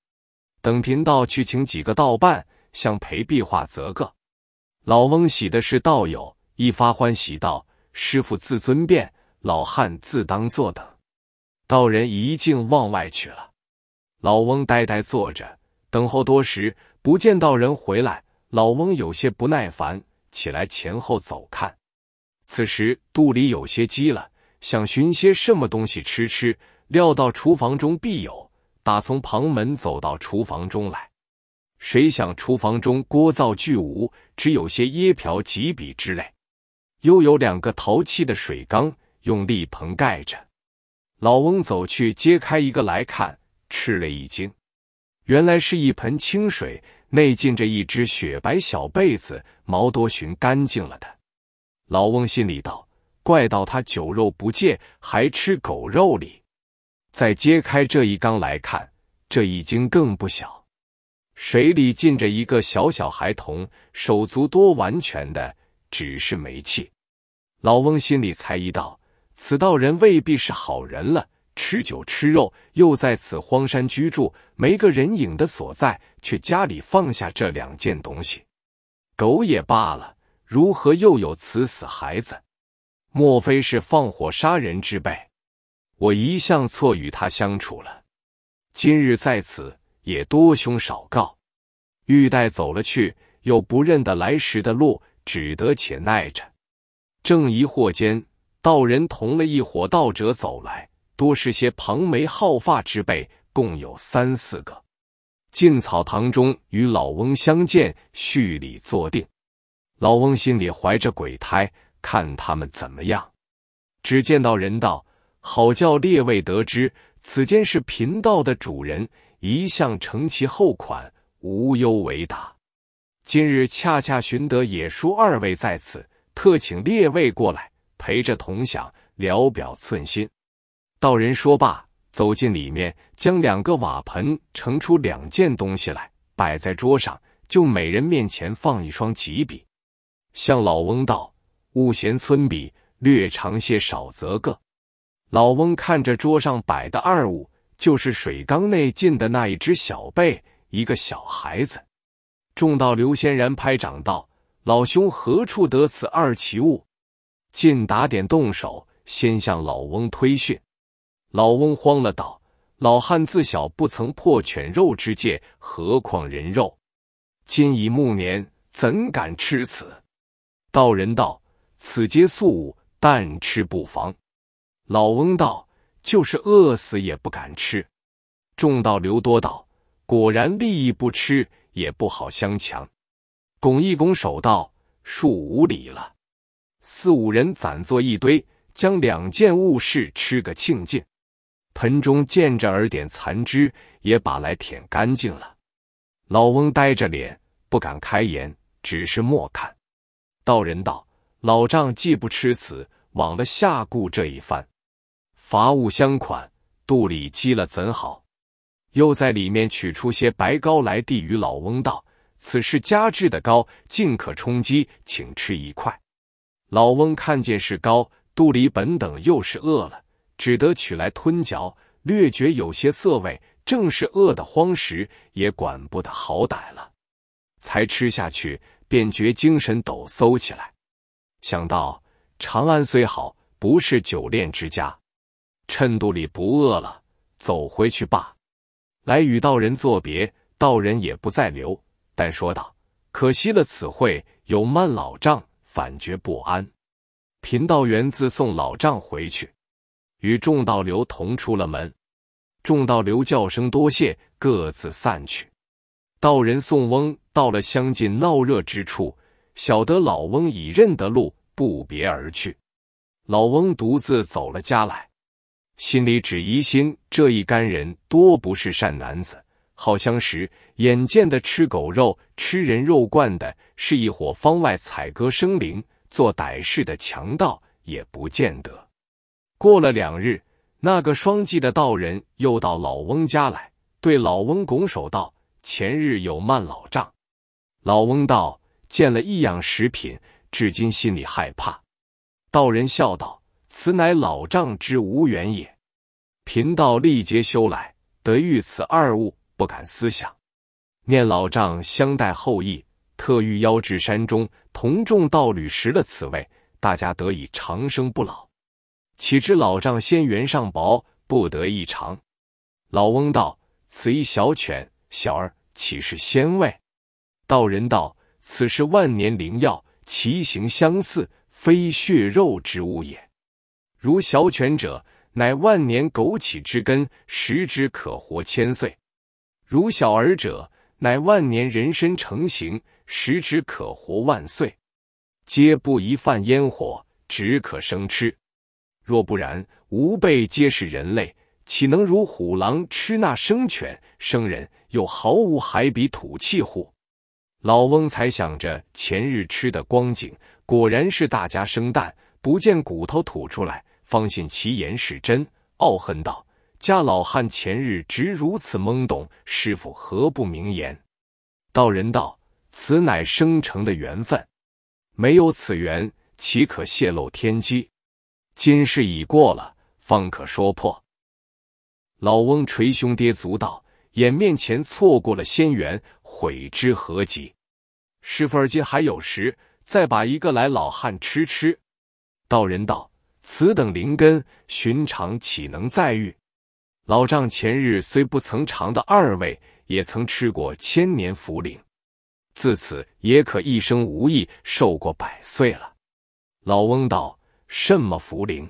等贫道去请几个道伴，相陪壁画则个。老翁喜的是道友，一发欢喜道：“师傅自尊便，老汉自当坐等。”道人一径往外去了。老翁呆呆坐着，等候多时，不见道人回来，老翁有些不耐烦，起来前后走看。此时肚里有些饥了，想寻些什么东西吃吃。料到厨房中必有，打从旁门走到厨房中来，谁想厨房中锅灶俱无，只有些椰瓢几笔之类，又有两个淘气的水缸，用立棚盖着。老翁走去揭开一个来看，吃了一惊，原来是一盆清水，内浸着一只雪白小被子，毛多寻干净了的。老翁心里道：怪到他酒肉不戒，还吃狗肉哩。在揭开这一缸来看，这已经更不小。水里浸着一个小小孩童，手足多完全的，只是没气。老翁心里猜疑道：“此道人未必是好人了，吃酒吃肉，又在此荒山居住，没个人影的所在，却家里放下这两件东西，狗也罢了，如何又有此死孩子？莫非是放火杀人之辈？”我一向错与他相处了，今日在此也多凶少告，欲带走了去，又不认得来时的路，只得且耐着。正疑惑间，道人同了一伙道者走来，多是些蓬眉好发之辈，共有三四个，进草堂中与老翁相见，叙礼坐定。老翁心里怀着鬼胎，看他们怎么样。只见到人道。好叫列位得知，此间是贫道的主人，一向承其厚款，无忧为大。今日恰恰寻得野叔二位在此，特请列位过来，陪着同享，聊表寸心。道人说罢，走进里面，将两个瓦盆盛出两件东西来，摆在桌上，就每人面前放一双吉笔。向老翁道：“勿嫌村笔，略长些，少则个。”老翁看着桌上摆的二物，就是水缸内进的那一只小贝，一个小孩子。众道刘仙然拍掌道：“老兄何处得此二奇物？”进打点动手，先向老翁推训。老翁慌了道：“老汉自小不曾破犬肉之戒，何况人肉？今已暮年，怎敢吃此？”道人道：“此皆素物，但吃不妨。”老翁道：“就是饿死也不敢吃。”众道刘多道：“果然利益不吃，也不好相强。”拱一拱手道：“恕无礼了。”四五人攒坐一堆，将两件物事吃个清尽。盆中见着而点残汁，也把来舔干净了。老翁呆着脸，不敢开言，只是默看。道人道：“老丈既不吃此，枉了下顾这一番。”乏物相款，肚里饥了怎好？又在里面取出些白糕来，递与老翁道：“此是加制的糕，尽可充饥，请吃一块。”老翁看见是糕，肚里本等又是饿了，只得取来吞嚼，略觉有些涩味，正是饿的慌时，也管不得好歹了。才吃下去，便觉精神抖擞起来。想到长安虽好，不是久恋之家。趁肚里不饿了，走回去罢。来与道人作别，道人也不再留，但说道：“可惜了此会，有慢老丈，反觉不安。”贫道源自送老丈回去，与众道流同出了门。众道流叫声多谢，各自散去。道人送翁到了相近闹热之处，晓得老翁已认得路，不别而去。老翁独自走了家来。心里只疑心这一干人多不是善男子，好相识，眼见的吃狗肉、吃人肉惯的，是一伙方外采割生灵做歹事的强盗，也不见得。过了两日，那个双髻的道人又到老翁家来，对老翁拱手道：“前日有慢老丈。”老翁道：“见了异样食品，至今心里害怕。”道人笑道。此乃老丈之无缘也。贫道历劫修来，得遇此二物，不敢思想。念老丈相待厚意，特欲邀至山中，同众道侣食了此味，大家得以长生不老。岂知老丈仙缘尚薄，不得一尝。老翁道：“此一小犬，小儿岂是仙味？”道人道：“此是万年灵药，其形相似，非血肉之物也。”如小犬者，乃万年枸杞之根，食之可活千岁；如小儿者，乃万年人参成形，食之可活万岁。皆不宜犯烟火，只可生吃。若不然，吾辈皆是人类，岂能如虎狼吃那生犬、生人？又毫无海比土气乎？老翁才想着前日吃的光景，果然是大家生蛋，不见骨头吐出来。方信其言是真，傲恨道：“家老汉前日直如此懵懂，师傅何不明言？”道人道：“此乃生成的缘分，没有此缘，岂可泄露天机？今世已过了，方可说破。”老翁捶胸跌足道：“眼面前错过了仙缘，悔之何及？师傅今还有时，再把一个来老汉吃吃。”道人道。此等灵根，寻常岂能再遇？老丈前日虽不曾尝的二味，也曾吃过千年茯苓，自此也可一生无益，寿过百岁了。老翁道：“什么茯苓？”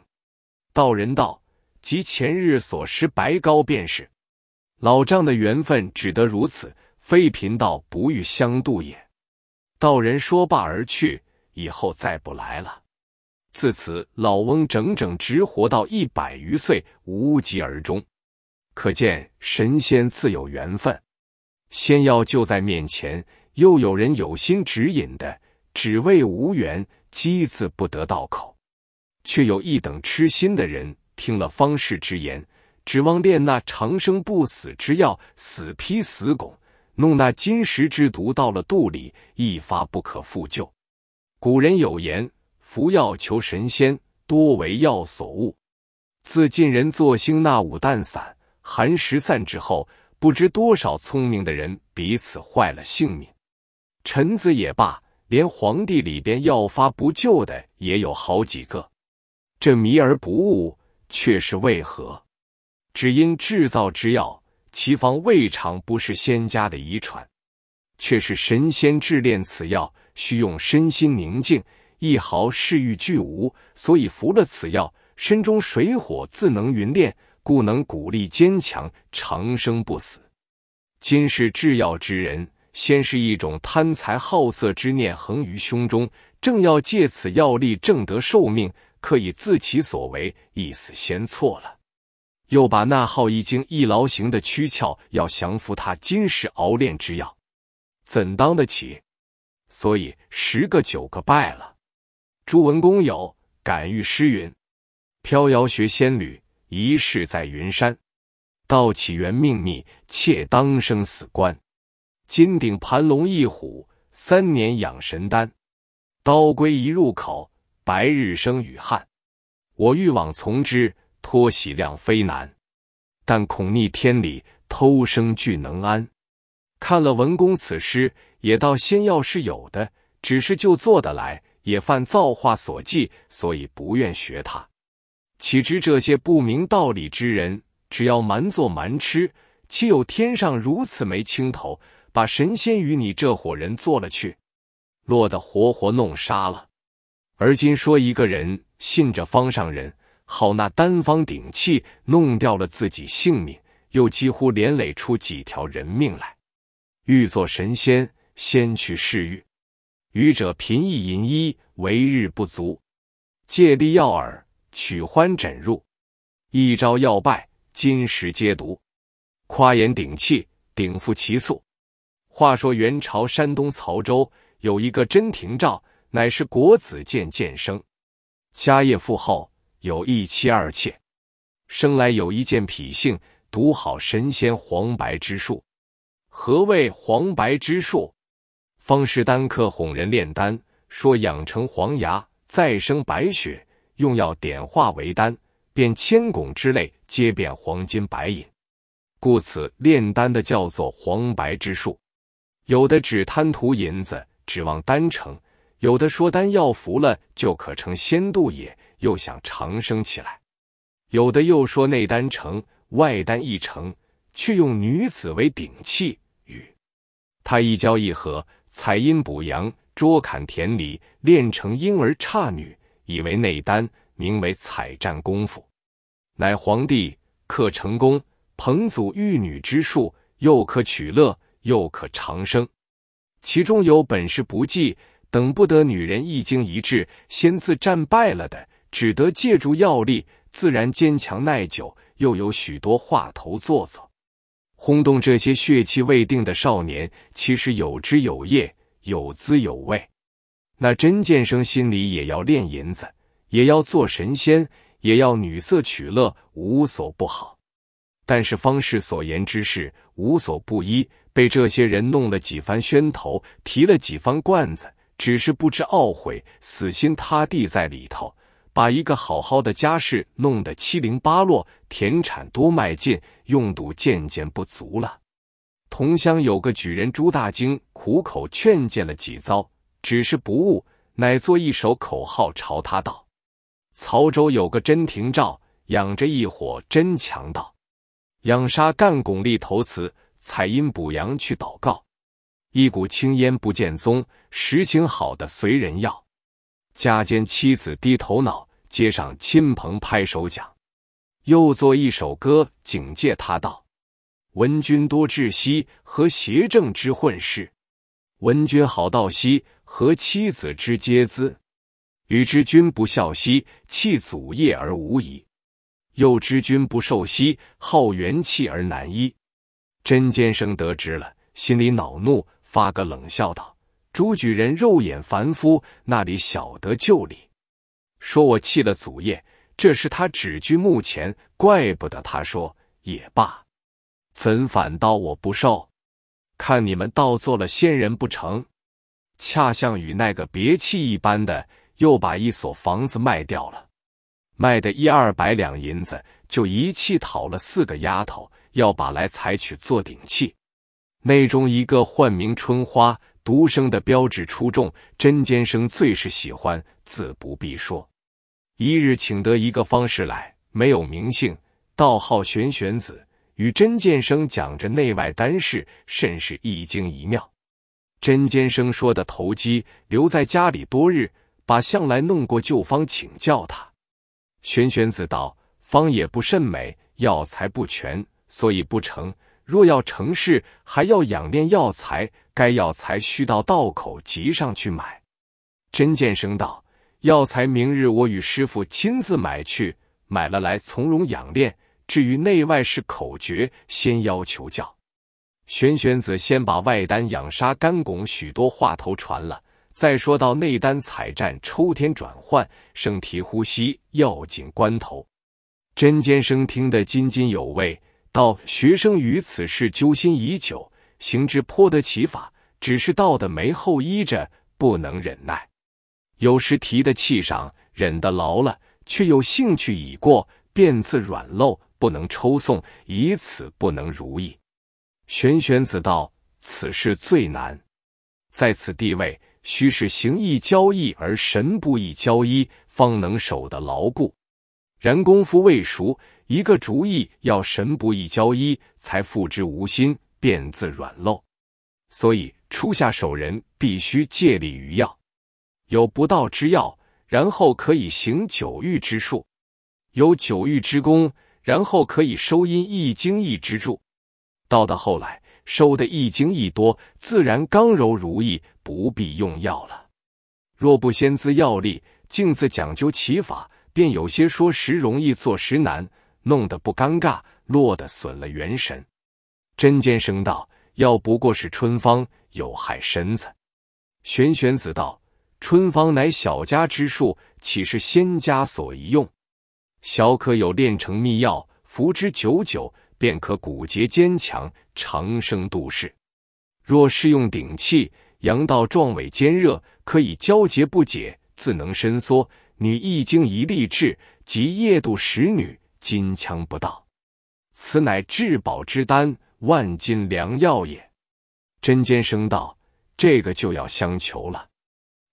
道人道：“即前日所食白糕便是。”老丈的缘分只得如此，非贫道不欲相度也。道人说罢而去，以后再不来了。自此，老翁整整直活到一百余岁，无疾而终。可见神仙自有缘分，仙药就在面前，又有人有心指引的，只为无缘，机子不得到口。却有一等痴心的人，听了方士之言，指望炼那长生不死之药，死劈死拱，弄那金石之毒到了肚里，一发不可复救。古人有言。服药求神仙，多为药所误。自晋人作兴那五旦散、寒食散之后，不知多少聪明的人彼此坏了性命。臣子也罢，连皇帝里边要发不救的也有好几个。这迷而不悟，却是为何？只因制造之药，其方未尝不是仙家的遗传，却是神仙制炼此药，需用身心宁静。一毫世欲俱无，所以服了此药，身中水火自能云炼，故能鼓励坚强，长生不死。今世制药之人，先是一种贪财好色之念横于胸中，正要借此药力正得寿命，可以自其所为，意思先错了。又把那号一经一劳行的躯壳要降服他今世熬炼之药，怎当得起？所以十个九个败了。朱文公有感遇诗云：“飘摇学仙侣，一世在云山。道起源命秘，切当生死关。金鼎盘龙一虎，三年养神丹。刀圭一入口，白日生与汉。我欲往从之，托喜量非难。但恐逆天理，偷生俱能安？”看了文公此诗，也道仙药是有的，只是就做得来。也犯造化所忌，所以不愿学他。岂知这些不明道理之人，只要蛮做蛮吃，岂有天上如此没青头，把神仙与你这伙人做了去，落得活活弄杀了。而今说一个人信着方上人，好那丹方顶气，弄掉了自己性命，又几乎连累出几条人命来。欲做神仙，先去试玉。愚者贫易淫衣，为日不足；借力要耳，取欢枕入。一朝要败，金石皆毒。夸言顶气，顶负其素。话说元朝山东曹州有一个真廷照，乃是国子监监生，家业富厚，有一妻二妾。生来有一件脾性，独好神仙黄白之术。何谓黄白之术？方士丹克哄人炼丹，说养成黄牙，再生白雪，用药点化为丹，变千拱之类，皆变黄金白银。故此炼丹的叫做黄白之术。有的只贪图银子，指望丹成；有的说丹药服了就可成仙度也，又想长生起来；有的又说内丹成，外丹亦成，却用女子为顶器与他一交一合。采阴补阳，捉砍田里，练成婴儿姹女，以为内丹，名为采战功夫，乃皇帝克成功彭祖玉女之术，又可取乐，又可长生。其中有本事不济，等不得女人一惊一乍，先自战败了的，只得借助药力，自然坚强耐久，又有许多话头做作。轰动这些血气未定的少年，其实有枝有叶，有滋有味。那甄健生心里也要炼银子，也要做神仙，也要女色取乐，无所不好。但是方士所言之事，无所不依，被这些人弄了几番喧头，提了几番罐子，只是不知懊悔，死心塌地在里头。把一个好好的家事弄得七零八落，田产多卖尽，用度渐渐不足了。同乡有个举人朱大经，苦口劝谏了几遭，只是不悟，乃作一首口号朝他道：“曹州有个真廷照，养着一伙真强盗，养杀干巩立头慈，采阴补阳去祷告。一股青烟不见踪，实情好的随人要。”家间妻子低头脑，街上亲朋拍手讲。又作一首歌，警戒他道：闻君多智兮，和邪正之混世；闻君好道兮，和妻子之皆资。与之君不孝兮，弃祖业而无疑；又知君不受兮，耗元气而难医。真奸生得知了，心里恼怒，发个冷笑道。朱举人肉眼凡夫，那里晓得旧理？说我弃了祖业，这是他只居墓前，怪不得他说也罢。怎反倒我不受？看你们倒做了仙人不成？恰像与那个别气一般的，又把一所房子卖掉了，卖的一二百两银子，就一气讨了四个丫头，要把来采取做顶器。内中一个唤名春花。独生的标志出众，甄剑生最是喜欢，自不必说。一日请得一个方士来，没有名姓，道号玄玄子，与甄剑生讲着内外丹事，甚是一惊一妙。甄剑生说的投机，留在家里多日，把向来弄过旧方请教他。玄玄子道：方也不甚美，药材不全，所以不成。若要成事，还要养炼药材。该药材需到道口集上去买。甄剑生道：“药材明日我与师傅亲自买去，买了来从容养练。至于内外事口诀，先要求教。”玄玄子先把外丹养杀干拱许多话头传了，再说到内丹采战抽天转换、生提呼吸要紧关头。甄剑生听得津津有味，道：“学生于此事揪心已久。”行之颇得其法，只是道的没后依着，不能忍耐。有时提的气上忍得牢了，却又兴趣已过，便自软漏，不能抽送，以此不能如意。玄玄子道：“此事最难，在此地位，须是形意交易而神不易交易，方能守得牢固。然功夫未熟，一个主意要神不易交易，才付之无心。”便自软漏，所以初下手人必须借力于药，有不到之药，然后可以行九欲之术；有九欲之功，然后可以收阴一精一之助。到的后来，收的一精一多，自然刚柔如意，不必用药了。若不先资药力，静自讲究其法，便有些说时容易，做时难，弄得不尴尬，落得损了元神。针尖声道：“药不过是春芳，有害身子。”玄玄子道：“春芳乃小家之术，岂是仙家所宜用？小可有炼成秘药，服之久久，便可骨节坚强，长生度世。若是用鼎气，阳道壮伟坚热，可以交结不解，自能伸缩。女一经一立志，即夜度使女，金枪不倒。此乃至宝之丹。”万金良药也，真剑生道：“这个就要相求了。”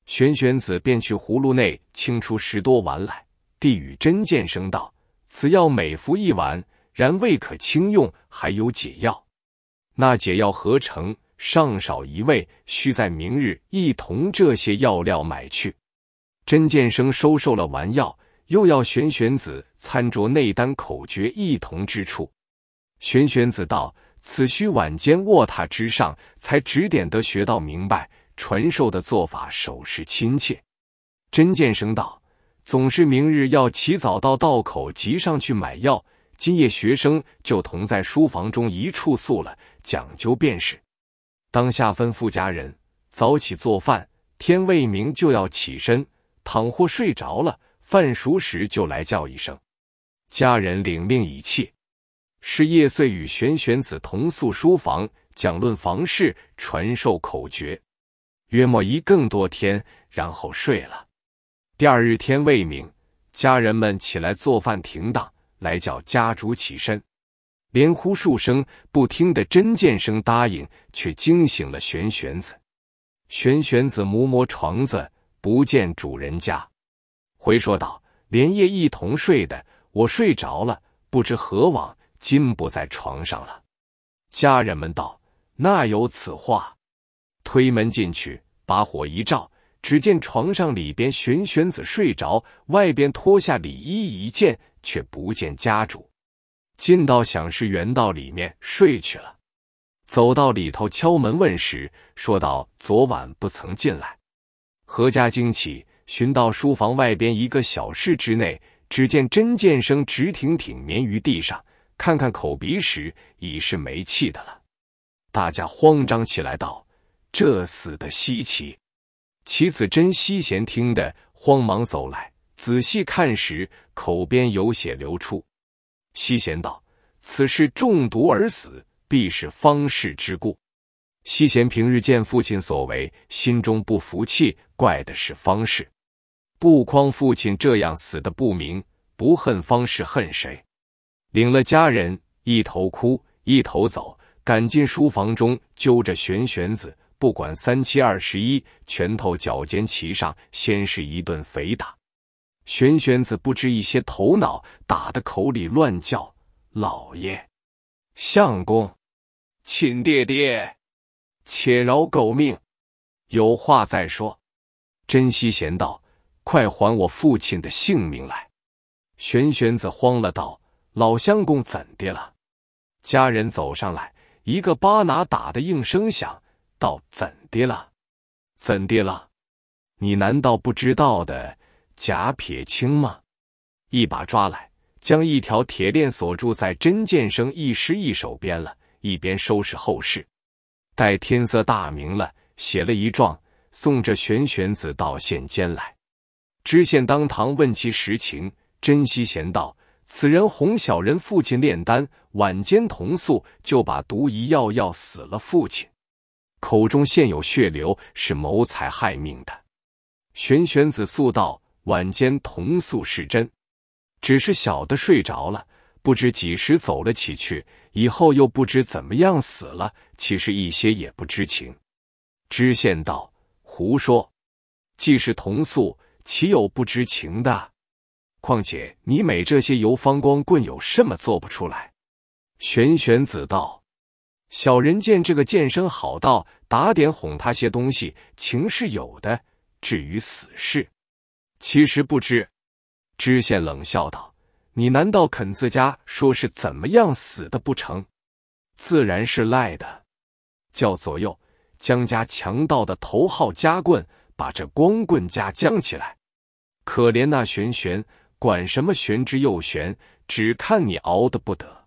玄玄子便去葫芦内清出十多丸来，递与真剑生道：“此药每服一丸，然未可轻用，还有解药。那解药合成？尚少一味，需在明日一同这些药料买去。”真剑生收受了丸药，又要玄玄子参桌内丹口诀一同之处。玄玄子道。此需晚间卧榻之上，才指点得学到明白。传授的做法，手势亲切。真见生道，总是明日要起早到道口集上去买药。今夜学生就同在书房中一处宿了，讲究便是。当下吩咐家人早起做饭，天未明就要起身。倘或睡着了，饭熟时就来叫一声。家人领命一切。是叶穗与玄玄子同宿书房，讲论房事，传授口诀，约莫一更多天，然后睡了。第二日天未明，家人们起来做饭停当，来叫家主起身，连呼数声不听的真见声答应，却惊醒了玄玄子。玄玄子摸摸床子，不见主人家，回说道：“连夜一同睡的，我睡着了，不知何往。”今不在床上了，家人们道：“那有此话？”推门进去，把火一照，只见床上里边玄玄子睡着，外边脱下里衣一件，却不见家主。进到想是原道里面睡去了。走到里头敲门问时，说道：“昨晚不曾进来。”何家惊起，寻到书房外边一个小室之内，只见甄剑生直挺挺眠于地上。看看口鼻时，已是没气的了。大家慌张起来，道：“这死的稀奇。”齐子真西贤听得慌忙走来，仔细看时，口边有血流出。西贤道：“此事中毒而死，必是方氏之故。”西贤平日见父亲所为，心中不服气，怪的是方氏不匡父亲这样死的不明，不恨方氏，恨谁？领了家人，一头哭，一头走，赶进书房中，揪着玄玄子，不管三七二十一，拳头脚尖齐上，先是一顿肥打。玄玄子不知一些头脑，打的口里乱叫：“老爷，相公，亲爹爹，且饶狗命，有话再说。”珍惜贤道：“快还我父亲的性命来！”玄玄子慌了道。老相公怎的了？家人走上来，一个巴拿打的应声响，道：“怎的了？怎的了？你难道不知道的假撇清吗？”一把抓来，将一条铁链锁住在甄剑生一师一手边了，一边收拾后事。待天色大明了，写了一状，送着玄玄子到县监来。知县当堂问其实情，甄西贤道。此人哄小人父亲炼丹，晚间同宿，就把毒一药药死了父亲，口中现有血流，是谋财害命的。玄玄子诉道：“晚间同宿是真，只是小的睡着了，不知几时走了起去，以后又不知怎么样死了，其实一些也不知情。”知县道：“胡说，既是同宿，岂有不知情的？”况且你美这些游方光棍有什么做不出来？玄玄子道：“小人见这个剑生好道，打点哄他些东西，情是有的。至于死事，其实不知。”知县冷笑道：“你难道肯自家说是怎么样死的不成？自然是赖的。叫左右，江家强盗的头号夹棍，把这光棍家将起来。可怜那玄玄。”管什么玄之又玄，只看你熬得不得。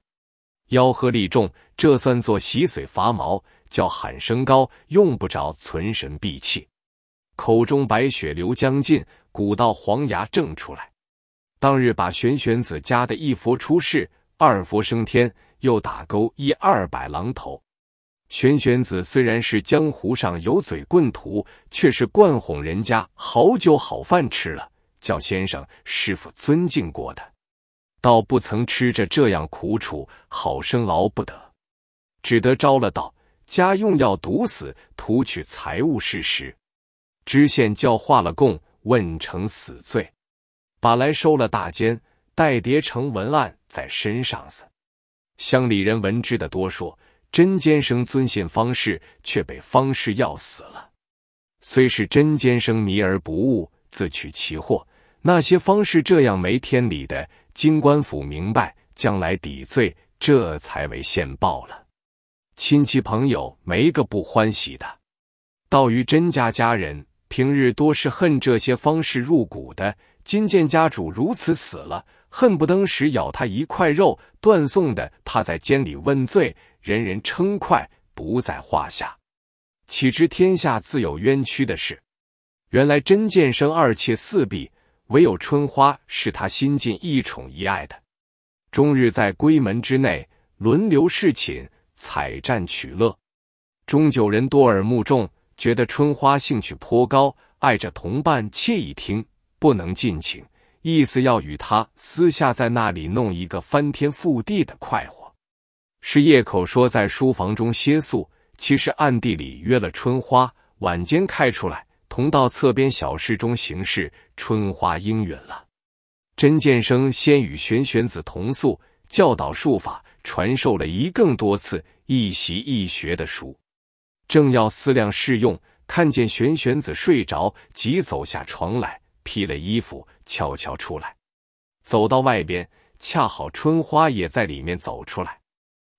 吆喝利众，这算作洗髓伐毛，叫喊声高，用不着存神闭气。口中白雪流将尽，古道黄牙正出来。当日把玄玄子家的一佛出世，二佛升天，又打勾一二百狼头。玄玄子虽然是江湖上有嘴棍徒，却是惯哄人家好酒好饭吃了。叫先生师傅尊敬过的，倒不曾吃着这样苦楚，好生熬不得，只得招了道家用药毒死，图取财物事实。知县叫化了供，问成死罪，把来收了大监，带叠成文案在身上子。乡里人闻之的多说：真监生尊信方士，却被方士要死了。虽是真监生迷而不悟，自取其祸。那些方士这样没天理的，金官府明白，将来抵罪，这才为现报了。亲戚朋友没个不欢喜的。道于甄家家人，平日多是恨这些方士入骨的。金见家主如此死了，恨不登时咬他一块肉，断送的他在监里问罪，人人称快，不在话下。岂知天下自有冤屈的事？原来甄剑生二妾四婢。唯有春花是他心近一宠一爱的，终日在闺门之内轮流侍寝、采战取乐。中九人多耳目重，觉得春花兴趣颇高，爱着同伴惬意听，不能尽情，意思要与他私下在那里弄一个翻天覆地的快活。是叶口说在书房中歇宿，其实暗地里约了春花，晚间开出来。同到侧边小室中行事，春花应允了。甄建生先与玄玄子同宿，教导术法，传授了一更多次，一习一学的书，正要思量试用，看见玄玄子睡着，急走下床来，披了衣服，悄悄出来，走到外边，恰好春花也在里面走出来，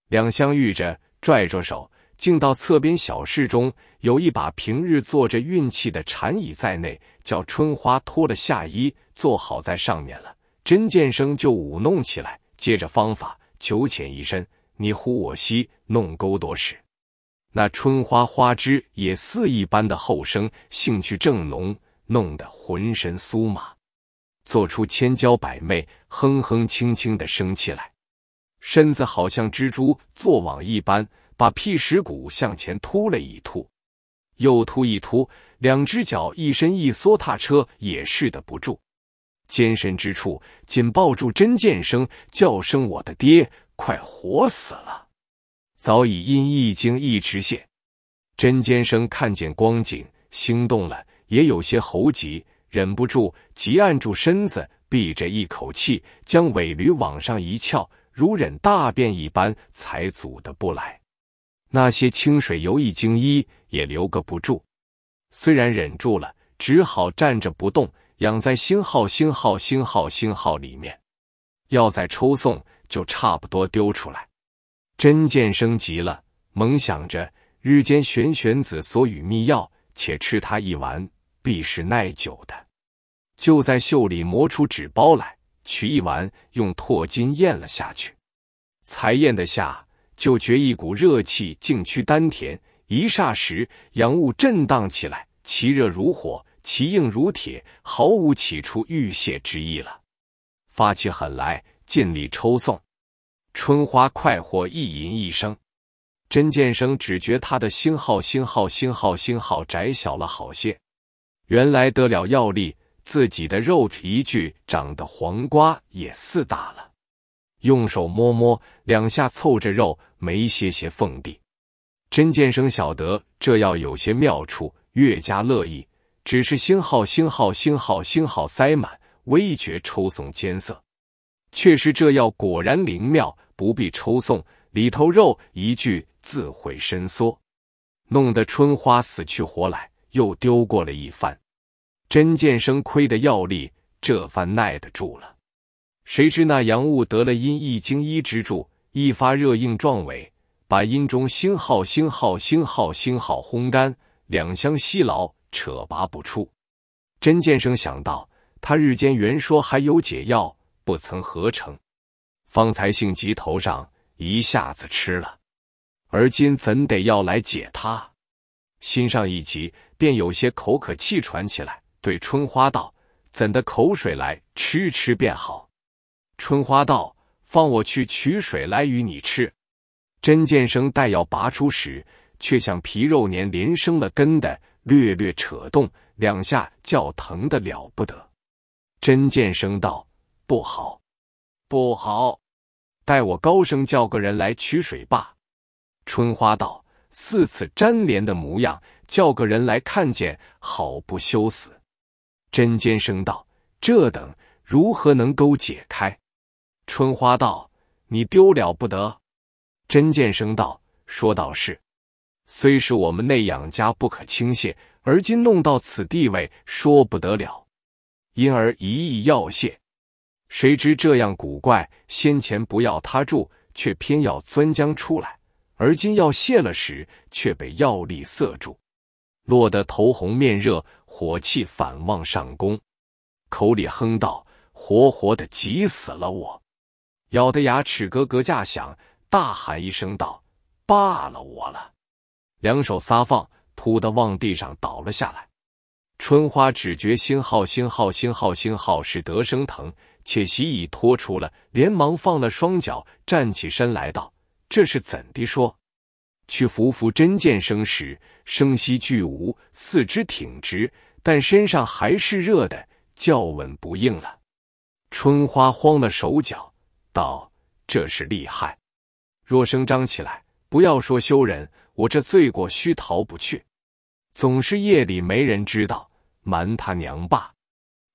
两相遇着，拽着手。竟到侧边小室中，有一把平日坐着运气的禅椅在内，叫春花脱了下衣，坐好在上面了。甄健生就舞弄起来，接着方法，九浅一深，你呼我吸，弄勾夺使。那春花花枝也似一般的后生，兴趣正浓，弄得浑身酥麻，做出千娇百媚，哼哼轻轻的升起来，身子好像蜘蛛做网一般。把屁石骨向前突了一突，又突一突，两只脚一伸一缩，踏车也试的不住。肩身之处紧抱住甄剑生，叫声：“我的爹，快活死了！”早已因一惊一直现，甄健生看见光景，心动了，也有些猴急，忍不住，急按住身子，闭着一口气，将尾驴往上一翘，如忍大便一般，才阻的不来。那些清水游一精一也留个不住，虽然忍住了，只好站着不动，养在星号星号星号星号里面。要在抽送，就差不多丢出来。真剑升级了，猛想着日间玄玄子所与秘药，且吃他一丸，必是耐久的。就在袖里磨出纸包来，取一丸，用唾金咽了下去，才咽得下。就觉一股热气径趋丹田，一霎时阳物震荡起来，其热如火，其硬如铁，毫无起出欲泄之意了。发起狠来，尽力抽送。春花快活一吟一声，甄建生只觉他的星号星号星号星号窄小了好些，原来得了药力，自己的肉皮具长得黄瓜也似大了。用手摸摸，两下凑着肉，没些些缝地。甄建生晓得这药有些妙处，越加乐意。只是星号星号星号星号塞满，微觉抽送艰涩。却是这药果然灵妙，不必抽送，里头肉一具自会伸缩。弄得春花死去活来，又丢过了一番。甄建生亏的药力，这番耐得住了。谁知那洋物得了阴一精一之助，一发热硬壮尾，把阴中星号星号星号星号烘干，两相吸牢，扯拔不出。甄剑生想到他日间原说还有解药，不曾合成，方才性急头上一下子吃了，而今怎得要来解他？心上一急，便有些口渴气喘起来，对春花道：“怎的口水来吃吃便好？”春花道：“放我去取水来与你吃。”真剑生待要拔出时，却像皮肉粘连生了根的，略略扯动两下，叫疼的了不得。真剑生道：“不好，不好！待我高声叫个人来取水罢。”春花道：“似此粘连的模样，叫个人来看见，好不羞死！”真剑生道：“这等如何能够解开？”春花道：“你丢了不得。”甄健生道：“说道是，虽是我们内养家不可轻泄，而今弄到此地位，说不得了，因而一意要谢。谁知这样古怪？先前不要他住，却偏要钻江出来；而今要谢了时，却被药力塞住，落得头红面热，火气反往上攻，口里哼道：‘活活的急死了我！’”咬得牙齿咯咯架响，大喊一声道：“罢了，我了。”两手撒放，扑的往地上倒了下来。春花只觉星号星号星号星号是得生疼，且席已脱出了，连忙放了双脚，站起身来道：“这是怎的？说去扶扶真剑生时，声息俱无，四肢挺直，但身上还是热的，叫稳不应了。”春花慌了手脚。道：“这是厉害，若声张起来，不要说羞人，我这罪过须逃不去。总是夜里没人知道，瞒他娘吧。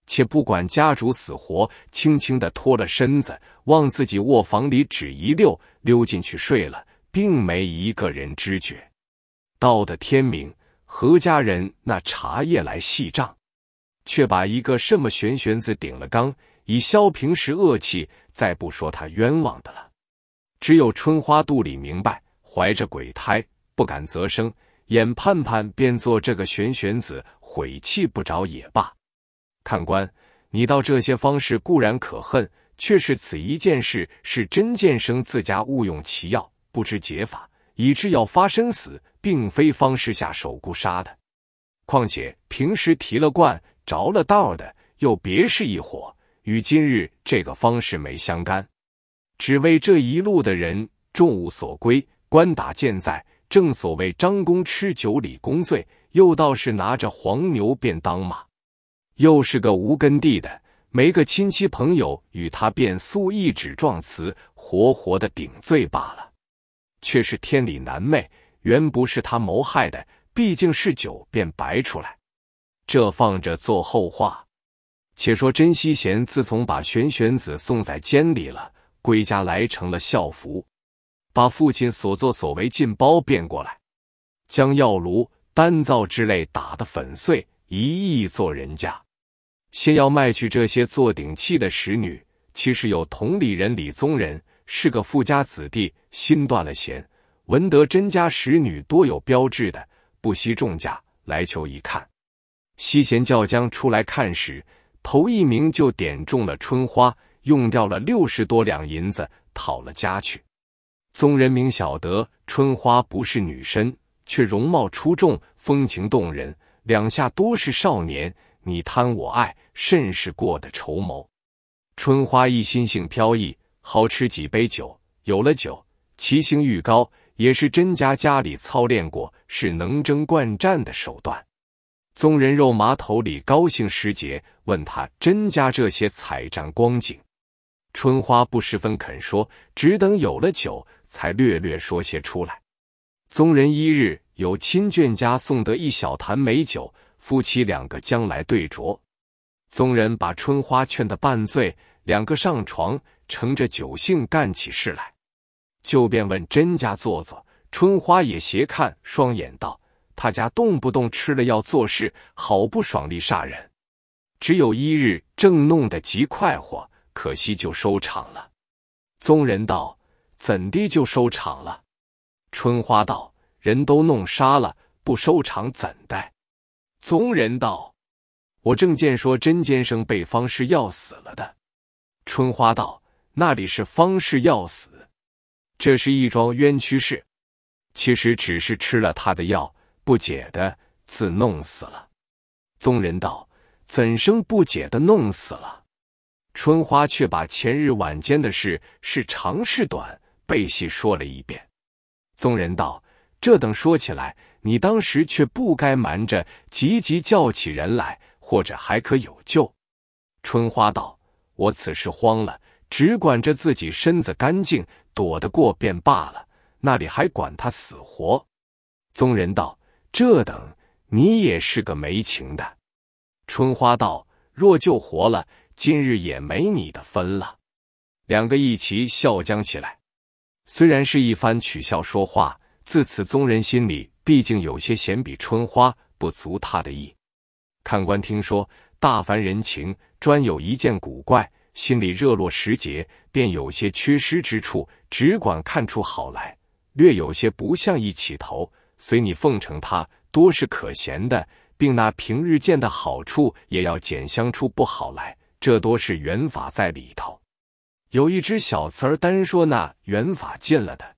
且不管家主死活，轻轻的脱了身子，往自己卧房里只一溜溜进去睡了，并没一个人知觉。到的天明，何家人那茶叶来细账，却把一个什么玄玄子顶了缸。”以消平时恶气，再不说他冤枉的了。只有春花肚里明白，怀着鬼胎，不敢责生。眼盼盼便做这个玄玄子，悔气不着也罢。看官，你道这些方式固然可恨，却是此一件事是真见生自家误用奇药，不知解法，以致要发生死，并非方式下手故杀的。况且平时提了罐着了道的，又别是一伙。与今日这个方式没相干，只为这一路的人众物所归，官打箭在，正所谓张公吃酒李公醉，又倒是拿着黄牛便当马，又是个无根地的，没个亲戚朋友与他便素一纸状词，活活的顶罪罢了。却是天理难昧，原不是他谋害的，毕竟是酒便白出来，这放着做后话。且说甄希贤自从把玄玄子送在监里了，归家来成了孝服，把父亲所作所为尽包变过来，将药炉丹灶之类打得粉碎，一意做人家。先要卖去这些做顶器的使女。其实有同里人李宗仁是个富家子弟，心断了弦，闻得甄家使女多有标志的，不惜重价来求一看。西贤叫将出来看时。头一名就点中了春花，用掉了六十多两银子，讨了家去。宗人明晓得春花不是女身，却容貌出众，风情动人。两下多是少年，你贪我爱，甚是过得筹谋。春花一心性飘逸，好吃几杯酒。有了酒，其性愈高，也是甄家家里操练过，是能征惯战的手段。宗人肉麻头里高兴时节，问他甄家这些采战光景，春花不十分肯说，只等有了酒，才略略说些出来。宗人一日有亲眷家送得一小坛美酒，夫妻两个将来对酌。宗人把春花劝得半醉，两个上床，乘着酒兴干起事来，就便问甄家坐坐，春花也斜看双眼道。他家动不动吃了药做事，好不爽利煞人。只有一日正弄得极快活，可惜就收场了。宗人道：“怎地就收场了？”春花道：“人都弄杀了，不收场怎待？”宗人道：“我正见说甄先生被方氏药死了的。”春花道：“那里是方氏药死，这是一桩冤屈事。其实只是吃了他的药。”不解的自弄死了。宗人道：“怎生不解的弄死了？”春花却把前日晚间的事是长是短，背细说了一遍。宗人道：“这等说起来，你当时却不该瞒着，急急叫起人来，或者还可有救。”春花道：“我此时慌了，只管着自己身子干净，躲得过便罢了，那里还管他死活？”宗人道。这等，你也是个没情的。春花道：“若救活了，今日也没你的分了。”两个一齐笑将起来。虽然是一番取笑说话，自此宗人心里毕竟有些嫌比春花不足他的意。看官听说，大凡人情专有一件古怪，心里热络时节，便有些缺失之处，只管看出好来，略有些不像一起头。随你奉承他，多是可嫌的，并那平日见的好处，也要减相出不好来，这多是缘法在里头。有一只小词儿，单说那缘法尽了的，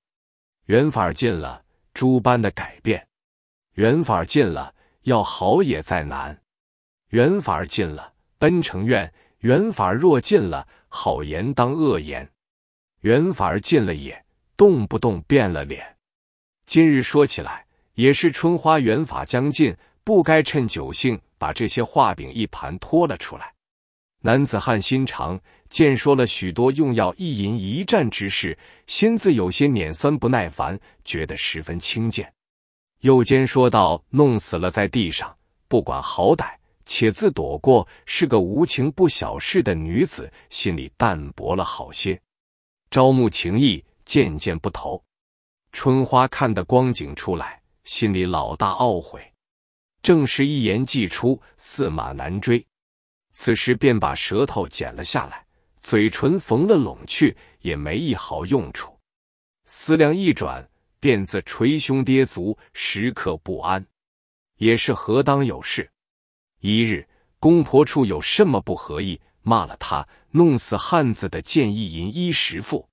缘法尽了，诸般的改变；缘法尽了，要好也再难；缘法尽了，奔成怨；缘法若尽了，好言当恶言；缘法尽了也，动不动变了脸。今日说起来。也是春花缘法将尽，不该趁酒兴把这些画饼一盘拖了出来。男子汉心肠，见说了许多用药一淫一战之事，心自有些碾酸不耐烦，觉得十分轻贱。又肩说道：“弄死了在地上，不管好歹，且自躲过，是个无情不小事的女子，心里淡薄了好些。朝暮情意渐渐不投，春花看的光景出来。心里老大懊悔，正是一言既出，驷马难追。此时便把舌头剪了下来，嘴唇缝了拢去，也没一毫用处。思量一转，便自捶胸跌足，时刻不安。也是何当有事？一日公婆处有什么不合意，骂了他，弄死汉子的建议银衣食妇。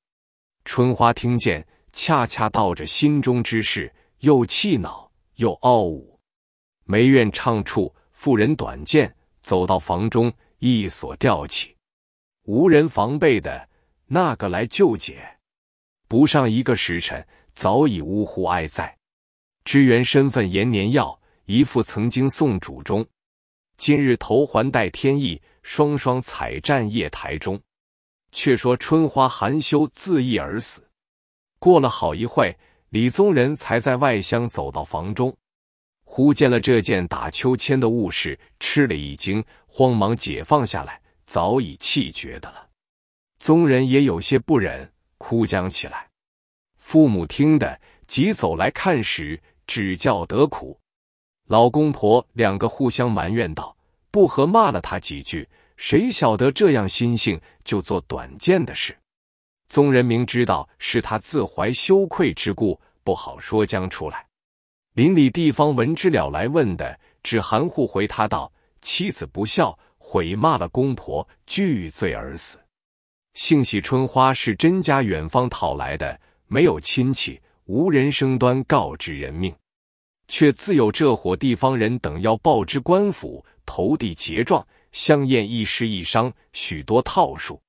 春花听见，恰恰道着心中之事。又气恼又傲武，梅院唱处，妇人短见，走到房中，一锁吊起，无人防备的那个来救解，不上一个时辰，早已呜呼哀哉。知缘身份延年药一副，曾经送主中，今日头环戴天意，双双采战夜台中。却说春花含羞自缢而死。过了好一会。李宗仁才在外乡走到房中，忽见了这件打秋千的物事，吃了一惊，慌忙解放下来，早已气绝的了。宗仁也有些不忍，哭将起来。父母听得，急走来看时，只叫得苦。老公婆两个互相埋怨道：“不和骂了他几句，谁晓得这样心性就做短见的事？”宗仁明知道是他自怀羞愧之故。不好说将出来，邻里地方闻之了来问的，只含糊回他道：妻子不孝，悔骂了公婆，拒罪而死。幸喜春花是甄家远方讨来的，没有亲戚，无人生端告知人命，却自有这伙地方人等要报之官府，投递结状，香艳一尸一伤，许多套数，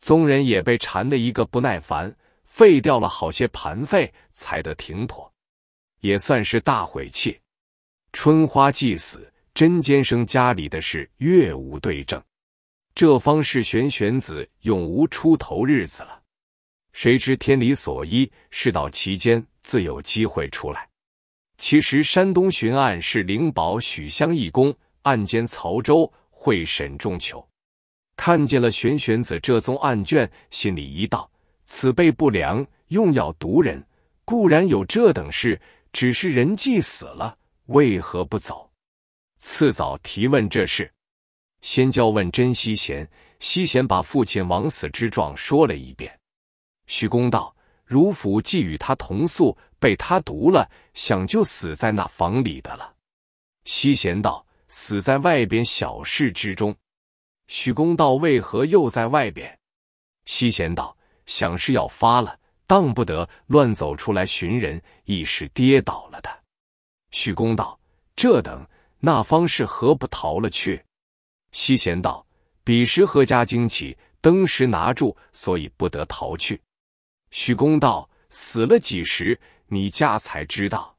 宗人也被缠的一个不耐烦。废掉了好些盘费，才得停妥，也算是大悔气。春花既死，甄监生家里的事越无对证，这方是玄玄子永无出头日子了。谁知天理所依，事到其间自有机会出来。其实山东巡案是灵宝许相义公案间，曹州会审中求看见了玄玄子这宗案卷，心里一动。此辈不良，用药毒人，固然有这等事。只是人既死了，为何不走？次早提问这事，先教问甄西贤。西贤把父亲枉死之状说了一遍。徐公道：汝府既与他同宿，被他毒了，想就死在那房里的了。西贤道：死在外边小事之中。徐公道：为何又在外边？西贤道。想是要发了，当不得，乱走出来寻人，一时跌倒了的。许公道：这等那方是何不逃了去？西贤道：彼时何家惊起，登时拿住，所以不得逃去。许公道：死了几时？你家才知道。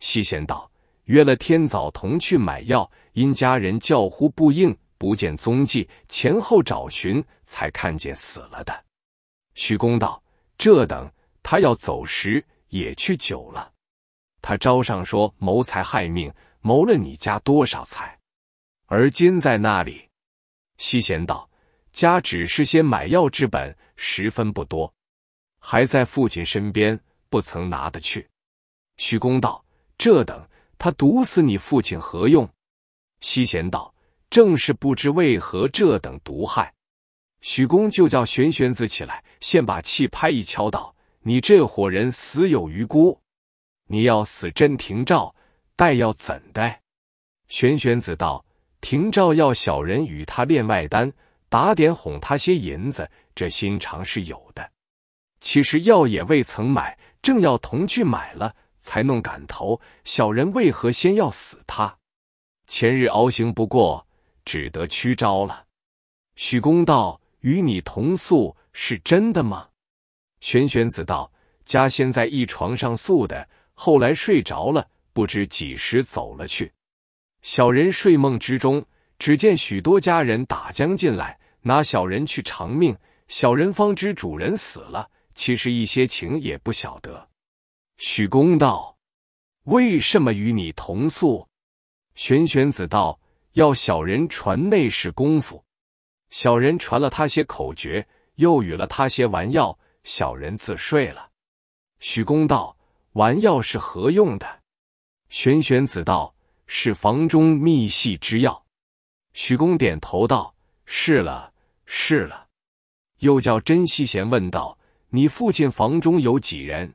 西贤道：约了天早同去买药，因家人叫呼不应，不见踪迹，前后找寻，才看见死了的。徐公道：这等他要走时，也去久了。他招上说谋财害命，谋了你家多少财，而今在那里？西贤道：家只是些买药之本，十分不多，还在父亲身边，不曾拿得去。徐公道：这等他毒死你父亲何用？西贤道：正是不知为何这等毒害。许公就叫玄玄子起来，先把气拍一敲道：“你这伙人死有余辜，你要死，真停照，待要怎的？”玄玄子道：“停照要小人与他炼外丹，打点哄他些银子，这心肠是有的。其实药也未曾买，正要同去买了，才弄赶头。小人为何先要死他？前日熬行不过，只得屈招了。”许公道。与你同宿是真的吗？玄玄子道：“家先在一床上宿的，后来睡着了，不知几时走了去。小人睡梦之中，只见许多家人打将进来，拿小人去偿命。小人方知主人死了，其实一些情也不晓得。”许公道：“为什么与你同宿？”玄玄子道：“要小人传内事功夫。”小人传了他些口诀，又与了他些丸药，小人自睡了。许公道：“丸药是何用的？”玄玄子道：“是房中秘系之药。”许公点头道：“是了，是了。”又叫甄西贤问道：“你父亲房中有几人？”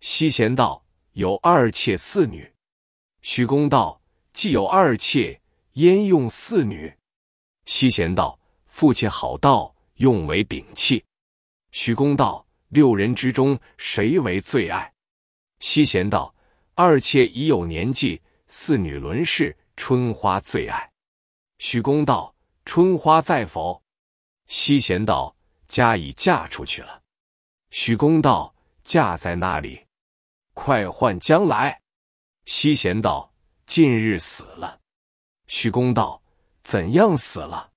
西贤道：“有二妾四女。”许公道：“既有二妾，焉用四女？”西贤道：父亲好道，用为摒弃。许公道：六人之中，谁为最爱？西贤道：二妾已有年纪，四女轮侍，春花最爱。许公道：春花在否？西贤道：家已嫁出去了。许公道：嫁在那里？快唤将来。西贤道：近日死了。许公道：怎样死了？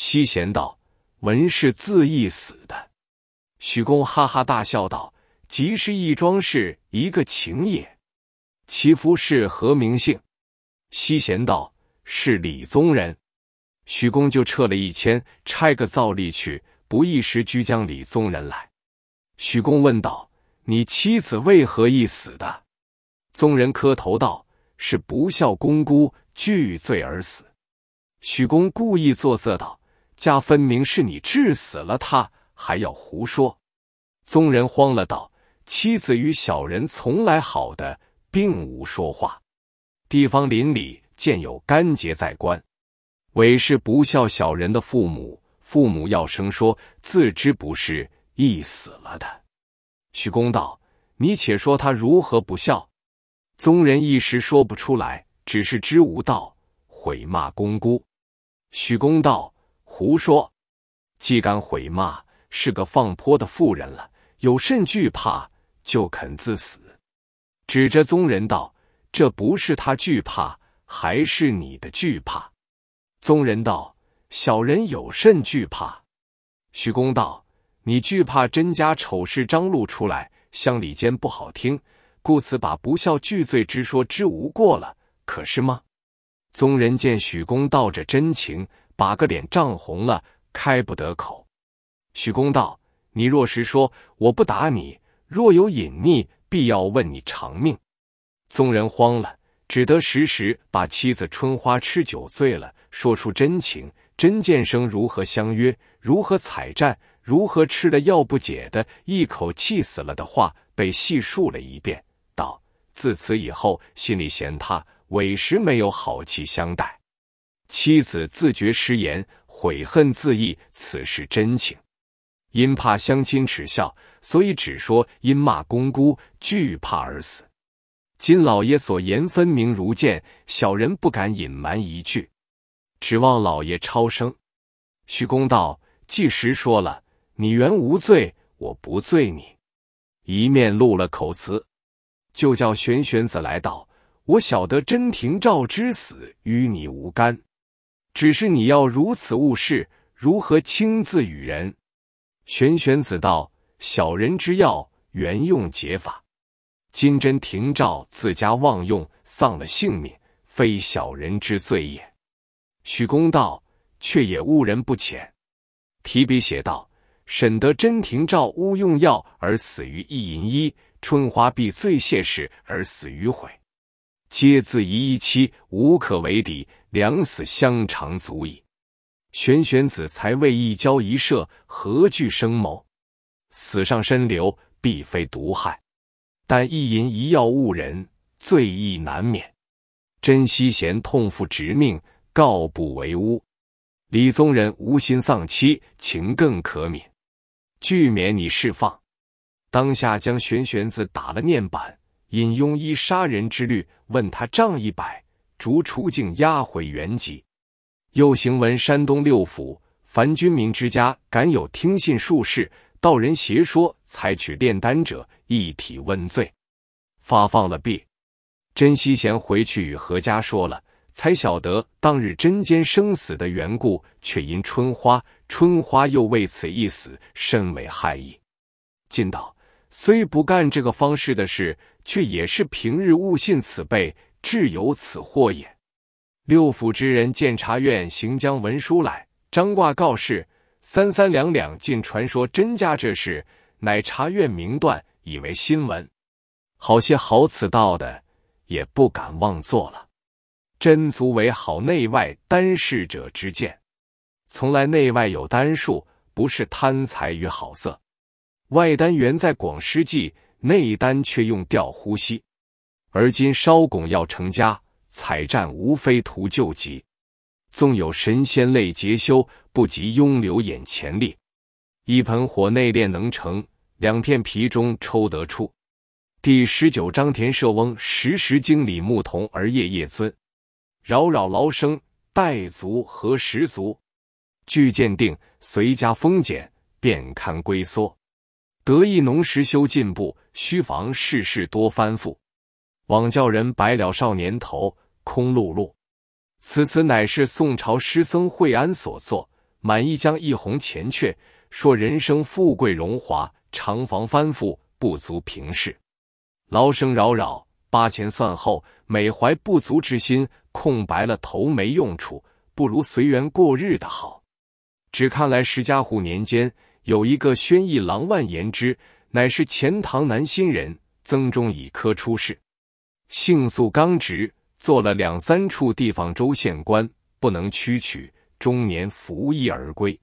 西贤道：“文氏自缢死的。”许公哈哈大笑道：“即是一桩事，一个情也。其夫是何名姓？”西贤道：“是李宗仁。”许公就撤了一千，差个灶立去，不一时居将李宗仁来。许公问道：“你妻子为何一死的？”宗仁磕头道：“是不孝公姑，具罪而死。”许公故意作色道：家分明是你治死了他，还要胡说。宗人慌了，道：“妻子与小人从来好的，并无说话。”地方邻里见有干结在官，委是不孝小人的父母。父母要生说，自知不是，亦死了的。许公道：“你且说他如何不孝？”宗人一时说不出来，只是知无道，悔骂公姑。许公道。胡说！既敢毁骂，是个放坡的妇人了，有甚惧怕，就肯自死？指着宗人道：“这不是他惧怕，还是你的惧怕？”宗人道：“小人有甚惧怕？”许公道：“你惧怕甄家丑事张露出来，乡里间不好听，故此把不孝巨罪之说之无过了，可是吗？”宗人见许公道着真情。把个脸涨红了，开不得口。许公道：“你若是说，我不打你；若有隐匿，必要问你偿命。”宗人慌了，只得时时把妻子春花吃酒醉了，说出真情。真见生如何相约，如何采战，如何吃了药不解的一口气死了的话，被细述了一遍。道：“自此以后，心里嫌他，委实没有好气相待。”妻子自觉失言，悔恨自缢。此事真情，因怕乡亲耻笑，所以只说因骂公姑惧怕而死。金老爷所言分明如见，小人不敢隐瞒一句。指望老爷超生。徐公道，既实说了，你原无罪，我不罪你。一面录了口词，就叫玄玄子来道：“我晓得真廷照之死与你无干。”只是你要如此误事，如何亲自与人？玄玄子道：“小人之药原用解法，金针停照自家妄用，丧了性命，非小人之罪也。”许公道：“却也误人不浅。”提笔写道：“沈得真停照误用药而死于一银医，春花必醉谢事而死于悔，皆自贻一妻，无可为敌。”两死相偿足矣，玄玄子才为一交一射，何惧生谋？死上身流，必非毒害。但一淫一药误人，罪亦难免。甄西贤痛负执命，告不为诬。李宗仁无心丧妻，情更可悯。拒免你释放，当下将玄玄子打了念板，引庸医杀人之律，问他杖一百。逐出境，押回原籍。又行文山东六府，凡军民之家敢有听信术士、道人邪说，采取炼丹者，一体问罪。发放了毕。甄希贤回去与何家说了，才晓得当日针尖生死的缘故，却因春花，春花又为此一死，深为害意。晋道虽不干这个方式的事，却也是平日误信此辈。至有此祸也。六府之人，见察院行将文书来，张挂告示，三三两两进传说真家这事，乃察院名断，以为新闻。好些好此道的，也不敢妄做了。真足为好内外丹事者之见。从来内外有丹术，不是贪财与好色。外丹原在广施记，内丹却用调呼吸。而今烧拱要成家，采战无非图救急。纵有神仙泪劫修，不及拥留眼前力。一盆火内炼能成，两片皮中抽得出。第十九章：田舍翁时时经理牧童儿，夜夜尊。扰扰劳生待足何时足？据鉴定随家丰俭，便堪归缩。得意农时修进步，须防世事多翻覆。枉教人白了少年头，空碌碌。此词乃是宋朝诗僧惠安所作。满意江一泓前阙，说人生富贵荣华，常防翻覆，不足平视。劳生扰扰，八钱算后，每怀不足之心。空白了头没用处，不如随缘过日的好。只看来，石家户年间有一个宣义郎万言之，乃是钱塘南新人，曾中以科出世。性素刚直，做了两三处地方州县官，不能屈曲，终年服役而归。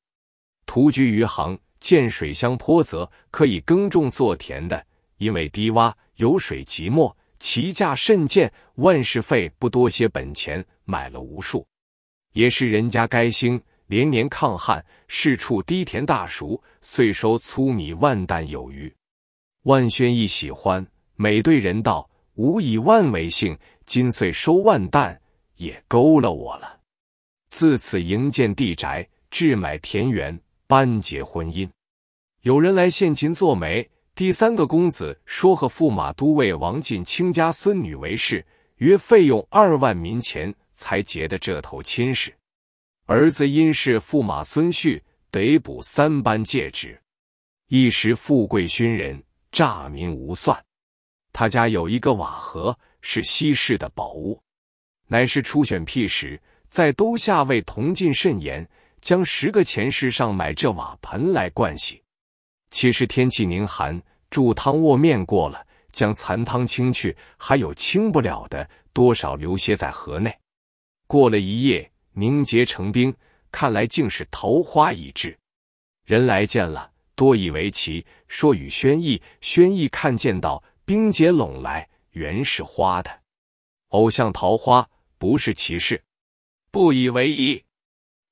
徒居余杭，见水乡坡泽可以耕种作田的，因为低洼有水即没，其价甚贱，万事费不多些本钱买了无数。也是人家该兴，连年抗旱，是处低田大熟，岁收粗米万担有余。万轩一喜欢，每对人道。吾以万为姓，今岁收万担，也勾了我了。自此营建地宅，置买田园，班结婚姻。有人来献琴做媒，第三个公子说和驸马都尉王进亲家孙女为氏，约费用二万民钱才结的这头亲事。儿子因是驸马孙婿，得补三班戒职，一时富贵熏人，诈民无算。他家有一个瓦盒，是稀世的宝物，乃是初选辟时，在都下为铜禁慎严，将十个钱市上买这瓦盆来灌洗。其实天气凝寒，煮汤卧面过了，将残汤清去，还有清不了的，多少留些在盒内。过了一夜，凝结成冰，看来竟是桃花已至。人来见了，多以为奇，说与轩逸，轩逸看见道。冰结拢来，原是花的。偶像桃花，不是奇事，不以为意。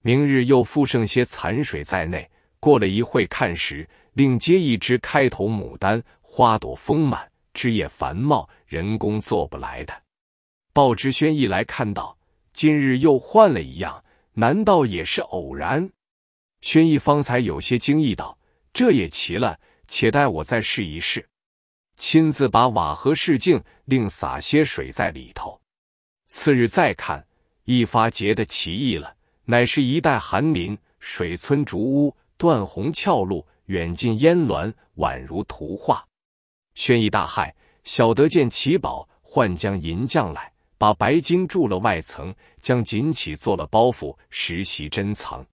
明日又复剩些残水在内。过了一会看时，另接一枝开头牡丹，花朵丰满，枝叶繁茂，人工做不来的。鲍知轩一来看到，今日又换了一样，难道也是偶然？轩逸方才有些惊异道：“这也奇了，且待我再试一试。”亲自把瓦盒试镜，另洒些水在里头。次日再看，一发结的奇异了，乃是一带寒林、水村、竹屋、断虹、峭路，远近烟峦，宛如图画。宣逸大骇，小德见奇宝，唤将银匠来，把白金铸了外层，将锦起做了包袱，实习珍藏。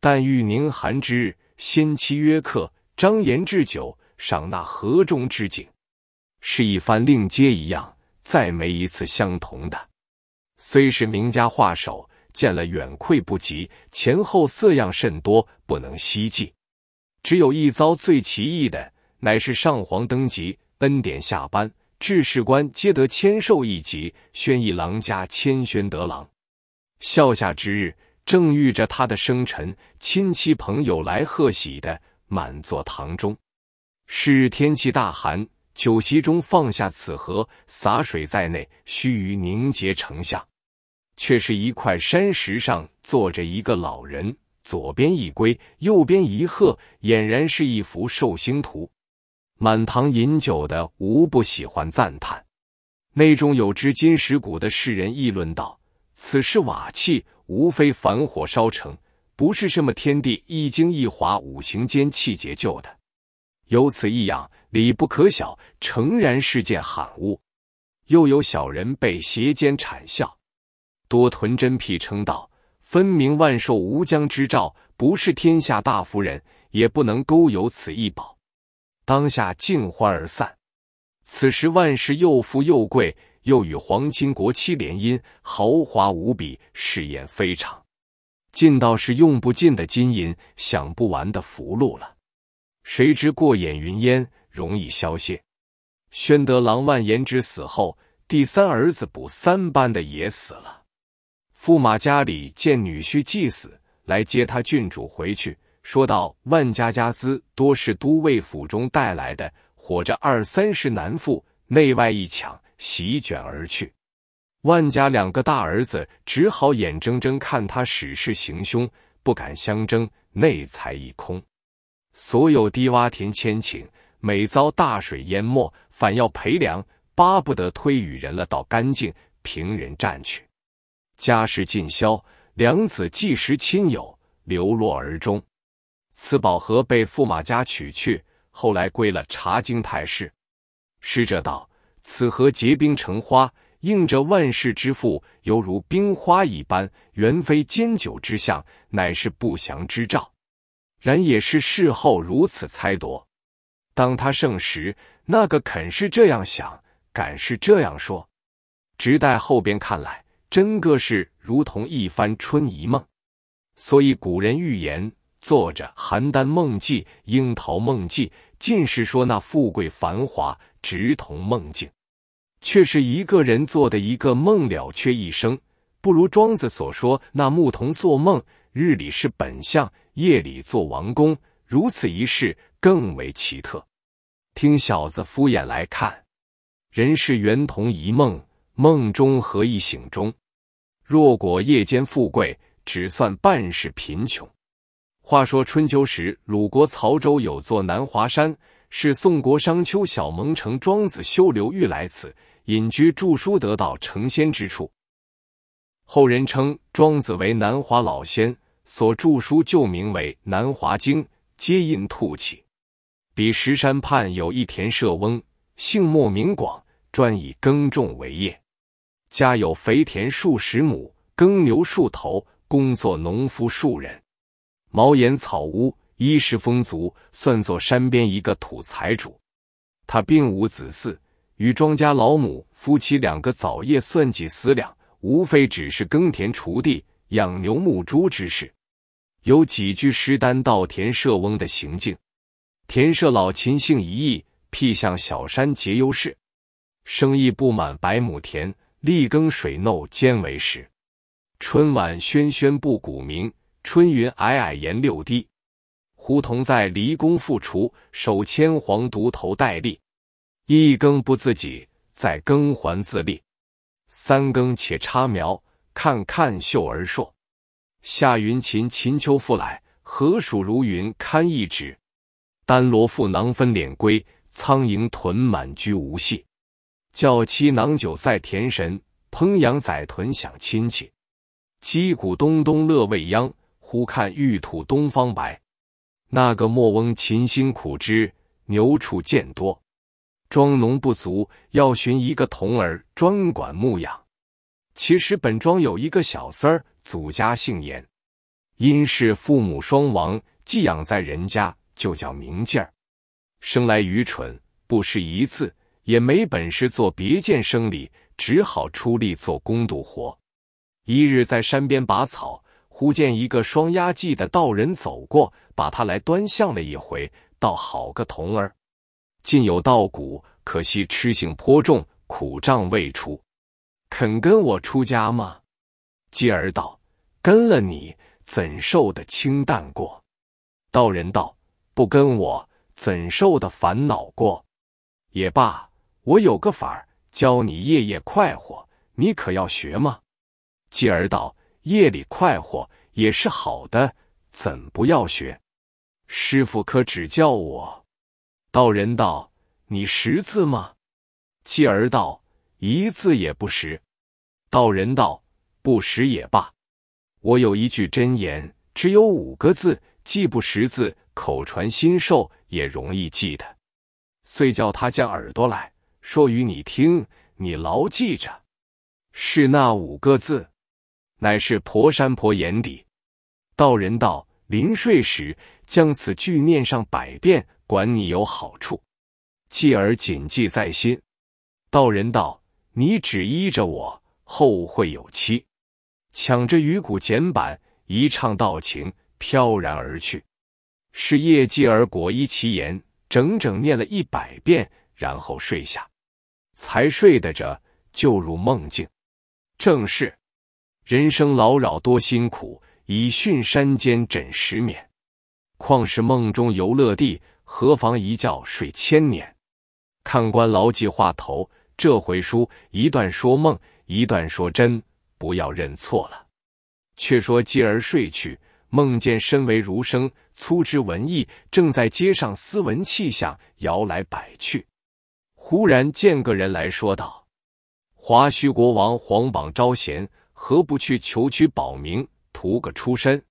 但遇凝寒之日，先期约客，张筵置酒。赏那河中之景，是一番另接一样，再没一次相同的。虽是名家画手，见了远窥不及，前后色样甚多，不能希记。只有一遭最奇异的，乃是上皇登极，恩典下班，治世官皆得千寿一级，宣一郎家千宣德郎。笑下之日，正遇着他的生辰，亲戚朋友来贺喜的，满座堂中。是天气大寒，酒席中放下此盒，洒水在内，须臾凝结成像，却是一块山石上坐着一个老人，左边一龟，右边一鹤，俨然是一幅寿星图。满堂饮酒的无不喜欢赞叹。内中有知金石骨的世人议论道：“此是瓦器，无非凡火烧成，不是什么天地一精一华五行间气结就的。”有此异样，礼不可小，诚然是件罕物。又有小人被邪奸谄笑，多屯真辟称道，分明万寿无疆之兆，不是天下大夫人，也不能勾有此一宝。当下尽欢而散。此时万事又富又贵，又与皇亲国戚联姻，豪华无比，誓言非常，尽到是用不尽的金银，享不完的福禄了。谁知过眼云烟，容易消泄。宣德郎万延之死后，第三儿子补三班的也死了。驸马家里见女婿既死，来接他郡主回去，说道：“万家家资多是都尉府中带来的，活着二三十男妇，内外一抢，席卷而去。万家两个大儿子只好眼睁睁看他使势行凶，不敢相争，内财一空。所有低洼田千顷，每遭大水淹没，反要赔粮，巴不得推与人了，倒干净平人占去。家事尽消，两子计时亲友流落而终。此宝盒被驸马家取去，后来归了查经太师。使者道：“此河结冰成花，映着万世之父，犹如冰花一般，原非煎酒之相，乃是不祥之兆。”然也是事后如此猜度。当他盛时，那个肯是这样想，敢是这样说，直待后边看来，真个是如同一番春一梦。所以古人预言，做着邯郸梦记、樱桃梦记，尽是说那富贵繁华，直同梦境，却是一个人做的一个梦了却一生。不如庄子所说，那牧童做梦，日里是本相。夜里做王宫，如此一事更为奇特。听小子敷衍来看，人是圆同一梦，梦中何意醒中？若果夜间富贵，只算半世贫穷。话说春秋时，鲁国曹州有座南华山，是宋国商丘小蒙城庄子修留域来此，隐居著书，得道成仙之处。后人称庄子为南华老仙。所著书旧名为《南华经》，皆印吐起。比石山畔有一田舍翁，姓莫名广，专以耕种为业，家有肥田数十亩，耕牛数头，工作农夫数人，茅檐草屋，衣食丰足，算作山边一个土财主。他并无子嗣，与庄家老母夫妻两个早夜算计思量，无非只是耕田锄地、养牛牧猪之事。有几句诗单到田舍翁的行径。田舍老秦姓一意，僻向小山结优势，生意不满百亩田，力耕水耨兼为食。春晚喧喧布谷鸣，春云霭霭延六滴。胡童在离宫复锄，手牵黄犊头戴笠。一更不自己，在耕还自立。三更且插苗，看看秀而硕。夏云秦秦秋复来，何属如云堪一指。丹罗妇囊分敛归，苍蝇豚满居无隙。教妻囊酒赛田神，烹羊宰豚享亲戚。击鼓咚咚乐未央，忽看玉兔东方白。那个莫翁勤辛苦之，牛畜渐多，庄农不足，要寻一个童儿专管牧养。其实本庄有一个小厮儿。祖家姓严，因是父母双亡，寄养在人家，就叫明劲儿。生来愚蠢，不识一字，也没本事做别件生理，只好出力做工度活。一日在山边拔草，忽见一个双丫髻的道人走过，把他来端相了一回，倒好个童儿，尽有道骨，可惜痴性颇重，苦障未除。肯跟我出家吗？继而道。跟了你怎受的清淡过？道人道不跟我怎受的烦恼过？也罢，我有个法儿教你夜夜快活，你可要学吗？继而道夜里快活也是好的，怎不要学？师傅可指教我。道人道你识字吗？继而道一字也不识。道人道不识也罢。我有一句真言，只有五个字，既不识字，口传心授也容易记得。遂叫他将耳朵来说与你听，你牢记着。是那五个字，乃是婆山婆眼底。道人道：临睡时将此句念上百遍，管你有好处。继而谨记在心。道人道：你只依着我，后会有期。抢着鱼骨剪板，一唱道情，飘然而去。是叶继儿果依其言，整整念了一百遍，然后睡下，才睡得着，就如梦境。正是人生劳扰多辛苦，以训山间枕石眠。况是梦中游乐地，何妨一觉睡千年？看官牢记话头，这回书一段说梦，一段说真。不要认错了。却说继儿睡去，梦见身为儒生，粗枝文艺正在街上斯文气象，摇来摆去。忽然见个人来说道：“华胥国王，皇榜招贤，何不去求取保名，图个出身？”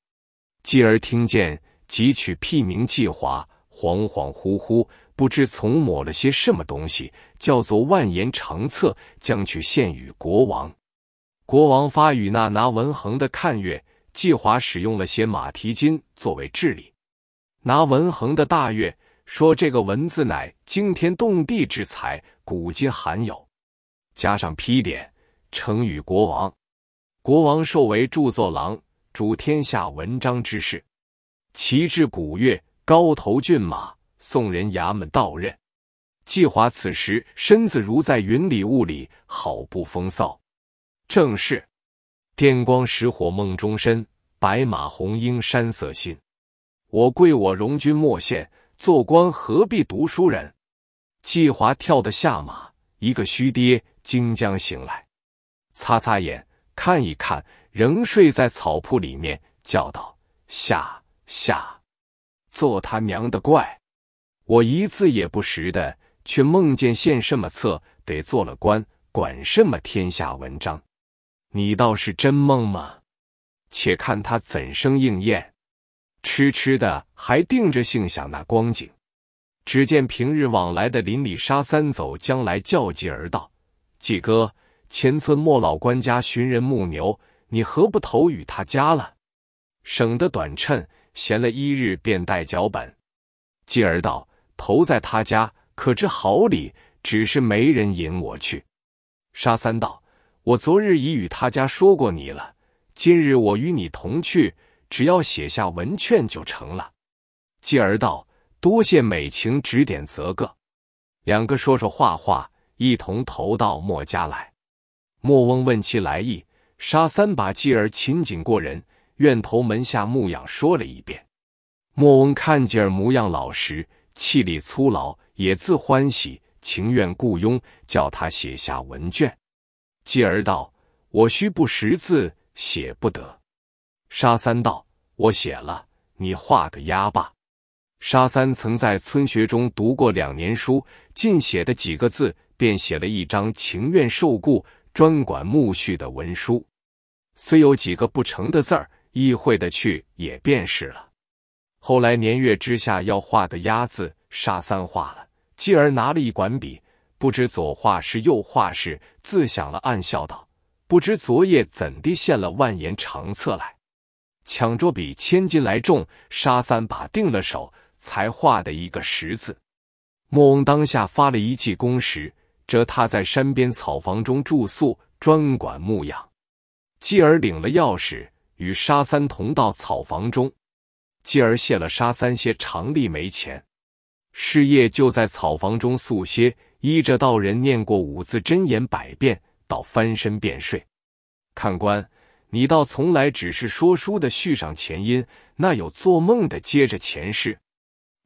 继儿听见，即取屁名计华，恍恍惚惚，不知从抹了些什么东西，叫做万言长策，将去献与国王。国王发与那拿文衡的看月，季华使用了些马蹄金作为治理。拿文衡的大月说：“这个文字乃惊天动地之才，古今罕有。”加上批点，称与国王。国王授为著作郎，主天下文章之事。旗帜古月高头骏马，送人衙门到任。季华此时身子如在云里雾里，好不风骚。正是，电光石火梦中身，白马红缨山色新。我跪我容君莫羡，做官何必读书人？季华跳得下马，一个虚跌，惊将醒来，擦擦眼，看一看，仍睡在草铺里面，叫道：“下下，做他娘的怪！我一字也不识的，却梦见献什么策，得做了官，管什么天下文章。”你倒是真梦吗？且看他怎生应验。痴痴的还定着性想那光景。只见平日往来的邻里沙三走将来叫继而道：“继哥，前村莫老官家寻人牧牛，你何不投与他家了？省得短趁，闲了一日便带脚本。”继而道：“投在他家，可知好礼，只是没人引我去。”沙三道。我昨日已与他家说过你了，今日我与你同去，只要写下文卷就成了。继而道：“多谢美情指点，则个。”两个说说话话，一同投到墨家来。莫翁问其来意，沙三把继儿勤谨过人，愿投门下牧养，说了一遍。莫翁看继儿模样老实，气力粗老，也自欢喜，情愿雇佣，叫他写下文卷。继而道：“我须不识字，写不得。”沙三道：“我写了，你画个鸭吧。”沙三曾在村学中读过两年书，尽写的几个字，便写了一张情愿受雇专管木序的文书，虽有几个不成的字儿，意会的去也便是了。后来年月之下要画个鸭字，沙三画了，继而拿了一管笔。不知左画是右画是，自想了暗笑道：“不知昨夜怎地献了万言长册来？”抢着笔千斤来重，沙三把定了手，才画的一个十字。莫翁当下发了一记功时，这他在山边草房中住宿，专管牧养。继而领了钥匙，与沙三同到草房中，继而谢了沙三些长利没钱，是夜就在草房中宿歇。依着道人念过五字真言百遍，到翻身便睡。看官，你倒从来只是说书的续上前因，那有做梦的接着前世？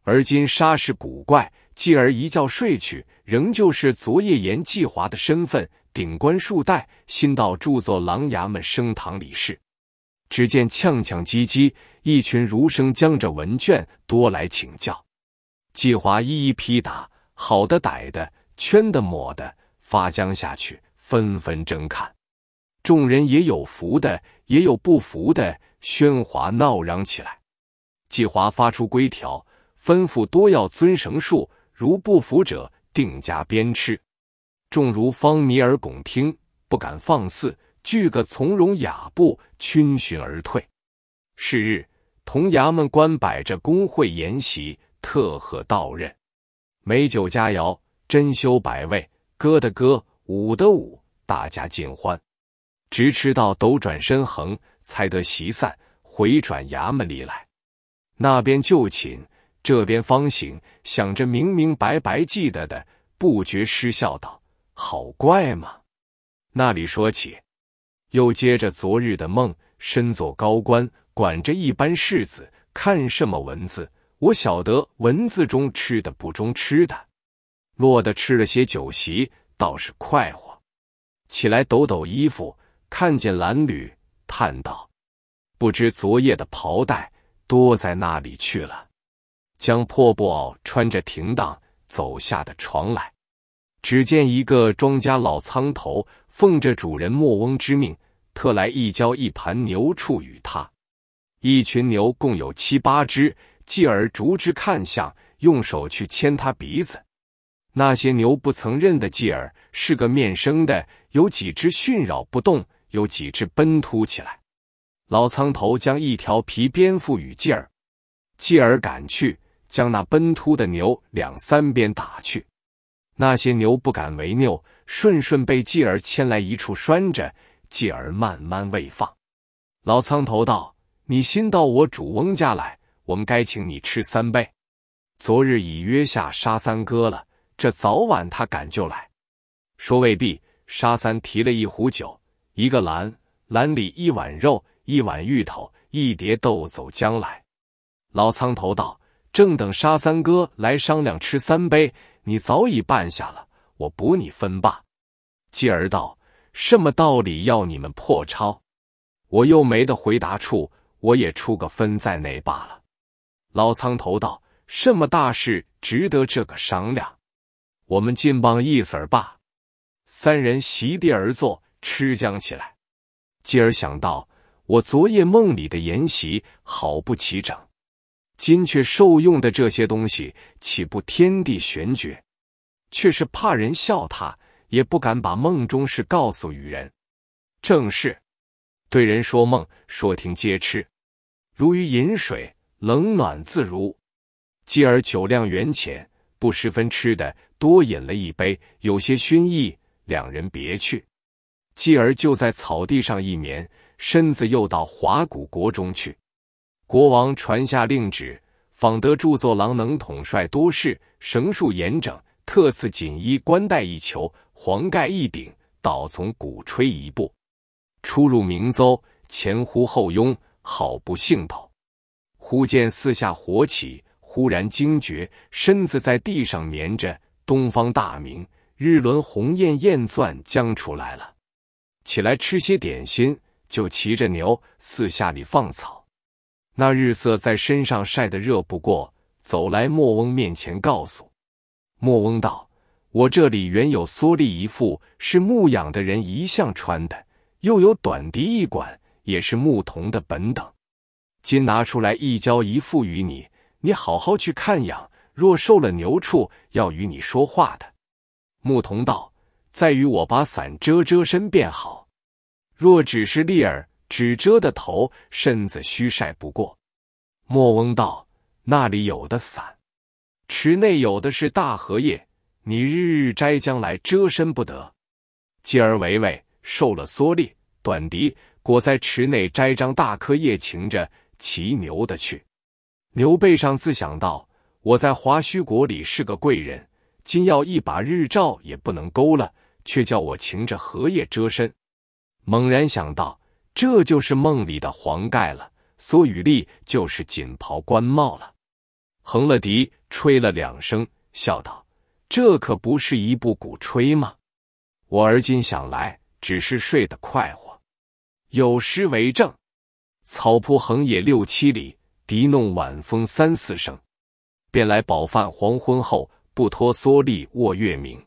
而今沙市古怪，继而一觉睡去，仍旧是昨夜言继华的身份。顶冠束带，新到著作狼琊门升堂理事，只见呛呛唧唧，一群儒生将着文卷多来请教。季华一一批答，好的歹的。圈的抹的发僵下去，纷纷争看。众人也有服的，也有不服的，喧哗闹嚷起来。季华发出规条，吩咐多要遵绳术，如不服者，定加鞭笞。众如方米尔拱听，不敢放肆，俱个从容雅步，逡巡而退。是日，同衙门官摆着公会筵席，特贺道任，美酒佳肴。珍馐百味，歌的歌，舞的舞，大家尽欢，直吃到斗转身横，才得席散，回转衙门里来。那边就寝，这边方醒，想着明明白白记得的，不觉失笑道：“好怪嘛！”那里说起，又接着昨日的梦，身做高官，管着一班世子，看什么文字？我晓得文字中吃的不中吃的。落的吃了些酒席，倒是快活。起来抖抖衣服，看见蓝缕，叹道：“不知昨夜的袍带多在那里去了。”将破布袄穿着停当，走下的床来，只见一个庄家老苍头奉着主人莫翁之命，特来一交一盘牛畜与他。一群牛共有七八只，继而逐只看相，用手去牵他鼻子。那些牛不曾认的继儿是个面生的，有几只驯扰不动，有几只奔突起来。老苍头将一条皮鞭赋与继儿，继儿赶去，将那奔突的牛两三鞭打去。那些牛不敢违拗，顺顺被继儿牵来一处拴着，继儿慢慢喂放。老苍头道：“你新到我主翁家来，我们该请你吃三杯。昨日已约下杀三哥了。”这早晚他敢就来，说未必。沙三提了一壶酒，一个篮，篮里一碗肉，一碗芋头，一碟豆，走将来。老苍头道：“正等沙三哥来商量吃三杯，你早已办下了，我补你分罢。”继而道：“什么道理要你们破钞？我又没得回答处，我也出个分在内罢了。”老苍头道：“什么大事值得这个商量？”我们进帮一色儿罢，三人席地而坐，吃将起来。继而想到，我昨夜梦里的筵席，好不齐整。今却受用的这些东西，岂不天地玄绝？却是怕人笑他，也不敢把梦中事告诉与人。正是对人说梦，说听皆痴，如鱼饮水，冷暖自如。继而酒量缘浅，不十分吃的。多饮了一杯，有些醺意。两人别去，继而就在草地上一眠，身子又到华谷国中去。国王传下令旨，访得著作郎能统帅多事，绳束严整，特赐锦衣冠带一裘，黄盖一顶，倒从鼓吹一部。出入明邹，前呼后拥，好不兴头。忽见四下火起，忽然惊觉，身子在地上眠着。东方大明，日轮红艳艳，钻将出来了。起来吃些点心，就骑着牛四下里放草。那日色在身上晒得热不过，走来莫翁面前，告诉莫翁道：“我这里原有蓑笠一副，是牧养的人一向穿的；又有短笛一管，也是牧童的本等。今拿出来一交一副与你，你好好去看养。”若受了牛处，要与你说话的，牧童道：“再与我把伞遮遮身便好。若只是笠儿，只遮的头，身子虚晒不过。”莫翁道：“那里有的伞？池内有的是大荷叶，你日日摘将来遮身不得。”继而维维受了蓑笠、短笛，裹在池内摘张大颗叶擎着，骑牛的去。牛背上自想到。我在华胥国里是个贵人，今要一把日照也不能勾了，却叫我擎着荷叶遮身。猛然想到，这就是梦里的黄盖了，苏雨笠就是锦袍官帽了。横了笛，吹了两声，笑道：“这可不是一部鼓吹吗？”我而今想来，只是睡得快活。有诗为证：“草铺横野六七里，笛弄晚风三四声。”便来饱饭，黄昏后不脱蓑笠卧月明。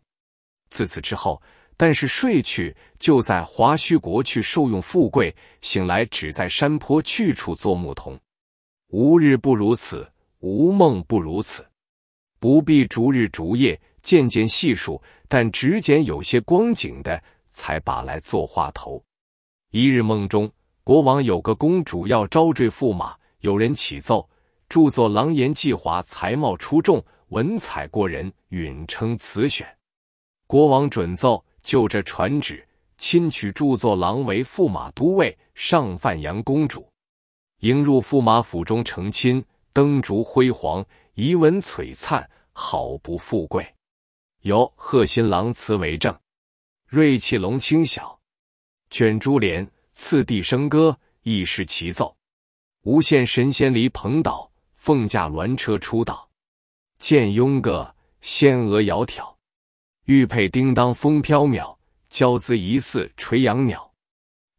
自此之后，但是睡去就在华胥国去受用富贵，醒来只在山坡去处做牧童，无日不如此，无梦不如此。不必逐日逐夜渐渐细数，但只拣有些光景的，才把来做画头。一日梦中，国王有个公主要招赘驸马，有人起奏。著作郎言季华才貌出众，文采过人，允称词选。国王准奏，就着传旨，亲取著作郎为驸马都尉，上范阳公主，迎入驸马府中成亲。灯烛辉煌，仪文璀璨，好不富贵。由贺新郎词为证。瑞气龙清晓，卷珠帘，次第笙歌，亦是齐奏。无限神仙离蓬岛。凤驾鸾车出道，见拥个仙娥窈窕，玉佩叮当，风飘渺，娇姿疑似垂杨鸟。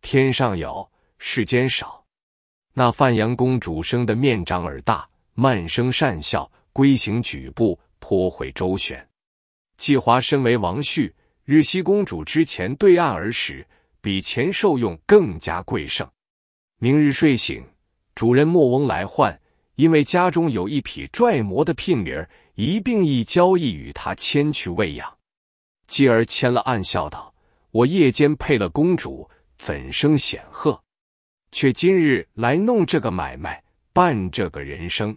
天上有，世间少。那范阳公主生的面长耳大，慢声善笑，规行举步，颇会周旋。季华身为王婿，日西公主之前对岸而使，比前受用更加贵盛。明日睡醒，主人莫翁来唤。因为家中有一匹拽磨的聘驴儿，一并一交易与他牵去喂养，继而牵了暗笑道：“我夜间配了公主，怎生显赫？却今日来弄这个买卖，办这个人生。”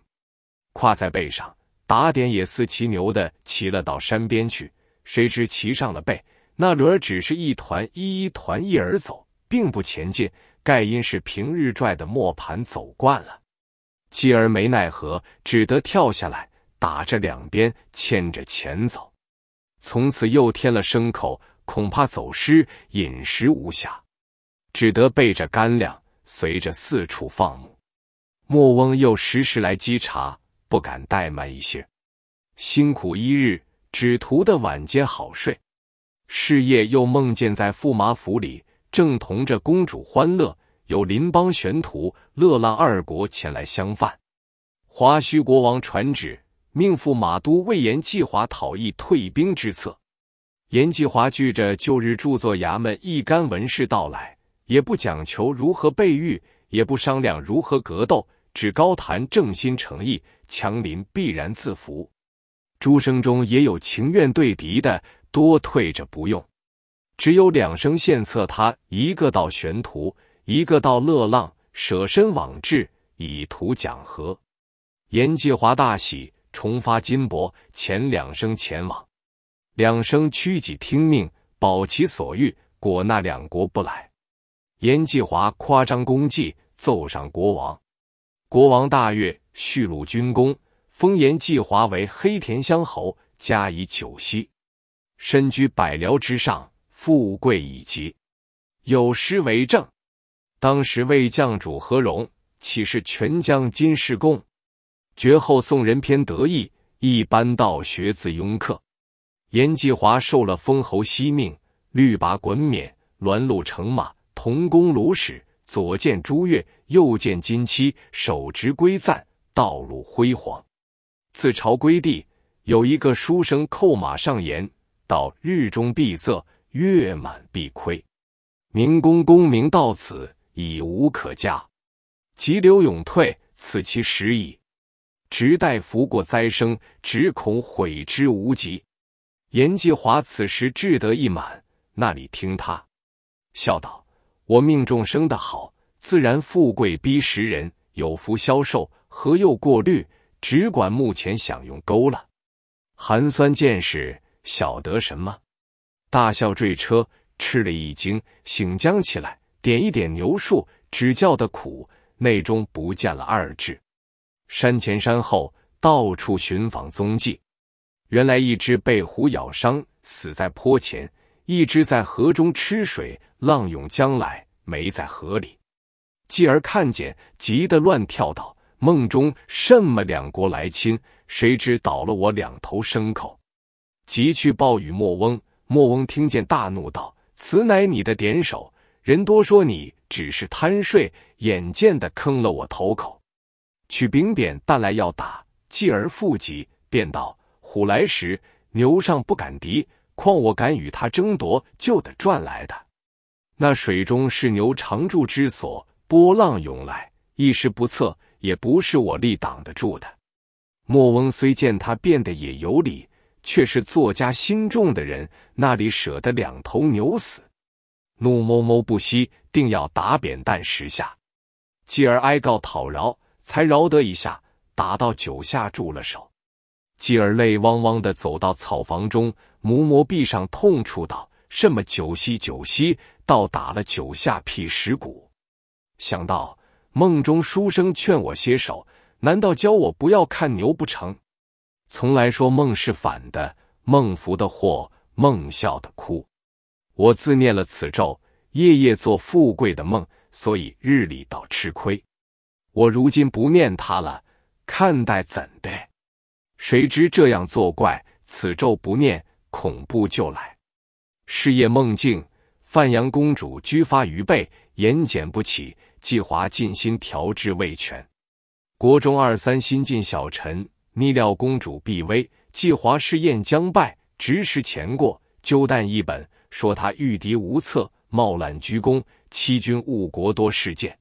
跨在背上，打点也似骑牛的，骑了到山边去。谁知骑上了背，那驴儿只是一团一一团一而走，并不前进。盖因是平日拽的磨盘走惯了。继而没奈何，只得跳下来，打着两边，牵着前走。从此又添了牲口，恐怕走失，饮食无暇，只得备着干粮，随着四处放牧。莫翁又时时来稽查，不敢怠慢一些。辛苦一日，只图的晚间好睡。是夜又梦见在驸马府里，正同着公主欢乐。有邻邦玄徒、乐浪二国前来相犯，华胥国王传旨，命驸马都魏延季华讨议退兵之策。延季华聚着旧日著作衙门一干文士到来，也不讲求如何备御，也不商量如何格斗，只高谈正心诚意，强邻必然自服。诸生中也有情愿对敌的，多退着不用；只有两生献策，他一个到玄徒。一个到乐浪，舍身往至，以图讲和。严继华大喜，重发金帛，遣两生前往。两生屈己听命，保其所欲，果那两国不来。严继华夸张功绩，奏上国王。国王大悦，叙鲁军功，封严继华为黑田乡侯，加以九锡，身居百僚之上，富贵已极。有诗为证。当时魏将主何荣，岂是全将金世共？绝后宋人偏得意，一般道学自庸客。严继华受了封侯惜命，律拔衮冕，銮路乘马，同宫卢使，左见朱越，右见金漆，手执圭赞，道路辉煌。自朝归地，有一个书生叩马上言，道日中必昃，月满必亏。明公功名到此。已无可加，急流勇退，此其时矣。直待福过灾生，只恐悔之无及。严继华此时志得意满，那里听他？笑道：“我命中生得好，自然富贵逼时人，有福消受，何又过虑？只管目前享用够了，寒酸见识晓得什么？”大笑坠车，吃了一惊，醒僵起来。点一点牛树，只叫的苦，内中不见了二只。山前山后，到处寻访踪迹。原来一只被虎咬伤，死在坡前；一只在河中吃水，浪涌将来，没在河里。继而看见，急得乱跳道：“梦中什么两国来亲？谁知倒了我两头牲口！”急去报与莫翁。莫翁听见，大怒道：“此乃你的点手。”人多说你只是贪睡，眼见的坑了我头口。取饼扁担来要打，继而复极，便道：“虎来时牛尚不敢敌，况我敢与他争夺，就得赚来的。”那水中是牛常住之所，波浪涌来，一时不测，也不是我力挡得住的。莫翁虽见他变得也有理，却是作家心重的人，那里舍得两头牛死？怒哞哞不息，定要打扁担十下，继而哀告讨饶，才饶得一下，打到九下住了手。继而泪汪汪的走到草房中，嬷嬷壁上痛处，道：“什么九息九息，倒打了九下劈石骨。”想到梦中书生劝我歇手，难道教我不要看牛不成？从来说梦是反的，梦福的祸，梦笑的哭。我自念了此咒，夜夜做富贵的梦，所以日里倒吃亏。我如今不念他了，看待怎的？谁知这样作怪，此咒不念，恐怖就来。是夜梦境，范阳公主居发于背，眼睑不起。季华尽心调治未全。国中二三新进小臣，逆料公主必危。季华试验将败，直时前过，纠弹一本。说他御敌无策，冒揽居功，欺君误国多事件。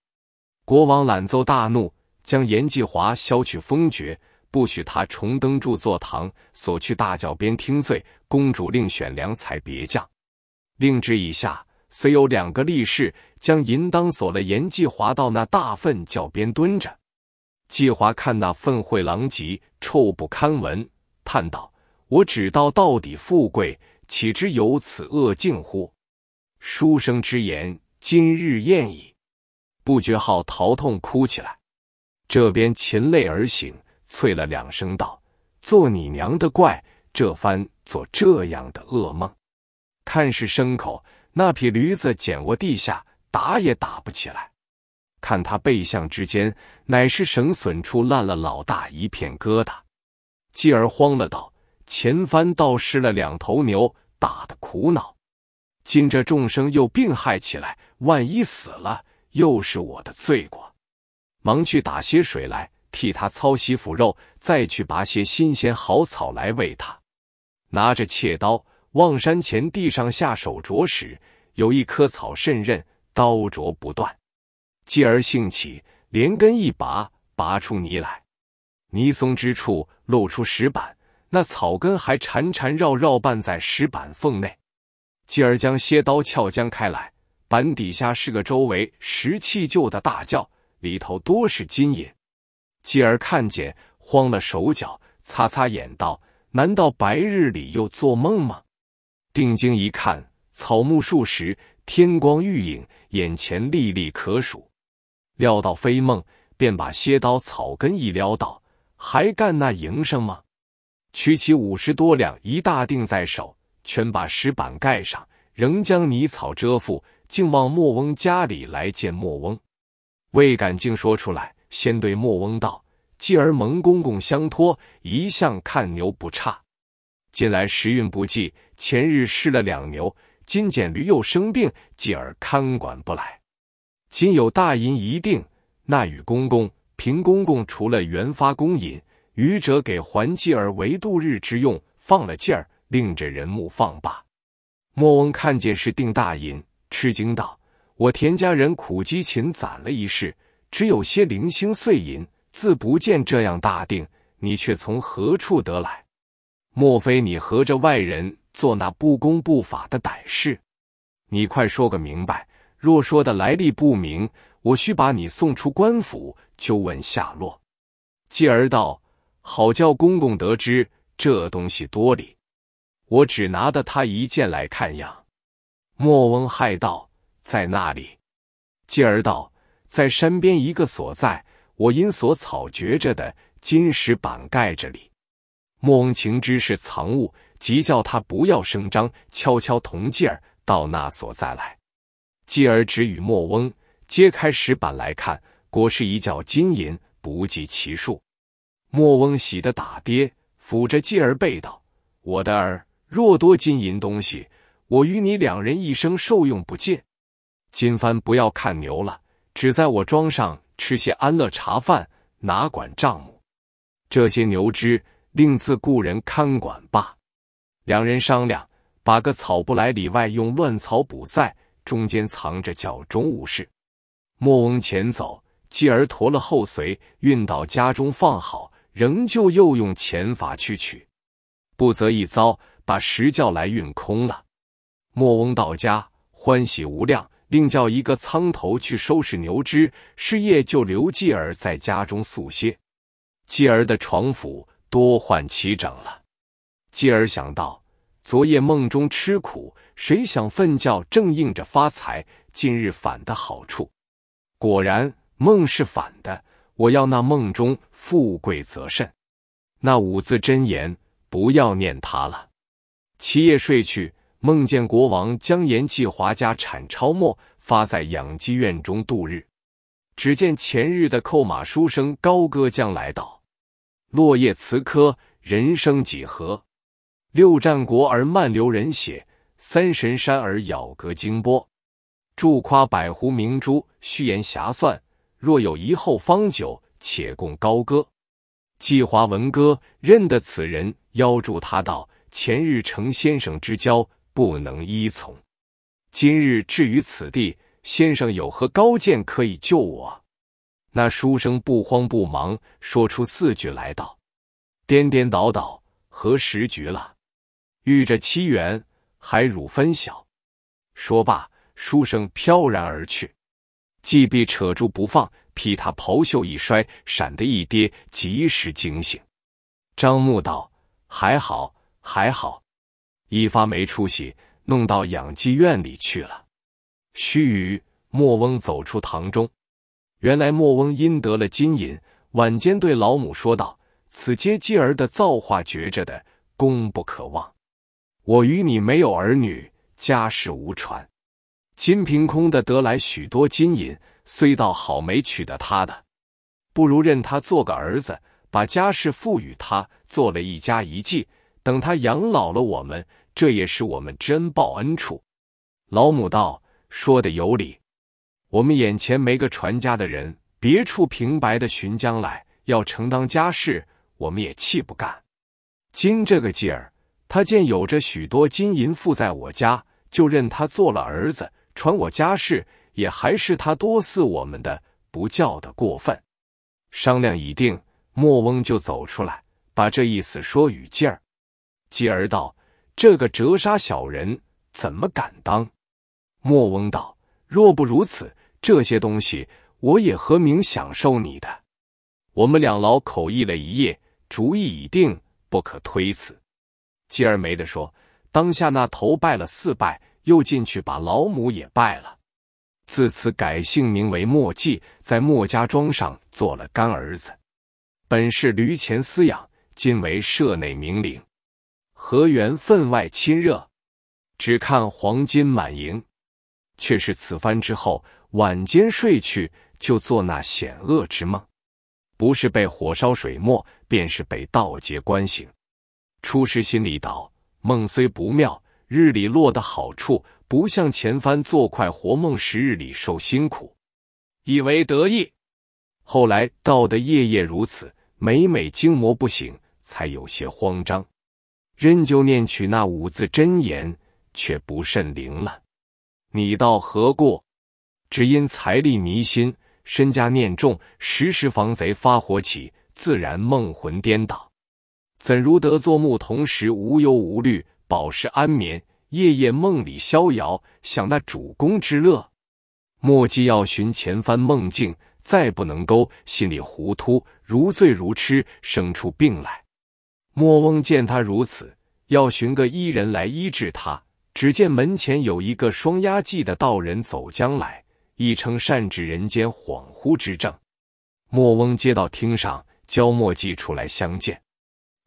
国王览奏大怒，将严继华削去封爵，不许他重登著作堂，索去大脚边听罪。公主另选良才别将。令旨以下，虽有两个力士将银铛锁了严继华，到那大粪脚边蹲着。继华看那粪秽狼藉，臭不堪闻，叹道：“我只道到底富贵。”岂知有此恶境乎？书生之言，今日厌矣。不觉号啕痛哭起来。这边噙泪而醒，啐了两声，道：“做你娘的怪！这番做这样的噩梦。”看是牲口，那匹驴子捡卧地下，打也打不起来。看他背向之间，乃是绳损处烂了老大一片疙瘩。继而慌了，道。前番倒失了两头牛，打的苦恼。今这众生又病害起来，万一死了，又是我的罪过。忙去打些水来，替他操洗腐肉，再去拔些新鲜好草来喂他。拿着切刀，望山前地上下手啄时，有一棵草甚韧，刀啄不断。继而兴起，连根一拔，拔出泥来，泥松之处露出石板。那草根还缠缠绕绕绊在石板缝内，继而将蝎刀撬将开来，板底下是个周围石砌旧的大窖，里头多是金银。继而看见，慌了手脚，擦擦眼道：“难道白日里又做梦吗？”定睛一看，草木、数十，天光、玉影，眼前历历可数。料到非梦，便把蝎刀草根一撩，道：“还干那营生吗？”取起五十多两一大锭在手，全把石板盖上，仍将泥草遮覆，竟往莫翁家里来见莫翁。未敢竟说出来，先对莫翁道：“继而蒙公公相托，一向看牛不差。近来时运不济，前日试了两牛，今见驴又生病，继而看管不来。今有大银一锭，那与公公、平公公除了原发公银。”愚者给还计儿为度日之用，放了劲儿，令着人目放罢。莫翁看见是定大银，吃惊道：“我田家人苦积勤攒了一世，只有些零星碎银，自不见这样大定。你却从何处得来？莫非你合着外人做那不公不法的歹事？你快说个明白。若说的来历不明，我须把你送出官府，就问下落。”继而道。好叫公公得知这东西多哩，我只拿的他一件来看样。莫翁骇道：“在那里？”继而道：“在山边一个所在，我因所草掘着的金石板盖着哩。”莫翁情知是藏物，即叫他不要声张，悄悄同继儿到那所在来。继而只与莫翁揭开石板来看，果是一窖金银，不计其数。莫翁喜得打跌，抚着继儿背道：“我的儿，若多金银东西，我与你两人一生受用不尽。金帆不要看牛了，只在我庄上吃些安乐茶饭，哪管账目？这些牛只，另自雇人看管罢。”两人商量，把个草布来里外用乱草补塞，中间藏着脚中物事。莫翁前走，继儿驮了后随，运到家中放好。仍旧又用钱法去取，不则一遭，把石窖来运空了。莫翁到家，欢喜无量，另叫一个仓头去收拾牛只。是夜就留继儿在家中宿歇。继儿的床铺多换齐整了。继儿想到昨夜梦中吃苦，谁想粪窖正应着发财，今日反的好处，果然梦是反的。我要那梦中富贵则甚，那五字真言不要念他了。七夜睡去，梦见国王将延季华家产超没，发在养鸡院中度日。只见前日的扣马书生高歌将来道：“落叶辞柯，人生几何？六战国而漫流人血，三神山而杳隔惊波。祝夸百湖明珠，虚言遐算。”若有遗后方酒，且共高歌。季华闻歌，认得此人，邀住他道：“前日承先生之交，不能依从。今日至于此地，先生有何高见，可以救我？”那书生不慌不忙，说出四句来道：“颠颠倒倒，何时局了？遇着七缘，还汝分晓。”说罢，书生飘然而去。既必扯住不放，劈他袍袖一摔，闪的一跌，及时惊醒。张木道：“还好，还好，一发没出息，弄到养鸡院里去了。”须臾，莫翁走出堂中。原来莫翁因得了金银，晚间对老母说道：“此皆儿的造化，绝着的功不可忘。我与你没有儿女，家世无传。”金凭空的得来许多金银，虽倒好没取得他的，不如认他做个儿子，把家事赋予他，做了一家一计，等他养老了我们，这也是我们真恩报恩处。老母道：“说的有理，我们眼前没个传家的人，别处平白的寻将来要承当家事，我们也气不干。今这个劲儿，他见有着许多金银富在我家，就认他做了儿子。”传我家事，也还是他多似我们的，不叫的过分。商量已定，莫翁就走出来，把这意思说与劲儿，继而道：“这个折杀小人，怎么敢当？”莫翁道：“若不如此，这些东西我也和明享受你的。我们两老口议了一夜，主意已定，不可推辞。”继而没得说，当下那头拜了四拜。又进去把老母也拜了，自此改姓名为墨迹，在墨家庄上做了干儿子。本是驴钱饲养，今为舍内名伶，何源分外亲热。只看黄金满盈，却是此番之后，晚间睡去就做那险恶之梦，不是被火烧水没，便是被盗劫关行。初时心里道：梦虽不妙。日里落的好处，不像前番做快活梦，时日里受辛苦，以为得意。后来到的夜夜如此，每每惊魔不醒，才有些慌张。任就念取那五字真言，却不甚灵了。你道何故？只因财力迷心，身家念重，时时防贼发火起，自然梦魂颠倒。怎如得做木童时无忧无虑？饱食安眠，夜夜梦里逍遥，想那主公之乐。莫记要寻前番梦境，再不能勾，心里糊涂如醉如痴，生出病来。莫翁见他如此，要寻个医人来医治他。只见门前有一个双押髻的道人走将来，亦称善治人间恍惚之症。莫翁接到厅上，教墨迹出来相见。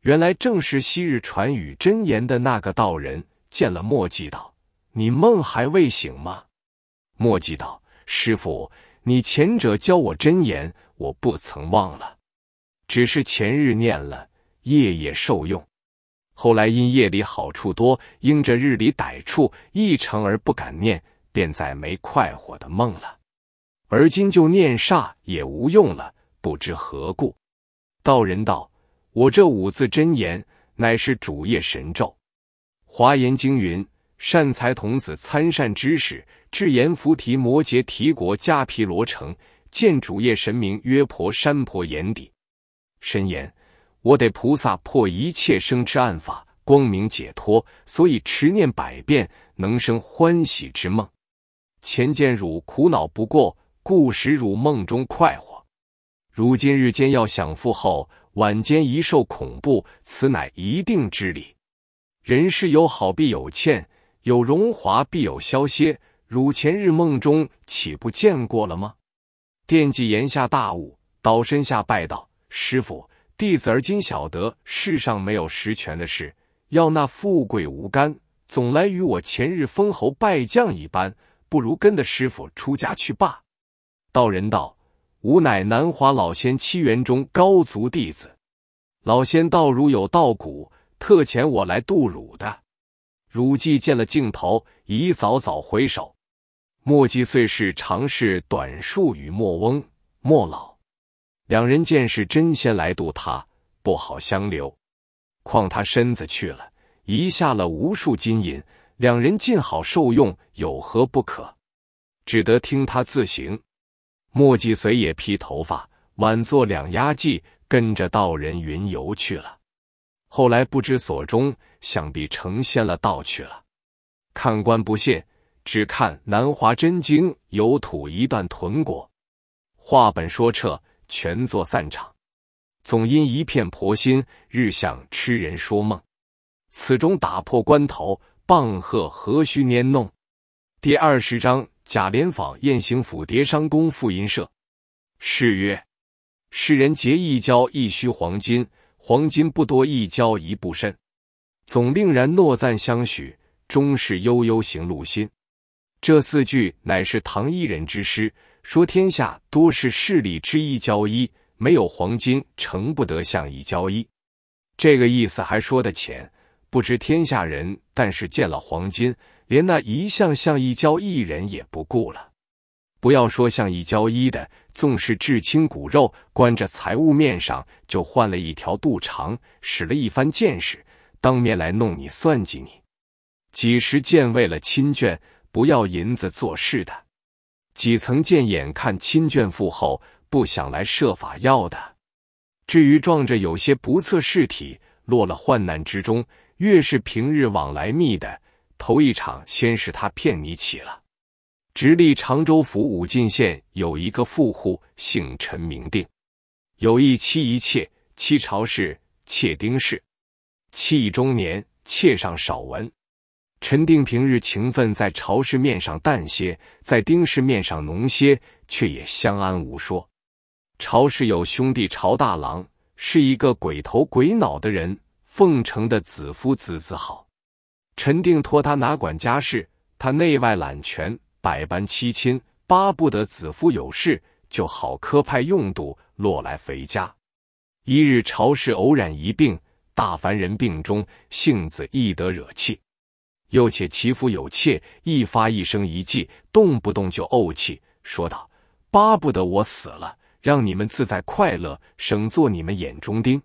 原来正是昔日传语真言的那个道人，见了墨迹道：“你梦还未醒吗？”墨迹道：“师傅，你前者教我真言，我不曾忘了，只是前日念了，夜夜受用。后来因夜里好处多，因着日里歹处，一成而不敢念，便再没快活的梦了。而今就念煞也无用了，不知何故。”道人道。我这五字真言，乃是主业神咒。华严经云：“善财童子参善知识，至言菩提摩诘提国迦毗罗城，见主业神明曰婆山婆眼底。”深言，我得菩萨破一切生之暗法，光明解脱，所以持念百遍，能生欢喜之梦。前见汝苦恼不过，故使汝梦中快活。如今日间要享福后。晚间一受恐怖，此乃一定之理。人世有好必有欠，有荣华必有消歇。汝前日梦中岂不见过了吗？惦记言下大悟，倒身下拜道：“师傅，弟子而今晓得，世上没有实权的事，要那富贵无干，总来与我前日封侯拜将一般，不如跟着师傅出家去罢。”道人道。吾乃南华老仙七元中高足弟子，老仙道如有道骨，特遣我来度汝的。汝既见了镜头，宜早早回首。莫迹虽是长事短述与莫翁莫老，两人见是真仙来渡他，不好相留。况他身子去了，遗下了无数金银，两人尽好受用，有何不可？只得听他自行。墨迹随也披头发，晚坐两压髻，跟着道人云游去了。后来不知所终，想必成仙了道去了。看官不信，只看《南华真经》有吐一段屯果。话本说彻，全作散场。总因一片婆心，日向痴人说梦。此中打破关头，棒喝何须拈弄？第二十章。贾莲舫宴行府叠商公复银社，是曰：“世人结义交，一须黄金。黄金不多，义交一不甚。总令然诺赞相许，终是悠悠行路心。”这四句乃是唐一人之诗，说天下多是势利之义交，义没有黄金成不得相义交义。这个意思还说得浅，不知天下人，但是见了黄金。连那一向向一交一人也不顾了。不要说向一交一的，纵是至亲骨肉，关着财物面上就换了一条肚肠，使了一番见识，当面来弄你算计你。几时见为了亲眷不要银子做事的？几曾见眼看亲眷富厚不想来设法要的？至于撞着有些不测事体，落了患难之中，越是平日往来密的。头一场，先是他骗你起了。直隶常州府武进县有一个富户，姓陈名定，有一妻一妾。妻朝氏，妾丁氏。妻已中年，妾上少文。陈定平日情分在朝氏面上淡些，在丁氏面上浓些，却也相安无说。朝氏有兄弟朝大郎，是一个鬼头鬼脑的人，奉承的子夫子子好。陈定托他哪管家事，他内外揽权，百般欺亲，巴不得子夫有事，就好科派用度，落来肥家。一日朝事偶然一病，大凡人病中性子易得惹气，又且其夫有妾，一发一生一计，动不动就怄气，说道：“巴不得我死了，让你们自在快乐，省做你们眼中钉。”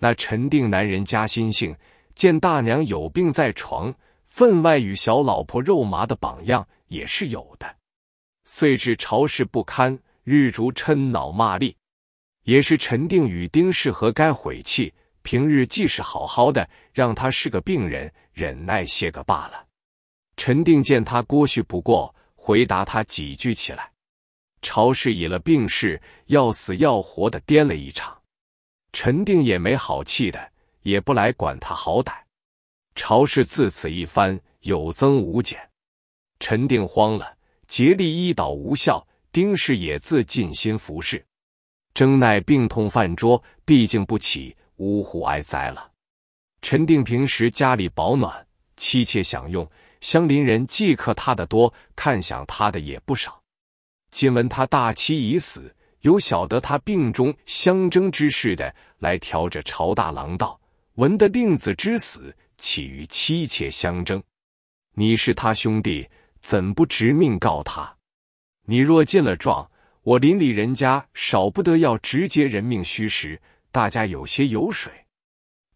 那陈定男人家心性。见大娘有病在床，分外与小老婆肉麻的榜样也是有的。遂至朝事不堪，日逐嗔恼骂力，也是陈定与丁氏和该悔气。平日既是好好的，让他是个病人，忍耐些个罢了。陈定见他郭旭不过，回答他几句起来。朝氏以了，病势，要死要活的颠了一场，陈定也没好气的。也不来管他好歹，朝氏自此一番有增无减。陈定慌了，竭力医倒无效。丁氏也自尽心服侍，争奈病痛饭桌，毕竟不起，呜呼哀哉了。陈定平时家里保暖，妻妾享用，乡邻人忌客他的多，看想他的也不少。今闻他大妻已死，有晓得他病中相争之事的，来调着朝大郎道。文的令子之死，岂于妻妾相争。你是他兄弟，怎不直命告他？你若进了状，我邻里人家少不得要直接人命虚实，大家有些油水。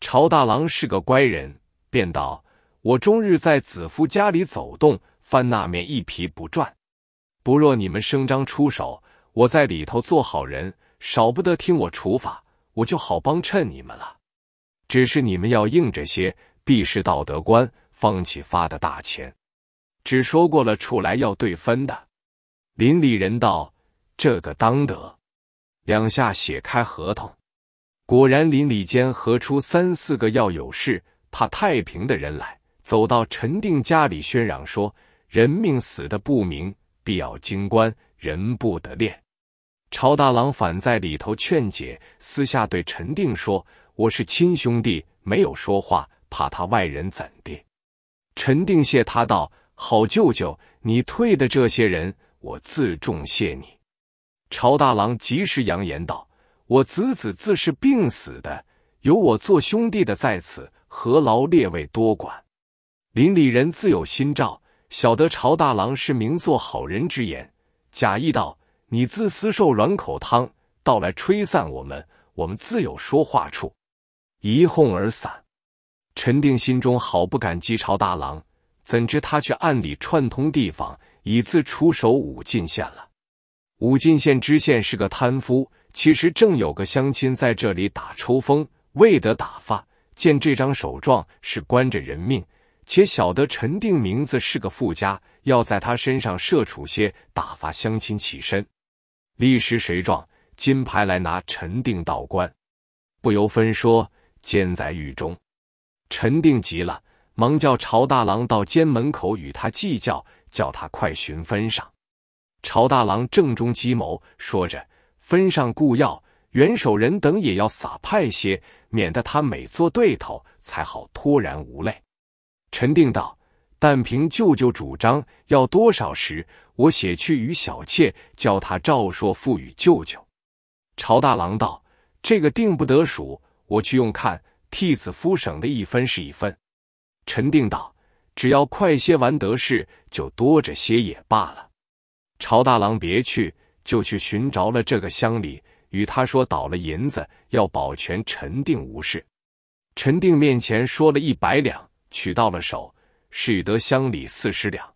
朝大郎是个乖人，便道：我终日在子夫家里走动，翻那面一皮不赚。不若你们声张出手，我在里头做好人，少不得听我处法，我就好帮衬你们了。只是你们要硬着些，必是道德官方起发的大钱。只说过了，出来要对分的。邻里人道这个当得，两下写开合同。果然邻里间合出三四个要有事怕太平的人来，走到陈定家里喧嚷说人命死的不明，必要京官人不得恋。”朝大郎反在里头劝解，私下对陈定说。我是亲兄弟，没有说话，怕他外人怎的？”陈定谢他道：“好舅舅，你退的这些人，我自重谢你。”朝大郎及时扬言道：“我子子自是病死的，有我做兄弟的在此，何劳列位多管？邻里人自有心照，晓得朝大郎是名做好人之言。”贾意道：“你自私受软口汤，到来吹散我们，我们自有说话处。”一哄而散，陈定心中好不感激朝大郎，怎知他却暗里串通地方，以自出手武进县了。武进县知县是个贪夫，其实正有个乡亲在这里打抽风，未得打发。见这张手状是关着人命，且晓得陈定名字是个富家，要在他身上设处些打发乡亲起身。立时谁状金牌来拿陈定道官，不由分说。监在狱中，陈定急了，忙叫朝大郎到监门口与他计较，叫他快寻分上。朝大郎正中计谋，说着分上固要，元首人等也要撒派些，免得他每做对头，才好脱然无累。陈定道：“但凭舅舅主张，要多少时，我写去与小妾，叫他照说付与舅舅。”朝大郎道：“这个定不得数。”我去用看，替子夫省的一分是一分。陈定道：“只要快些完得事，就多着些也罢了。”朝大郎别去，就去寻找了这个乡里，与他说倒了银子，要保全陈定无事。陈定面前说了一百两，取到了手，是得乡里四十两。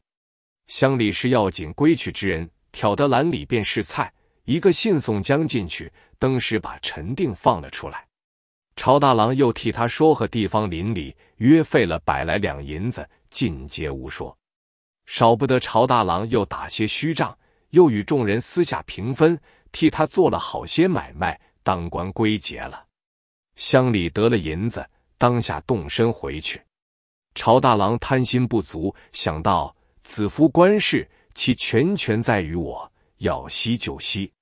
乡里是要紧归去之人，挑得篮里便是菜。一个信宋江进去，登时把陈定放了出来。朝大郎又替他说和地方邻里，约费了百来两银子，尽皆无说。少不得朝大郎又打些虚账，又与众人私下平分，替他做了好些买卖，当官归结了。乡里得了银子，当下动身回去。朝大郎贪心不足，想到子夫官事，其全权在于我，要息就息。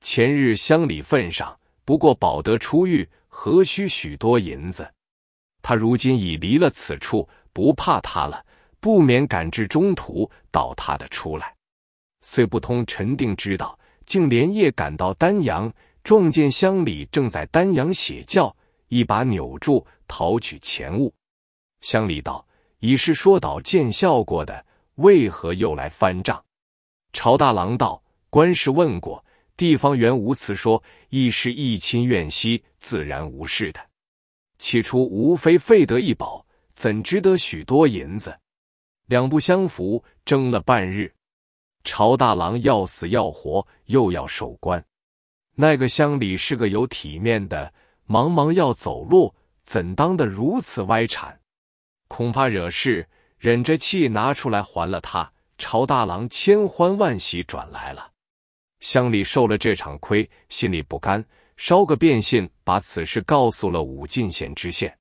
前日乡里份上，不过保得出狱。何须许多银子？他如今已离了此处，不怕他了，不免赶至中途，倒他的出来。虽不通，陈定知道，竟连夜赶到丹阳，撞见乡里正在丹阳写教，一把扭住，讨取钱物。乡里道：“已是说倒见笑过的，为何又来翻账？”朝大郎道：“官是问过，地方原无此说，亦是一亲怨惜，自然无事的。起初无非费得一宝，怎值得许多银子？两不相符，争了半日。朝大郎要死要活，又要守关。那个乡里是个有体面的，茫茫要走路，怎当得如此歪缠？恐怕惹事，忍着气拿出来还了他。朝大郎千欢万喜转来了。乡里受了这场亏，心里不甘。捎个便信，把此事告诉了武进县知县。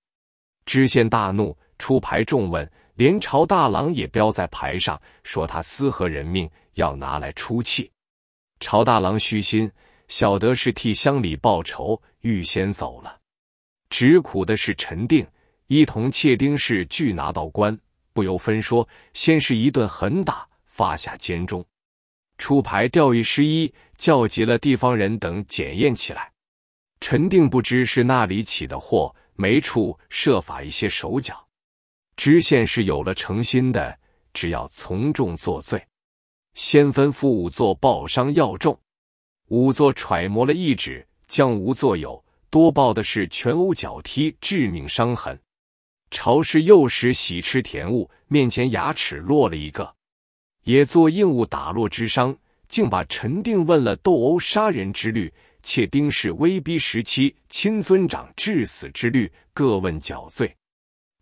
知县大怒，出牌重问，连朝大郎也标在牌上，说他私合人命，要拿来出气。朝大郎虚心，晓得是替乡里报仇，预先走了。只苦的是陈定，一同窃丁氏拒拿到官，不由分说，先是一顿狠打，发下监中。出牌调御师一，叫集了地方人等检验起来。陈定不知是那里起的祸，没处设法一些手脚。知县是有了诚心的，只要从重作罪。先吩咐仵作报伤要重。仵作揣摩了一纸，将无作有，多报的是全殴脚踢致命伤痕。朝氏幼时喜吃甜物，面前牙齿落了一个，也做硬物打落之伤，竟把陈定问了斗殴杀人之律。且丁氏威逼时期亲尊长致死之律，各问绞罪。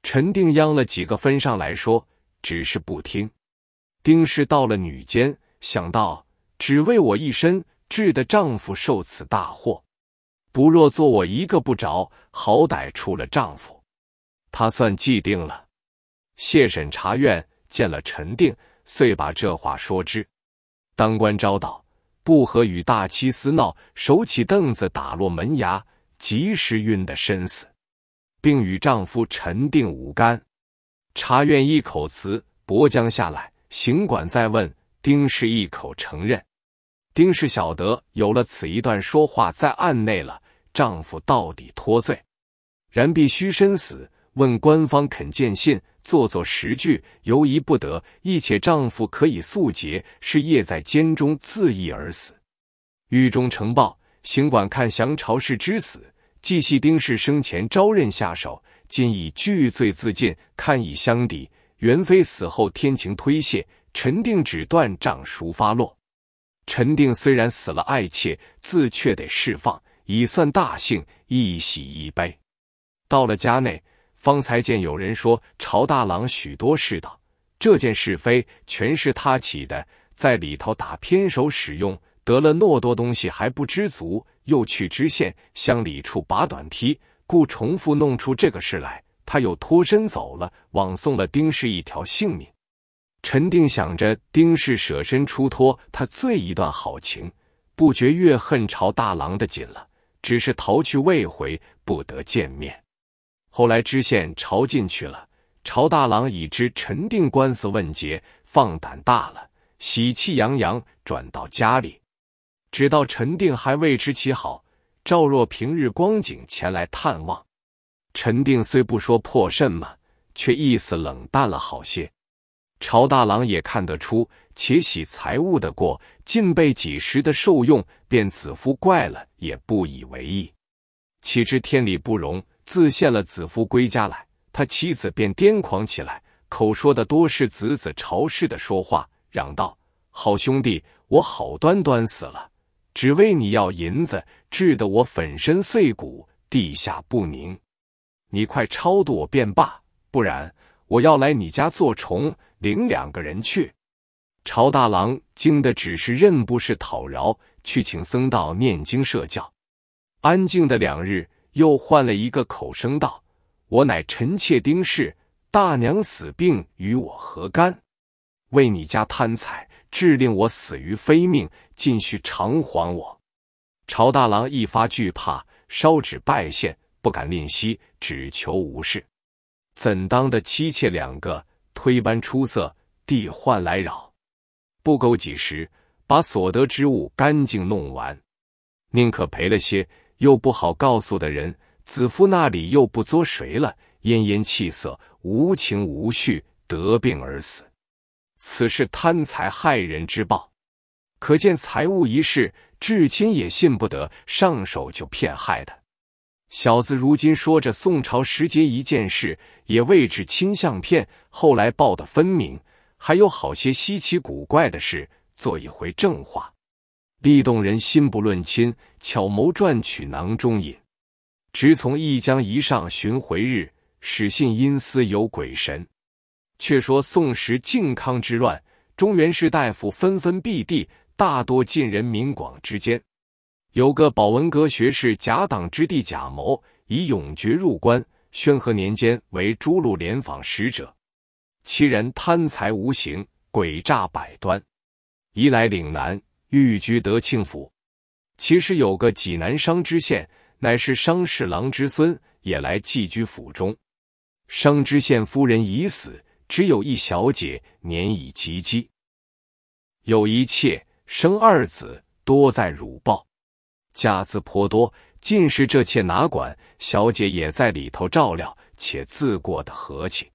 陈定央了几个分上来说，只是不听。丁氏到了女监，想到只为我一身，致得丈夫受此大祸，不若做我一个不着，好歹出了丈夫。他算计定了。谢审查院见了陈定，遂把这话说之。当官招道。不和与大妻厮闹，手起凳子打落门牙，及时晕的身死，并与丈夫沉定五干。查院一口词薄将下来，行管再问丁氏一口承认。丁氏晓得有了此一段说话在案内了，丈夫到底脱罪，然必须身死。问官方肯见信。做作十句，犹疑不得。一且丈夫可以速结，是夜在监中自缢而死。狱中呈报，刑管看降朝氏之死，既系丁氏生前招认下手，今以具罪自尽，堪以相抵。元妃死后，天情推卸，陈定只断掌熟发落。陈定虽然死了爱妾，自却得释放，已算大幸，一喜一悲。到了家内。方才见有人说朝大郎许多事道，这件事非全是他起的，在里头打偏手使用得了诺多东西还不知足，又去知县乡里处拔短梯，故重复弄出这个事来。他又脱身走了，枉送了丁氏一条性命。陈定想着丁氏舍身出脱，他最一段好情，不觉越恨朝大郎的紧了。只是逃去未回，不得见面。后来知县朝进去了，朝大郎已知陈定官司问结，放胆大了，喜气洋洋，转到家里。直到陈定还未知其好，赵若平日光景前来探望，陈定虽不说破甚么，却意思冷淡了好些。朝大郎也看得出，且喜财物的过，近被几时的受用，便子夫怪了，也不以为意。岂知天理不容。自献了子夫归家来，他妻子便癫狂起来，口说的多是子子朝氏的说话，嚷道：“好兄弟，我好端端死了，只为你要银子，治得我粉身碎骨，地下不宁。你快超度我便罢，不然我要来你家做虫，领两个人去。”朝大郎惊的只是认不是讨饶，去请僧道念经设教。安静的两日。又换了一个口声道：“我乃臣妾丁氏，大娘死病与我何干？为你家贪财，致令我死于非命，尽须偿还我。”朝大郎一发惧怕，烧纸拜谢，不敢吝惜，只求无事。怎当的妻妾两个推班出色，地唤来扰，不勾几时，把所得之物干净弄完，宁可赔了些。又不好告诉的人，子夫那里又不作谁了，奄奄气色，无情无绪，得病而死。此事贪财害人之报，可见财物一事，至亲也信不得，上手就骗害的。小子如今说着宋朝时节一件事，也未置亲相骗，后来报的分明，还有好些稀奇古怪的事，做一回正话。力动人心，不论亲；巧谋赚取囊中饮。直从一江一上寻回日。始信阴司有鬼神。却说宋时靖康之乱，中原士大夫纷纷避地，大多尽人民广之间。有个保文阁学士贾党之弟贾谋，以永绝入关。宣和年间为诸路联访使者，其人贪财无形，诡诈百端。一来岭南。寓居德庆府，其实有个济南商知县，乃是商侍郎之孙，也来寄居府中。商知县夫人已死，只有一小姐，年已及笄，有一妾，生二子，多在乳抱，家资颇多，尽是这妾哪管？小姐也在里头照料，且自过得和气。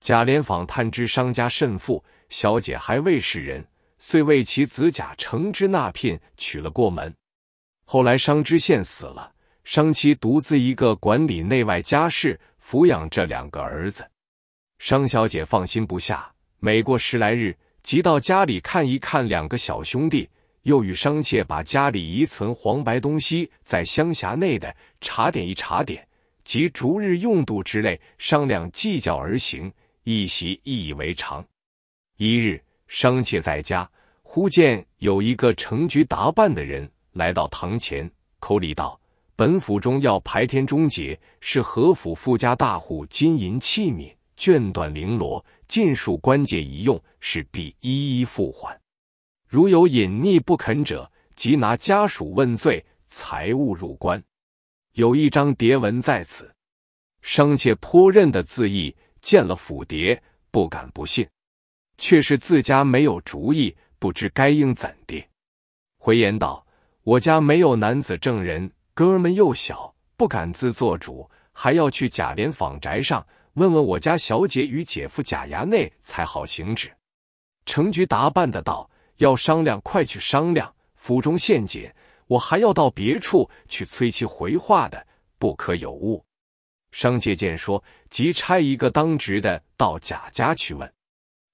贾莲舫探知商家甚富，小姐还未是人。遂为其子甲成之纳聘，娶了过门。后来商知县死了，商妻独自一个管理内外家事，抚养这两个儿子。商小姐放心不下，每过十来日，即到家里看一看两个小兄弟，又与商妾把家里遗存黄白东西在乡辖内的查点一查点，及逐日用度之类，商量计较而行，一习习以为常。一日。商妾在家，忽见有一个成局打扮的人来到堂前，口里道：“本府中要排天中节，是何府富家大户金银器皿、绢缎绫罗，尽数关节一用，是必一一复还。如有隐匿不肯者，即拿家属问罪，财物入关。有一张牒文在此，商妾颇认的字意，见了府牒，不敢不信。”却是自家没有主意，不知该应怎的。回言道：“我家没有男子证人，哥儿们又小，不敢自作主，还要去贾琏访宅上问问我家小姐与姐夫贾衙内，才好行止。”程菊打扮的道：“要商量，快去商量。府中陷阱，我还要到别处去催其回话的，不可有误。”商界见说，即差一个当值的到贾家去问。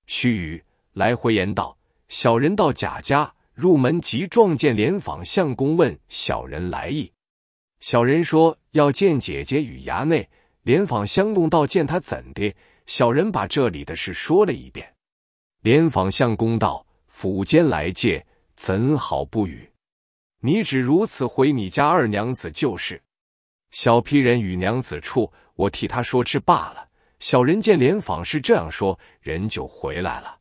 须臾，来回言道：“小人到贾家，入门即撞见莲舫相公，问小人来意。小人说要见姐姐与衙内。莲舫相公道：见他怎的？小人把这里的事说了一遍。莲舫相公道：府监来见，怎好不语？你只如此回你家二娘子就是。小批人与娘子处，我替他说之罢了。”小人见莲舫是这样说，人就回来了。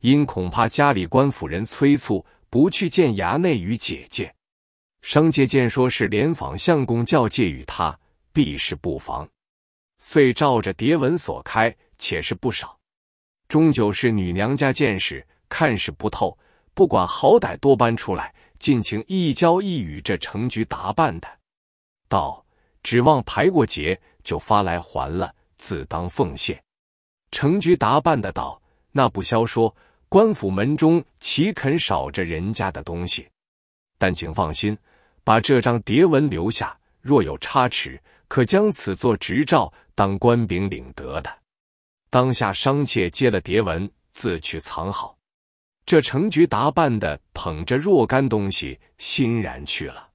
因恐怕家里官府人催促，不去见衙内与姐姐。商界见说是莲舫相公叫借与他，必是不妨，遂照着叠文所开，且是不少。终究是女娘家见识，看是不透，不管好歹，多搬出来，尽情一交一语，这成局打扮的，道指望排过节就发来还了。自当奉献。程局打扮的道：“那不消说，官府门中岂肯少着人家的东西？但请放心，把这张牒文留下，若有差池，可将此做执照，当官柄领得的。”当下商妾接了牒文，自去藏好。这程局打扮的捧着若干东西，欣然去了。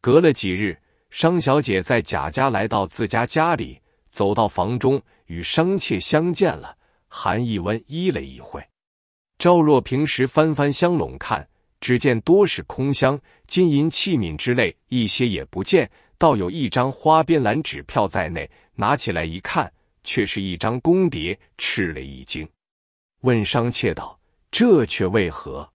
隔了几日，商小姐在贾家来到自家家里。走到房中，与商妾相见了。韩一温依了一会，赵若平时翻翻香笼看，只见多是空箱，金银器皿之类一些也不见，倒有一张花边蓝纸票在内。拿起来一看，却是一张公牒，吃了一惊，问商妾道：“这却为何？”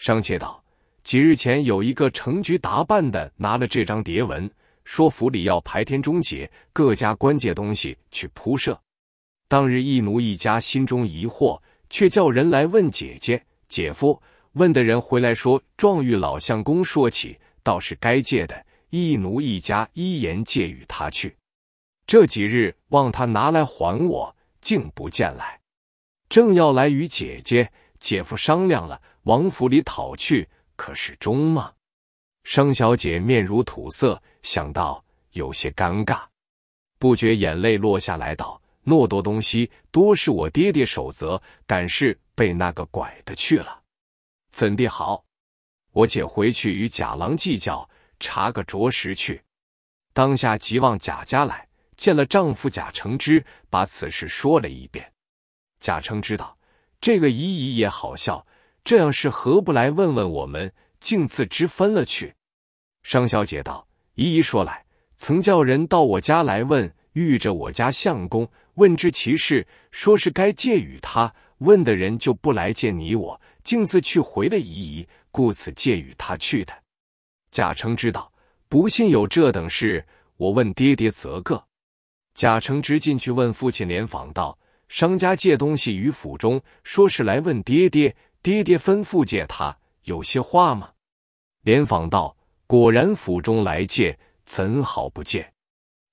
商妾道：“几日前有一个成局打扮的拿了这张牒文。”说府里要排天中节，各家关借东西去铺设。当日一奴一家心中疑惑，却叫人来问姐姐、姐夫。问的人回来说，壮玉老相公说起，倒是该借的。一奴一家依言借与他去。这几日望他拿来还我，竟不见来。正要来与姐姐、姐夫商量了，往府里讨去，可是中吗？商小姐面如土色，想到有些尴尬，不觉眼泪落下来，道：“诺多东西多是我爹爹守则，敢是被那个拐的去了，怎地好？我且回去与贾郎计较，查个着实去。”当下即往贾家来，见了丈夫贾成之，把此事说了一遍。贾成之道：“这个姨姨也好笑，这样是何不来问问我们？”竟自知分了去。商小姐道：“姨姨说来，曾叫人到我家来问，遇着我家相公，问之其事，说是该借与他。问的人就不来见你我，竟自去回了姨姨，故此借与他去的。”贾成知道：“不信有这等事，我问爹爹则个。”贾成之进去问父亲，连访道：“商家借东西于府中，说是来问爹爹，爹爹吩咐借他。”有些话吗？莲访道：“果然府中来借，怎好不见？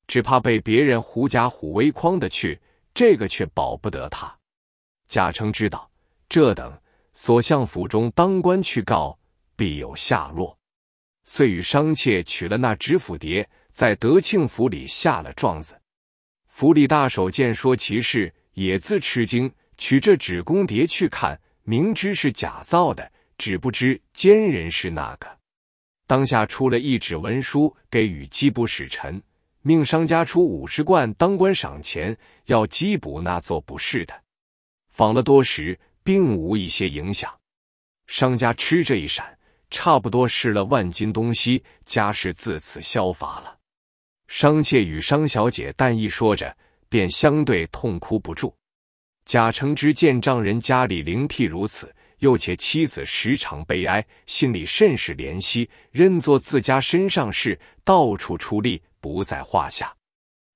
只怕被别人狐假虎威诓的去，这个却保不得他。”贾成知道这等，所向府中当官去告，必有下落。遂与商妾取了那纸府牒，在德庆府里下了状子。府里大手见说其事，也自吃惊，取这纸公牒去看，明知是假造的。只不知奸人是哪个，当下出了一纸文书给予缉捕使臣，命商家出五十贯当官赏钱，要缉捕那做不是的。访了多时，并无一些影响。商家吃这一闪，差不多试了万斤东西，家事自此消乏了。商妾与商小姐但一说着，便相对痛哭不住。贾承之见丈人家里灵僻如此。又且妻子时常悲哀，心里甚是怜惜，认作自家身上事，到处出力不在话下。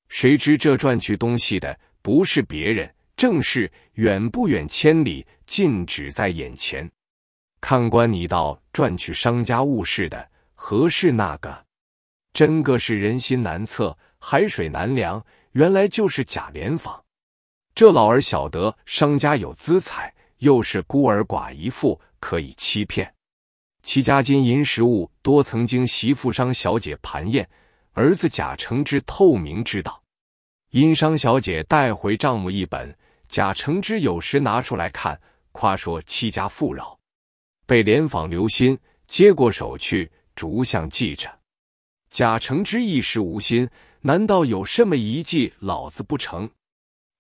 谁知这赚取东西的不是别人，正是远不远千里，近只在眼前。看官，你道赚取商家物事的何事？那个真个是人心难测，海水难量。原来就是贾联防。这老儿晓得商家有资财。又是孤儿寡一妇，可以欺骗。戚家金银实物多，曾经媳妇商小姐盘验，儿子贾承之透明知道。殷商小姐带回账目一本，贾承之有时拿出来看，夸说戚家富饶。被莲访留心接过手去，逐项记着。贾承之一时无心，难道有什么一计老子不成？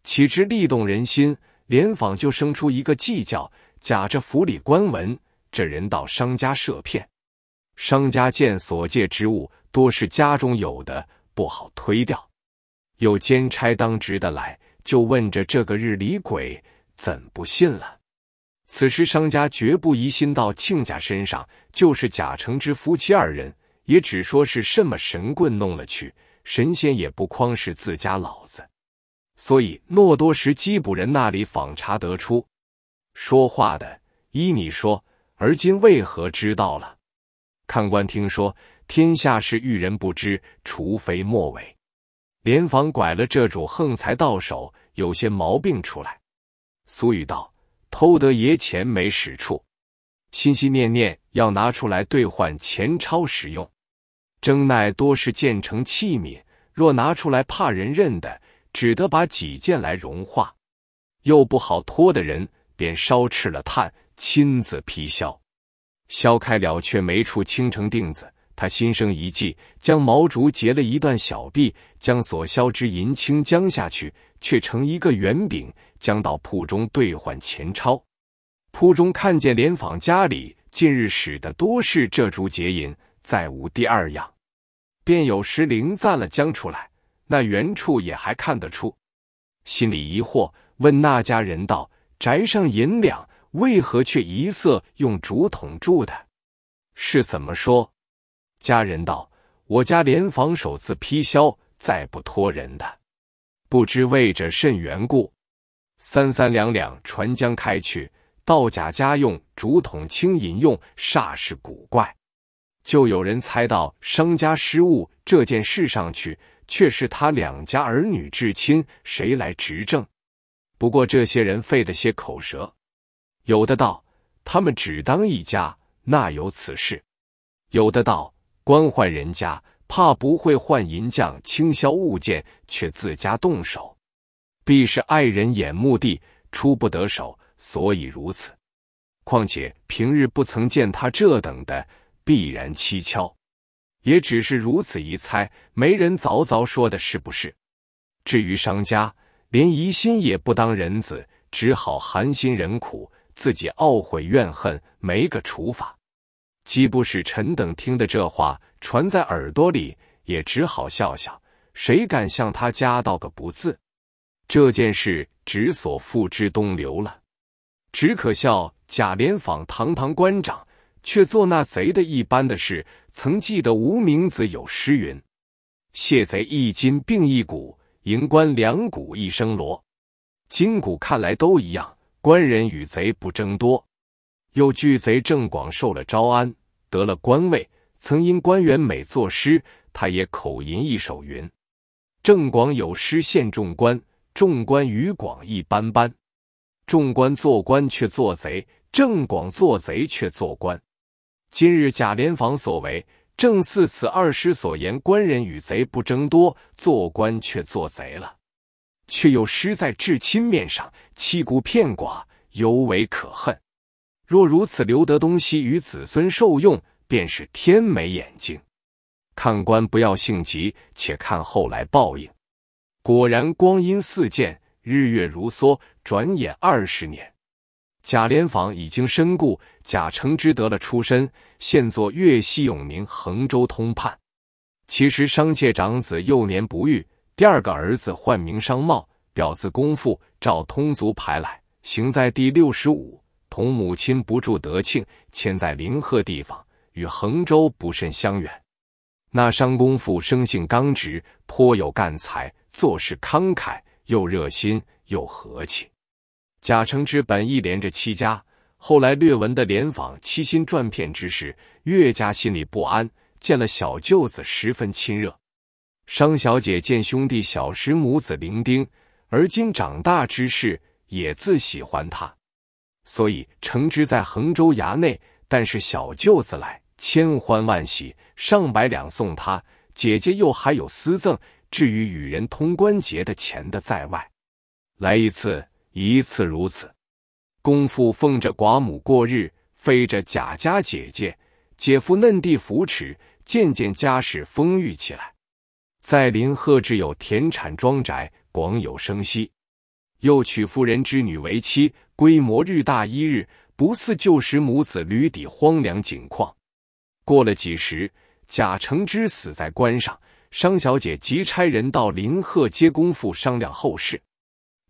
岂知力动人心。连坊就生出一个计较，假着府里官文，这人到商家设骗。商家见所借之物多是家中有的，不好推掉。有监差当值的来，就问着这个日里鬼怎不信了。此时商家绝不疑心到亲家身上，就是贾承之夫妻二人，也只说是什么神棍弄了去，神仙也不诓是自家老子。所以诺多什基卜人那里访查得出，说话的依你说，而今为何知道了？看官听说，天下事遇人不知，除非末尾。连房拐了这主横财到手，有些毛病出来。苏语道：“偷得爷钱没使处，心心念念要拿出来兑换钱钞使用。征奈多是建成器皿，若拿出来怕人认的。”只得把几件来融化，又不好脱的人，便烧赤了炭，亲自劈削。削开了却没处青成锭子，他心生一计，将毛竹截了一段小臂，将所削之银青将下去，却成一个圆饼，将到铺中兑换钱钞。铺中看见莲房家里近日使的多是这竹节银，再无第二样，便有时零赞了将出来。那原处也还看得出，心里疑惑，问那家人道：“宅上银两为何却一色用竹筒住的？是怎么说？”家人道：“我家连房首次批销，再不托人的，不知为着甚缘故。”三三两两传将开去，道贾家用竹筒轻银用，煞是古怪，就有人猜到商家失误这件事上去。却是他两家儿女至亲，谁来执政？不过这些人费了些口舌，有的道他们只当一家，那有此事；有的道官宦人家怕不会换银匠倾销物件，却自家动手，必是爱人眼目的，出不得手，所以如此。况且平日不曾见他这等的，必然蹊跷。也只是如此一猜，没人早早说的是不是？至于商家，连疑心也不当人子，只好寒心忍苦，自己懊悔怨恨，没个处法。机不使臣等听的这话传在耳朵里，也只好笑笑。谁敢向他加道个不字？这件事只所付之东流了。只可笑贾莲舫堂堂官长。却做那贼的一般的事。曾记得无名子有诗云：“谢贼一金并一骨，银官两骨一声罗。金古看来都一样，官人与贼不争多。”又据贼郑广受了招安，得了官位，曾因官员每作诗，他也口吟一首云：“郑广有诗献众官，众官与广一般般。众官做官却做贼，郑广做贼却做官。”今日贾琏房所为，正似此二师所言，官人与贼不争多，做官却做贼了，却又失在至亲面上，欺孤骗寡，尤为可恨。若如此留得东西与子孙受用，便是天没眼睛。看官不要性急，且看后来报应。果然光阴似箭，日月如梭，转眼二十年。贾莲舫已经身故，贾承之得了出身，现做粤西永宁衡州通判。其实商界长子幼年不育，第二个儿子唤名商茂，表字功夫，照通族排来，行在第六十五，同母亲不住德庆，迁在临贺地方，与衡州不甚相远。那商功夫生性刚直，颇有干才，做事慷慨，又热心又和气。贾承之本意连着七家，后来略闻的连访七星转骗之事，越加心里不安。见了小舅子，十分亲热。商小姐见兄弟小时母子伶仃，而今长大之事，也自喜欢他。所以承之在衡州衙内，但是小舅子来，千欢万喜，上百两送他。姐姐又还有私赠，至于与人通关节的钱的在外，来一次。一次如此，公父奉着寡母过日，飞着贾家姐姐、姐夫嫩弟扶持，渐渐家世丰裕起来。在林贺之有田产庄宅，广有生息，又娶夫人之女为妻，规模日大一日，不似旧时母子旅抵荒凉景况。过了几时，贾承之死在关上，商小姐即差人到林贺接公父商量后事。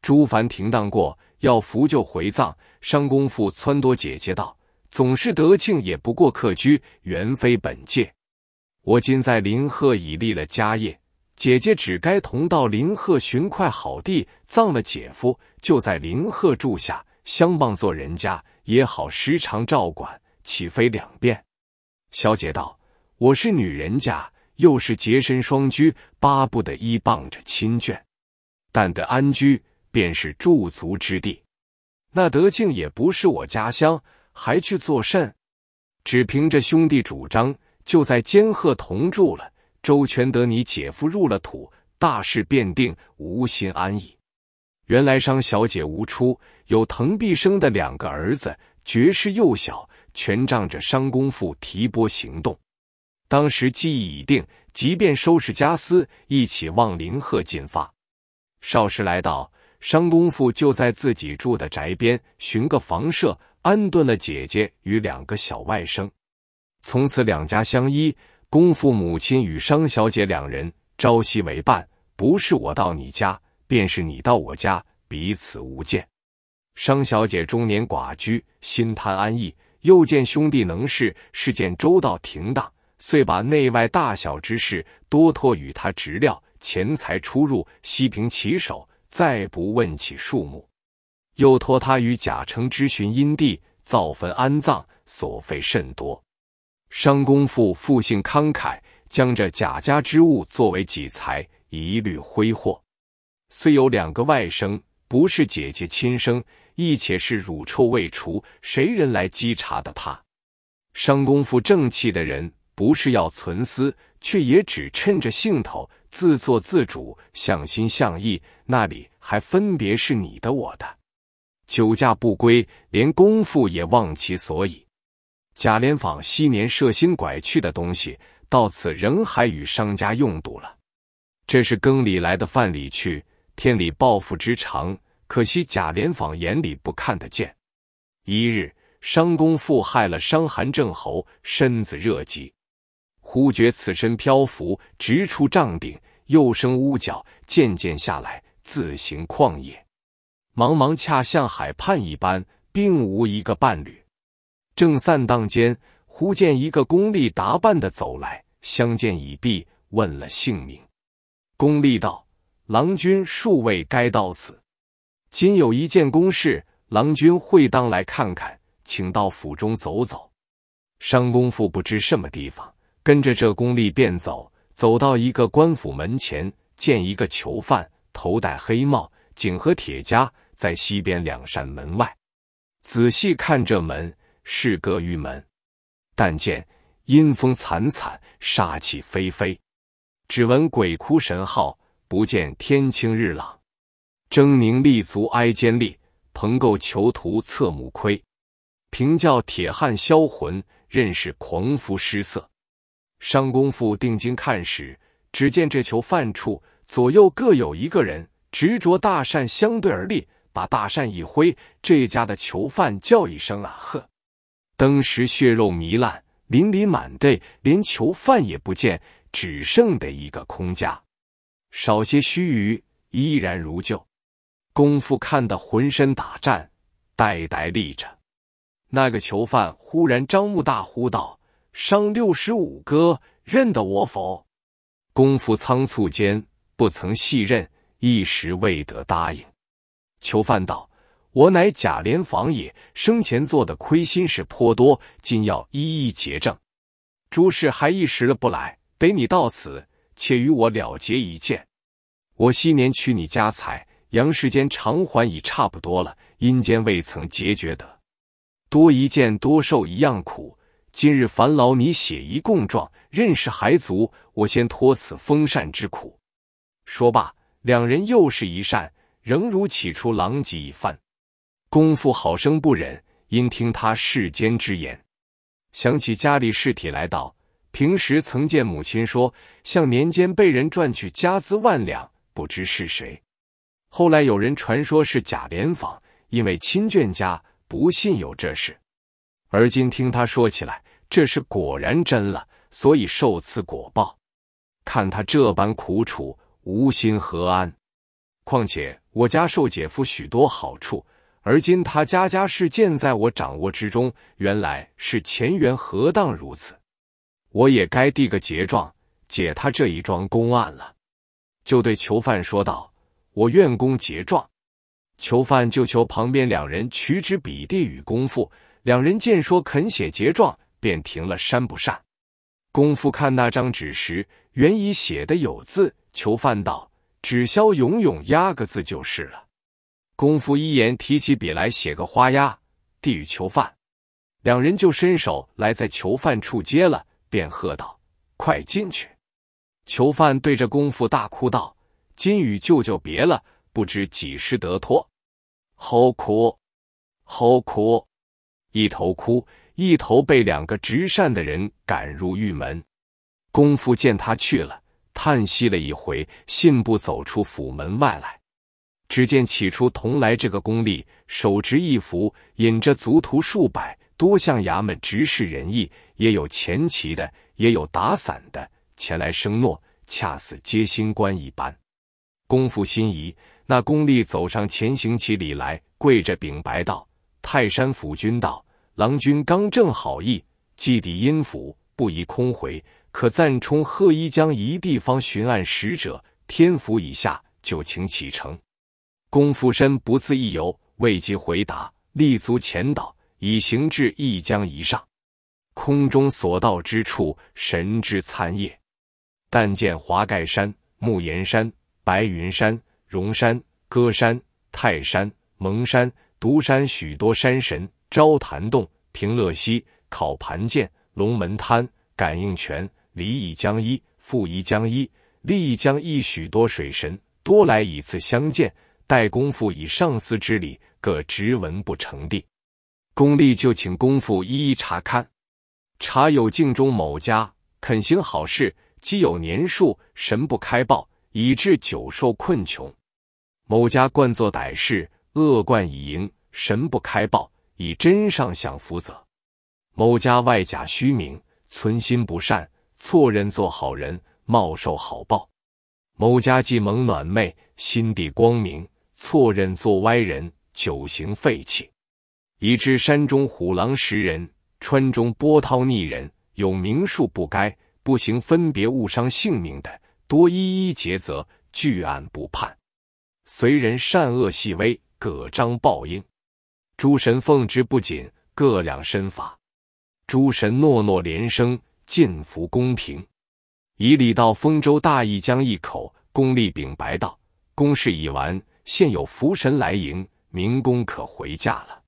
朱凡停当过，要扶柩回葬。商公父撺掇姐姐道：“总是德庆也不过客居，原非本界。我今在林鹤已立了家业，姐姐只该同到林鹤寻块好地葬了姐夫，就在林鹤住下，相傍做人家也好，时常照管，岂非两便？”小姐道：“我是女人家，又是洁身双居，巴不得依傍着亲眷，但得安居。”便是驻足之地，那德庆也不是我家乡，还去作甚？只凭着兄弟主张，就在监鹤同住了。周全得你姐夫入了土，大事便定，无心安逸。原来商小姐无出，有滕毕生的两个儿子，绝世幼小，全仗着商公父提拨行动。当时记忆已定，即便收拾家私，一起往林鹤进发。少时来到。商公夫就在自己住的宅边寻个房舍安顿了姐姐与两个小外甥，从此两家相依。公夫母亲与商小姐两人朝夕为伴，不是我到你家，便是你到我家，彼此无间。商小姐中年寡居，心贪安逸，又见兄弟能事，事件周到停当，遂把内外大小之事多托与他直料，钱财出入悉凭其手。再不问起数目，又托他与贾成之寻阴地造坟安葬，所费甚多。商公父父性慷慨，将这贾家之物作为己财，一律挥霍。虽有两个外甥，不是姐姐亲生，亦且是乳臭未除，谁人来稽查的他？商公父正气的人，不是要存私，却也只趁着兴头。自作自主，向心向意，那里还分别是你的我的？酒驾不归，连功夫也忘其所以。贾莲舫昔年摄心拐去的东西，到此仍还与商家用度了。这是耕里来的饭里去，天理报复之长。可惜贾莲舫眼里不看得见。一日，商公父害了伤寒症候，身子热极。忽觉此身漂浮，直出帐顶，又生屋角，渐渐下来，自行旷野，茫茫恰像海畔一般，并无一个伴侣。正散荡间，忽见一个功吏打扮的走来，相见已毕，问了姓名。功吏道：“郎君数位该到此，今有一件公事，郎君会当来看看，请到府中走走。商公父不知什么地方。”跟着这功力便走，走到一个官府门前，见一个囚犯头戴黑帽，颈和铁枷，在西边两扇门外。仔细看这门是个玉门，但见阴风惨惨，煞气霏霏，只闻鬼哭神号，不见天清日朗。狰狞立足哀坚立，蓬垢囚徒侧目窥。凭叫铁汉销魂，任是狂夫失色。商公父定睛看时，只见这囚犯处左右各有一个人，执着大扇相对而立。把大扇一挥，这家的囚犯叫一声“啊呵”，登时血肉糜烂，淋漓满地，连囚犯也不见，只剩的一个空家。少些须臾，依然如旧。功夫看得浑身打颤，呆呆立着。那个囚犯忽然张目大呼道。上六十五哥，认得我否？功夫仓促间不曾细认，一时未得答应。囚犯道：“我乃贾琏房也，生前做的亏心事颇多，今要一一结账。诸事还一时了不来，得你到此，且与我了结一件。我昔年取你家财，阳世间偿还已差不多了，阴间未曾结绝得，多一件多受一样苦。”今日烦劳你写一供状，认识孩族，我先托此封扇之苦。说罢，两人又是一扇，仍如起初狼藉一番。功夫好生不忍，因听他世间之言，想起家里尸体来，道：平时曾见母亲说，向年间被人赚取家资万两，不知是谁。后来有人传说，是贾莲舫，因为亲眷家不信有这事，而今听他说起来。这事果然真了，所以受此果报。看他这般苦楚，无心何安？况且我家受姐夫许多好处，而今他家家事建在我掌握之中，原来是前缘何当如此？我也该递个结状，解他这一桩公案了。就对囚犯说道：“我愿公结状。”囚犯就求旁边两人取纸笔，递与功夫，两人见说，肯写结状。便停了扇不扇，功夫看那张纸时，原已写的有字。囚犯道：“只消勇勇压个字就是了。”功夫一言，提起笔来写个花押，递与囚犯。两人就伸手来在囚犯处接了，便喝道：“快进去！”囚犯对着功夫大哭道：“金与舅舅别了，不知几时得脱。”好哭，好哭，一头哭。一头被两个执扇的人赶入玉门，功夫见他去了，叹息了一回，信步走出府门外来。只见起初同来这个功力，手执一幅，引着族徒数百，多向衙门执事人义，也有前旗的，也有打伞的，前来声诺，恰似接新官一般。功夫心仪那功力走上前行起礼来，跪着禀白道：“泰山府君道。”郎君刚正好意，既抵阴府，不宜空回，可暂充贺一江一地方巡按使者。天府以下，就请启程。功夫深不自意游，未及回答，立足前岛，已行至一江一上。空中所到之处，神之参谒，但见华盖山、木岩山、白云山、荣山、歌山、泰山、蒙山、独山，许多山神。昭潭洞、平乐溪、烤盘涧、龙门滩、感应泉，离一江一，富一江一，利一江一，许多水神多来一次相见。待功夫以上司之礼，各执文不成地，功力就请功夫一一查勘。查有境中某家肯行好事，既有年数，神不开报，以致久受困穷。某家惯做歹事，恶贯已盈，神不开报。以真上想福泽。某家外假虚名，存心不善，错认做好人，冒受好报。某家既蒙暖昧，心地光明，错认做歪人，九行废弃。以知山中虎狼食人，川中波涛逆人，有名数不该，不行分别，误伤性命的，多一一竭责，拒案不判。随人善恶细微，各彰报应。诸神奉之不紧，各两身法。诸神诺诺连声，尽服公平。以礼到丰州大义江一口，公力禀白道：公事已完，现有福神来迎，明公可回家了。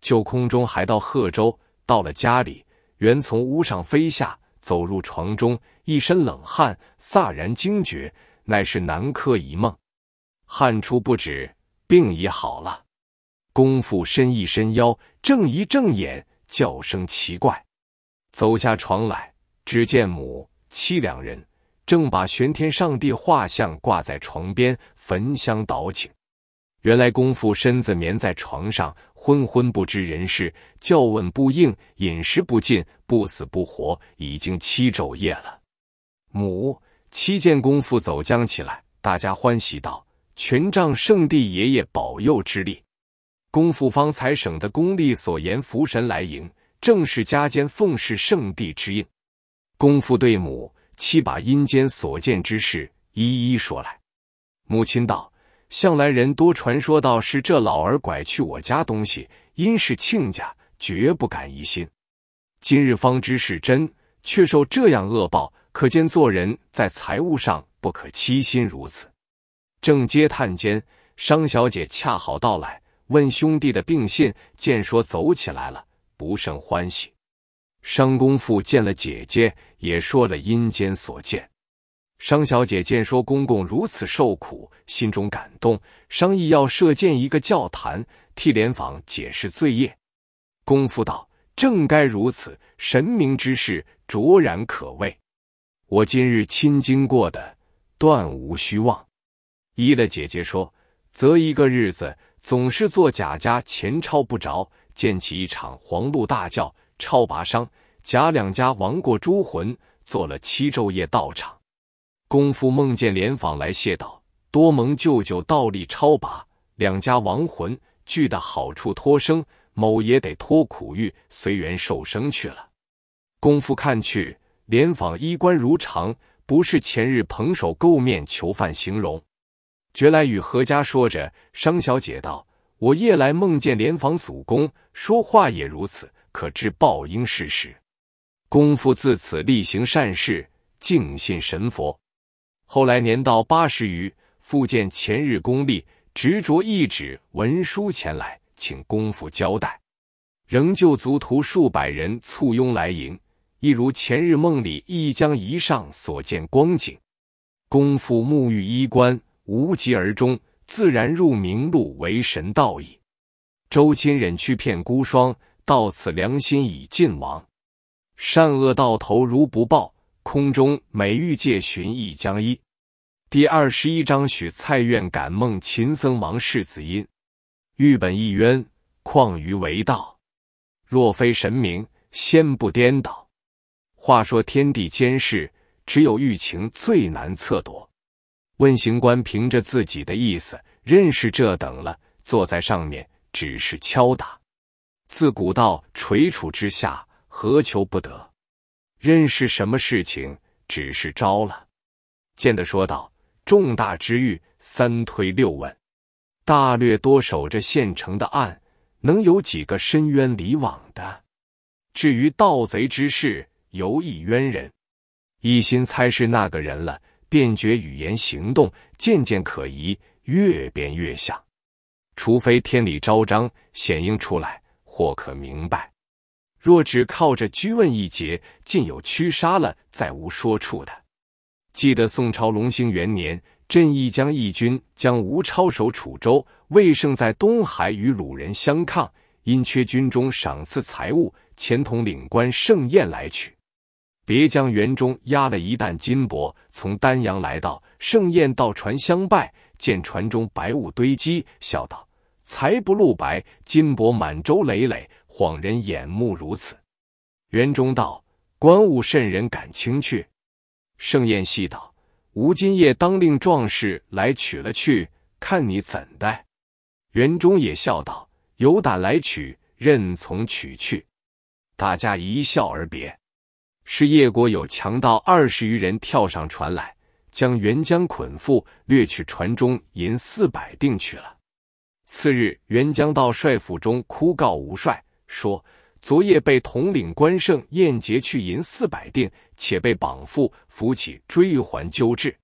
就空中还到贺州，到了家里，原从屋上飞下，走入床中，一身冷汗，飒然惊觉，乃是南柯一梦。汗出不止，病已好了。功夫伸一伸腰，正一正眼，叫声奇怪，走下床来，只见母妻两人正把玄天上帝画像挂在床边，焚香祷请。原来功夫身子眠在床上，昏昏不知人事，叫问不应，饮食不进，不死不活，已经七昼夜了。母妻见功夫走将起来，大家欢喜道：“全仗圣帝爷爷保佑之力。”公父方才省的功力所言，福神来迎，正是家间奉侍圣地之应。公父对母，七把阴间所见之事一一说来。母亲道：向来人多传说道是这老儿拐去我家东西，因是亲家，绝不敢疑心。今日方知是真，却受这样恶报，可见做人在财物上不可欺心如此。正接叹间，商小姐恰好到来。问兄弟的病信，见说走起来了，不胜欢喜。商公父见了姐姐，也说了阴间所见。商小姐见说公公如此受苦，心中感动，商议要设建一个教坛，替莲房解释罪业。公父道：“正该如此，神明之事，卓然可畏。我今日亲经过的，断无虚妄。”依了姐姐说，择一个日子。总是做贾家前抄不着，建起一场黄鹿大轿，抄拔伤贾两家亡过诸魂，做了七昼夜道场。功夫梦见莲舫来谢道，多蒙舅舅倒立抄拔两家亡魂，聚的好处脱生，某也得脱苦狱，随缘受生去了。功夫看去，莲舫衣冠如常，不是前日蓬首垢面囚犯形容。觉来与何家说着，商小姐道：“我夜来梦见莲房祖公，说话也如此，可知报应事实。功夫自此力行善事，敬信神佛。后来年到八十余，复见前日功力，执着一纸文书前来，请功夫交代。仍旧族徒数百人簇拥来迎，一如前日梦里一江一上所见光景。功夫沐浴衣冠。”无疾而终，自然入明路为神道矣。周亲忍去骗孤霜，到此良心已尽亡。善恶到头如不报，空中美玉借寻一将一。第二十一章：许蔡院感梦秦僧王世子因欲本一冤，况于为道？若非神明，先不颠倒。话说天地间事，只有欲情最难测度。问刑官凭着自己的意思认识这等了，坐在上面只是敲打。自古道垂楚之下何求不得，认识什么事情只是招了。见的说道：重大之狱，三推六问，大略多守着现成的案，能有几个深冤离网的？至于盗贼之事，犹一冤人，一心猜是那个人了。便觉语言行动渐渐可疑，越变越像。除非天理昭彰显应出来，或可明白。若只靠着拘问一节，尽有驱杀了，再无说处的。记得宋朝隆兴元年，镇义将义军将吴超守楚州，魏胜在东海与鲁人相抗，因缺军中赏赐财物，前统领官盛彦来取。别将园中压了一担金箔，从丹阳来到盛宴，到船相拜，见船中白雾堆积，笑道：“财不露白，金箔满舟累累，恍人眼目如此。”园中道：“观物甚人敢轻去？”盛宴细道：“吾今夜当令壮士来取了去，看你怎待？”园中也笑道：“有胆来取，任从取去。”大家一笑而别。是叶国有强盗二十余人跳上船来，将袁江捆缚，掠取船中银四百锭去了。次日，袁江到帅府中哭告吴帅，说昨夜被统领关胜宴劫去银四百锭，且被绑缚，扶起追还究治。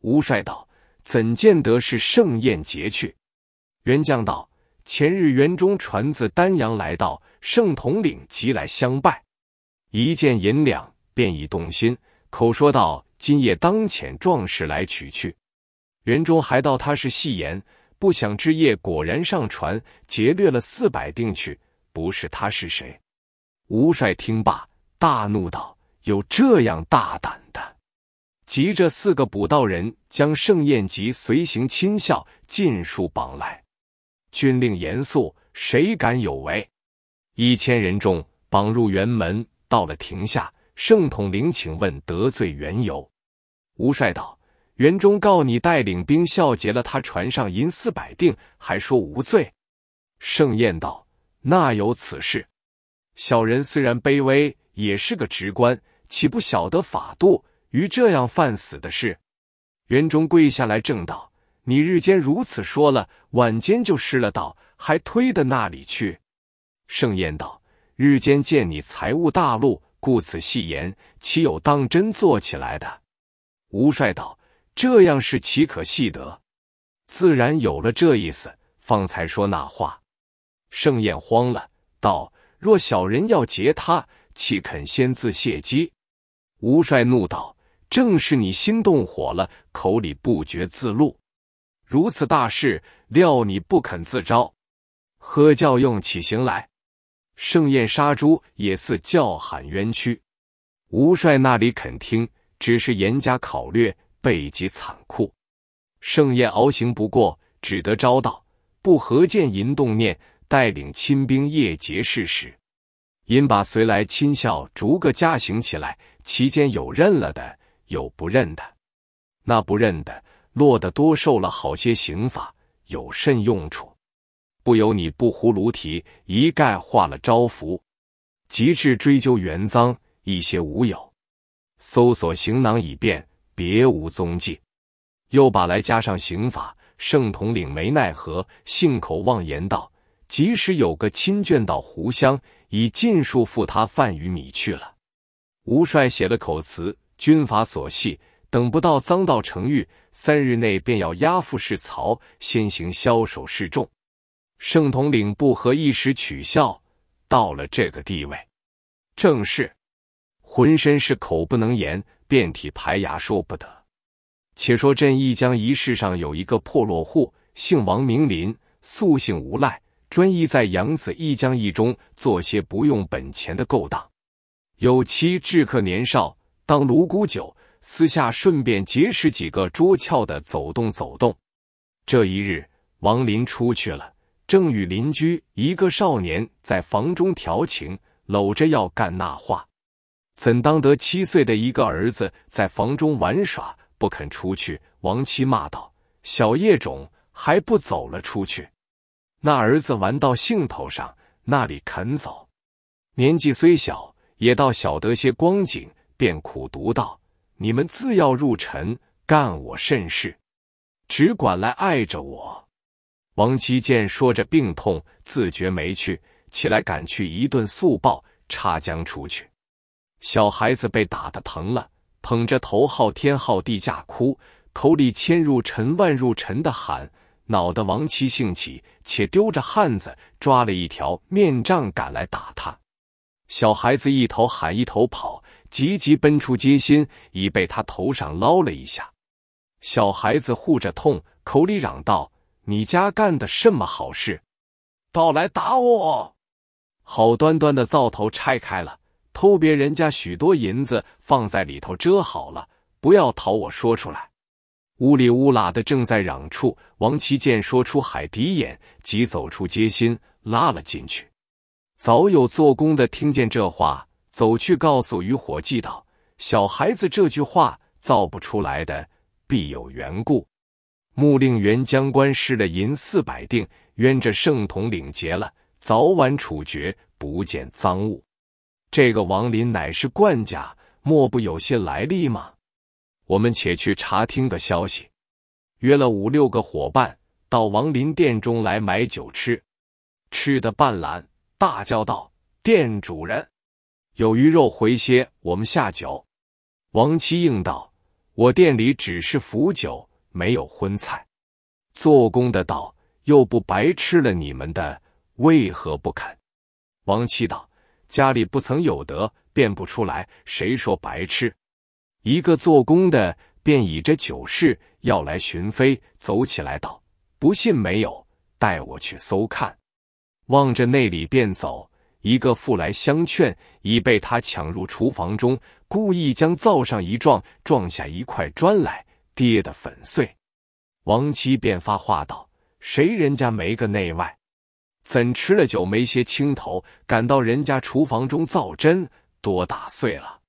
吴帅道：“怎见得是圣宴劫去？”袁将道：“前日袁中传自丹阳来到，圣统领即来相拜。”一见银两便已动心，口说道：“今夜当遣壮士来取去。”园中还道他是戏言，不想之夜果然上船劫掠了四百锭去，不是他是谁？吴帅听罢大怒道：“有这样大胆的！”急着四个捕道人将盛宴及随行亲校尽数绑来，军令严肃，谁敢有违？一千人众绑入辕门。到了亭下，圣统领，请问得罪缘由。吴帅道：“袁忠告你带领兵效劫了他船上银四百锭，还说无罪。”盛宴道：“那有此事？小人虽然卑微，也是个直官，岂不晓得法度？于这样犯死的事。”袁忠跪下来正道：“你日间如此说了，晚间就失了道，还推得那里去？”盛宴道。日间见你财物大路，故此戏言，岂有当真做起来的？吴帅道：“这样是岂可戏得？自然有了这意思，方才说那话。”盛宴慌了，道：“若小人要劫他，岂肯先自泄机？”吴帅怒道：“正是你心动火了，口里不觉自露。如此大事，料你不肯自招，喝教用起刑来。”盛宴杀猪也似叫喊冤屈，吴帅那里肯听，只是严加考虑，备极残酷。盛宴熬行不过，只得招道，不何见银动念，带领亲兵夜劫事时，因把随来亲校逐个加刑起来，其间有认了的，有不认的，那不认的落得多受了好些刑罚，有甚用处？不由你不呼卢提，一概画了招符，极致追究原赃，一些无有，搜索行囊已遍，别无踪迹。又把来加上刑法，圣统领没奈何，信口妄言道：即使有个亲眷到湖湘，以尽数付他饭与米去了。吴帅写了口词，军法所系，等不到赃到成狱，三日内便要押赴市曹，先行枭首示众。圣统领不合一时取笑，到了这个地位，正是浑身是口不能言，遍体排牙说不得。且说朕一江一市上有一个破落户，姓王名林，素性无赖，专一在养子一江一中做些不用本钱的勾当。有妻至客年少，当卢沽酒，私下顺便结识几个捉俏的走动走动。这一日，王林出去了。正与邻居一个少年在房中调情，搂着要干那话，怎当得七岁的一个儿子在房中玩耍，不肯出去？王七骂道：“小叶种，还不走了出去？”那儿子玩到兴头上，那里肯走？年纪虽小，也倒晓得些光景，便苦读道：“你们自要入尘，干我甚事？只管来碍着我。”王七见说着病痛，自觉没趣，起来赶去，一顿速报，插将出去。小孩子被打得疼了，捧着头号天号地架哭，口里千入尘万入尘的喊，恼得王七兴起，且丢着汉子，抓了一条面杖赶来打他。小孩子一头喊，一头跑，急急奔出街心，已被他头上捞了一下。小孩子护着痛，口里嚷道。你家干的什么好事？到来打我！好端端的灶头拆开了，偷别人家许多银子放在里头遮好了，不要讨我说出来。屋里屋喇的正在嚷处，王启见说出海底眼，即走出街心，拉了进去。早有做工的听见这话，走去告诉于伙计道：“小孩子这句话造不出来的，必有缘故。”穆令元将官失了银四百锭，冤着圣统领结了，早晚处决，不见赃物。这个王林乃是冠家，莫不有些来历吗？我们且去查听个消息。约了五六个伙伴到王林店中来买酒吃，吃的半懒，大叫道：“店主人，有鱼肉回些，我们下酒。”王七应道：“我店里只是腐酒。”没有荤菜，做工的道又不白吃了你们的，为何不肯？王七道家里不曾有得，辩不出来。谁说白吃？一个做工的便倚着酒势要来寻妃，走起来道不信没有，带我去搜看。望着内里便走，一个妇来相劝，已被他抢入厨房中，故意将灶上一撞，撞下一块砖来。跌得粉碎，王七便发话道：“谁人家没个内外，怎吃了酒没些青头，赶到人家厨房中造针，多打碎了。”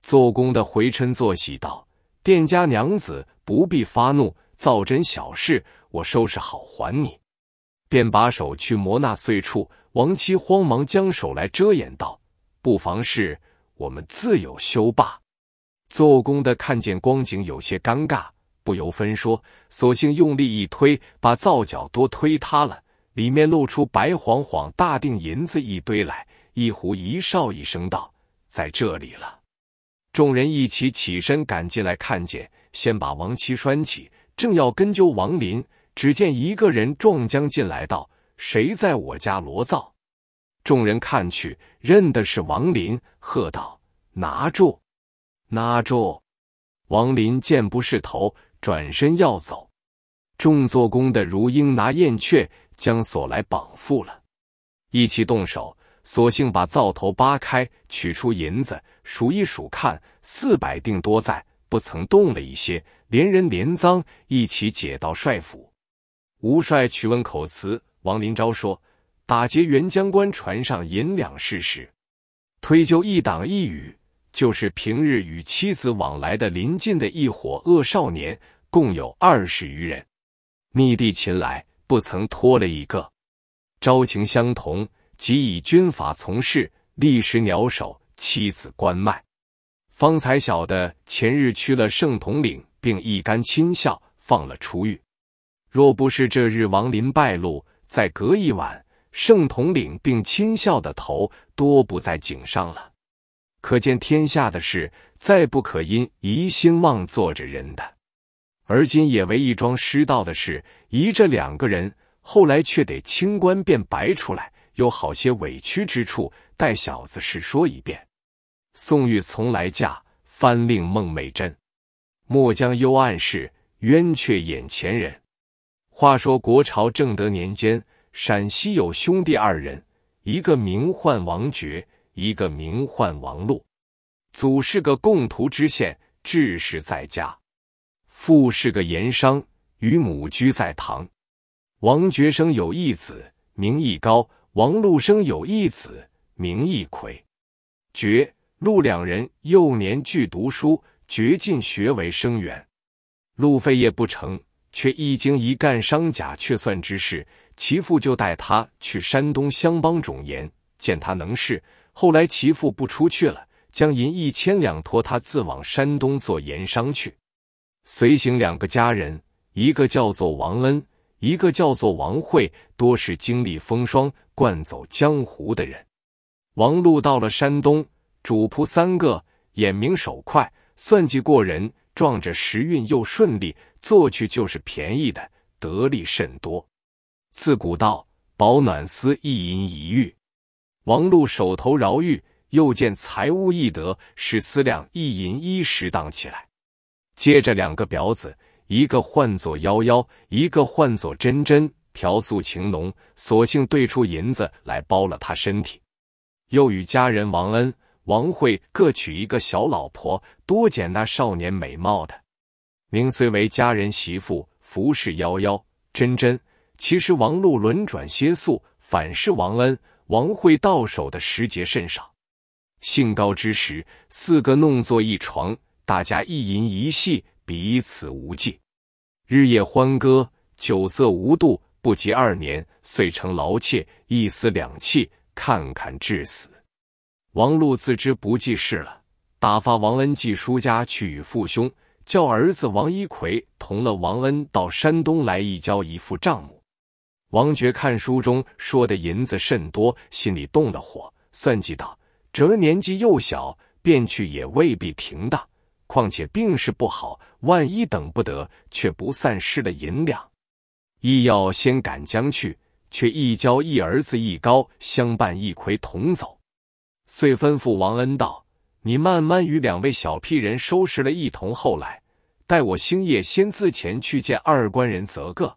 做工的回嗔作喜道：“店家娘子不必发怒，造针小事，我收拾好还你。”便把手去磨那碎处，王七慌忙将手来遮掩道：“不妨事，我们自有修罢。”做工的看见光景有些尴尬，不由分说，索性用力一推，把皂角都推塌了，里面露出白晃晃大锭银子一堆来。一胡一哨一声道：“在这里了。”众人一起起身赶进来，看见，先把王七拴起，正要跟揪王林，只见一个人撞将进来，道：“谁在我家罗灶？”众人看去，认的是王林，喝道：“拿住！”拿住！王林见不是头，转身要走。众做工的如鹰拿燕雀，将锁来绑缚了，一起动手，索性把灶头扒开，取出银子，数一数看，四百锭多在，不曾动了一些，连人连赃一起解到帅府。吴帅取问口词，王林昭说：“打劫沅江官船上银两事实，推究一党一羽。”就是平日与妻子往来的邻近的一伙恶少年，共有二十余人，逆地擒来，不曾脱了一个。朝情相同，即以军法从事。立时鸟首妻子关卖，方才晓得前日去了圣统领，并一干亲校放了出狱。若不是这日亡灵败露，在隔一晚，圣统领并亲校的头多不在颈上了。可见天下的事，再不可因疑心妄做着人的。而今也为一桩失道的事，疑这两个人，后来却得清官便白出来，有好些委屈之处，待小子试说一遍。宋玉从来嫁，翻令孟美珍。莫将幽暗事，冤却眼前人。话说国朝正德年间，陕西有兄弟二人，一个名唤王爵。一个名唤王禄，祖是个贡图知县，志士在家；父是个盐商，与母居在唐。王觉生有一子，名义高；王禄生有一子，名义魁。觉、禄两人幼年俱读书，绝进学为生源。禄费业不成，却一经一干商贾却算之事。其父就带他去山东乡帮种盐，见他能事。后来其父不出去了，将银一千两托他自往山东做盐商去，随行两个家人，一个叫做王恩，一个叫做王慧，多是经历风霜惯走江湖的人。王禄到了山东，主仆三个眼明手快，算计过人，撞着时运又顺利，做去就是便宜的，得利甚多。自古道：保暖思一淫一玉。王禄手头饶裕，又见财物易得，使思量一银一石当起来。接着两个婊子，一个唤作夭夭，一个唤作真真，嫖宿情浓，索性兑出银子来包了他身体。又与家人王恩、王慧各娶一个小老婆，多捡那少年美貌的，名虽为家人媳妇，服侍夭夭、真真，其实王禄轮转歇宿，反是王恩。王慧到手的时节甚少，兴高之时，四个弄作一床，大家一吟一戏，彼此无忌，日夜欢歌，酒色无度，不及二年，遂成劳妾，一思两气，看看致死。王禄自知不济事了，打发王恩寄书家去与父兄，叫儿子王一奎同了王恩到山东来一交一副账目。王爵看书中说的银子甚多，心里动了火，算计道：“哲年纪又小，便去也未必停当。况且病势不好，万一等不得，却不散失了银两，亦要先赶将去。却一交一儿子一高相伴一魁同走，遂吩咐王恩道：‘你慢慢与两位小屁人收拾了一同后来，待我星夜先自前去见二官人，则个。’”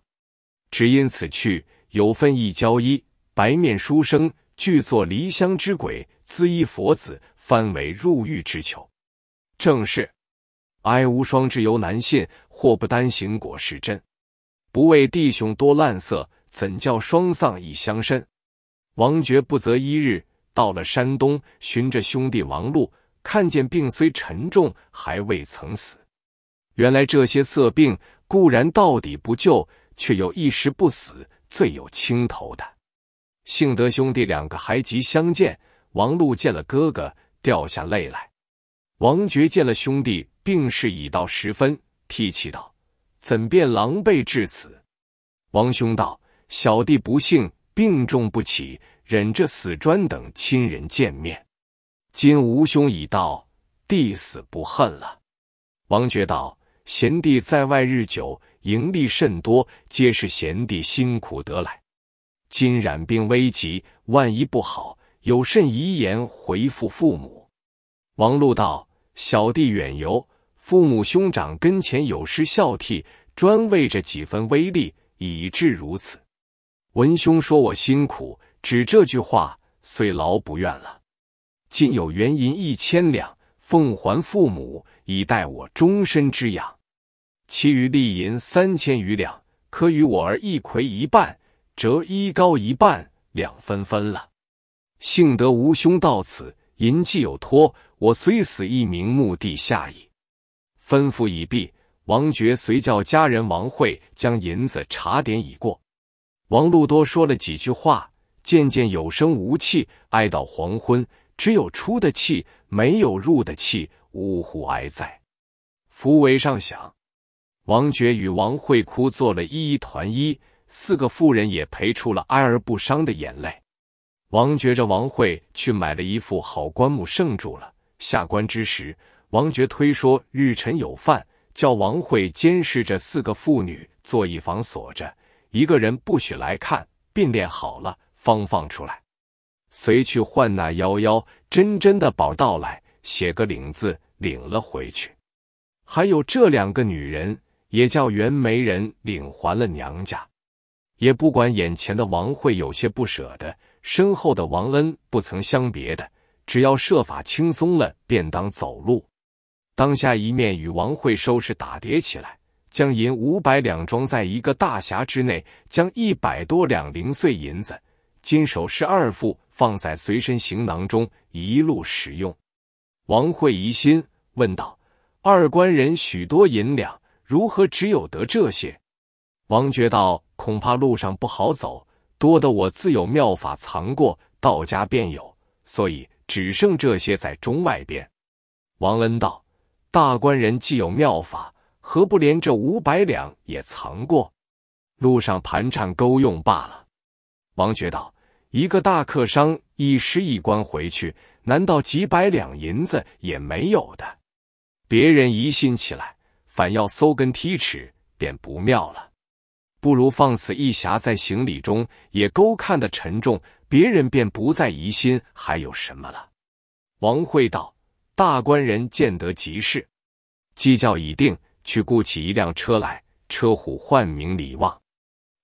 只因此去有分一交衣，白面书生俱作离乡之鬼；自衣佛子翻为入狱之囚。正是哀无双之由难信，祸不单行果是真。不为弟兄多烂色，怎叫双丧一乡身？王爵不择一日，到了山东，寻着兄弟王禄，看见病虽沉重，还未曾死。原来这些色病固然到底不救。却又一时不死，最有青头的。幸得兄弟两个还及相见。王禄见了哥哥，掉下泪来。王珏见了兄弟，病势已到十分，涕泣道：“怎便狼狈至此？”王兄道：“小弟不幸病重不起，忍着死，专等亲人见面。今吾兄已到，弟死不恨了。”王珏道：“贤弟在外日久。”盈利甚多，皆是贤弟辛苦得来。今染病危急，万一不好，有甚遗言回复父母？王禄道：“小弟远游，父母兄长跟前有失孝悌，专为着几分微利，以致如此。文兄说我辛苦，指这句话虽劳不怨了。今有元银一千两，奉还父母，以待我终身之养。”其余利银三千余两，可与我儿一魁一半，折一高一半，两分分了。幸得吴兄到此，银既有托，我虽死亦瞑目地下矣。吩咐已毕，王觉随叫家人王会将银子查点已过。王禄多说了几句话，渐渐有声无气，哀到黄昏，只有出的气，没有入的气。呜呼哀哉！福为上想。王爵与王慧哭作了一一团一，四个妇人也赔出了哀而不伤的眼泪。王爵着王慧去买了一副好棺木，圣住了下棺之时，王爵推说日辰有犯，叫王慧监视着四个妇女做一房锁着，一个人不许来看，并练好了方放出来。随去唤那幺幺真真的宝到来，写个领字领了回去，还有这两个女人。也叫袁媒人领还了娘家，也不管眼前的王慧有些不舍的，身后的王恩不曾相别的，只要设法轻松了便当走路。当下一面与王慧收拾打叠起来，将银五百两装在一个大匣之内，将一百多两零碎银子、金首饰二副放在随身行囊中，一路使用。王慧疑心，问道：“二官人许多银两？”如何只有得这些？王觉道：“恐怕路上不好走，多的我自有妙法藏过，道家便有，所以只剩这些在中外边。”王恩道：“大官人既有妙法，何不连这五百两也藏过？路上盘缠够用罢了。”王觉道：“一个大客商一失一官回去，难道几百两银子也没有的？别人疑心起来。”反要搜根剔齿，便不妙了。不如放此一匣在行李中，也勾看得沉重，别人便不再疑心还有什么了。王惠道：“大官人见得极是，计叫已定，去雇起一辆车来。车虎唤名李旺，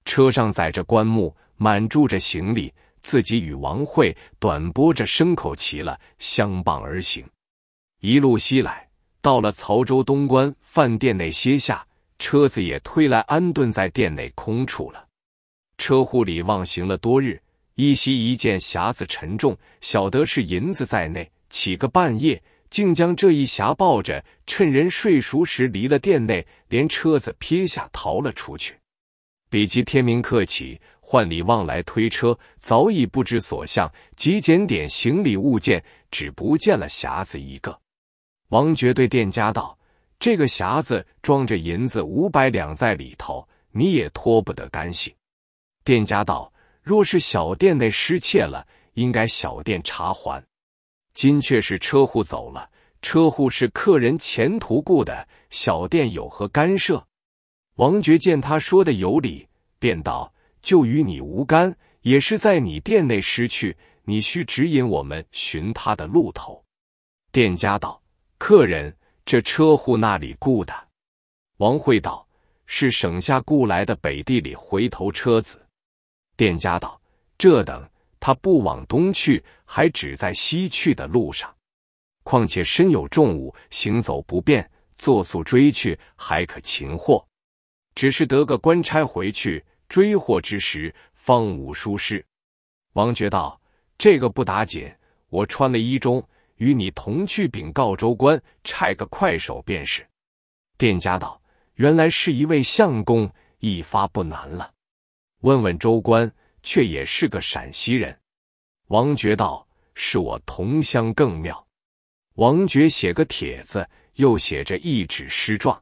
车上载着棺木，满住着行李，自己与王惠短拨着牲口骑了，相傍而行，一路西来。”到了曹州东关饭店内歇下，车子也推来安顿在店内空处了。车户李忘行了多日，一稀一见匣子沉重，晓得是银子在内，起个半夜，竟将这一匣抱着，趁人睡熟时离了店内，连车子撇下逃了出去。比及天明客起，唤李旺来推车，早已不知所向。急捡点行李物件，只不见了匣子一个。王珏对店家道：“这个匣子装着银子五百两在里头，你也脱不得干系。”店家道：“若是小店内失窃了，应该小店查还。金却是车户走了，车户是客人前途雇的，小店有何干涉？”王珏见他说的有理，便道：“就与你无干，也是在你店内失去，你需指引我们寻他的路头。”店家道。客人，这车户那里雇的？王慧道：“是省下雇来的北地里回头车子。”店家道：“这等他不往东去，还只在西去的路上。况且身有重物，行走不便，作速追去，还可擒获。只是得个官差回去追获之时，方无疏失。”王觉道：“这个不打紧，我穿了一中。”与你同去禀告州官，差个快手便是。店家道：“原来是一位相公，一发不难了。问问州官，却也是个陕西人。”王爵道：“是我同乡，更妙。”王爵写个帖子，又写着一纸诗状。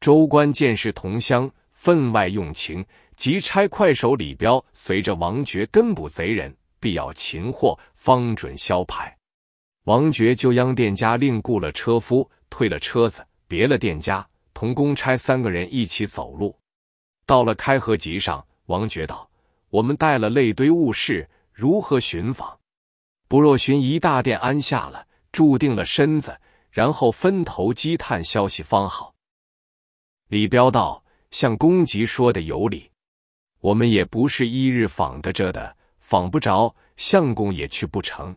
州官见是同乡，分外用情，即差快手李彪随着王爵跟捕贼人，必要擒获，方准销牌。王爵就央店家另雇了车夫，退了车子，别了店家，同公差三个人一起走路，到了开河集上。王爵道：“我们带了泪堆物事，如何寻访？不若寻一大殿安下了，注定了身子，然后分头积探消息方好。”李彪道：“相公吉说的有理，我们也不是一日访的这的，访不着，相公也去不成。”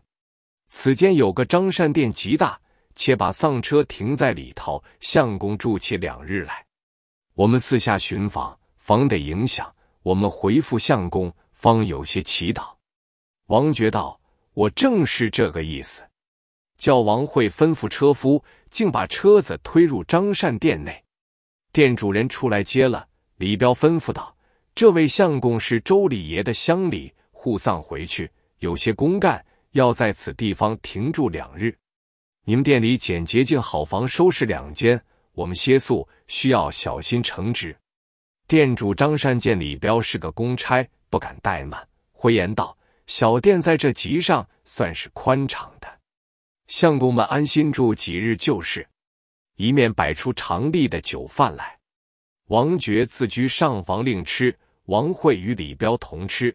此间有个张善店极大，且把丧车停在里头，相公住起两日来。我们四下寻访，防得影响。我们回复相公，方有些祈祷。王觉道：“我正是这个意思。”叫王惠吩咐车夫，竟把车子推入张善店内。店主人出来接了。李彪吩咐道：“这位相公是周礼爷的乡里，护丧回去，有些公干。”要在此地方停住两日，你们店里简洁净好房收拾两间，我们歇宿需要小心承职。店主张善见李彪是个公差，不敢怠慢，回言道：“小店在这集上算是宽敞的，相公们安心住几日就是。”一面摆出常例的酒饭来。王珏自居上房另吃，王慧与李彪同吃。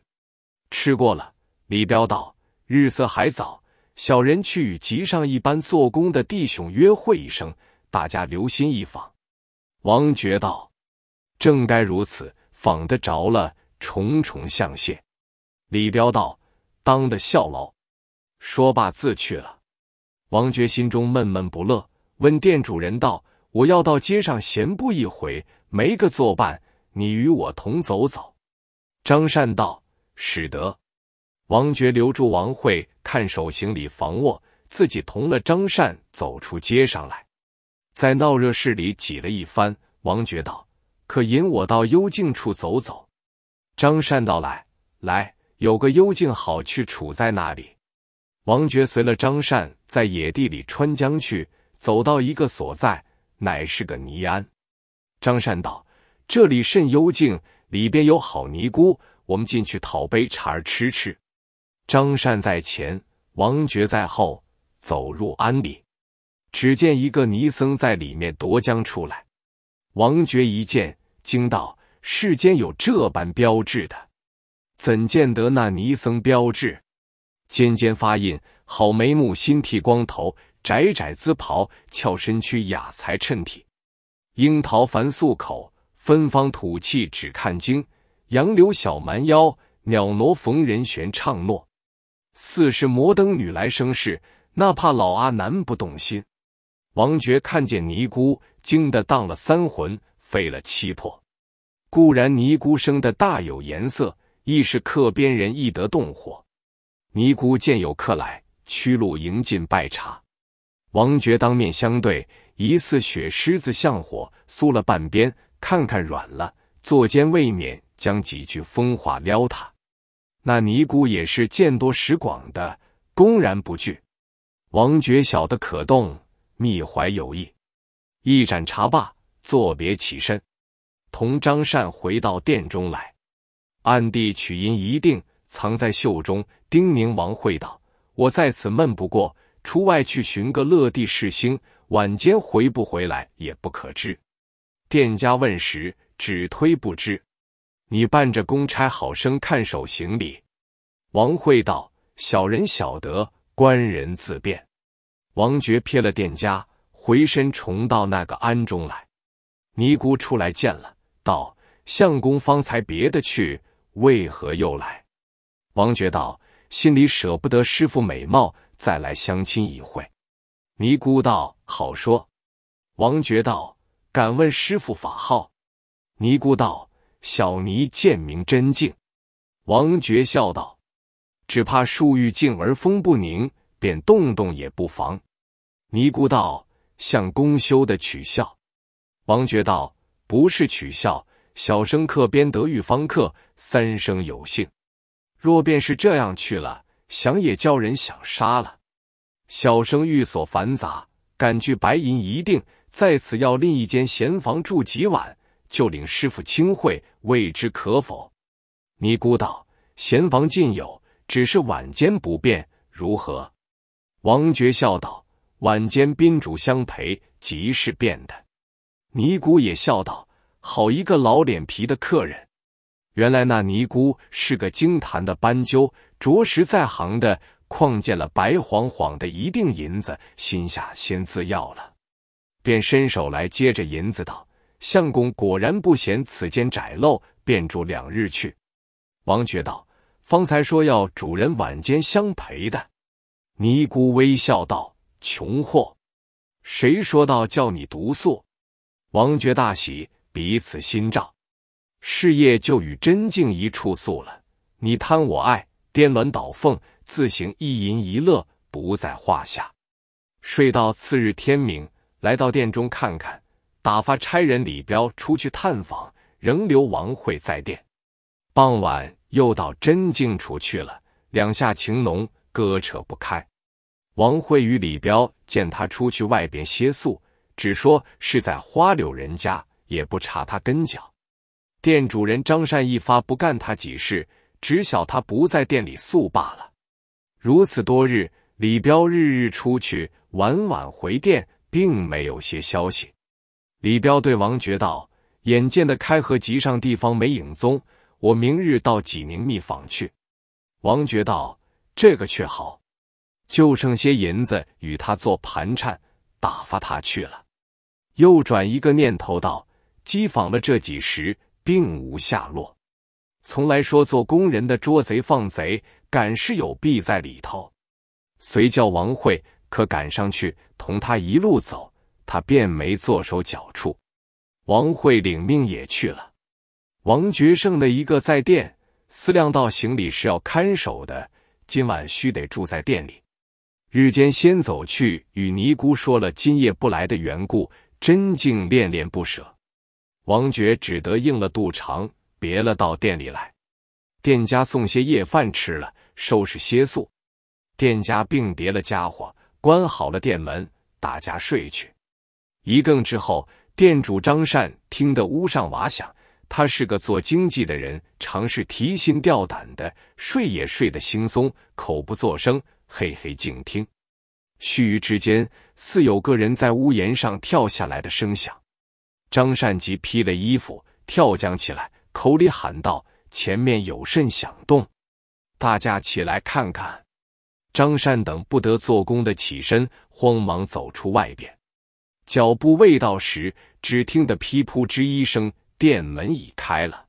吃过了，李彪道。日色还早，小人去与集上一般做工的弟兄约会一声，大家留心一访。王觉道：“正该如此，访得着了，重重相谢。”李彪道：“当的效劳。”说罢自去了。王觉心中闷闷不乐，问店主人道：“我要到街上闲步一回，没个作伴，你与我同走走。”张善道：“使得。”王珏留住王慧，看手行李防卧，自己同了张善走出街上来，在闹热市里挤了一番。王珏道：“可引我到幽静处走走。”张善道：“来来，有个幽静好去处在那里。”王珏随了张善在野地里穿江去，走到一个所在，乃是个尼庵。张善道：“这里甚幽静，里边有好尼姑，我们进去讨杯茶儿吃吃。”张善在前，王觉在后，走入庵里，只见一个尼僧在里面夺浆出来。王觉一见，惊道：“世间有这般标志的，怎见得那尼僧标志？尖尖发印，好眉目，新剃光头，窄窄姿袍，翘身躯，雅才衬体，樱桃繁素口，芬芳吐气，只看经，杨柳小蛮腰，袅挪逢人旋唱诺。”似是摩登女来生事，那怕老阿南不动心。王珏看见尼姑，惊得荡了三魂，废了七魄。固然尼姑生的大有颜色，亦是客边人易得动火。尼姑见有客来，屈路迎进拜茶。王珏当面相对，疑似雪狮子向火酥了半边，看看软了，坐肩未免将几句风话撩他。那尼姑也是见多识广的，公然不惧。王觉晓得可动，密怀有意。一盏茶罢，作别起身，同张善回到殿中来，暗地取银一定，藏在袖中，叮咛王会道：“我在此闷不过，出外去寻个乐地试星，晚间回不回来也不可知。”店家问时，只推不知。你伴着公差，好生看守行李。”王慧道：“小人晓得，官人自便。”王珏瞥了店家，回身重到那个庵中来。尼姑出来见了，道：“相公方才别的去，为何又来？”王珏道：“心里舍不得师傅美貌，再来相亲一会。”尼姑道：“好说。”王珏道：“敢问师傅法号？”尼姑道：小尼见明真静，王珏笑道：“只怕树欲静而风不宁，便动动也不妨。”尼姑道：“向公修的取笑。”王珏道：“不是取笑，小生客边得遇方客，三生有幸。若便是这样去了，想也叫人想杀了。小生寓所繁杂，敢具白银一定，在此要另一间闲房住几晚。”就领师傅清会，未知可否？尼姑道：“闲房尽有，只是晚间不便，如何？”王爵笑道：“晚间宾主相陪，即是变的。”尼姑也笑道：“好一个老脸皮的客人！”原来那尼姑是个精谈的斑鸠，着实在行的，况见了白晃晃的一锭银子，心下先自要了，便伸手来接着银子，道。相公果然不嫌此间窄陋，便住两日去。王觉道：“方才说要主人晚间相陪的。”尼姑微笑道：“穷货，谁说道叫你独宿？”王觉大喜，彼此心照，事业就与真境一处宿了。你贪我爱，颠鸾倒凤，自行一淫一乐，不在话下。睡到次日天明，来到殿中看看。打发差人李彪出去探访，仍留王慧在店。傍晚又到真静处去了，两下情浓，割扯不开。王慧与李彪见他出去外边歇宿，只说是在花柳人家，也不查他跟脚。店主人张善一发不干他几事，只晓他不在店里宿罢了。如此多日，李彪日日出去，晚晚回店，并没有些消息。李彪对王觉道：“眼见的开河集上地方没影踪，我明日到济宁密访去。”王觉道：“这个却好，就剩些银子与他做盘缠，打发他去了。”又转一个念头道：“机访了这几时，并无下落。从来说做工人的捉贼放贼，敢是有弊在里头。”遂叫王慧可赶上去，同他一路走。他便没做手脚处，王慧领命也去了。王觉剩的一个在店思量到行李是要看守的，今晚须得住在店里。日间先走去与尼姑说了今夜不来的缘故，真竟恋恋不舍。王觉只得应了杜长，别了到店里来。店家送些夜饭吃了，收拾歇宿。店家并叠了家伙，关好了店门，大家睡去。一更之后，店主张善听得屋上瓦响，他是个做经济的人，常是提心吊胆的，睡也睡得轻松，口不作声，嘿嘿静听。须臾之间，似有个人在屋檐上跳下来的声响。张善即披了衣服，跳将起来，口里喊道：“前面有甚响动？大家起来看看！”张善等不得做工的起身，慌忙走出外边。脚步未到时，只听得噼噗之一声，店门已开了。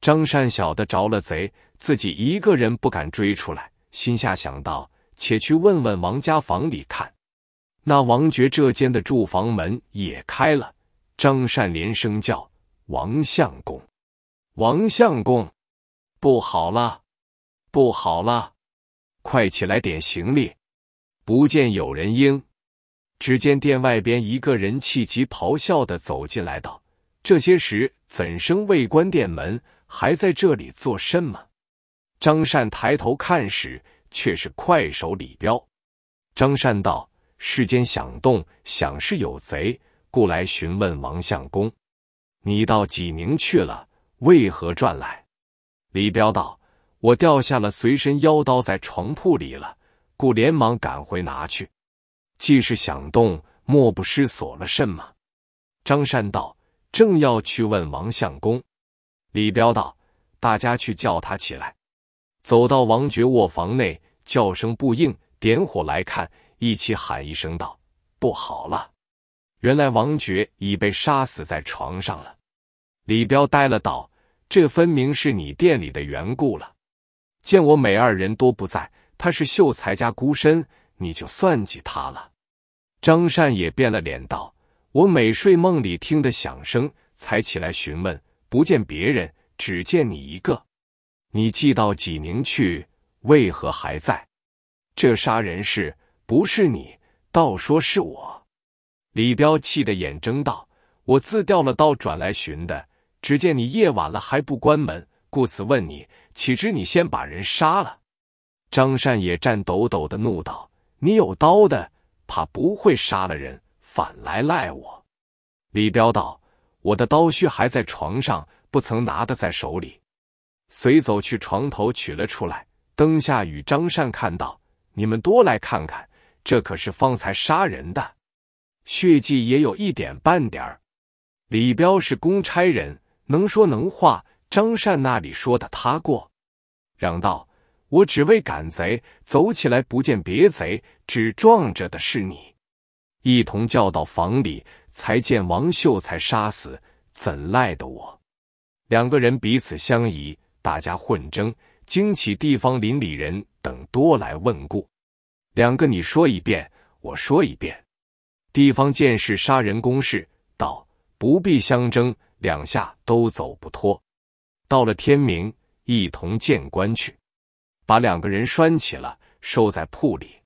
张善晓得着了贼，自己一个人不敢追出来，心下想到，且去问问王家房里看。那王爵这间的住房门也开了，张善连声叫：“王相公，王相公，不好了，不好了！快起来点行李。”不见有人应。只见店外边一个人气急咆哮的走进来，道：“这些时怎生未关店门，还在这里做甚么？”张善抬头看时，却是快手李彪。张善道：“世间响动，想是有贼，故来询问王相公。你到济宁去了，为何转来？”李彪道：“我掉下了随身腰刀在床铺里了，故连忙赶回拿去。”既是想动，莫不失所了，甚么？张善道正要去问王相公，李彪道：“大家去叫他起来。”走到王爵卧房内，叫声不应，点火来看，一起喊一声道：“不好了！”原来王爵已被杀死在床上了。李彪呆了，道：“这分明是你店里的缘故了。见我每二人都不在，他是秀才家孤身，你就算计他了。”张善也变了脸，道：“我每睡梦里听的响声，才起来询问，不见别人，只见你一个。你既到济宁去，为何还在这？杀人事不是你，倒说是我。”李彪气得眼睁，道：“我自掉了刀转来寻的，只见你夜晚了还不关门，故此问你，岂知你先把人杀了？”张善也战抖抖的，怒道：“你有刀的？”怕不会杀了人，反来赖我。李彪道：“我的刀须还在床上，不曾拿的在手里。”随走去床头取了出来，灯下与张善看到，你们多来看看，这可是方才杀人的血迹，也有一点半点儿。李彪是公差人，能说能话。张善那里说的他过，嚷道。我只为赶贼，走起来不见别贼，只撞着的是你。一同叫到房里，才见王秀才杀死，怎赖得我？两个人彼此相疑，大家混争，惊起地方邻里人等多来问故。两个你说一遍，我说一遍。地方见事杀人公事，道不必相争，两下都走不脱。到了天明，一同见官去。把两个人拴起了，收在铺里。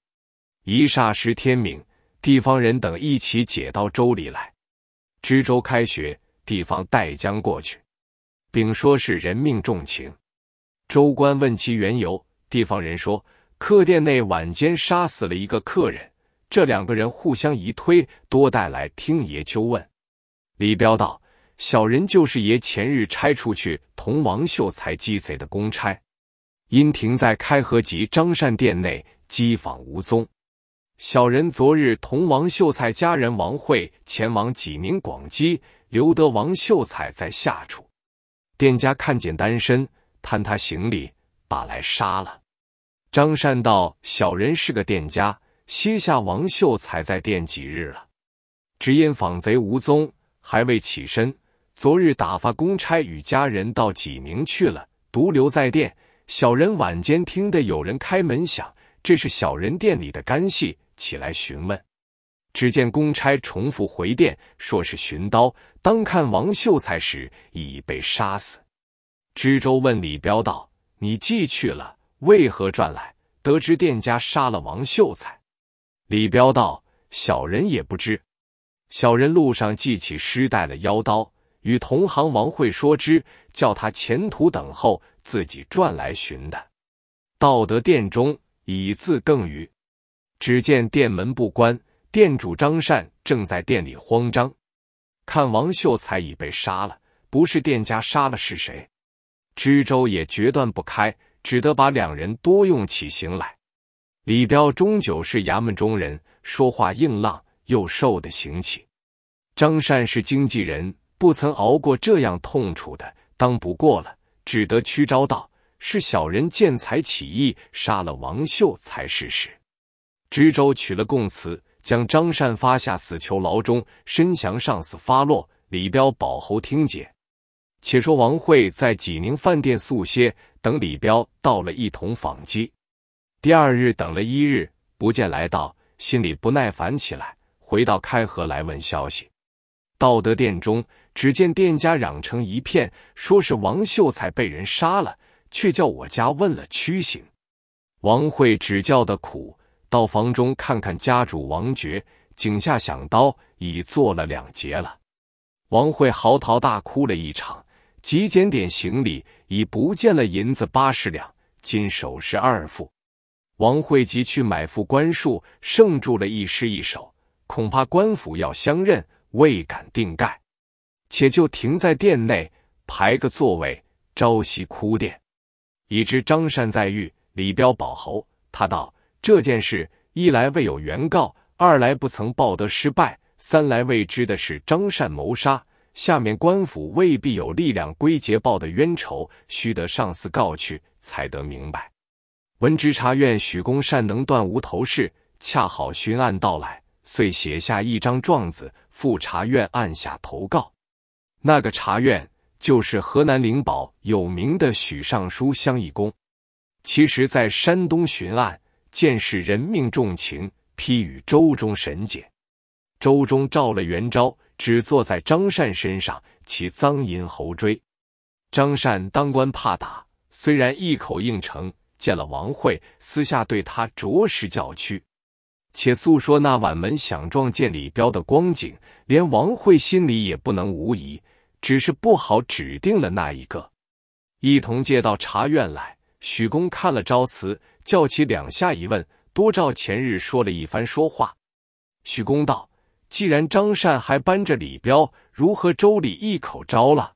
一霎时天明，地方人等一起解到州里来。知州开学，地方带将过去，并说是人命重情。州官问其缘由，地方人说客店内晚间杀死了一个客人，这两个人互相一推，多带来听爷究问。李彪道：“小人就是爷前日差出去同王秀才鸡贼的公差。”因停在开河集张善店内，机访无踪。小人昨日同王秀才家人王慧前往济宁广济，留得王秀才在下处。店家看见单身，探他行李，把来杀了。张善道：“小人是个店家，歇下王秀才在店几日了，只因访贼无踪，还未起身。昨日打发公差与家人到济宁去了，独留在店。”小人晚间听得有人开门响，这是小人店里的干系，起来询问，只见公差重复回电，说是寻刀。当看王秀才时，已被杀死。知州问李彪道：“你既去了，为何转来？得知店家杀了王秀才。”李彪道：“小人也不知。小人路上记起失带了腰刀，与同行王会说之，叫他前途等候。”自己赚来寻的，到得殿中，以字更于。只见店门不关，店主张善正在店里慌张。看王秀才已被杀了，不是店家杀了是谁？知州也决断不开，只得把两人多用起刑来。李彪终究是衙门中人，说话硬朗，又受的刑气。张善是经纪人，不曾熬过这样痛楚的，当不过了。只得屈招道：“是小人见财起意，杀了王秀才是事。”知州取了供词，将张善发下死囚牢中，申降上司发落。李彪保侯听解。且说王慧在济宁饭店宿歇，等李彪到了一同访击。第二日等了一日，不见来到，心里不耐烦起来，回到开河来问消息。到得殿中。只见店家嚷成一片，说是王秀才被人杀了，却叫我家问了屈刑。王慧只叫的苦，到房中看看家主王爵，颈下响刀，已做了两截了。王慧嚎啕大哭了一场，急捡点行李，已不见了银子八十两，金首饰二副。王慧急去买副官束，盛住了一诗一首，恐怕官府要相认，未敢定盖。且就停在殿内排个座位，朝夕哭殿。已知张善在狱，李彪保侯。他道：这件事一来未有原告，二来不曾报得失败，三来未知的是张善谋杀。下面官府未必有力量归结报的冤仇，须得上司告去，才得明白。闻知察院许公善能断无头事，恰好巡案到来，遂写下一张状子，赴察院按下投告。那个茶院就是河南灵宝有名的许尚书相义公。其实，在山东巡案，见是人命重情，批与周中审解。周中召了原招，只坐在张善身上，其赃银侯追。张善当官怕打，虽然一口应承，见了王慧，私下对他着实叫屈，且诉说那晚门想撞见李彪的光景，连王慧心里也不能无疑。只是不好指定的那一个，一同借到茶院来。许公看了招辞，叫起两下，一问多照前日说了一番说话。许公道：“既然张善还搬着李彪，如何周礼一口招了？”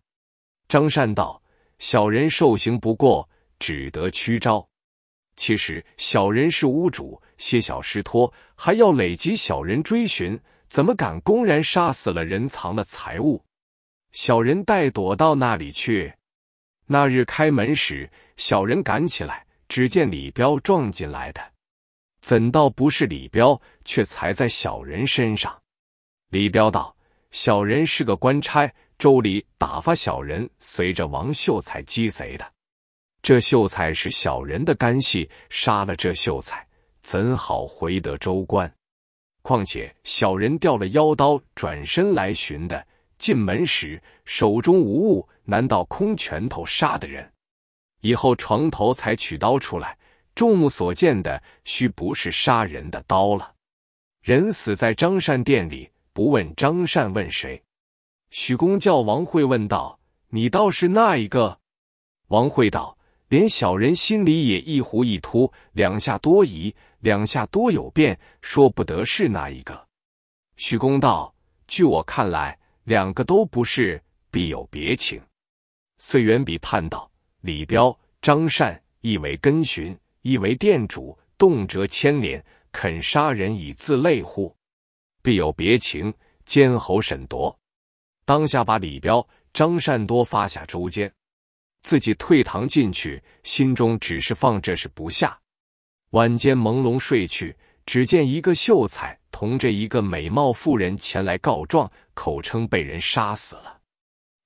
张善道：“小人受刑不过，只得屈招。其实小人是屋主，些小失托，还要累及小人追寻，怎么敢公然杀死了人，藏的财物？”小人带躲到那里去。那日开门时，小人赶起来，只见李彪撞进来的。怎道不是李彪，却踩在小人身上？李彪道：“小人是个官差，周礼打发小人随着王秀才击贼的。这秀才是小人的干系，杀了这秀才，怎好回得州官？况且小人掉了腰刀，转身来寻的。”进门时手中无物，难道空拳头杀的人？以后床头才取刀出来，众目所见的，须不是杀人的刀了。人死在张善店里，不问张善，问谁？许公叫王慧问道：“你倒是那一个？”王慧道：“连小人心里也一糊一突，两下多疑，两下多有变，说不得是那一个。”许公道：“据我看来。”两个都不是，必有别情。遂远比叹道：“李彪、张善，一为根寻，一为店主，动辄牵连，肯杀人以自累乎？必有别情。”监侯沈夺，当下把李彪、张善多发下周监，自己退堂进去，心中只是放这事不下。晚间朦胧睡去。只见一个秀才同着一个美貌妇人前来告状，口称被人杀死了。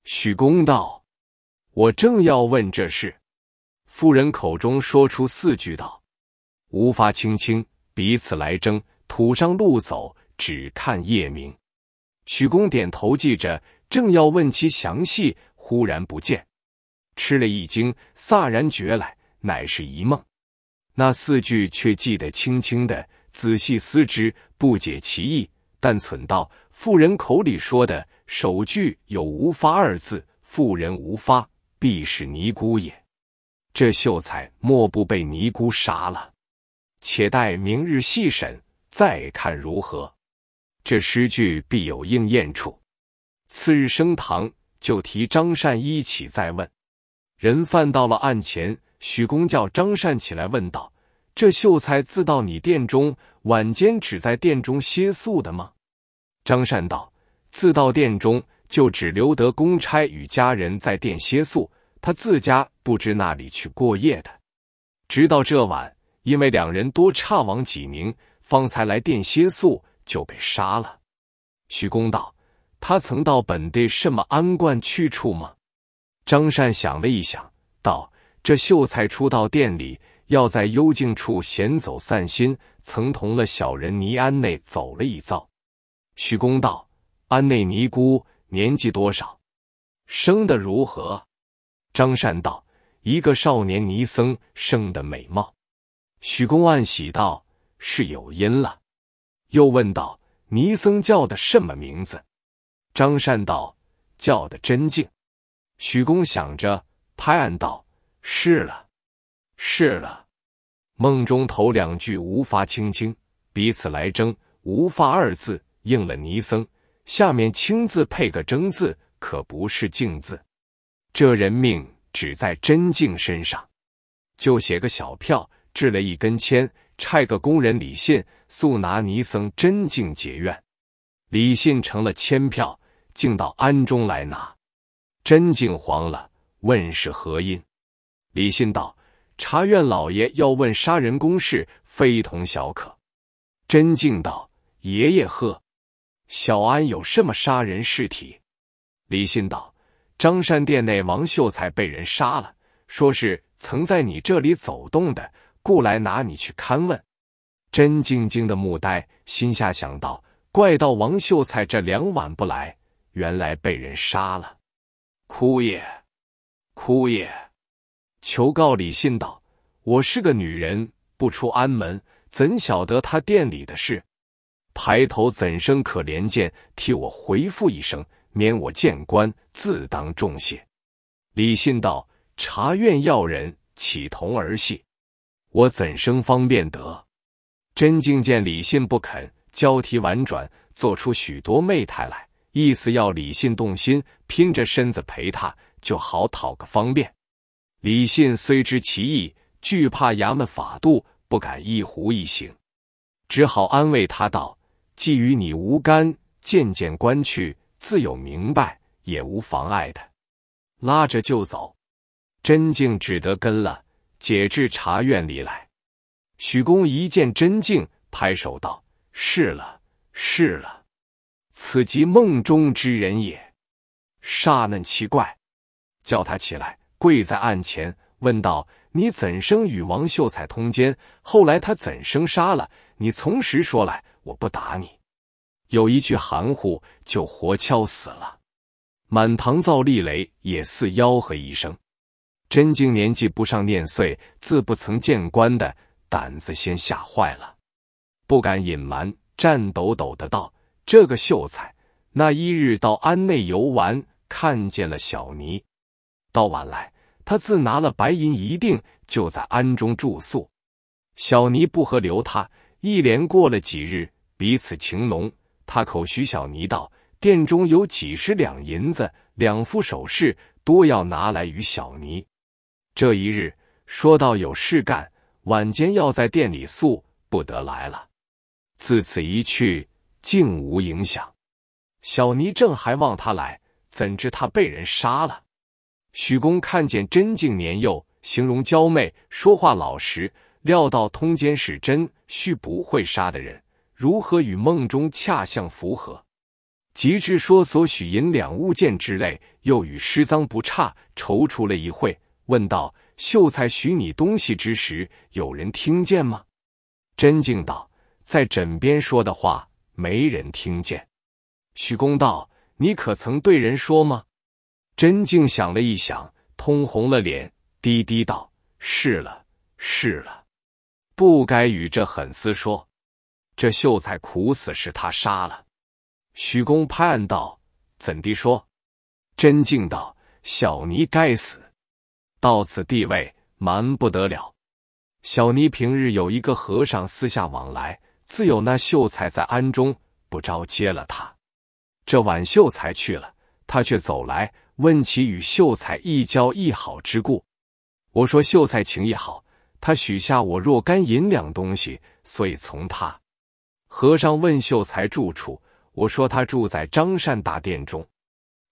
许公道：“我正要问这事。”妇人口中说出四句道：“无法轻轻，彼此来争。土上路走，只看夜明。”许公点头记着，正要问其详细，忽然不见，吃了一惊，飒然觉来，乃是一梦。那四句却记得清清的。仔细思之，不解其意，但忖道：妇人口里说的首句有“无发”二字，妇人无发，必是尼姑也。这秀才莫不被尼姑杀了？且待明日细审，再看如何。这诗句必有应验处。次日升堂，就提张善一起再问人犯到了案前，许公叫张善起来问道。这秀才自到你店中，晚间只在店中歇宿的吗？张善道：自到店中，就只留得公差与家人在店歇宿，他自家不知那里去过夜的。直到这晚，因为两人多差往济宁，方才来店歇宿，就被杀了。徐公道：他曾到本地什么安观去处吗？张善想了一想，道：这秀才初到店里。要在幽静处闲走散心，曾同了小人尼庵内走了一遭。许公道：“安内尼姑年纪多少？生的如何？”张善道：“一个少年尼僧，生的美貌。”许公暗喜道：“是有因了。”又问道：“尼僧叫的什么名字？”张善道：“叫的真静。”许公想着，拍案道：“是了，是了。”梦中头两句无发轻轻，彼此来争无发二字应了尼僧，下面轻字配个争字，可不是净字。这人命只在真净身上，就写个小票，制了一根签，差个工人李信速拿尼僧真净结怨。李信成了签票，竟到庵中来拿。真静慌了，问是何因。李信道。察院老爷要问杀人公事，非同小可。真静道：“爷爷呵，小安有什么杀人事体？”李信道：“张山店内王秀才被人杀了，说是曾在你这里走动的，故来拿你去勘问。”真静静的目呆，心下想到：怪到王秀才这两晚不来，原来被人杀了，哭也，哭也。求告李信道：“我是个女人，不出安门，怎晓得他店里的事？抬头怎生可怜见？替我回复一声，免我见官，自当重谢。”李信道：“察院要人，岂同儿戏？我怎生方便得？”真静见李信不肯，交替婉转，做出许多媚态来，意思要李信动心，拼着身子陪他，就好讨个方便。李信虽知其意，惧怕衙门法度，不敢一胡一行，只好安慰他道：“既与你无干，渐渐关去，自有明白，也无妨碍的。”拉着就走，真静只得跟了，解至茶院里来。许公一见真静，拍手道：“是了，是了，此即梦中之人也。煞嫩奇怪，叫他起来。”跪在案前，问道：“你怎生与王秀才通奸？后来他怎生杀了你？从实说来，我不打你。有一句含糊，就活敲死了。”满堂造厉雷也似吆喝一声：“真静年纪不上念岁，自不曾见官的胆子，先吓坏了，不敢隐瞒，战抖抖的道：这个秀才那一日到庵内游玩，看见了小尼。”到晚来，他自拿了白银一锭，就在庵中住宿。小尼不和留他，一连过了几日，彼此情浓。他口许小尼道：“店中有几十两银子，两副首饰，多要拿来与小尼。”这一日，说到有事干，晚间要在店里宿，不得来了。自此一去，竟无影响。小尼正还望他来，怎知他被人杀了。许公看见真静年幼，形容娇媚，说话老实，料到通奸是真，续不会杀的人，如何与梦中恰相符合？及至说所许银两物件之类，又与失赃不差，踌躇了一会，问道：“秀才许你东西之时，有人听见吗？”真静道：“在枕边说的话，没人听见。”许公道：“你可曾对人说吗？”真静想了一想，通红了脸，低低道：“是了，是了，不该与这狠厮说。这秀才苦死，是他杀了。”许公拍案道：“怎的说？”真静道：“小尼该死，到此地位瞒不得了。小尼平日有一个和尚私下往来，自有那秀才在庵中，不招接了他。这晚秀才去了，他却走来。”问其与秀才一交一好之故，我说秀才情谊好，他许下我若干银两东西，所以从他。和尚问秀才住处，我说他住在张善大殿中。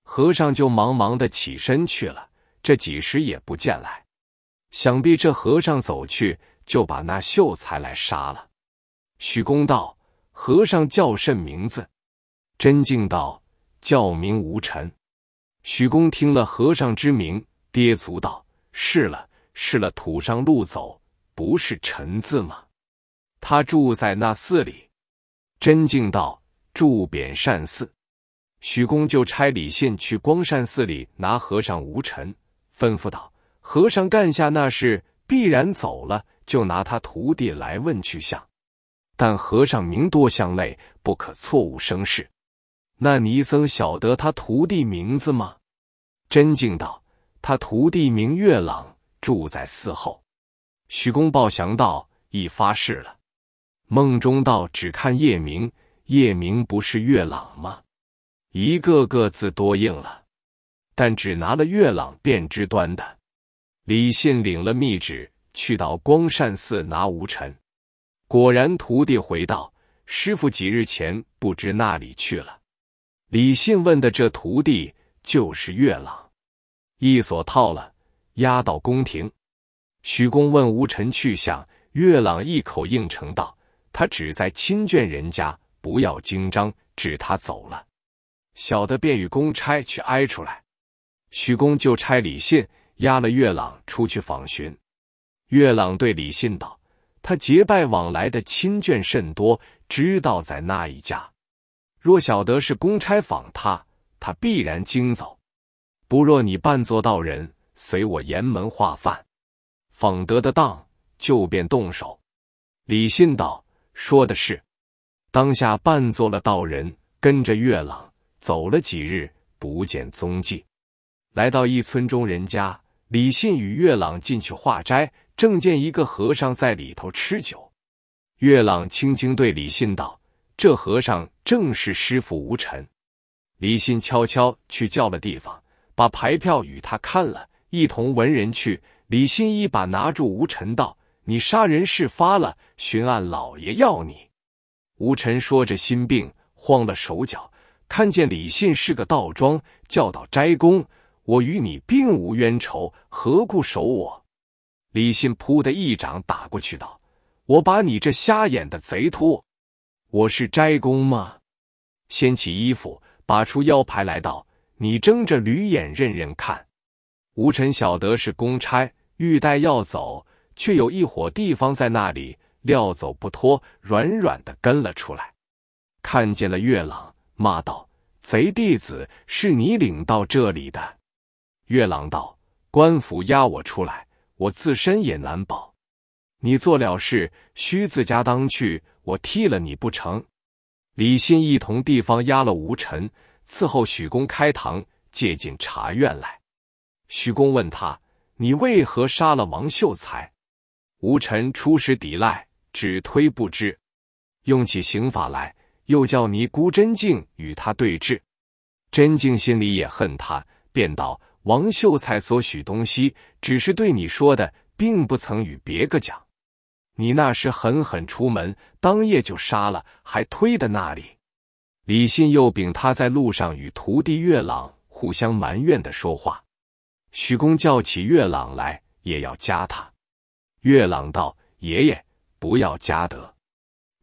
和尚就忙忙的起身去了，这几时也不见来，想必这和尚走去就把那秀才来杀了。许公道：“和尚叫甚名字？”真静道：“叫名无尘。”许公听了和尚之名，跌足道：“是了，是了，土上路走，不是臣字吗？”他住在那寺里。真敬道：“住扁善寺。”许公就差李信去光善寺里拿和尚无尘，吩咐道：“和尚干下那事，必然走了，就拿他徒弟来问去向。但和尚名多相类，不可错误生事。”那尼僧晓得他徒弟名字吗？真净道他徒弟名月朗，住在寺后。徐公豹祥道已发誓了。梦中道只看夜明，夜明不是月朗吗？一个个字多硬了，但只拿了月朗便知端的。李信领了密旨，去到光善寺拿无尘。果然徒弟回道：师傅几日前不知那里去了。李信问的这徒弟就是月朗，一锁套了，押到宫廷。徐公问吴臣去向，月朗一口应承道：“他只在亲眷人家，不要惊张，只他走了。”小的便与公差去挨出来。徐公就差李信押了月朗出去访寻。月朗对李信道：“他结拜往来的亲眷甚多，知道在那一家。”若晓得是公差访他，他必然惊走。不若你扮作道人，随我言门化饭，访得的当，就便动手。李信道：“说的是。”当下扮作了道人，跟着月朗走了几日，不见踪迹。来到一村中人家，李信与月朗进去化斋，正见一个和尚在里头吃酒。月朗轻轻对李信道。这和尚正是师傅吴尘。李信悄悄去叫了地方，把牌票与他看了，一同闻人去。李信一把拿住吴尘，道：“你杀人事发了，巡按老爷要你。”吴尘说着，心病慌了手脚，看见李信是个道庄，叫道：“斋公，我与你并无冤仇，何故守我？”李信扑的一掌打过去，道：“我把你这瞎眼的贼秃！”我是斋公吗？掀起衣服，拔出腰牌来道：“你睁着驴眼认认看。”吴臣晓得是公差，欲待要走，却有一伙地方在那里，料走不脱，软软的跟了出来。看见了月朗，骂道：“贼弟子，是你领到这里的？”月朗道：“官府押我出来，我自身也难保。你做了事，须自家当去。”我替了你不成？李信一同地方押了吴臣，伺候许公开堂，借进茶院来。许公问他：“你为何杀了王秀才？”吴臣初时抵赖，只推不知。用起刑法来，又叫尼姑真静与他对质。真静心里也恨他，便道：“王秀才所许东西，只是对你说的，并不曾与别个讲。”你那时狠狠出门，当夜就杀了，还推的那里？李信又禀他在路上与徒弟月朗互相埋怨的说话。徐公叫起月朗来，也要加他。月朗道：“爷爷不要加德。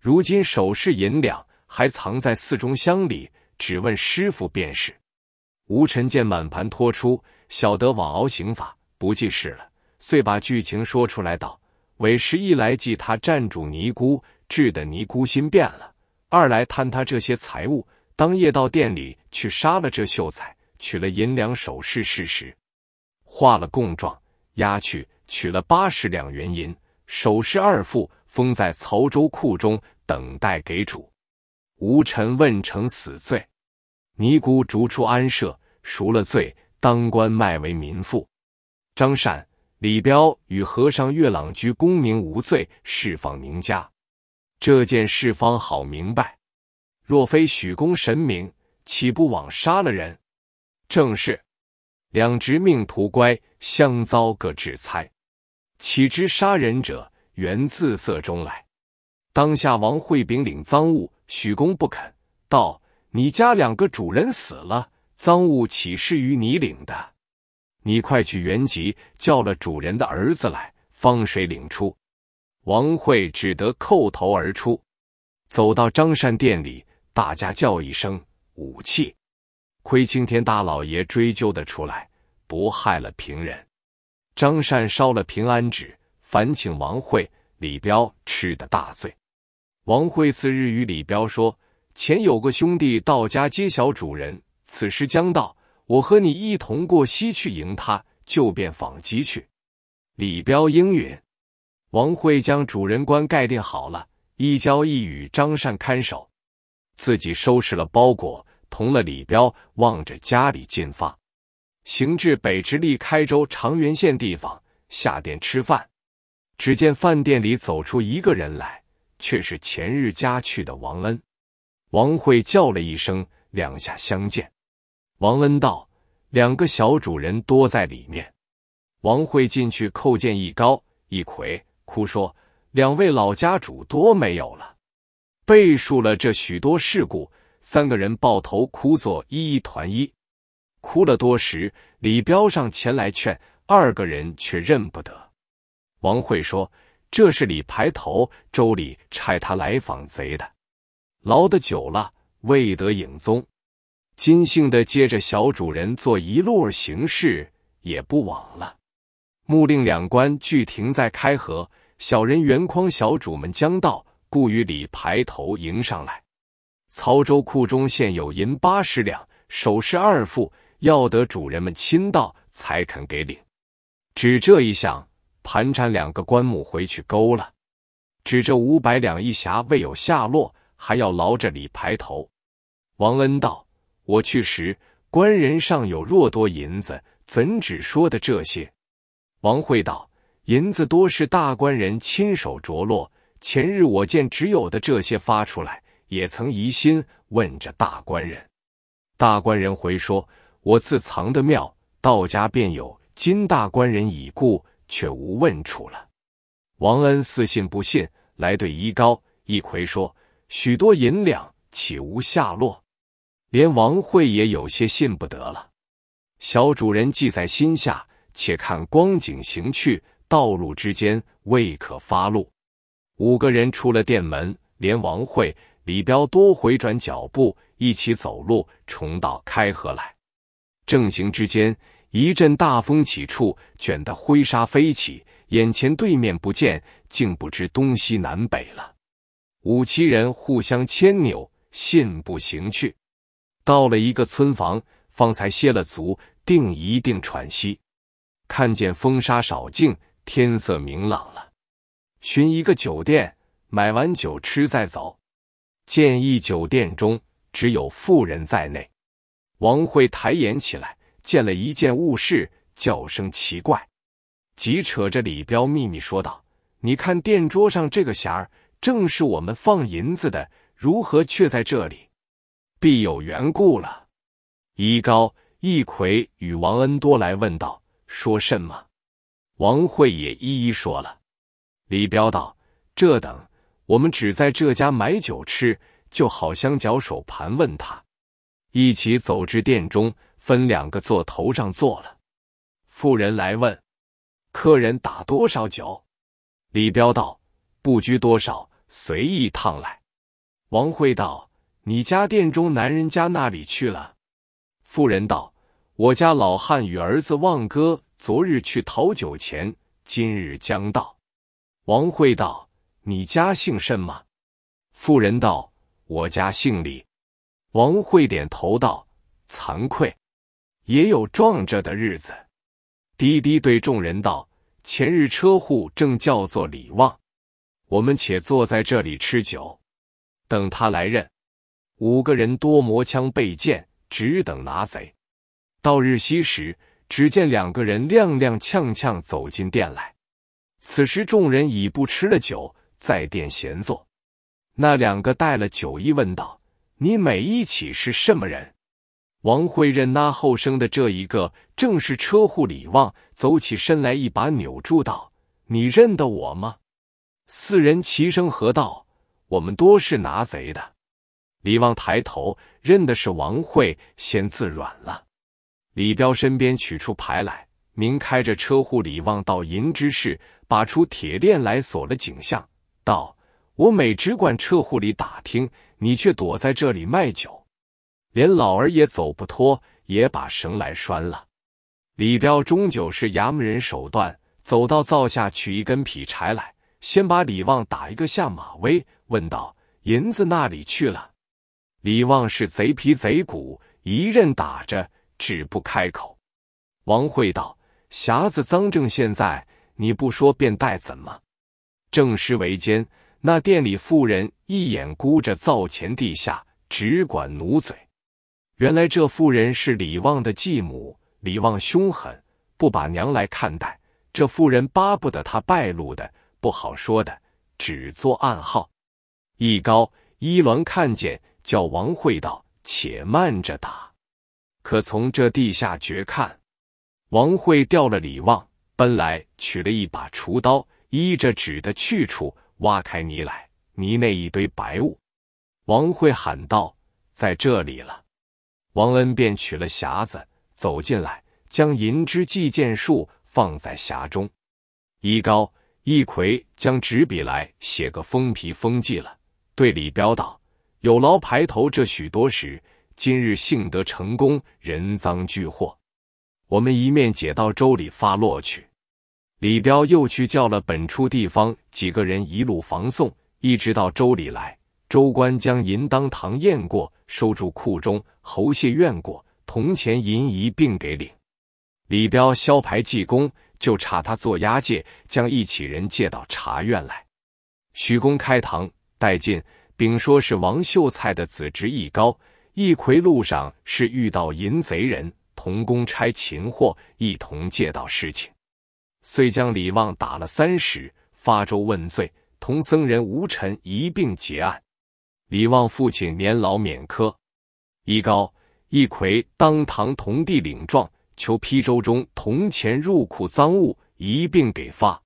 如今首饰银两还藏在寺中箱里，只问师傅便是。”吴辰见满盘托出，晓得往熬刑法不济事了，遂把剧情说出来道。为师一来，祭他占主尼姑，治的尼姑心变了；二来贪他这些财物，当夜到店里去杀了这秀才，取了银两首饰，事实画了供状押去，取了八十两元银首饰二副，封在曹州库中，等待给主。吴臣问成死罪，尼姑逐出安舍，赎了罪，当官卖为民妇。张善。李彪与和尚月朗居功名无罪，释放名家。这件事方好明白。若非许公神明，岂不枉杀了人？正是，两侄命途乖，相遭各制裁。岂知杀人者，原自色中来。当下王惠炳领赃物，许公不肯道：“你家两个主人死了，赃物岂是于你领的？”你快去原籍叫了主人的儿子来，方水领出。王惠只得叩头而出，走到张善店里，大家叫一声“武器”，亏青天大老爷追究的出来，不害了平人。张善烧了平安纸，烦请王惠、李彪吃的大醉。王惠次日与李彪说：“前有个兄弟到家揭晓主人，此时将到。”我和你一同过西去迎他，就便访机去。李彪应允。王慧将主人官盖定好了，一交一与张善看守，自己收拾了包裹，同了李彪，望着家里进发。行至北直隶开州长垣县地方，下店吃饭。只见饭店里走出一个人来，却是前日家去的王恩。王慧叫了一声，两下相见。王恩道：“两个小主人多在里面。”王慧进去叩见一高一魁，哭说：“两位老家主多没有了。”背述了这许多事故，三个人抱头哭作一一团一，哭了多时。李彪上前来劝，二个人却认不得。王慧说：“这是李排头，周礼差他来访贼的，劳的久了，未得影踪。”金姓的接着小主人做一路行事也不枉了。目令两官俱停在开河，小人圆框小主们将到，故与李排头迎上来。曹州库中现有银八十两，首饰二副，要得主人们亲到才肯给领。只这一项盘缠，两个棺木回去勾了。指着五百两一匣未有下落，还要劳着李排头。王恩道。我去时，官人尚有若多银子，怎只说的这些？王惠道：“银子多是大官人亲手着落，前日我见只有的这些发出来，也曾疑心，问着大官人。大官人回说：我自藏的庙，道家便有。今大官人已故，却无问处了。”王恩似信不信，来对一高一奎说：“许多银两，岂无下落？”连王慧也有些信不得了，小主人记在心下，且看光景行去。道路之间未可发路。五个人出了店门，连王慧、李彪多回转脚步，一起走路，重到开河来。正行之间，一阵大风起处，卷得灰沙飞起，眼前对面不见，竟不知东西南北了。五七人互相牵扭，信步行去。到了一个村房，方才歇了足，定一定喘息。看见风沙少静，天色明朗了，寻一个酒店，买完酒吃再走。见一酒店中只有妇人在内，王慧抬眼起来，见了一件物事，叫声奇怪，急扯着李彪秘密说道：“你看店桌上这个匣儿，正是我们放银子的，如何却在这里？”必有缘故了。一高一魁与王恩多来问道：“说甚么？”王慧也一一说了。李彪道：“这等，我们只在这家买酒吃，就好相脚手盘问他。”一起走至殿中，分两个坐头上坐了。妇人来问客人打多少酒。李彪道：“不拘多少，随意烫来。”王慧道。你家店中男人家那里去了？妇人道：“我家老汉与儿子旺哥昨日去讨酒钱，今日将到。”王慧道：“你家姓甚吗？”妇人道：“我家姓李。”王慧点头道：“惭愧，也有撞着的日子。”滴滴对众人道：“前日车户正叫做李旺，我们且坐在这里吃酒，等他来认。”五个人多磨枪备剑，只等拿贼。到日西时，只见两个人踉踉跄跄走进店来。此时众人已不吃了酒，在店闲坐。那两个带了酒意，问道：“你每一起是什么人？”王慧认那后生的这一个，正是车户李旺。走起身来，一把扭住道：“你认得我吗？”四人齐声喝道：“我们多是拿贼的。”李旺抬头认的是王慧，先自软了。李彪身边取出牌来，明开着车护李旺到银之市，把出铁链来锁了景象，道：“我每只管车户里打听，你却躲在这里卖酒，连老儿也走不脱，也把绳来拴了。”李彪终究是衙门人手段，走到灶下取一根劈柴来，先把李旺打一个下马威，问道：“银子那里去了？”李旺是贼皮贼骨，一任打着，只不开口。王慧道：“匣子脏证，现在你不说便带怎么？正师为奸。”那店里妇人一眼估着灶前地下，只管努嘴。原来这妇人是李旺的继母。李旺凶狠，不把娘来看待。这妇人巴不得他败露的，不好说的，只做暗号。一高一鸾看见。叫王慧道：“且慢着打，可从这地下掘看。”王慧掉了李旺，奔来取了一把锄刀，依着纸的去处挖开泥来，泥内一堆白物。王慧喊道：“在这里了。”王恩便取了匣子走进来，将银枝寄件术放在匣中。一高一魁将纸笔来写个封皮封寄了，对李彪道。有劳排头这许多时，今日幸得成功，人赃俱获。我们一面解到州里发落去。李彪又去叫了本处地方几个人一路防送，一直到州里来。州官将银当堂验过，收住库中；侯谢验过，铜钱银一并给领。李彪削牌记功，就差他做押解，将一起人借到茶院来。徐公开堂带进。丙说是王秀才的子侄，一高一奎路上是遇到淫贼人，同公差擒获，一同借道事情，遂将李旺打了三十，发州问罪，同僧人吴臣一并结案。李旺父亲年老免科，一高一奎当堂同地领状，求批州中铜钱入库赃物一并给发。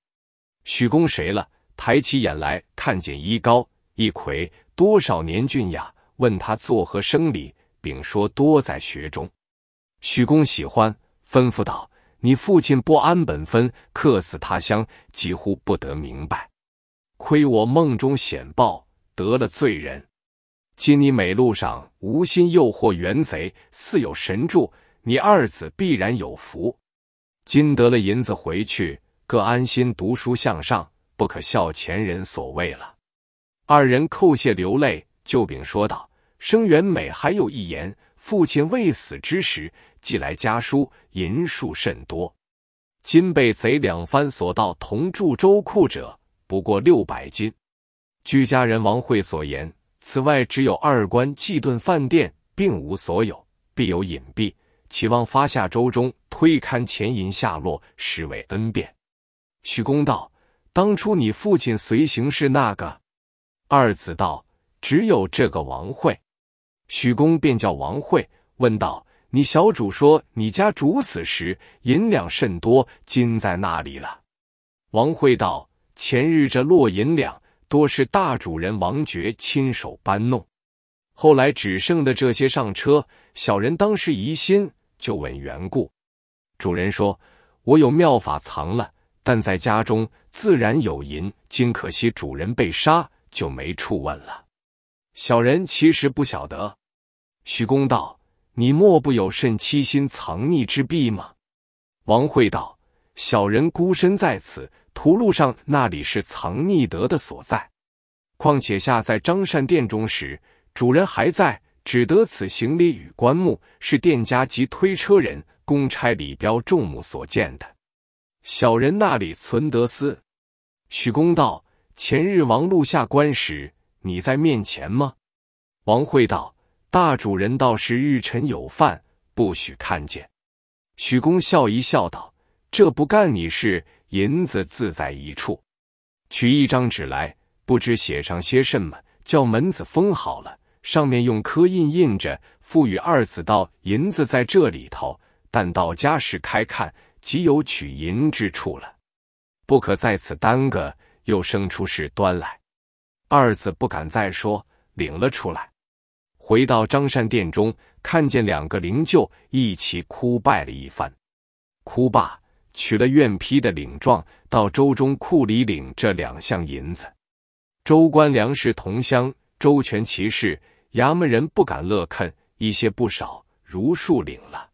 许公谁了？抬起眼来看见一高。一葵，多少年俊雅？问他作何生理？丙说多在学中。许公喜欢，吩咐道：“你父亲不安本分，客死他乡，几乎不得明白。亏我梦中显报，得了罪人。今你美路上无心诱惑元贼，似有神助，你二子必然有福。今得了银子回去，各安心读书向上，不可笑前人所为了。”二人叩谢流泪，旧禀说道：“生元美还有一言，父亲未死之时寄来家书，银数甚多。今被贼两番所盗，同住州库者不过六百斤。据家人王惠所言，此外只有二官既顿饭店，并无所有，必有隐蔽。乞望发下州中，推勘钱银下落，实为恩便。”许公道：“当初你父亲随行是那个？”二子道：“只有这个王慧。”许公便叫王慧问道：“你小主说你家主死时银两甚多，金在那里了？”王慧道：“前日这落银两多是大主人王爵亲手搬弄，后来只剩的这些上车。小人当时疑心，就问缘故。主人说：‘我有妙法藏了，但在家中自然有银今可惜主人被杀。’”就没处问了。小人其实不晓得。徐公道，你莫不有甚欺心藏匿之弊吗？王惠道：小人孤身在此，途路上那里是藏匿得的所在？况且下在张善殿中时，主人还在，只得此行李与棺木，是店家及推车人、公差李彪众目所见的。小人那里存得私？徐公道。前日王禄下官时，你在面前吗？王惠道：“大主人倒是日辰有犯，不许看见。”许公笑一笑道：“这不干你事，银子自在一处，取一张纸来，不知写上些什么，叫门子封好了，上面用刻印印着，赋予二子道：银子在这里头，但到家时开看，即有取银之处了，不可在此耽搁。”又生出事端来，二子不敢再说，领了出来。回到张善殿中，看见两个灵柩，一起哭拜了一番。哭罢，取了院批的领状，到周中库里领这两项银子。周官梁氏同乡，周全其事，衙门人不敢乐看，一些不少，如数领了。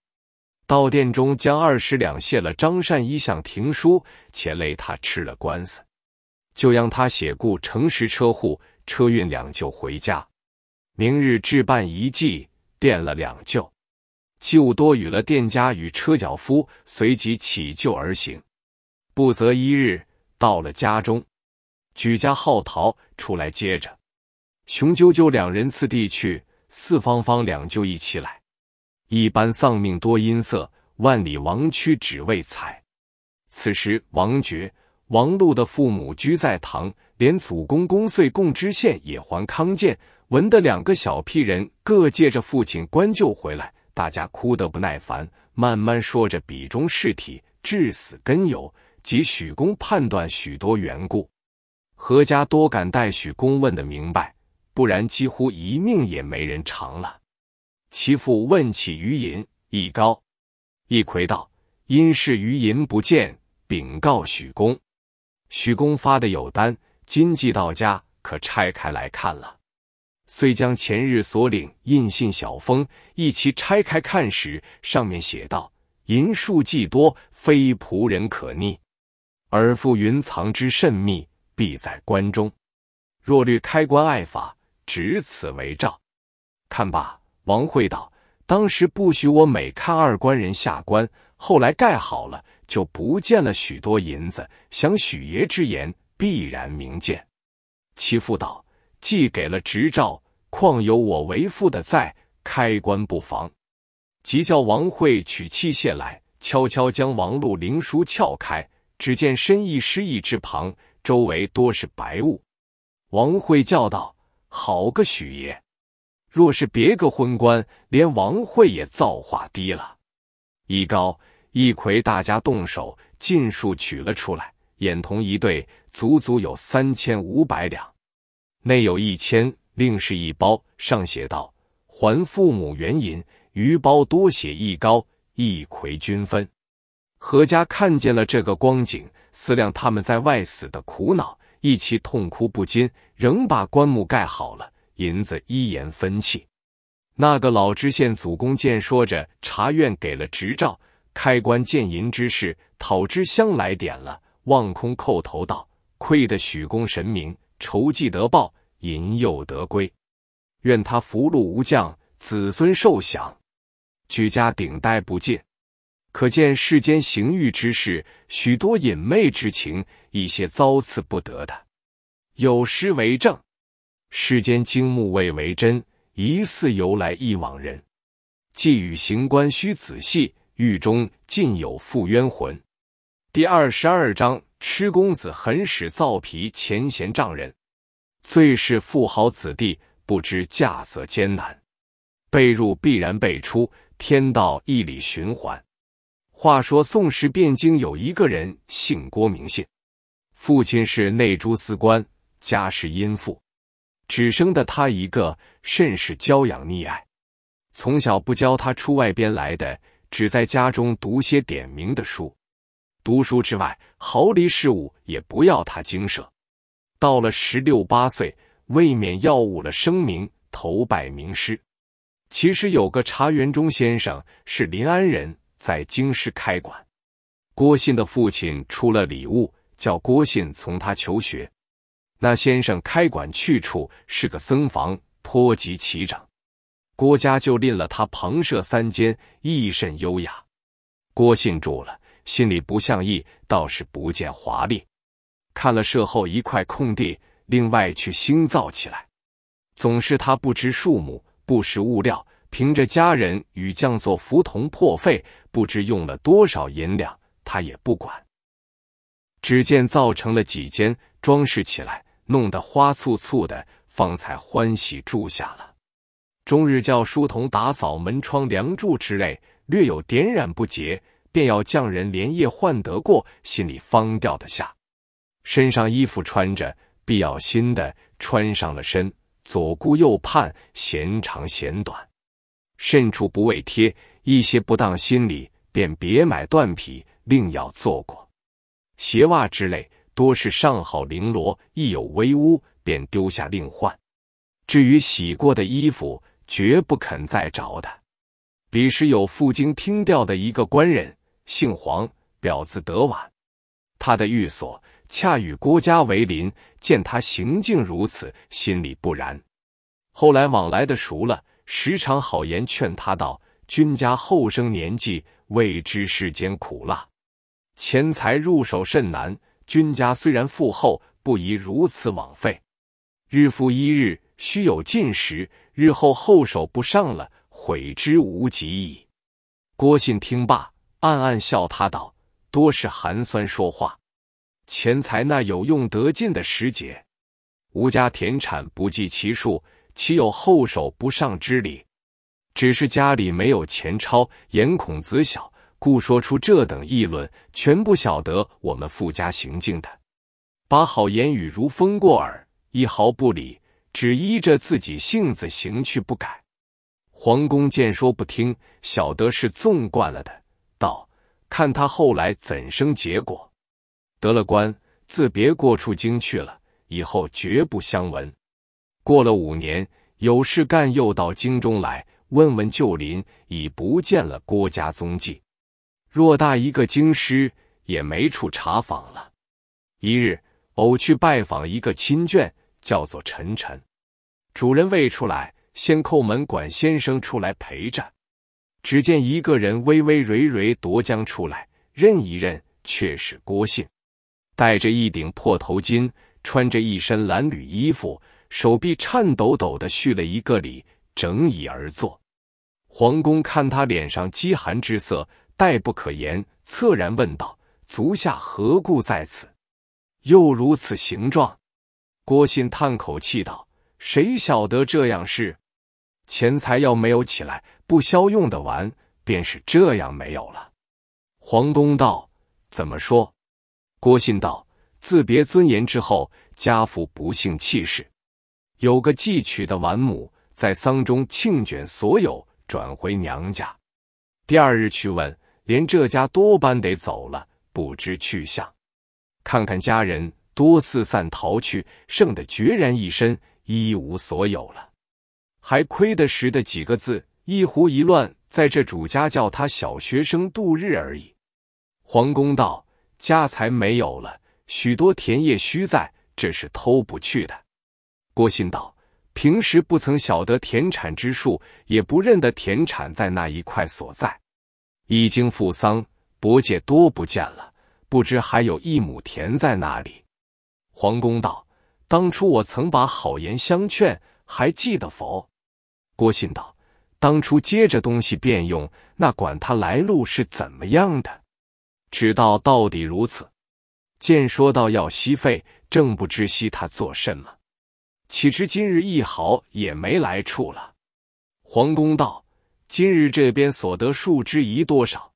到殿中，将二十两谢了张善一向停书，且累他吃了官司。就央他写故诚时车户车运两旧回家，明日置办一祭奠了两旧。既多与了店家与车脚夫，随即起旧而行。不则一日到了家中，举家号啕出来接着，雄赳赳两人次第去，四方方两舅一起来，一般丧命多音色，万里亡躯只为财。此时王爵。王禄的父母居在堂，连祖公公遂贡知县也还康健。文的两个小屁人各借着父亲官就回来，大家哭得不耐烦，慢慢说着笔中事体，至死根由及许公判断许多缘故。何家多感待许公问的明白，不然几乎一命也没人偿了。其父问起余寅、一高、一魁道：因是余寅不见，禀告许公。徐公发的有单，今既到家，可拆开来看了。遂将前日所领印信小封一齐拆开看时，上面写道：“银数既多，非仆人可逆；尔父云藏之甚密，必在关中。若律开关碍法，只此为兆。看罢，王惠道：“当时不许我每看二官人下关。”后来盖好了，就不见了许多银子。想许爷之言，必然明鉴。其父道：“既给了执照，况有我为父的在，开棺不妨。”即叫王慧取器械来，悄悄将王禄灵书撬开。只见深一失意之旁，周围多是白雾。王慧叫道：“好个许爷！若是别个昏官，连王慧也造化低了。”一高一魁，大家动手，尽数取了出来，眼同一对，足足有三千五百两。内有一千，另是一包，上写道：“还父母元银，余包多写一高一魁均分。”何家看见了这个光景，思量他们在外死的苦恼，一起痛哭不禁，仍把棺木盖好了，银子一言分弃。那个老知县祖公见说着，查院给了执照，开棺见银之事，讨知香来点了，望空叩头道：“亏得许公神明，酬计得报，银又得归，愿他福禄无降，子孙受享，居家顶戴不尽。”可见世间行欲之事，许多隐昧之情，一些遭此不得的，有诗为证：“世间经木未为真。”疑似由来一往人，寄语行官须仔细，狱中尽有负冤魂。第二十二章：痴公子狠使皂皮，前嫌丈人。最是富豪子弟，不知稼穑艰难。被入必然被出，天道义理循环。话说宋时汴京有一个人，姓郭名信，父亲是内诸司官，家世殷富。只生的他一个，甚是娇养溺爱，从小不教他出外边来的，只在家中读些点名的书。读书之外，毫厘事物也不要他精舍。到了十六八岁，未免要误了生名，投拜名师。其实有个茶园中先生是临安人，在京师开馆。郭信的父亲出了礼物，叫郭信从他求学。那先生开馆去处是个僧房，颇极齐整。郭家就吝了他旁舍三间，亦甚优雅。郭信住了，心里不像意，倒是不见华丽。看了舍后一块空地，另外去新造起来。总是他不知数目，不识物料，凭着家人与匠作浮同破费，不知用了多少银两，他也不管。只见造成了几间，装饰起来。弄得花簇簇的，方才欢喜住下了。终日叫书童打扫门窗梁柱之类，略有点染不洁，便要匠人连夜换得过，心里方掉得下。身上衣服穿着必要新的，穿上了身，左顾右盼，嫌长嫌短，甚处不畏贴，一些不当，心里便别买断皮，另要做过。鞋袜之类。多是上好绫罗，一有微污，便丢下另换。至于洗过的衣服，绝不肯再着的。彼时有赴京听调的一个官人，姓黄，表字德婉，他的寓所恰与郭家为邻，见他行径如此，心里不然。后来往来的熟了，时常好言劝他道：“君家后生年纪，未知世间苦辣，钱财入手甚难。”君家虽然富厚，不宜如此枉费。日复一日，须有进食，日后后手不上了，悔之无及矣。郭信听罢，暗暗笑他道：“多是寒酸说话。钱财那有用得尽的时节？吴家田产不计其数，岂有后手不上之理？只是家里没有钱钞，眼孔子小。”故说出这等议论，全不晓得我们富家行径的，把好言语如风过耳，一毫不理，只依着自己性子行去不改。黄公见说不听，晓得是纵惯了的，道：“看他后来怎生结果？”得了官，自别过出京去了，以后绝不相闻。过了五年，有事干又到京中来问问旧邻，已不见了郭家踪迹。偌大一个京师，也没处查访了。一日偶去拜访一个亲眷，叫做陈晨。主人未出来，先叩门，管先生出来陪着。只见一个人微微蕊蕊踱将出来，认一认，却是郭姓，戴着一顶破头巾，穿着一身蓝缕衣服，手臂颤抖抖的，续了一个礼，整椅而坐。黄公看他脸上饥寒之色。待不可言，侧然问道：“足下何故在此？又如此形状？”郭信叹口气道：“谁晓得这样事？钱财要没有起来，不消用的完，便是这样没有了。”黄东道：“怎么说？”郭信道：“自别尊严之后，家父不幸弃世，有个寄娶的玩母，在丧中庆卷所有，转回娘家。第二日去问。”连这家多半得走了，不知去向。看看家人多四散逃去，剩的决然一身，一无所有了。还亏得时的几个字，一胡一乱，在这主家叫他小学生度日而已。黄公道家财没有了许多田业虚在，这是偷不去的。郭信道平时不曾晓得田产之数，也不认得田产在那一块所在。已经负丧，伯姐多不见了，不知还有一亩田在哪里。黄公道，当初我曾把好言相劝，还记得否？郭信道，当初接着东西便用，那管他来路是怎么样的，只道到底如此。见说到要息费，正不知息他作甚么，岂知今日一毫也没来处了。黄公道。今日这边所得数之宜多少？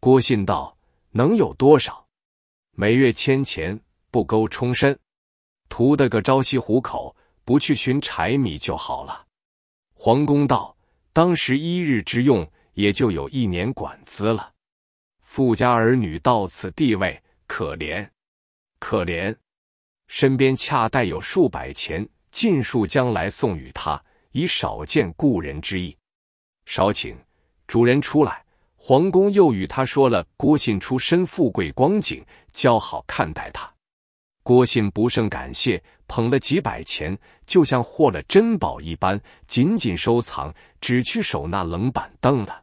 郭信道：“能有多少？每月千钱不勾充身，图得个朝夕糊口，不去寻柴米就好了。”黄公道：“当时一日之用，也就有一年管资了。富家儿女到此地位，可怜，可怜。身边恰带有数百钱，尽数将来送与他，以少见故人之意。”少请主人出来。黄宫又与他说了郭信出身富贵光景，较好看待他。郭信不胜感谢，捧了几百钱，就像获了珍宝一般，紧紧收藏，只去守那冷板凳了。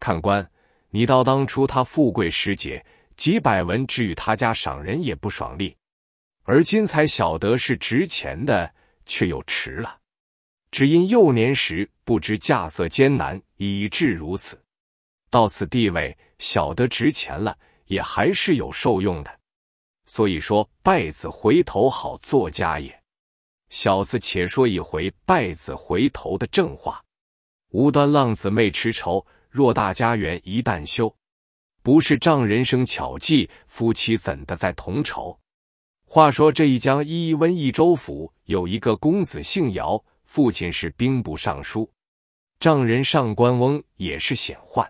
看官，你到当初他富贵时节，几百文只与他家赏人，也不爽利；而今才晓得是值钱的，却又迟了。只因幼年时不知稼穑艰难，以致如此。到此地位，晓得值钱了，也还是有受用的。所以说，败子回头好作家也。小子且说一回败子回头的正话：无端浪子昧痴愁，若大家园一旦休，不是仗人生巧计，夫妻怎的在同愁？话说这一江一温一州府，有一个公子姓姚。父亲是兵部尚书，丈人上官翁也是显宦，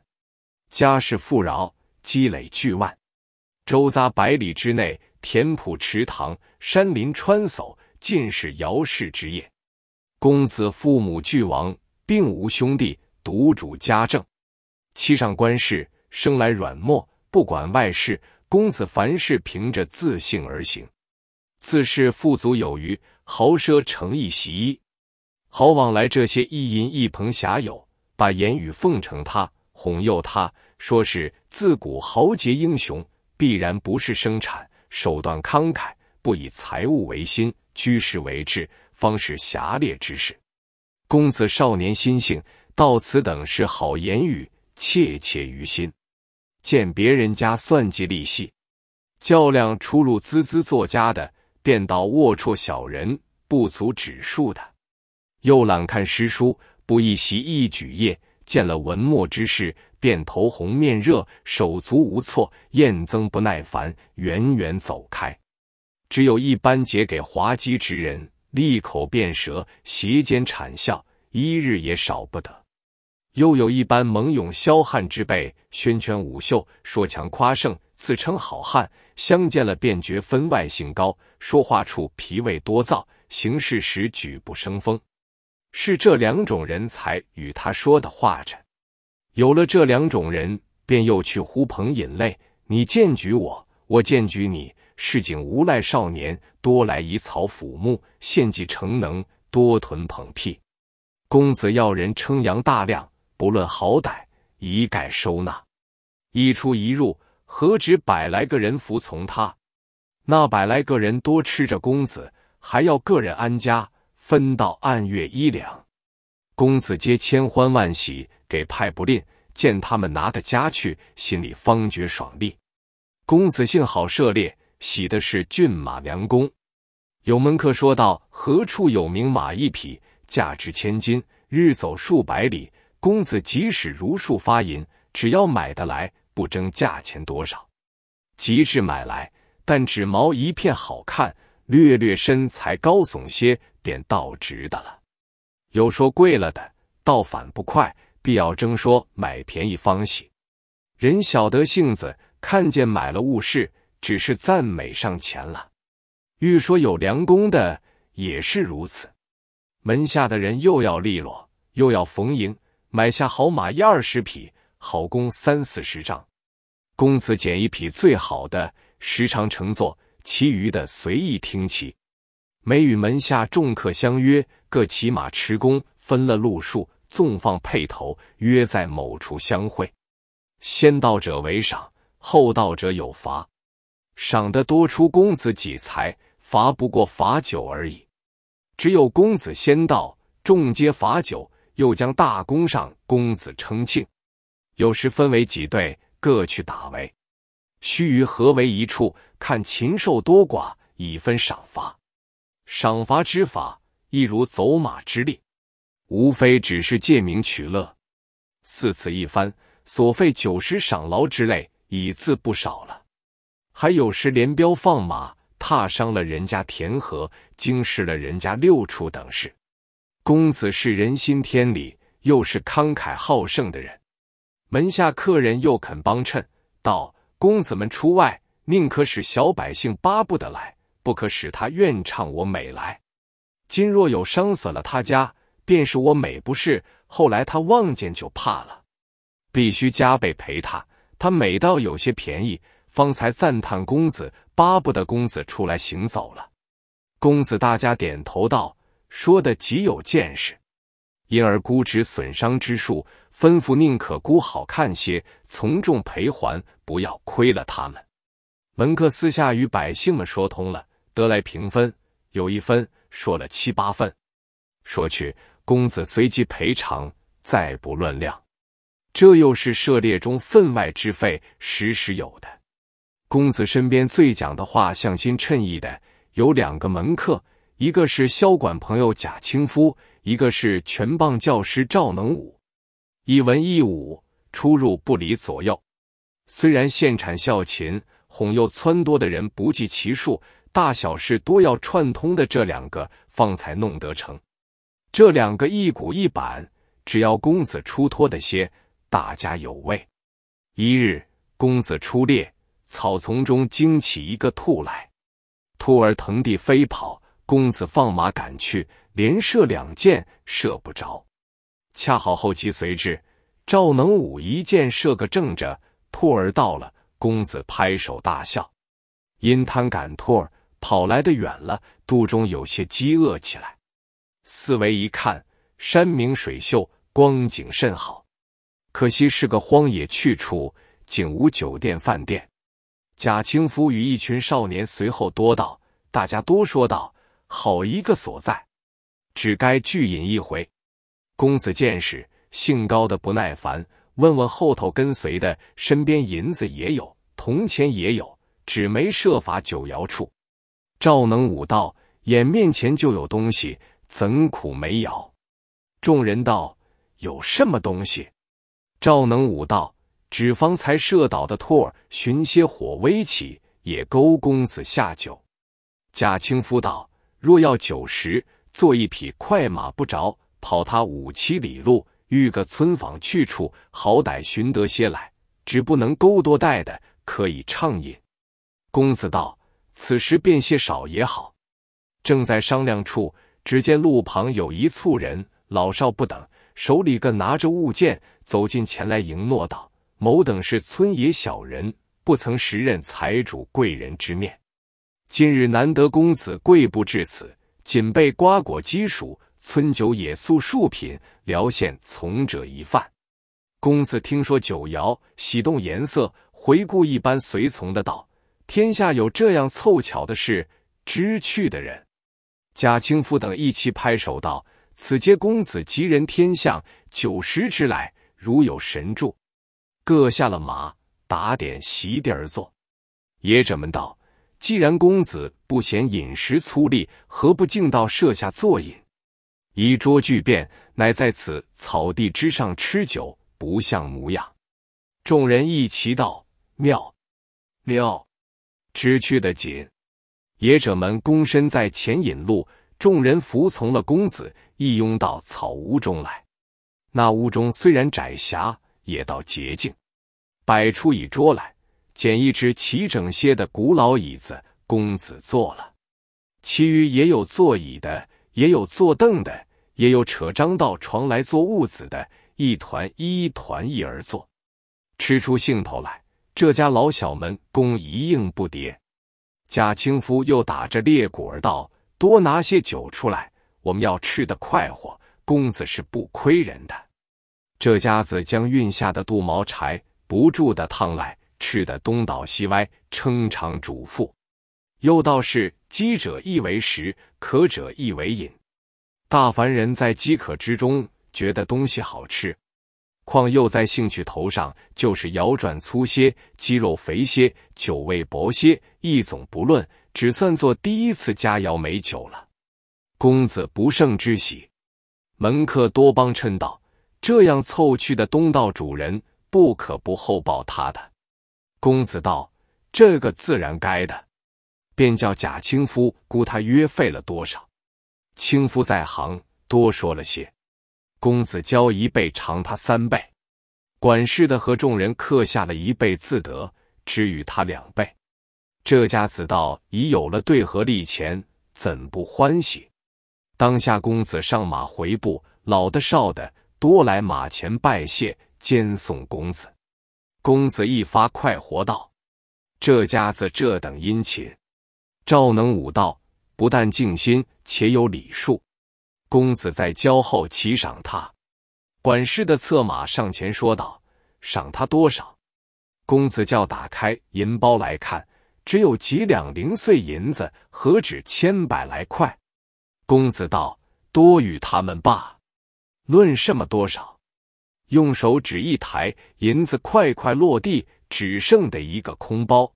家世富饶，积累巨万。周遭百里之内，田圃池塘、山林川叟，尽是姚氏之业。公子父母俱亡，并无兄弟，独主家政。妻上官氏生来软弱，不管外事。公子凡事凭着自信而行，自是富足有余，豪奢意袭习。好往来这些一淫一朋侠友，把言语奉承他，哄诱他，说是自古豪杰英雄，必然不是生产手段慷慨，不以财物为心，居士为志，方是侠烈之士。公子少年心性，到此等是好言语，切切于心。见别人家算计利息，较量出入滋滋作家的，便到龌龊小人，不足指数的。又懒看诗书，不一习一举业，见了文墨之事，便头红面热，手足无措，厌憎不耐烦，远远走开。只有一般解给滑稽之人，利口辩舌，斜肩谄笑，一日也少不得。又有一般猛勇骁悍之辈，宣拳舞袖，说强夸胜，自称好汉，相见了便觉分外性高，说话处脾胃多燥，行事时举步生风。是这两种人才与他说的话着，有了这两种人，便又去呼朋引类。你荐举我，我荐举你。市井无赖少年多来以草抚木献祭成能，多屯捧辟。公子要人称扬大量，不论好歹，一概收纳。一出一入，何止百来个人服从他？那百来个人多吃着公子，还要个人安家。分到按月一两，公子皆千欢万喜，给派不吝。见他们拿的家去，心里方觉爽利。公子幸好涉猎，喜的是骏马良弓。有门客说道：“何处有名马一匹，价值千金，日走数百里？公子即使如数发银，只要买得来，不争价钱多少。即致买来，但只毛一片好看，略略身材高耸些。”便倒值的了，有说贵了的，倒反不快，必要争说买便宜方喜。人晓得性子，看见买了误事，只是赞美上前了。欲说有良工的也是如此。门下的人又要利落，又要逢迎，买下好马一二十匹，好弓三四十张。公子捡一匹最好的，时常乘坐，其余的随意听骑。每与门下众客相约，各骑马持弓，分了路数，纵放辔头，约在某处相会。先到者为赏，后到者有罚。赏得多出公子几才，罚不过罚酒而已。只有公子先到，众皆罚酒，又将大功上公子称庆。有时分为几队，各去打围。须臾合为一处，看禽兽多寡，以分赏罚。赏罚之法，亦如走马之列，无非只是借名取乐。似此一番，所费九十赏劳之类，已自不少了。还有时连镖放马，踏伤了人家田禾，惊失了人家六处等事。公子是人心天理，又是慷慨好胜的人，门下客人又肯帮衬，道：公子们出外，宁可使小百姓巴不得来。不可使他愿唱我美来，今若有伤损了他家，便是我美不是。后来他望见就怕了，必须加倍陪他。他美到有些便宜，方才赞叹公子，巴不得公子出来行走了。公子，大家点头道：“说的极有见识。”因而估值损伤之数，吩咐宁可估好看些，从重赔还，不要亏了他们。门客私下与百姓们说通了。得来平分，有一分说了七八分，说去公子随即赔偿，再不乱量。这又是涉猎中分外之费，时时有的。公子身边最讲的话向心称意的有两个门客，一个是萧管朋友贾清夫，一个是拳棒教师赵能武，一文一武，出入不离左右。虽然现产孝琴，哄诱撺掇的人不计其数。大小事多要串通的这两个方才弄得成，这两个一鼓一板，只要公子出脱的些，大家有味。一日，公子出猎，草丛中惊起一个兔来，兔儿腾地飞跑，公子放马赶去，连射两箭，射不着。恰好后期随至，赵能武一箭射个正着，兔儿到了，公子拍手大笑，因贪赶兔儿。跑来的远了，肚中有些饥饿起来。四围一看，山明水秀，光景甚好，可惜是个荒野去处，竟无酒店饭店。贾清夫与一群少年随后多道：“大家多说道：“好一个所在，只该聚饮一回。”公子见识性高的不耐烦，问问后头跟随的，身边银子也有，铜钱也有，只没设法久窑处。赵能武道眼面前就有东西，怎苦没有？众人道：“有什么东西？”赵能武道：“只方才射倒的兔儿，寻些火微起，也勾公子下酒。”贾清夫道：“若要酒食，坐一匹快马不着，跑他五七里路，遇个村坊去处，好歹寻得些来，只不能勾多带的，可以畅饮。”公子道。此时便些少也好。正在商量处，只见路旁有一簇人，老少不等，手里各拿着物件，走近前来迎诺道：“某等是村野小人，不曾识认财主贵人之面。今日难得公子贵步至此，仅备瓜果、鸡黍、村酒、野宿数品，聊献从者一饭。”公子听说九肴，喜动颜色，回顾一般随从的道。天下有这样凑巧的事，知趣的人，贾青父等一齐拍手道：“此皆公子吉人天相，九十之来，如有神助。”各下了马，打点席地而坐。野者们道：“既然公子不嫌饮食粗粝，何不敬到设下坐饮？”一桌巨变，乃在此草地之上吃酒，不像模样。众人一齐道：“妙，妙！”知趣的紧，野者们躬身在前引路，众人服从了公子，一拥到草屋中来。那屋中虽然窄狭，也到洁净，摆出一桌来，捡一只齐整些的古老椅子，公子坐了。其余也有坐椅的，也有坐凳的，也有扯张到床来做褥子的，一团一一团一而坐，吃出兴头来。这家老小们供一应不迭，贾青夫又打着裂鼓儿道：“多拿些酒出来，我们要吃得快活，公子是不亏人的。”这家子将运下的杜毛柴不住的烫来，吃得东倒西歪，撑肠煮腹。又道是饥者易为食，渴者易为饮。大凡人在饥渴之中，觉得东西好吃。况又在兴趣头上，就是腰转粗些，肌肉肥些，酒味薄些，一总不论，只算做第一次佳肴美酒了。公子不胜之喜，门客多帮衬道：“这样凑去的东道主人，不可不厚报他的。”公子道：“这个自然该的，便叫贾青夫估他约费了多少。青夫在行，多说了些。”公子交一倍，偿他三倍。管事的和众人刻下了一倍自得，只与他两倍。这家子道已有了对合利钱，怎不欢喜？当下公子上马回步，老的少的多来马前拜谢，兼送公子。公子一发快活道：“这家子这等殷勤，赵能武道，不但尽心，且有礼数。”公子在交后齐赏他，管事的策马上前说道：“赏他多少？”公子叫打开银包来看，只有几两零碎银子，何止千百来块？公子道：“多与他们罢，论什么多少？用手指一抬，银子快快落地，只剩的一个空包。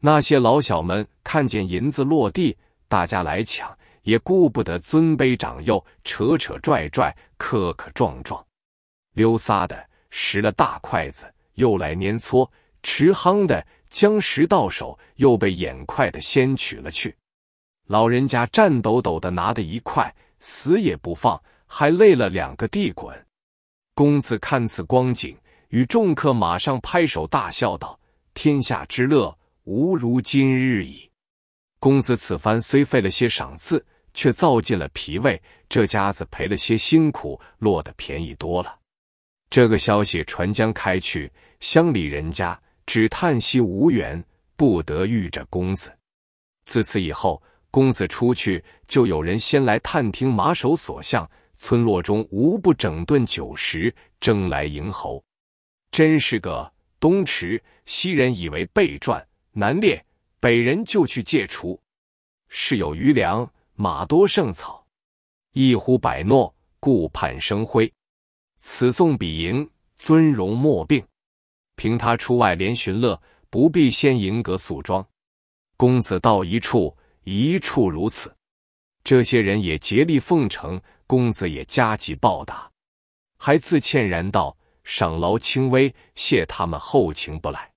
那些老小们看见银子落地，大家来抢。也顾不得尊卑长幼，扯扯拽拽，磕磕撞撞，溜撒的拾了大筷子，又来粘搓；持夯的将拾到手，又被眼快的先取了去。老人家颤抖抖的，拿的一块，死也不放，还累了两个地滚。公子看此光景，与众客马上拍手大笑道：“天下之乐，无如今日矣。”公子此番虽费了些赏赐。却造尽了脾胃，这家子赔了些辛苦，落得便宜多了。这个消息传江开去，乡里人家只叹息无缘，不得遇着公子。自此以后，公子出去，就有人先来探听马首所向，村落中无不整顿酒食，争来迎侯。真是个东池西人以为背转南猎北人就去借锄，是有余粮。马多胜草，一呼百诺，顾盼生辉。此送彼迎，尊荣莫并。凭他出外连寻乐，不必先迎阁素庄。公子到一处，一处如此。这些人也竭力奉承，公子也加急报答，还自歉然道：“赏劳轻微，谢他们厚情不来。”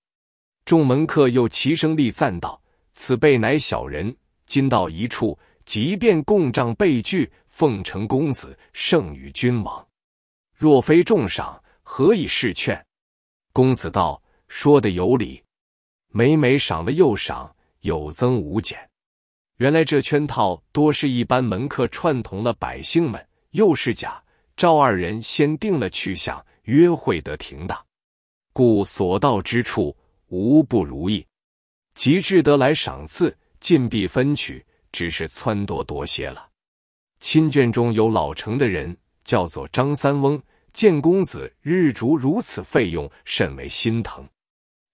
众门客又齐声立赞道：“此辈乃小人，今到一处。”即便共帐被拒，奉承公子胜于君王。若非重赏，何以示劝？公子道：“说的有理。”每每赏了又赏，有增无减。原来这圈套多是一般门客串通了百姓们，又是假。赵二人先定了去向，约会得停当，故所到之处无不如意。及至得来赏赐，尽必分取。只是撺掇多些了。亲眷中有老成的人，叫做张三翁，见公子日逐如此费用，甚为心疼。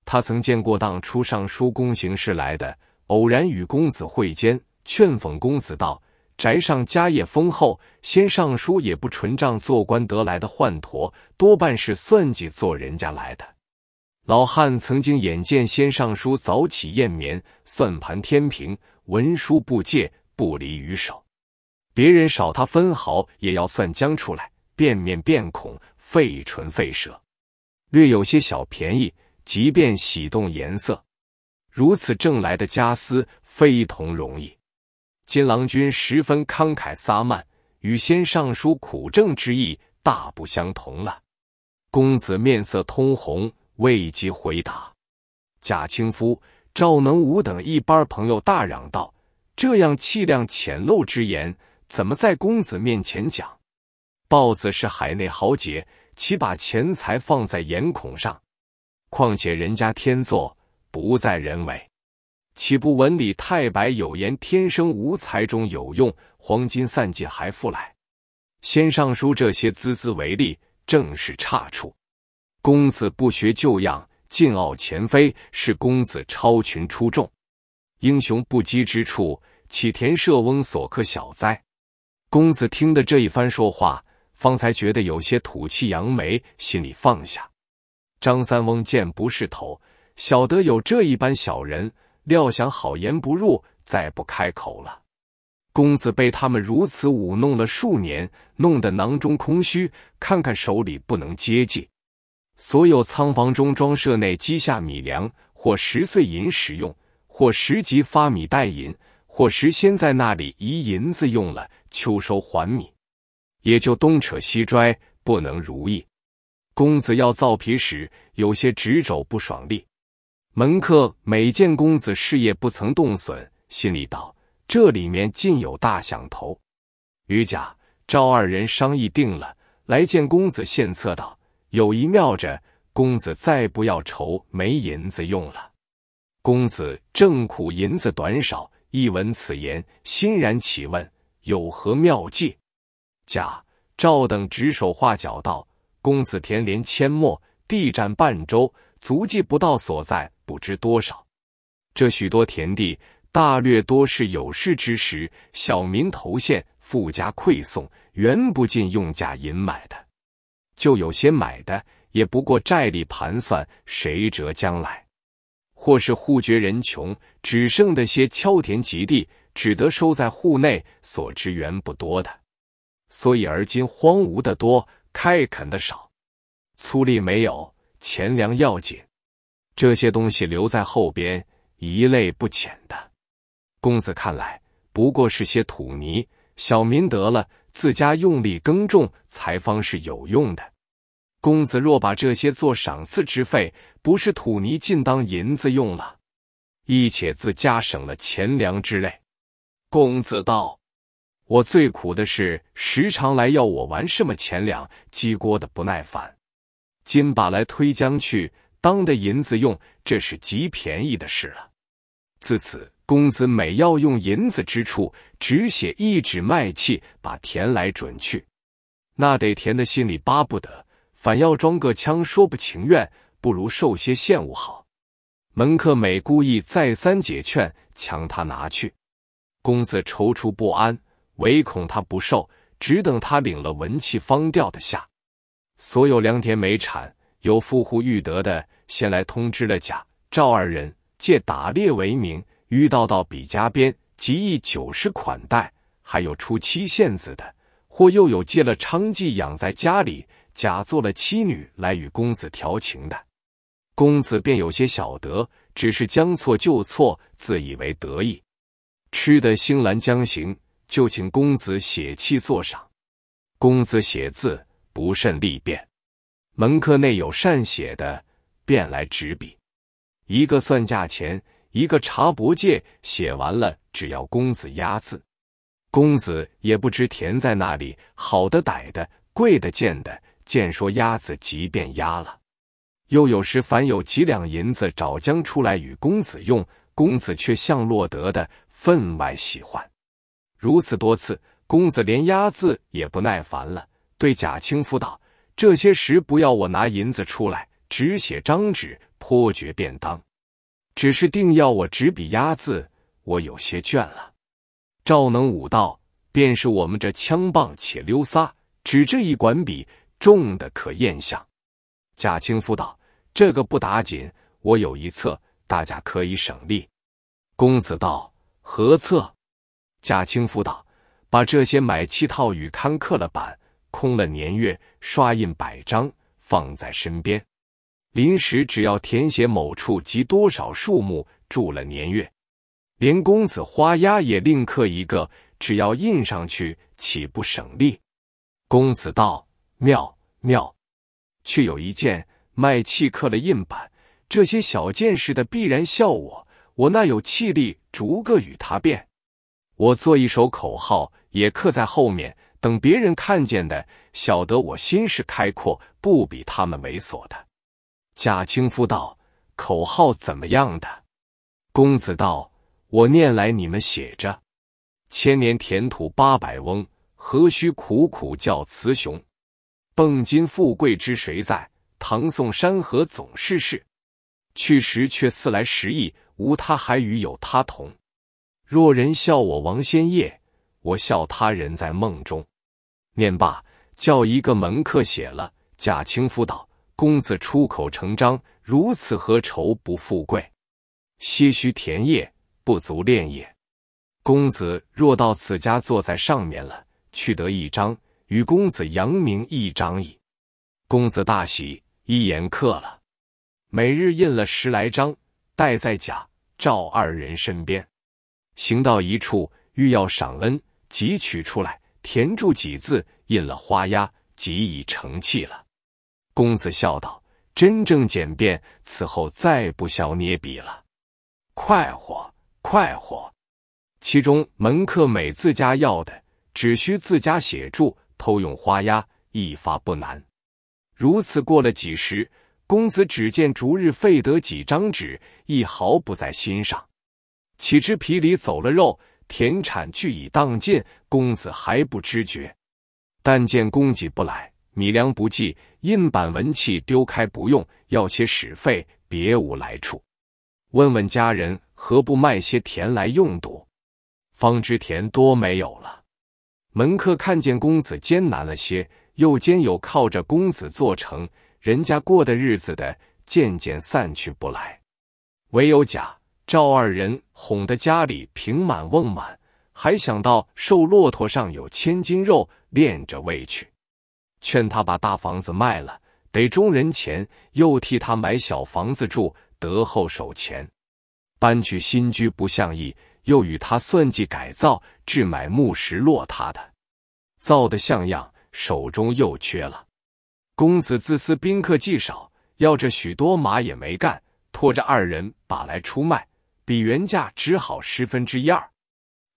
他曾见过当初尚书公行事来的，偶然与公子会间，劝讽公子道：“宅上家业丰厚，先尚书也不纯仗做官得来的宦橐，多半是算计做人家来的。”老汉曾经眼见先尚书早起晏眠，算盘天平。文书不借，不离于手。别人少他分毫，也要算将出来。变面变孔，费唇费舌。略有些小便宜，即便喜动颜色。如此挣来的家私，非同容易。金郎君十分慷慨洒漫，与先尚书苦政之意大不相同了。公子面色通红，未及回答。贾清夫。赵能武等一班朋友大嚷道：“这样气量浅陋之言，怎么在公子面前讲？豹子是海内豪杰，岂把钱财放在眼孔上？况且人家天作，不在人为，岂不闻李太白有言：‘天生无才中有用，黄金散尽还复来’？先上书这些孜孜为例，正是差处。公子不学旧样。”进傲前非，是公子超群出众，英雄不羁之处，岂田舍翁所克小哉？公子听的这一番说话，方才觉得有些吐气扬眉，心里放下。张三翁见不是头，晓得有这一般小人，料想好言不入，再不开口了。公子被他们如此舞弄了数年，弄得囊中空虚，看看手里不能接济。所有仓房中装设内积下米粮，或十岁银使用，或十级发米代银，或时先在那里移银子用了，秋收还米，也就东扯西拽，不能如意。公子要造皮时，有些执肘不爽利。门客每见公子事业不曾动损，心里道：这里面尽有大响头。于甲、赵二人商议定了，来见公子献策道。有一妙着，公子再不要愁没银子用了。公子正苦银子短少，一闻此言，欣然起问：有何妙计？甲、赵等指手画脚道：“公子田连阡陌，地占半州，足迹不到所在，不知多少。这许多田地，大略多是有事之时，小民投献，富家馈送，原不尽用假银买的。”就有些买的，也不过债里盘算谁折将来，或是户绝人穷，只剩的些敲田及地，只得收在户内，所支援不多的，所以而今荒芜的多，开垦的少，粗粒没有，钱粮要紧，这些东西留在后边，一类不浅的。公子看来不过是些土泥，小民得了。自家用力耕种，才方是有用的。公子若把这些做赏赐之费，不是土泥尽当银子用了，亦且自家省了钱粮之类。公子道：“我最苦的是时常来要我玩什么钱粮，鸡锅的不耐烦。今把来推将去当的银子用，这是极便宜的事了。”自此。公子每要用银子之处，只写一纸卖契，把填来准去。那得填的心里巴不得，反要装个腔，说不情愿，不如受些现物好。门客每故意再三解劝，强他拿去。公子踌躇不安，唯恐他不受，只等他领了文契方掉的下。所有良田美产，有富户欲得的，先来通知了贾、赵二人，借打猎为名。遇到到比家边，即意酒食款待，还有出妻献子的，或又有借了娼妓养在家里，假做了妻女来与公子调情的，公子便有些晓得，只是将错就错，自以为得意。吃得兴兰将行，就请公子写契作赏。公子写字不慎利便，门客内有善写的，便来执笔，一个算价钱。一个茶博借写完了，只要公子押字。公子也不知填在那里，好的、歹的、贵的、贱的，见说押字即便押了。又有时凡有几两银子找将出来与公子用，公子却向落得的分外喜欢。如此多次，公子连押字也不耐烦了，对贾青夫道：“这些时不要我拿银子出来，只写张纸，颇觉便当。”只是定要我执笔押字，我有些倦了。赵能武道，便是我们这枪棒且溜撒，只这一管笔重的可验相。贾清夫道：“这个不打紧，我有一策，大家可以省力。”公子道：“何策？”贾清夫道：“把这些买七套与刊刻了版，空了年月，刷印百张，放在身边。”临时只要填写某处及多少数目，注了年月，连公子花押也另刻一个，只要印上去，岂不省力？公子道：“妙妙。”却有一件，卖契刻了印板，这些小见识的必然笑我，我那有气力逐个与他辩。我做一首口号，也刻在后面，等别人看见的，晓得我心事开阔，不比他们猥琐的。贾清夫道：“口号怎么样的？”公子道：“我念来，你们写着。”千年田土八百翁，何须苦苦叫雌雄？蚌金富贵之谁在？唐宋山河总是事，去时却似来时意，无他还与有他同。若人笑我王仙叶，我笑他人在梦中。念罢，叫一个门客写了。贾清夫道。公子出口成章，如此何愁不富贵？些许甜业不足恋也。公子若到此家，坐在上面了，去得一张，与公子扬名一张矣。公子大喜，一言刻了，每日印了十来张，带在贾赵二人身边。行到一处，欲要赏恩，即取出来填住几字，印了花押，即已成器了。公子笑道：“真正简便，此后再不消捏笔了，快活快活。其中门客每自家要的，只需自家写注，偷用花押，一发不难。如此过了几时，公子只见逐日费得几张纸，一毫不在心上。岂知皮里走了肉，田产俱已荡尽，公子还不知觉，但见供给不来。”米粮不济，印板文器丢开不用，要些使费，别无来处。问问家人，何不卖些田来用度？方知田多没有了。门客看见公子艰难了些，又兼有靠着公子做成人家过的日子的，渐渐散去不来。唯有贾赵二人哄得家里平满瓮满，还想到瘦骆驼上有千斤肉，练着喂去。劝他把大房子卖了，得中人钱；又替他买小房子住，得后手钱。搬去新居不像意，又与他算计改造，置买木石落他的，造的像样，手中又缺了。公子自私，宾客既少，要这许多马也没干，拖着二人把来出卖，比原价只好十分之一二。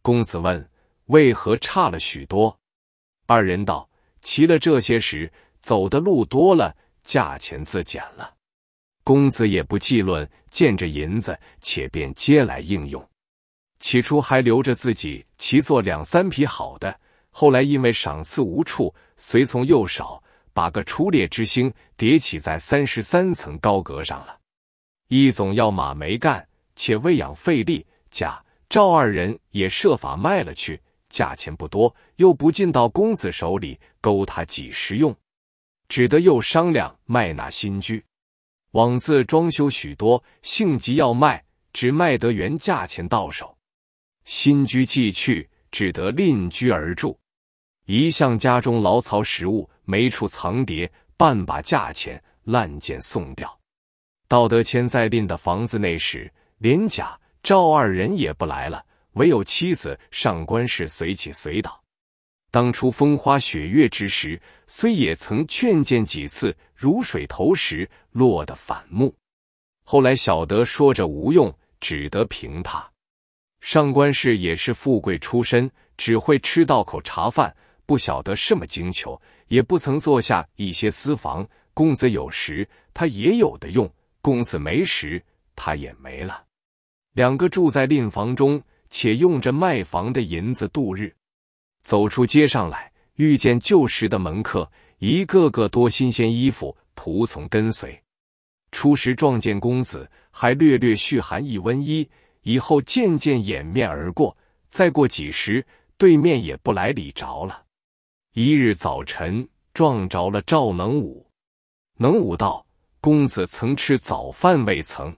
公子问：为何差了许多？二人道。骑了这些时，走的路多了，价钱自减了。公子也不计论，见着银子，且便接来应用。起初还留着自己骑坐两三匹好的，后来因为赏赐无处，随从又少，把个初猎之星叠起在三十三层高阁上了。一种要马没干，且喂养费力，假赵二人也设法卖了去。价钱不多，又不进到公子手里，勾他几时用？只得又商量卖那新居，往自装修许多，性急要卖，只卖得原价钱到手。新居既去，只得另居而住。一向家中牢骚食物没处藏叠，半把价钱烂件送掉。道德谦在赁的房子内时，连贾赵二人也不来了。唯有妻子上官氏随起随倒。当初风花雪月之时，虽也曾劝谏几次，如水投石，落得反目。后来晓得说着无用，只得凭他。上官氏也是富贵出身，只会吃道口茶饭，不晓得什么精求，也不曾做下一些私房。公子有时，他也有的用；公子没时，他也没了。两个住在另房中。且用着卖房的银子度日。走出街上来，遇见旧时的门客，一个个多新鲜衣服，仆从跟随。初时撞见公子，还略略蓄寒一温衣；以后渐渐掩面而过，再过几时，对面也不来理着了。一日早晨，撞着了赵能武。能武道：“公子曾吃早饭未曾？”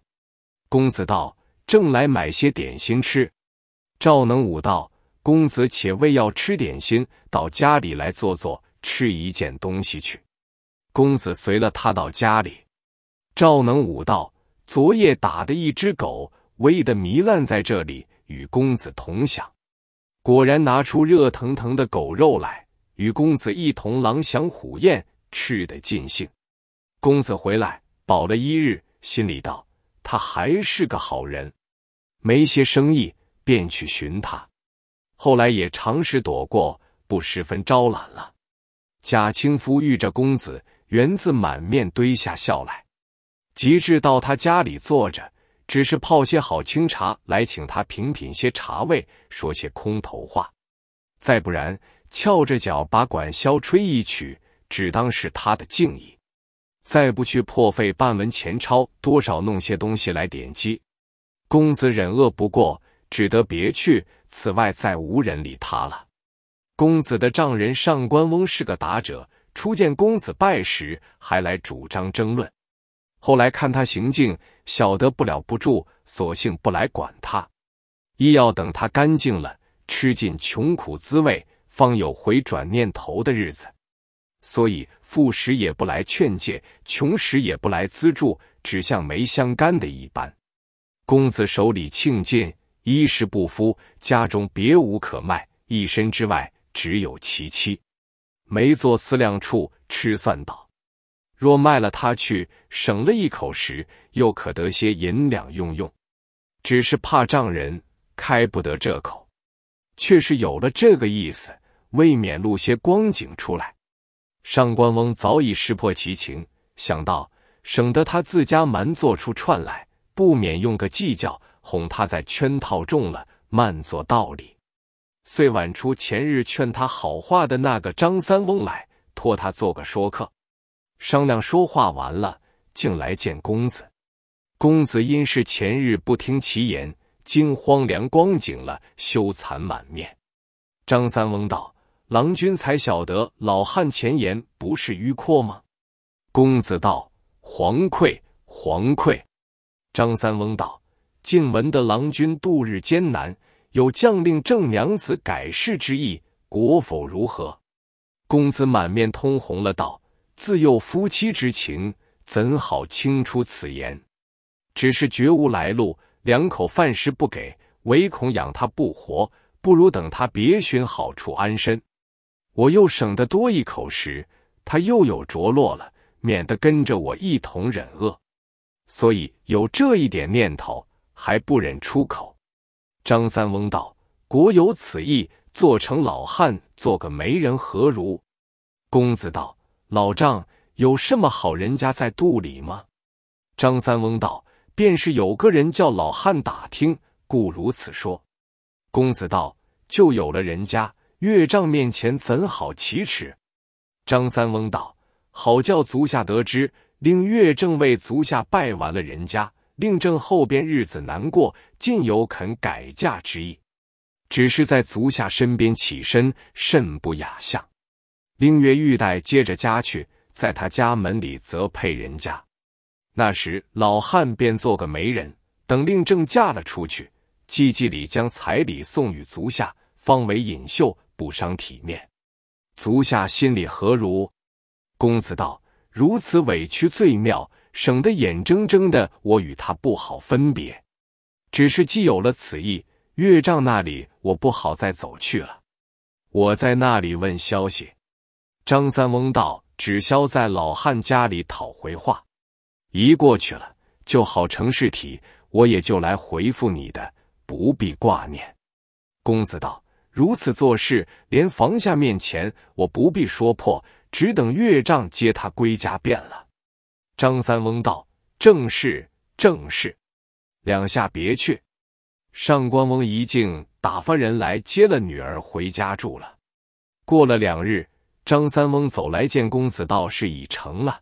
公子道：“正来买些点心吃。”赵能武道，公子且未要吃点心，到家里来坐坐，吃一件东西去。公子随了他到家里。赵能武道，昨夜打的一只狗，喂的糜烂在这里，与公子同享。果然拿出热腾腾的狗肉来，与公子一同狼享虎咽，吃得尽兴。公子回来饱了一日，心里道：他还是个好人，没些生意。便去寻他，后来也尝试躲过，不十分招揽了。贾清夫遇着公子，源自满面堆下笑来，及至到他家里坐着，只是泡些好清茶来请他品品些茶味，说些空头话，再不然，翘着脚把管箫吹一曲，只当是他的敬意；再不去破费半文钱钞，多少弄些东西来点击。公子忍饿不过。只得别去，此外再无人理他了。公子的丈人上官翁是个打者，初见公子拜时，还来主张争论；后来看他行径，晓得不了不住，索性不来管他。亦要等他干净了，吃尽穷苦滋味，方有回转念头的日子。所以富时也不来劝诫，穷时也不来资助，只像没相干的一般。公子手里庆尽。衣食不敷，家中别无可卖，一身之外只有其妻，没做思量处，吃算道：若卖了他去，省了一口食，又可得些银两用用。只是怕丈人开不得这口，却是有了这个意思，未免露些光景出来。上官翁早已识破其情，想到省得他自家蛮做出串来，不免用个计较。哄他在圈套中了，慢做道理。遂晚出前日劝他好话的那个张三翁来，托他做个说客，商量说话完了，竟来见公子。公子因是前日不听其言，惊荒凉光景了，羞惭满面。张三翁道：“郎君才晓得老汉前言不是迂阔吗？”公子道：“惶愧，惶愧。”张三翁道。静文的郎君度日艰难，有将令正娘子改世之意，果否如何？公子满面通红了，道：“自幼夫妻之情，怎好轻出此言？只是绝无来路，两口饭食不给，唯恐养他不活，不如等他别寻好处安身。我又省得多一口食，他又有着落了，免得跟着我一同忍饿。所以有这一点念头。”还不忍出口。张三翁道：“国有此意，做成老汉做个媒人何如？”公子道：“老丈有什么好人家在肚里吗？”张三翁道：“便是有个人叫老汉打听，故如此说。”公子道：“就有了人家，岳丈面前怎好启齿？”张三翁道：“好叫足下得知，令岳正为足下拜完了人家。”令正后边日子难过，尽有肯改嫁之意，只是在足下身边起身，甚不雅相。令月玉带接着家去，在他家门里则配人家。那时老汉便做个媒人，等令正嫁了出去，季季里将彩礼送与足下，方为隐秀，不伤体面。足下心里何如？公子道：如此委屈最妙。省得眼睁睁的我与他不好分别，只是既有了此意，岳丈那里我不好再走去了。我在那里问消息，张三翁道：“只消在老汉家里讨回话，一过去了就好成事体，我也就来回复你的，不必挂念。”公子道：“如此做事，连房下面前我不必说破，只等岳丈接他归家便了。”张三翁道：“正是，正是。”两下别去。上官翁一静打发人来接了女儿回家住了。过了两日，张三翁走来见公子道：“是已成了。”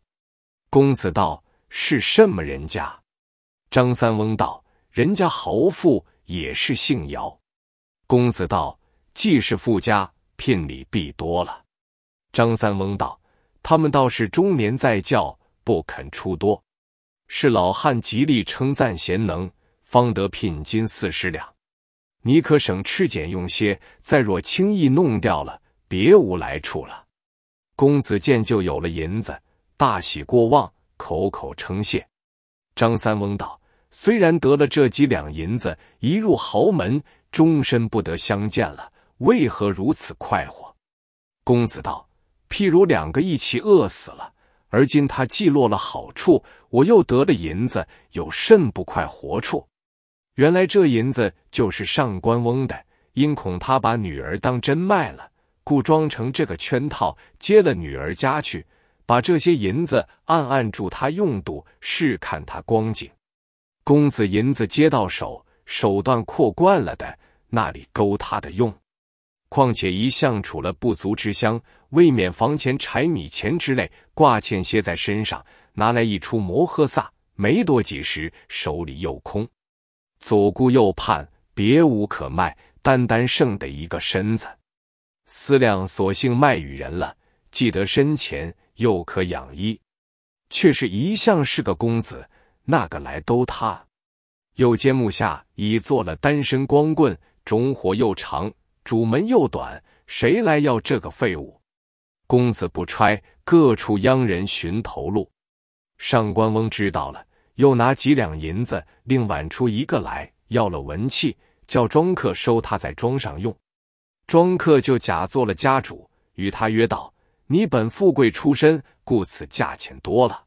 公子道：“是什么人家？”张三翁道：“人家侯父也是姓姚。”公子道：“既是富家，聘礼必多了。”张三翁道：“他们倒是中年再教。”不肯出多，是老汉极力称赞贤能，方得聘金四十两。你可省吃俭用些，再若轻易弄掉了，别无来处了。公子见就有了银子，大喜过望，口口称谢。张三翁道：“虽然得了这几两银子，一入豪门，终身不得相见了。为何如此快活？”公子道：“譬如两个一起饿死了。”而今他既落了好处，我又得了银子，有甚不快活处？原来这银子就是上官翁的，因恐他把女儿当真卖了，故装成这个圈套，接了女儿家去，把这些银子暗暗助他用度，试看他光景。公子银子接到手，手段阔惯了的，那里勾他的用？况且一向处了不足之乡。未免房钱、柴米钱之类挂欠些在身上，拿来一出摩诃萨，没多几时，手里又空，左顾右盼，别无可卖，单单剩的一个身子，思量，索性卖与人了。既得身钱，又可养衣，却是一向是个公子，那个来都他？又肩目下已做了单身光棍，种火又长，主门又短，谁来要这个废物？公子不揣，各处央人寻头路。上官翁知道了，又拿几两银子，另挽出一个来，要了文契，叫庄客收他在庄上用。庄客就假做了家主，与他约道：“你本富贵出身，故此价钱多了。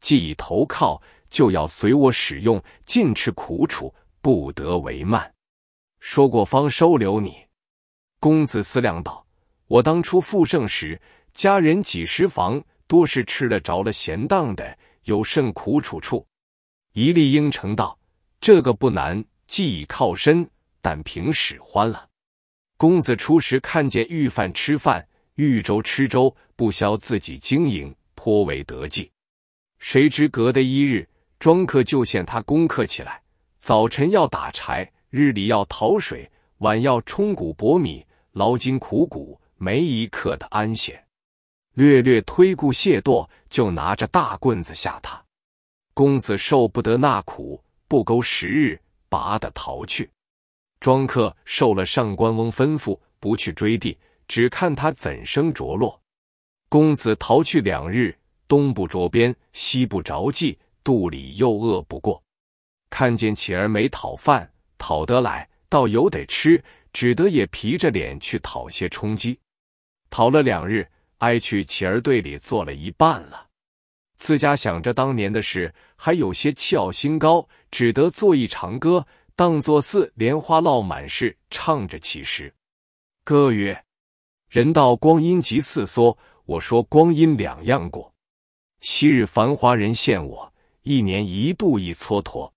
既已投靠，就要随我使用，尽吃苦楚，不得为慢。”说过方收留你。公子思量道。我当初复盛时，家人几十房，多是吃了着了闲当的，有甚苦楚处？一粒应承道：“这个不难，既已靠身，但凭使唤了。”公子初时看见御饭吃饭，御粥吃粥，不消自己经营，颇为得计。谁知隔的一日，庄客就见他功课起来，早晨要打柴，日里要淘水，晚要舂谷薄米，劳筋苦骨。没一刻的安闲，略略推故懈舵，就拿着大棍子吓他。公子受不得那苦，不勾十日，拔的逃去。庄客受了上官翁吩咐，不去追地，只看他怎生着落。公子逃去两日，东不着边，西不着际，肚里又饿不过，看见乞儿没讨饭，讨得来倒有得吃，只得也皮着脸去讨些充饥。逃了两日，挨去乞儿队里坐了一半了。自家想着当年的事，还有些气傲心高，只得作一长歌，当作似莲花落满世唱着起诗。歌曰：人道光阴急似梭，我说光阴两样过。昔日繁华人羡我，一年一度一蹉跎。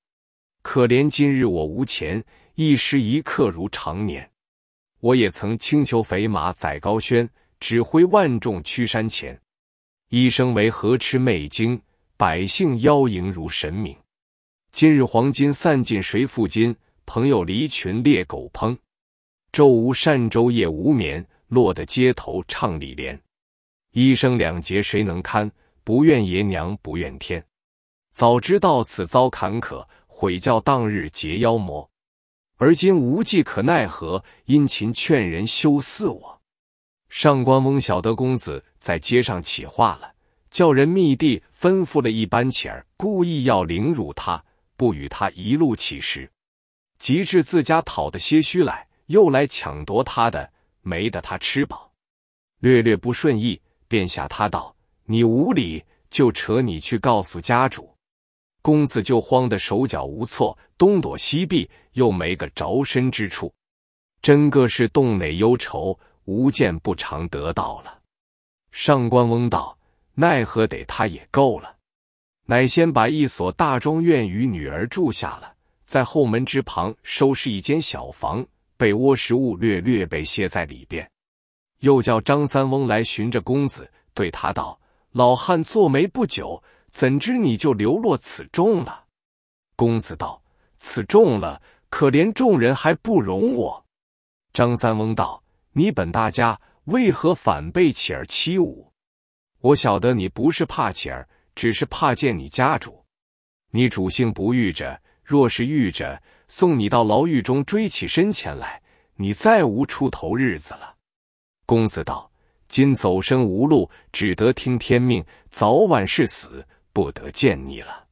可怜今日我无钱，一时一刻如长年。我也曾青裘肥马载高轩。指挥万众驱山前，一生为河池媚精，百姓妖迎如神明。今日黄金散尽谁负金？朋友离群猎狗烹，昼无善昼夜无眠，落得街头唱李莲。一生两劫谁能堪？不怨爷娘不怨天，早知道此遭坎坷，悔教当日结妖魔。而今无计可奈何，殷勤劝人休似我。上官翁晓得公子在街上起话了，叫人密地吩咐了一班乞儿，故意要凌辱他，不与他一路乞食。及至自家讨得些虚来，又来抢夺他的，没得他吃饱，略略不顺意，便吓他道：“你无理，就扯你去告诉家主。”公子就慌得手脚无措，东躲西避，又没个着身之处，真个是洞内忧愁。无见不偿得到了，上官翁道：“奈何得他也够了，乃先把一所大庄院与女儿住下了，在后门之旁收拾一间小房，被窝食物略略被歇在里边。又叫张三翁来寻着公子，对他道：‘老汉做媒不久，怎知你就流落此中了？’公子道：‘此中了，可怜众人还不容我。’张三翁道。”你本大家，为何反被乞儿欺侮？我晓得你不是怕乞儿，只是怕见你家主。你主性不遇着，若是遇着，送你到牢狱中追起身前来，你再无出头日子了。公子道：“今走身无路，只得听天命，早晚是死，不得见你了。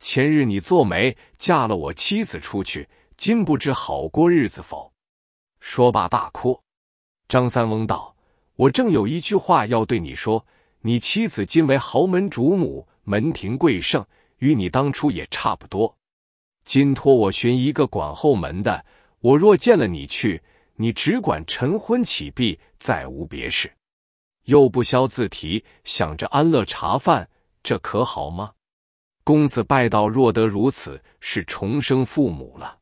前日你做媒，嫁了我妻子出去，今不知好过日子否？”说罢大哭。张三翁道：“我正有一句话要对你说，你妻子今为豪门主母，门庭贵盛，与你当初也差不多。今托我寻一个管后门的，我若见了你去，你只管晨昏起避，再无别事，又不消自提，想着安乐茶饭，这可好吗？公子拜道，若得如此，是重生父母了。”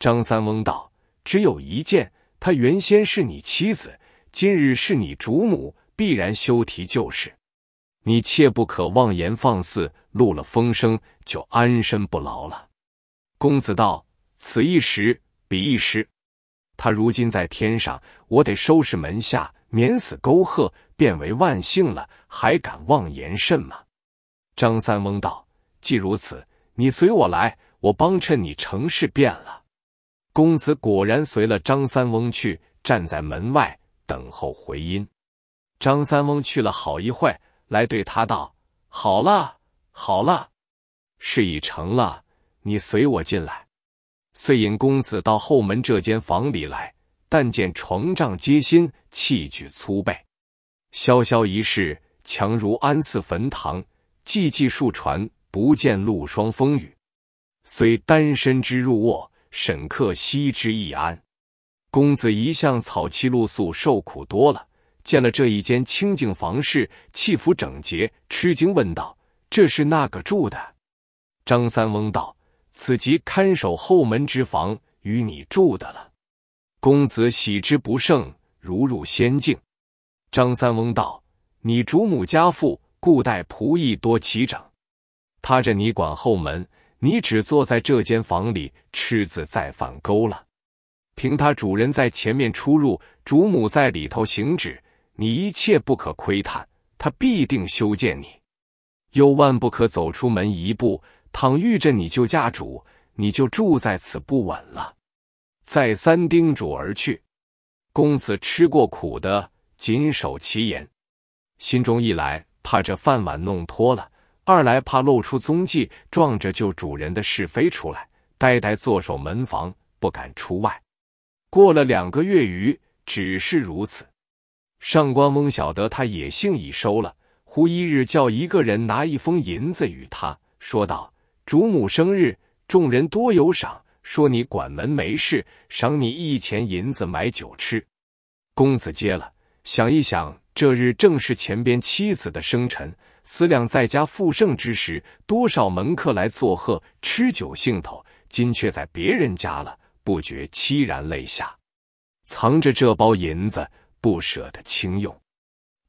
张三翁道：“只有一件。”她原先是你妻子，今日是你主母，必然休提旧事。你切不可妄言放肆，露了风声，就安身不牢了。公子道：“此一时，彼一时。他如今在天上，我得收拾门下，免死沟壑，变为万幸了。还敢妄言甚吗？”张三翁道：“既如此，你随我来，我帮衬你成事便了。”公子果然随了张三翁去，站在门外等候回音。张三翁去了好一会，来对他道：“好了，好了，事已成了，你随我进来。”遂引公子到后门这间房里来，但见床帐皆新，器具粗备。萧萧一世，强如安似坟堂；寂寂数船，不见露霜风雨。虽单身之入卧。沈客惜之一安，公子一向草栖露宿，受苦多了，见了这一间清净房室，器服整洁，吃惊问道：“这是那个住的？”张三翁道：“此即看守后门之房，与你住的了。”公子喜之不胜，如入仙境。张三翁道：“你主母家父，故待仆役多齐整，他着你管后门。”你只坐在这间房里吃子再犯勾了，凭他主人在前面出入，主母在里头行止，你一切不可窥探，他必定修建你；又万不可走出门一步，倘遇着你就家主，你就住在此不稳了。再三叮嘱而去，公子吃过苦的，谨守其言，心中一来怕这饭碗弄脱了。二来怕露出踪迹，撞着救主人的是非出来，呆呆坐守门房，不敢出外。过了两个月余，只是如此。上官翁晓得他野性已收了，忽一日叫一个人拿一封银子与他，说道：“主母生日，众人多有赏，说你管门没事，赏你一钱银子买酒吃。”公子接了，想一想，这日正是前边妻子的生辰。思量在家复盛之时，多少门客来作贺、吃酒兴头，今却在别人家了，不觉凄然泪下，藏着这包银子，不舍得轻用。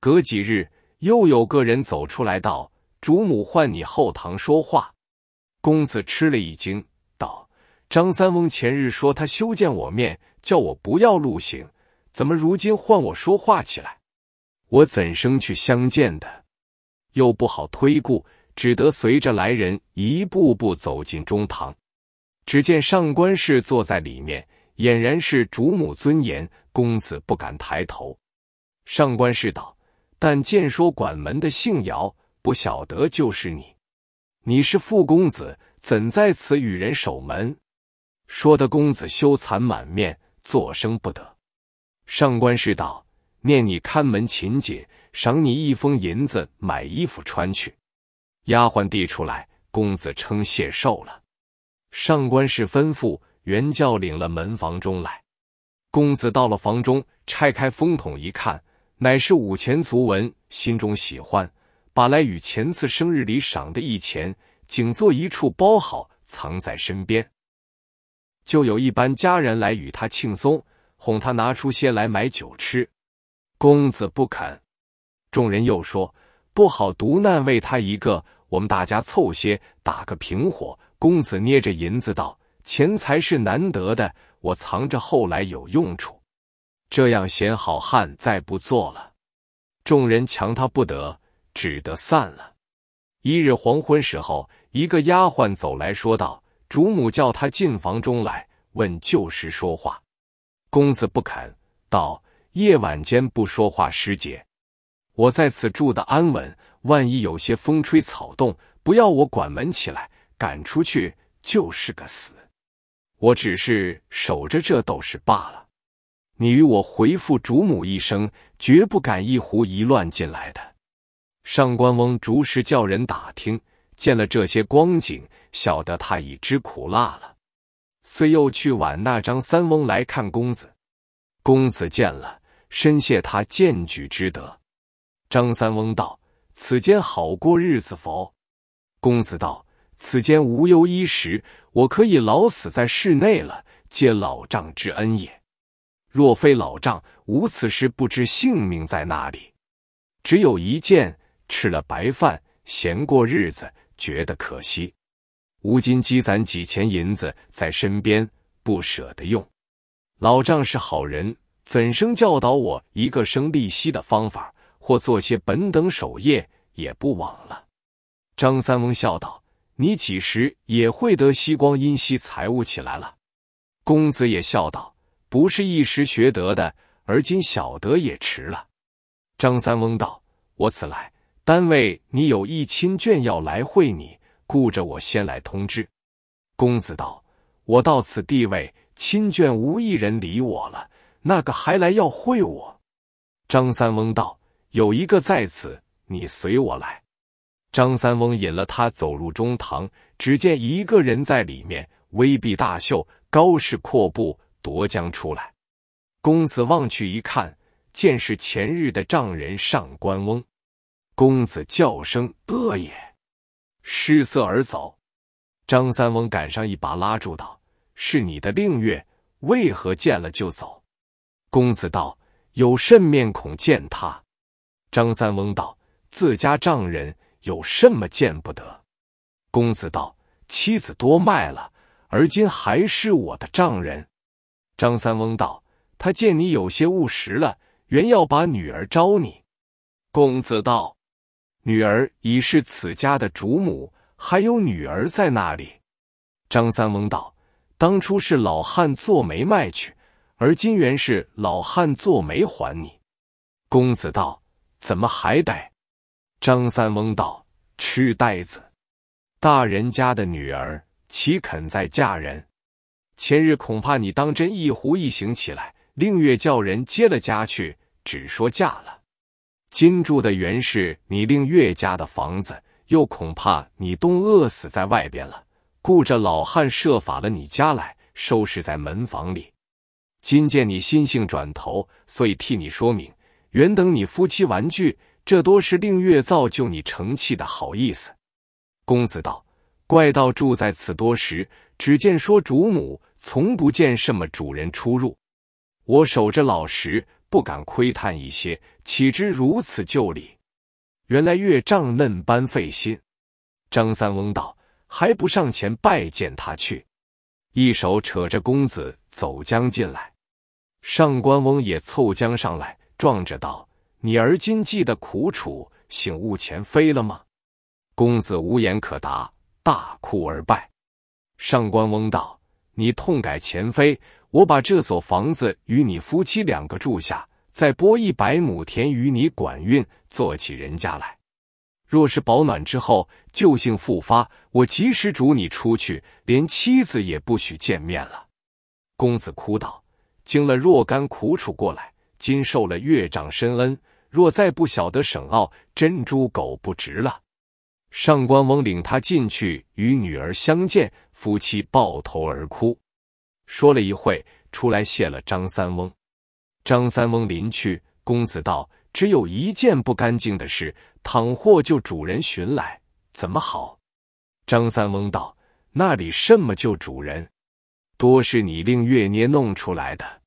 隔几日，又有个人走出来道：“主母唤你后堂说话。”公子吃了一惊，道：“张三翁前日说他修见我面，叫我不要露行，怎么如今唤我说话起来？我怎生去相见的？”又不好推故，只得随着来人一步步走进中堂。只见上官氏坐在里面，俨然是主母尊严。公子不敢抬头。上官氏道：“但见说管门的姓姚，不晓得就是你。你是傅公子，怎在此与人守门？”说的公子羞惭满面，作声不得。上官氏道：“念你看门勤谨。”赏你一封银子，买衣服穿去。丫鬟递出来，公子称谢受了。上官氏吩咐，原教领了门房中来。公子到了房中，拆开封筒一看，乃是五钱足文，心中喜欢，把来与前次生日里赏的一钱，仅做一处包好，藏在身边。就有一班家人来与他庆松，哄他拿出些来买酒吃，公子不肯。众人又说：“不好独难为他一个，我们大家凑些，打个平伙。”公子捏着银子道：“钱财是难得的，我藏着，后来有用处。”这样嫌好汉再不做了，众人强他不得，只得散了。一日黄昏时候，一个丫鬟走来说道：“主母叫他进房中来，问旧时说话。”公子不肯，道：“夜晚间不说话，师姐。”我在此住的安稳，万一有些风吹草动，不要我管门起来，赶出去就是个死。我只是守着这斗士罢了。你与我回复主母一声，绝不敢一胡一乱进来的。上官翁逐时叫人打听，见了这些光景，晓得他已知苦辣了，遂又去挽那张三翁来看公子。公子见了，深谢他荐举之德。张三翁道：“此间好过日子否？”公子道：“此间无忧衣食，我可以老死在室内了，皆老丈之恩也。若非老丈，无此时不知性命在哪里。只有一件，吃了白饭，闲过日子，觉得可惜。吾今积攒几钱银子在身边，不舍得用。老丈是好人，怎生教导我一个生利息的方法？”或做些本等守业也不枉了。张三翁笑道：“你几时也会得吸光阴息财物起来了？”公子也笑道：“不是一时学得的，而今晓得也迟了。”张三翁道：“我此来，单为你有一亲眷要来会你，顾着我先来通知。”公子道：“我到此地位，亲眷无一人理我了，那个还来要会我？”张三翁道。有一个在此，你随我来。张三翁引了他走入中堂，只见一个人在里面，威逼大袖，高士阔步踱将出来。公子望去一看，见是前日的丈人上官翁。公子叫声“恶也”，失色而走。张三翁赶上一把拉住，道：“是你的令月，为何见了就走？”公子道：“有甚面孔见他？”张三翁道：“自家丈人有什么见不得？”公子道：“妻子多卖了，而今还是我的丈人。”张三翁道：“他见你有些务实了，原要把女儿招你。”公子道：“女儿已是此家的主母，还有女儿在那里。”张三翁道：“当初是老汉做媒卖去，而今原是老汉做媒还你。”公子道。怎么还待？张三翁道：“痴呆子，大人家的女儿岂肯再嫁人？前日恐怕你当真一狐一行起来，令月叫人接了家去，只说嫁了。今住的原是你令月家的房子，又恐怕你冻饿死在外边了，顾着老汉设法了你家来，收拾在门房里。今见你心性转头，所以替你说明。”原等你夫妻完聚，这多是令月造就你成器的好意思。公子道：“怪道住在此多时，只见说主母，从不见什么主人出入。我守着老实，不敢窥探一些，岂知如此旧礼？原来月丈嫩般费心。”张三翁道：“还不上前拜见他去。”一手扯着公子走将进来，上官翁也凑将上来。壮着道：“你而今记得苦楚，醒悟前非了吗？”公子无言可答，大哭而拜。上官翁道：“你痛改前非，我把这所房子与你夫妻两个住下，再拨一百亩田与你管运，做起人家来。若是保暖之后旧性复发，我及时逐你出去，连妻子也不许见面了。”公子哭道：“经了若干苦楚过来。”今受了岳丈深恩，若再不晓得省奥，珍珠狗不值了。上官翁领他进去与女儿相见，夫妻抱头而哭。说了一会，出来谢了张三翁。张三翁临去，公子道：“只有一件不干净的事，倘或就主人寻来，怎么好？”张三翁道：“那里甚么救主人？多是你令月捏弄出来的。”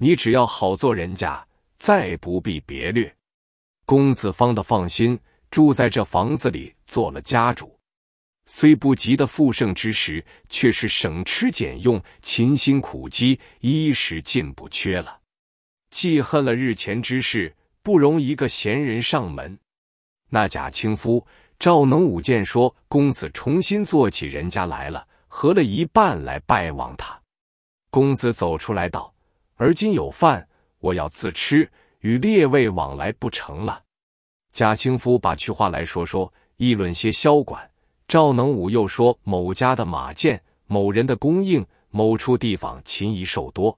你只要好做人家，再不必别略。公子方的放心，住在这房子里做了家主，虽不及得富盛之时，却是省吃俭用，勤辛苦积，衣食尽不缺了。记恨了日前之事，不容一个闲人上门。那贾清夫、赵能武见说公子重新做起人家来了，合了一半来拜望他。公子走出来道。而今有饭，我要自吃，与列位往来不成了。贾清夫把去话来说说，议论些萧管。赵能武又说某家的马剑，某人的供应，某处地方秦宜受多。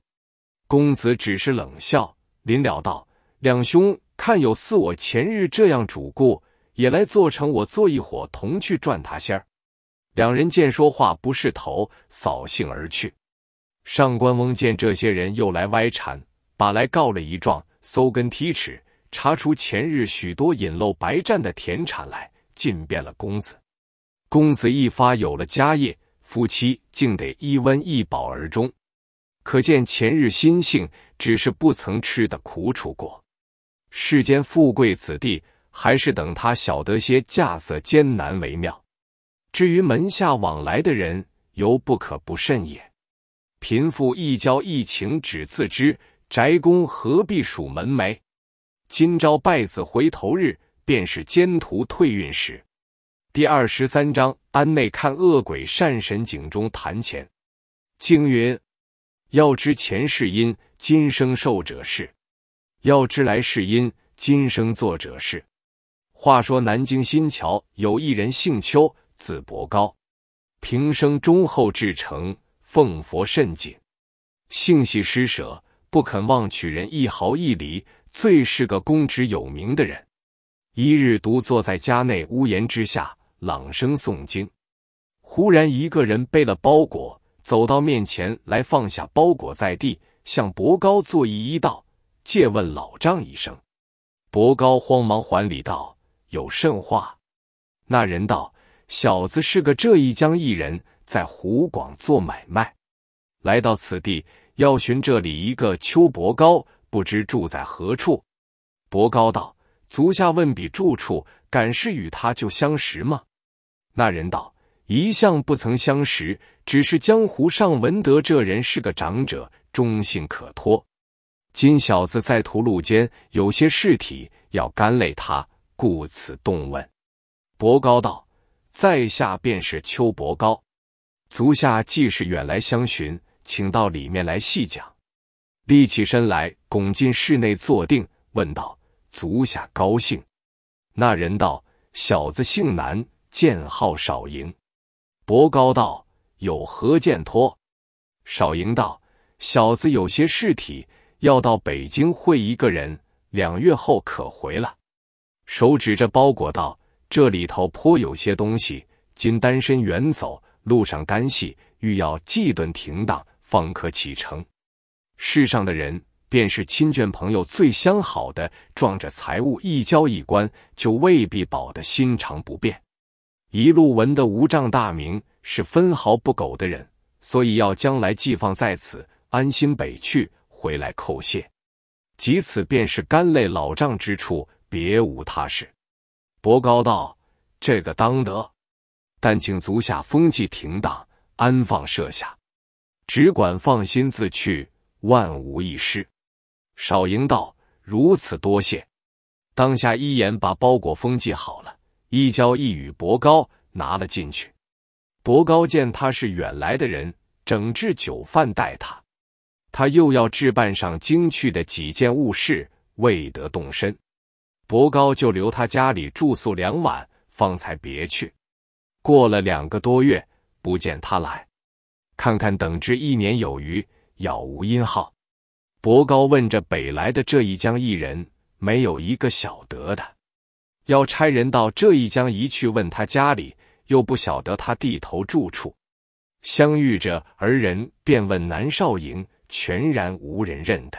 公子只是冷笑，临了道：“两兄看有似我前日这样主顾，也来做成我做一伙同去赚他些儿。”两人见说话不是头，扫兴而去。上官翁见这些人又来歪缠，把来告了一状，搜根剔齿，查出前日许多隐漏白占的田产来，尽变了公子。公子一发有了家业，夫妻竟得一温一饱而终。可见前日心性只是不曾吃的苦楚过。世间富贵子弟，还是等他晓得些架色艰难为妙。至于门下往来的人，尤不可不慎也。贫富一交一情只自知，宅公何必数门楣？今朝败子回头日，便是奸徒退运时。第二十三章：安内看恶鬼，善神井中谈钱。经云，要知前世因，今生受者是；要知来世因，今生作者是。话说南京新桥有一人，姓邱，字伯高，平生忠厚至诚。奉佛甚谨，性喜施舍，不肯忘取人一毫一厘，最是个公职有名的人。一日独坐在家内屋檐之下，朗声诵经。忽然一个人背了包裹走到面前来，放下包裹在地，向博高作揖一道：“借问老丈一声。”博高慌忙还礼道：“有甚话？”那人道：“小子是个这一江一人。”在湖广做买卖，来到此地要寻这里一个邱伯高，不知住在何处。伯高道：“足下问彼住处，敢是与他就相识吗？”那人道：“一向不曾相识，只是江湖上闻得这人是个长者，忠信可托。今小子在途路间有些事体要干累他，故此动问。”伯高道：“在下便是邱伯高。”足下既是远来相寻，请到里面来细讲。立起身来，拱进室内坐定，问道：“足下高姓？”那人道：“小子姓南，剑号少盈。”伯高道：“有何见托？”少盈道：“小子有些事体，要到北京会一个人，两月后可回了。”手指着包裹道：“这里头颇有些东西。今单身远走。”路上干系，欲要既顿停当，方可启程。世上的人，便是亲眷朋友最相好的，撞着财物一交一关，就未必保得心肠不变。一路闻的无仗大名是分毫不苟的人，所以要将来寄放在此，安心北去，回来叩谢。即此便是干累老丈之处，别无他事。伯高道：“这个当得。”但请足下风纪停当，安放设下，只管放心自去，万无一失。少莹道：“如此多谢。”当下一眼把包裹封系好了，一交一与博高拿了进去。博高见他是远来的人，整治酒饭待他，他又要置办上京去的几件物事，未得动身。博高就留他家里住宿两晚，方才别去。过了两个多月，不见他来，看看等至一年有余，杳无音号。博高问着北来的这一江一人，没有一个晓得的，要差人到这一江一去问他家里，又不晓得他地头住处。相遇着而人，便问南少营，全然无人认得。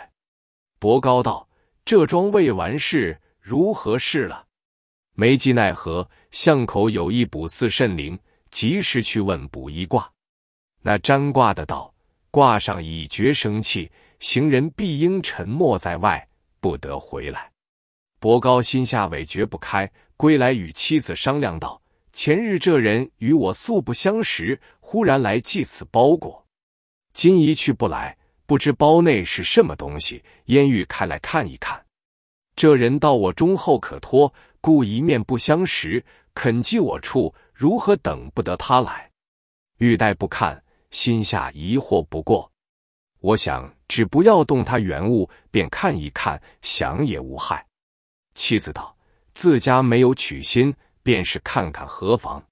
博高道：“这桩未完事，如何事了？没计奈何？”巷口有一卜四甚灵，及时去问卜一卦。那占卦的道：“卦上已绝生气，行人必应沉默在外，不得回来。”博高心下委决不开，归来与妻子商量道：“前日这人与我素不相识，忽然来寄此包裹，今一去不来，不知包内是什么东西，焉欲开来看一看？这人道我忠厚可托，故一面不相识。”肯寄我处，如何等不得他来？玉带不看，心下疑惑。不过，我想只不要动他原物，便看一看，想也无害。妻子道：“自家没有取心，便是看看何妨。”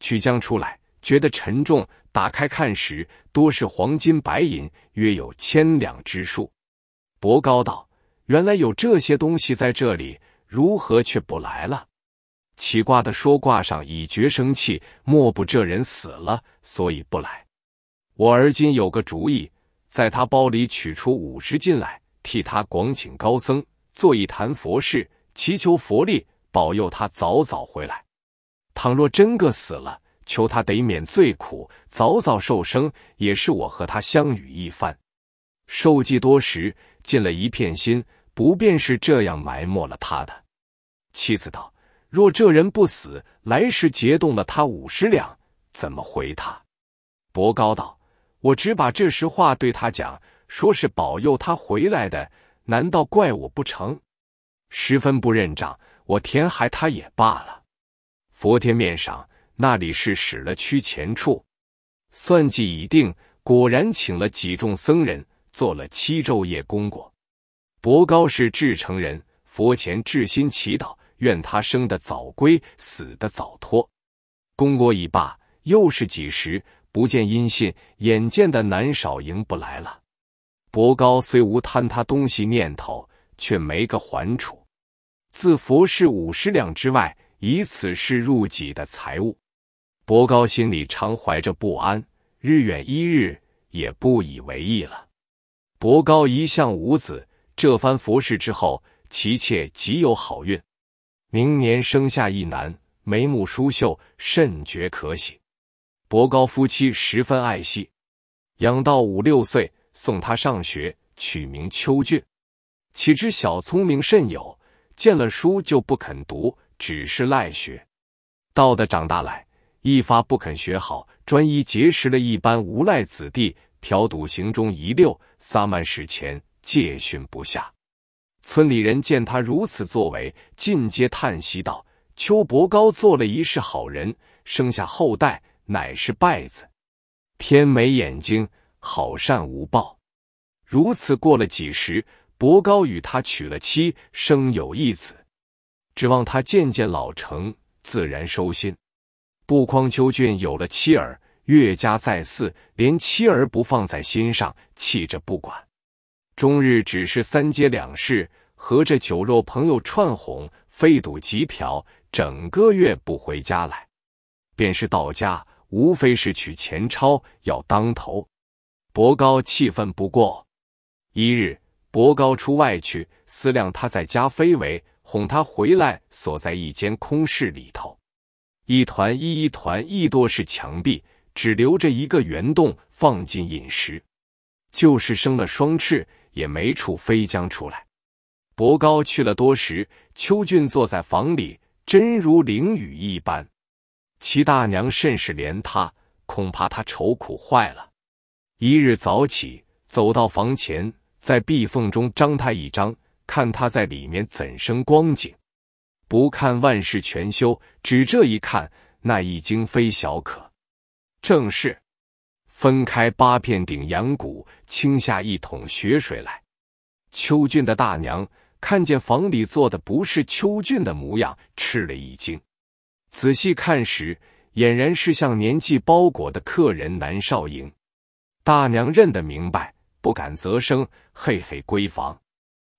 取将出来，觉得沉重。打开看时，多是黄金白银，约有千两之数。伯高道：“原来有这些东西在这里，如何却不来了？”起卦的说：“卦上已觉生气，莫不这人死了，所以不来。我而今有个主意，在他包里取出五十斤来，替他广请高僧，做一坛佛事，祈求佛力保佑他早早回来。倘若真个死了，求他得免罪苦，早早受生，也是我和他相遇一番，受济多时，尽了一片心，不便是这样埋没了他的。”妻子道。若这人不死，来时劫动了他五十两，怎么回他？伯高道：“我只把这实话对他讲，说是保佑他回来的，难道怪我不成？十分不认账，我填海他也罢了。”佛天面上那里是使了屈钱处，算计已定，果然请了几众僧人做了七昼夜供果。伯高是至诚人，佛前至心祈祷。愿他生的早归，死的早脱。功过已罢，又是几时不见音信？眼见的难少迎不来了。伯高虽无贪他东西念头，却没个还处。自佛事五十两之外，以此事入己的财物，伯高心里常怀着不安。日远一日，也不以为意了。伯高一向无子，这番佛事之后，其妾极有好运。明年生下一男，眉目疏秀，甚觉可喜。博高夫妻十分爱惜，养到五六岁，送他上学，取名秋俊。岂知小聪明甚有，见了书就不肯读，只是赖学。到的长大来，一发不肯学好，专一结识了一班无赖子弟，嫖赌行中一溜，撒漫史前，戒训不下。村里人见他如此作为，尽皆叹息道：“邱伯高做了一世好人，生下后代乃是败子，天没眼睛，好善无报。”如此过了几时，伯高与他娶了妻，生有一子，指望他渐渐老成，自然收心。不匡邱俊有了妻儿，岳家再嗣，连妻儿不放在心上，弃着不管。终日只是三街两市，和着酒肉朋友串哄，非赌即嫖，整个月不回家来。便是到家，无非是取钱钞要当头。博高气愤不过。一日，博高出外去思量他在家非为，哄他回来，锁在一间空室里头，一团一一团一多是墙壁，只留着一个圆洞，放进饮食。就是生了双翅。也没处飞将出来。博高去了多时，秋俊坐在房里，真如淋雨一般。齐大娘甚是怜他，恐怕他愁苦坏了。一日早起，走到房前，在壁缝中张他一张，看他在里面怎生光景。不看万事全休，只这一看，那一惊非小可。正是。分开八片顶羊骨，倾下一桶血水来。秋俊的大娘看见房里坐的不是秋俊的模样，吃了一惊。仔细看时，俨然是像年纪包裹的客人南少莹。大娘认得明白，不敢责声。嘿嘿，闺房。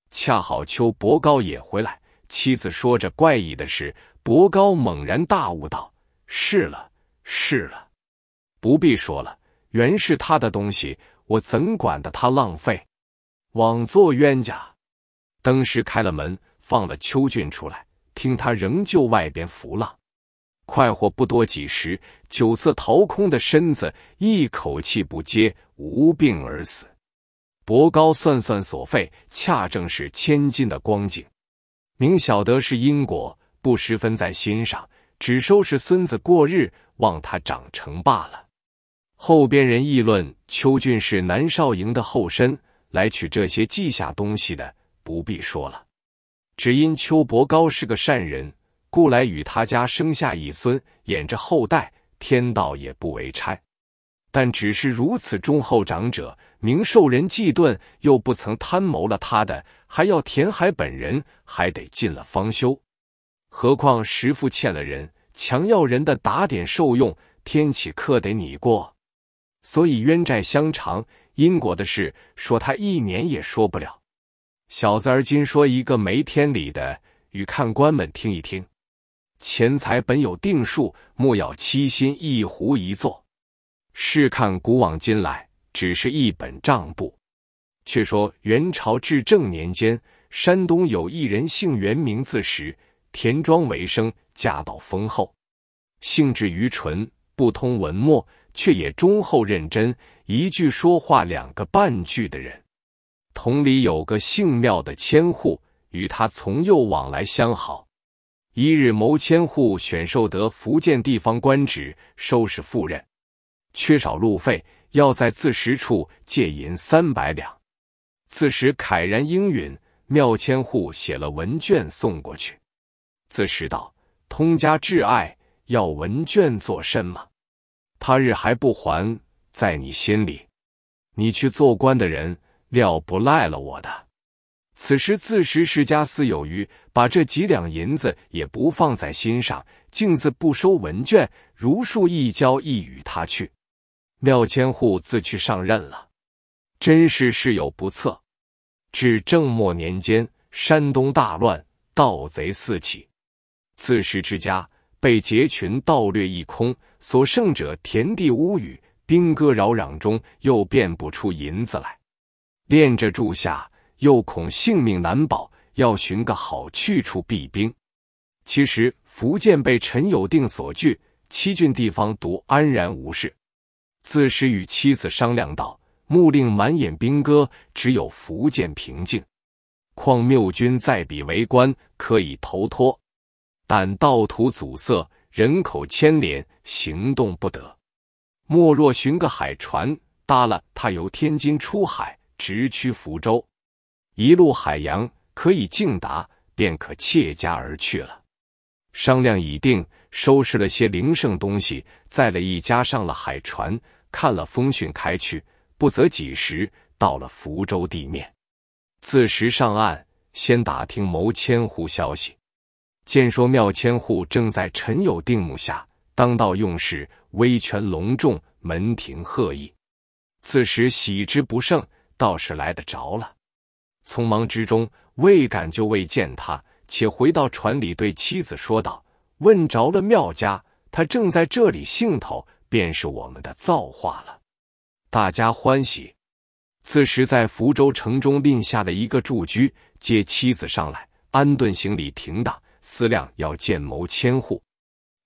恰好秋伯高也回来，妻子说着怪异的事，伯高猛然大悟道：“是了，是了，不必说了。”原是他的东西，我怎管得他浪费？枉做冤家！登时开了门，放了秋俊出来，听他仍旧外边浮浪。快活不多几时，酒色掏空的身子，一口气不接，无病而死。博高算算所费，恰正是千金的光景。明晓得是因果，不十分在心上，只收拾孙子过日，望他长成罢了。后边人议论，邱俊是南少营的后身，来取这些记下东西的不必说了。只因邱伯高是个善人，故来与他家生下一孙，掩着后代，天道也不为差。但只是如此忠厚长者，明受人忌惮，又不曾贪谋了他的，还要田海本人还得尽了方休。何况石父欠了人，强要人的打点受用，天启可得你过？所以冤债相偿，因果的事，说他一年也说不了。小子儿今说一个没天理的，与看官们听一听。钱财本有定数，莫要七心一壶一座。试看古往今来，只是一本账簿。却说元朝至正年间，山东有一人姓袁，名字时，田庄为生，家道丰厚，性质愚纯，不通文墨。却也忠厚认真，一句说话两个半句的人。同里有个姓缪的千户，与他从幼往来相好。一日，牟千户选授得福建地方官职，收拾赴任，缺少路费，要在自食处借银三百两。自时慨然应允，缪千户写了文卷送过去。自食道：“通家挚爱，要文卷做甚吗？”他日还不还，在你心里，你去做官的人，料不赖了我的。此时自食世家私有余，把这几两银子也不放在心上，径自不收文卷，如数一交一与他去。廖千户自去上任了。真是事有不测。至正末年间，山东大乱，盗贼四起，自食之家。被劫群盗掠一空，所剩者田地屋宇，兵戈扰攘中又变不出银子来，恋着住下，又恐性命难保，要寻个好去处避兵。其实福建被陈友定所据，七郡地方独安然无事。自是与妻子商量道：幕令满眼兵戈，只有福建平静，况缪君在彼为官，可以投托。但盗途阻塞，人口牵连，行动不得。莫若寻个海船，搭了他由天津出海，直趋福州，一路海洋可以径达，便可切家而去了。商量已定，收拾了些零剩东西，载了一家上了海船，看了风讯开去，不则几时到了福州地面，自时上岸，先打听谋千户消息。见说妙千户正在陈友定目下当道用事，威权隆重，门庭赫意。此时喜之不胜，倒是来得着了。匆忙之中未敢就未见他，且回到船里对妻子说道：“问着了妙家，他正在这里兴头，便是我们的造化了。”大家欢喜。此时在福州城中另下了一个住居，接妻子上来安顿行李停当。思量要建谋千户，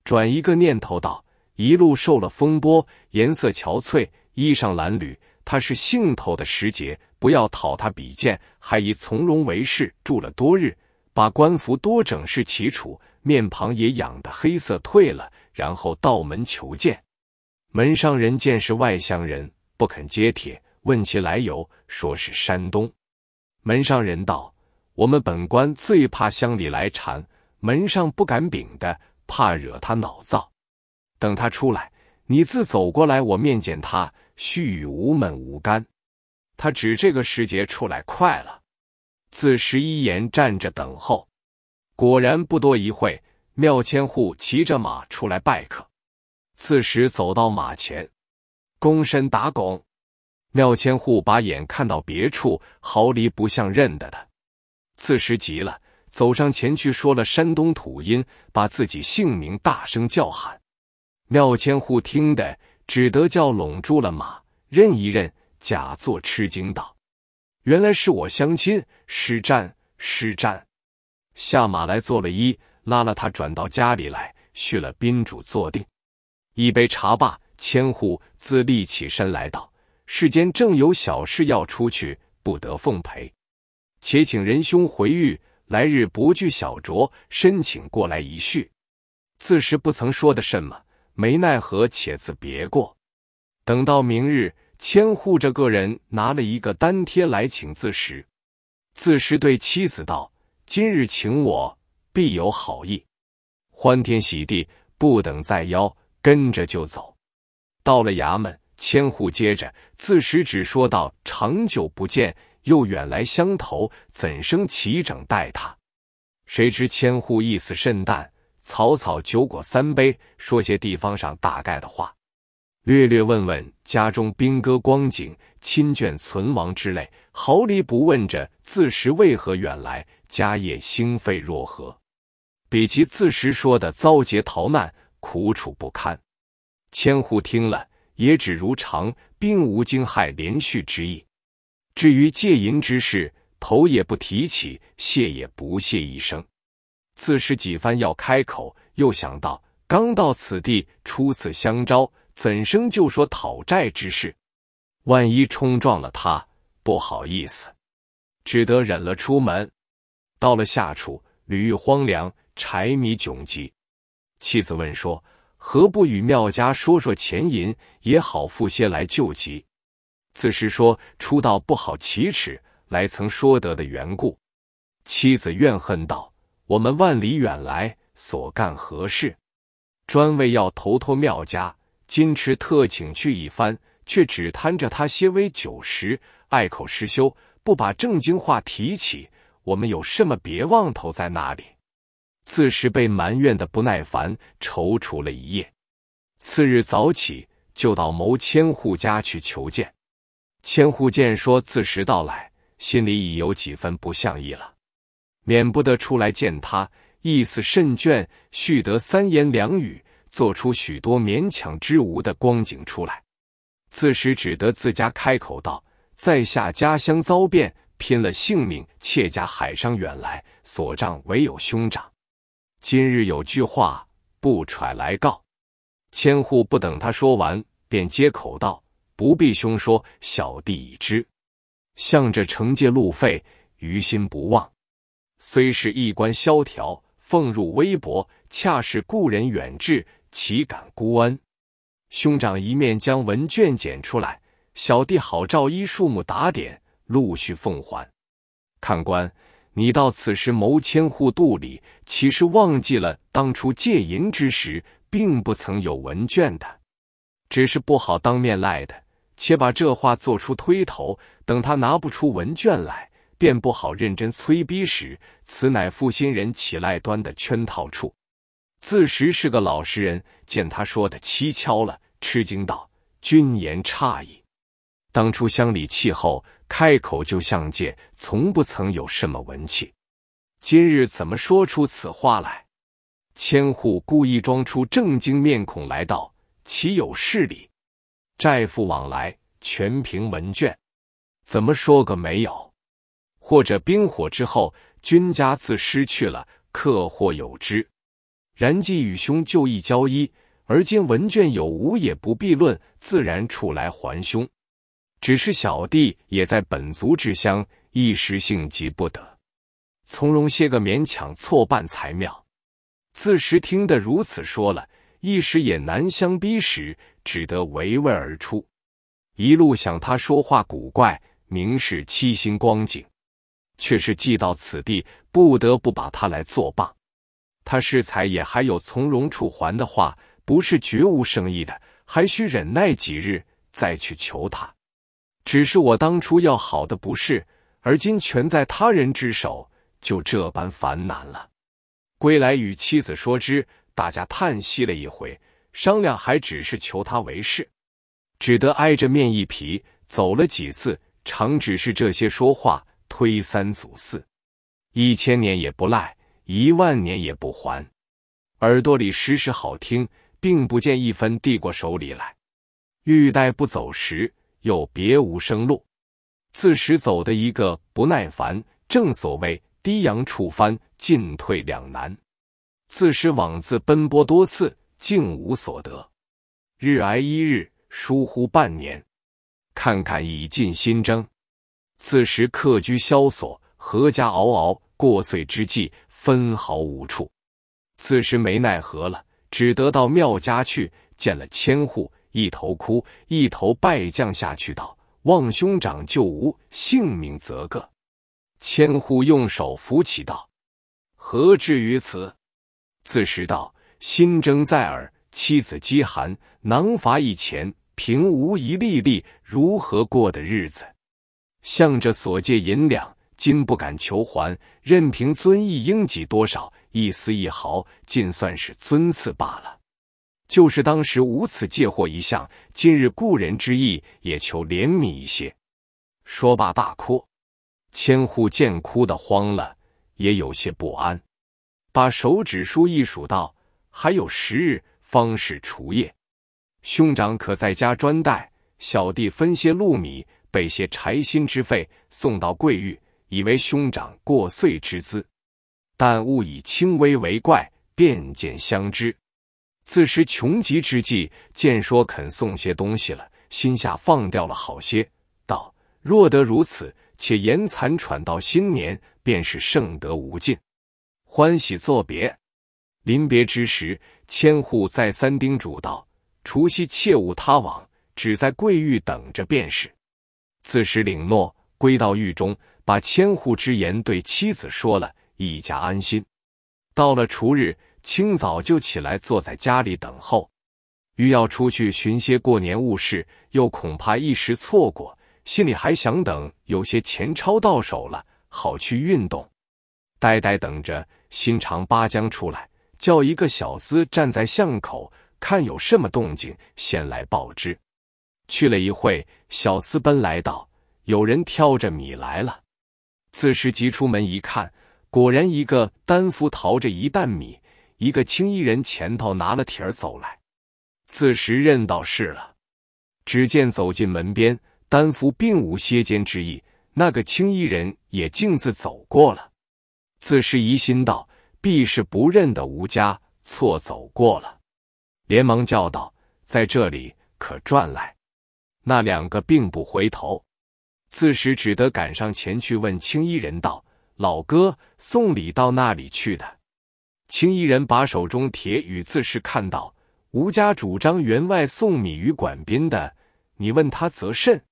转一个念头道：“一路受了风波，颜色憔悴，衣裳褴褛。他是兴头的时节，不要讨他比剑，还以从容为事。住了多日，把官服多整饰齐楚，面庞也养得黑色褪了。然后到门求见，门上人见是外乡人，不肯接帖，问其来由，说是山东。门上人道：‘我们本官最怕乡里来缠。’”门上不敢禀的，怕惹他恼躁。等他出来，你自走过来，我面见他。须臾无门无干，他指这个时节出来快了。自十一言站着等候，果然不多一会，妙千户骑着马出来拜客。自时走到马前，躬身打拱。妙千户把眼看到别处，毫厘不像认得的。自时急了。走上前去，说了山东土音，把自己姓名大声叫喊。廖千户听的，只得叫拢住了马，认一认，假作吃惊道：“原来是我乡亲。”施战施战，下马来做了揖，拉了他转到家里来，续了宾主，坐定，一杯茶罢，千户自立起身来道：“世间正有小事要出去，不得奉陪，且请仁兄回御。”来日不惧小酌，申请过来一叙。自时不曾说的什么，没奈何，且自别过。等到明日，千户这个人拿了一个单贴来请自时。自时对妻子道：“今日请我，必有好意。”欢天喜地，不等再邀，跟着就走。到了衙门，千户接着自时只说道：“长久不见。”又远来相投，怎生齐整待他？谁知千户意思甚淡，草草酒果三杯，说些地方上大概的话，略略问问家中兵戈光景、亲眷存亡之类，毫厘不问。着自时为何远来，家业兴废若何？比其自时说的遭劫逃难，苦楚不堪。千户听了也只如常，并无惊骇连续之意。至于借银之事，头也不提起，谢也不谢一声。自是几番要开口，又想到刚到此地，初次相招，怎生就说讨债之事？万一冲撞了他，不好意思，只得忍了。出门到了下处，屡遇荒凉，柴米窘急。妻子问说：“何不与庙家说说钱银，也好付些来救急？”自是说出道不好启齿，来曾说得的缘故。妻子怨恨道：“我们万里远来，所干何事？专为要投托庙家，今迟特请去一番，却只贪着他些微酒食，爱口失修，不把正经话提起。我们有什么别妄头在那里？”自是被埋怨的不耐烦，踌躇了一夜。次日早起，就到牟千户家去求见。千户见说自时到来，心里已有几分不像意了，免不得出来见他，意思甚倦。续得三言两语，做出许多勉强之无的光景出来。自时只得自家开口道：“在下家乡遭变，拼了性命，妾家海上远来，所仗唯有兄长。今日有句话，不揣来告。”千户不等他说完，便接口道。不必凶说，小弟已知。向着惩戒路费，于心不忘。虽是一官萧条，俸入微薄，恰是故人远至，岂敢孤恩？兄长一面将文卷捡出来，小弟好照依数目打点，陆续奉还。看官，你到此时谋千户肚里，岂是忘记了当初借银之时，并不曾有文卷的？只是不好当面赖的。且把这话做出推头，等他拿不出文卷来，便不好认真催逼时，此乃负心人起赖端的圈套处。自时是个老实人，见他说的蹊跷了，吃惊道：“君言差矣，当初乡里气后，开口就相借，从不曾有什么文气。今日怎么说出此话来？”千户故意装出正经面孔来道：“岂有事理？”债父往来全凭文卷，怎么说个没有？或者兵火之后，君家自失去了，客或有之。然既与兄旧义交一，而今文卷有无也不必论，自然处来还兄。只是小弟也在本族之乡，一时性急不得，从容些个勉强错办才妙。自时听得如此说了，一时也难相逼时。只得围魏而出，一路想他说话古怪，明是七星光景，却是既到此地，不得不把他来作罢。他适才也还有从容处还的话，不是绝无生意的，还需忍耐几日再去求他。只是我当初要好的不是，而今全在他人之手，就这般烦恼了。归来与妻子说之，大家叹息了一回。商量还只是求他为事，只得挨着面一皮走了几次，常只是这些说话，推三阻四，一千年也不赖，一万年也不还。耳朵里时时好听，并不见一分递过手里来。欲带不走时，又别无生路。自时走的一个不耐烦，正所谓低阳触藩，进退两难。自时往自奔波多次。竟无所得，日挨一日，疏忽半年。看看已尽新征，自时客居萧索，何家嗷嗷过岁之际，分毫无处。此时没奈何了，只得到庙家去见了千户，一头哭，一头拜将下去道：“望兄长救吾性命则个。”千户用手扶起道：“何至于此？”自时道。心征在耳，妻子饥寒，囊乏一钱，凭无一粒粒，如何过的日子？向着所借银两，今不敢求还，任凭遵义应给多少，一丝一毫，尽算是尊赐罢了。就是当时无此借货一项，今日故人之意，也求怜悯一些。说罢，大哭。千户见哭得慌了，也有些不安，把手指数一数，道。还有十日方是除夜，兄长可在家专待，小弟分些禄米，备些柴薪之费，送到贵玉，以为兄长过岁之资。但勿以轻微为怪，便见相知。自时穷急之际，见说肯送些东西了，心下放掉了好些，道：若得如此，且言残喘到新年，便是圣德无尽，欢喜作别。临别之时，千户再三叮嘱道：“除夕切勿他往，只在桂玉等着便是。”自时领诺，归到狱中，把千户之言对妻子说了，一家安心。到了初日，清早就起来，坐在家里等候。欲要出去寻些过年物事，又恐怕一时错过，心里还想等，有些钱钞到手了，好去运动。呆呆等着，心肠巴僵出来。叫一个小厮站在巷口，看有什么动静，先来报之。去了一会，小厮奔来道：“有人挑着米来了。”自时急出门一看，果然一个单夫淘着一担米，一个青衣人前头拿了铁儿走来。自时认到是了，只见走进门边，单夫并无歇肩之意，那个青衣人也径自走过了。自时疑心道。必是不认得吴家，错走过了，连忙叫道：“在这里可转来。”那两个并不回头，自时只得赶上前去问青衣人道：“老哥，送礼到那里去的？”青衣人把手中铁与自时看到吴家主张员外送米与管宾的，你问他则甚？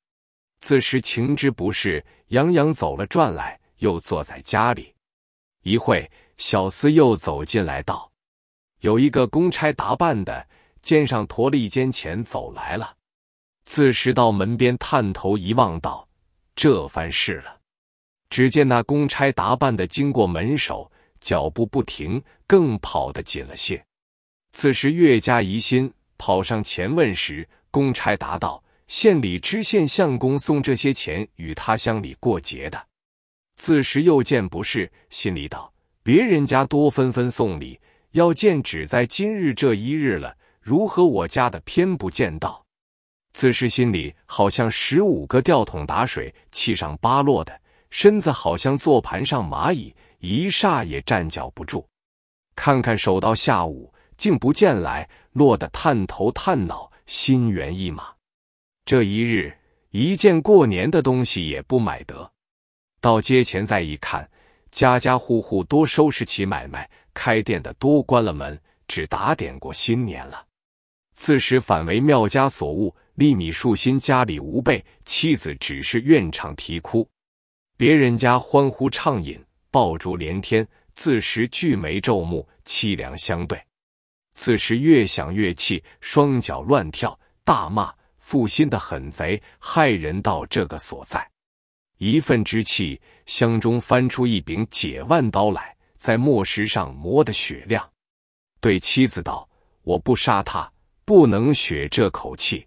自时情之不是，洋洋走了转来，又坐在家里一会。小厮又走进来道：“有一个公差打扮的，肩上驮了一肩钱走来了。”自时到门边探头一望，道：“这番事了。”只见那公差打扮的经过门首，脚步不停，更跑得紧了些。此时越加疑心，跑上前问时，公差答道：“县里知县相公送这些钱与他乡里过节的。”自时又见不是，心里道：别人家多纷纷送礼，要见只在今日这一日了，如何我家的偏不见到？此时心里好像十五个吊桶打水，七上八落的，身子好像坐盘上蚂蚁，一霎也站脚不住。看看守到下午，竟不见来，落得探头探脑，心猿意马。这一日一件过年的东西也不买得，到街前再一看。家家户户多收拾起买卖，开店的多关了门，只打点过新年了。自时反为庙家所误，粒米树心家里无备，妻子只是怨唱啼哭。别人家欢呼畅饮，爆竹连天，自时聚眉皱目，凄凉相对。此时越想越气，双脚乱跳，大骂负心的狠贼，害人到这个所在。一愤之气，箱中翻出一柄解腕刀来，在磨石上磨得雪亮。对妻子道：“我不杀他，不能雪这口气。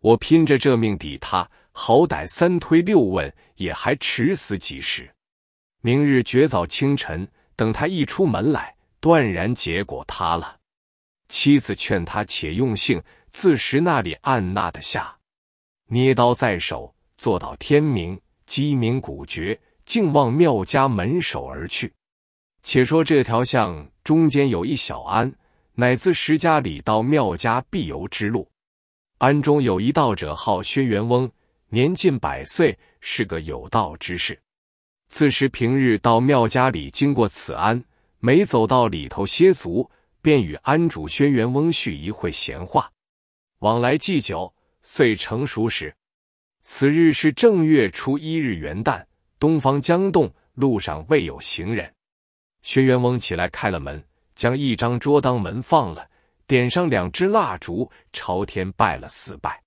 我拼着这命抵他，好歹三推六问，也还迟死几时。明日绝早清晨，等他一出门来，断然结果他了。”妻子劝他且用性，自时那里按捺的下，捏刀在手，坐到天明。鸡鸣鼓绝，竟望庙家门首而去。且说这条巷中间有一小庵，乃自石家里到庙家必由之路。庵中有一道者，号轩辕翁，年近百岁，是个有道之士。自时平日到庙家里经过此庵，每走到里头歇足，便与庵主轩辕翁叙一会闲话，往来祭酒。遂成熟时。此日是正月初一日元旦，东方将动，路上未有行人。轩辕翁起来开了门，将一张桌当门放了，点上两支蜡烛，朝天拜了四拜，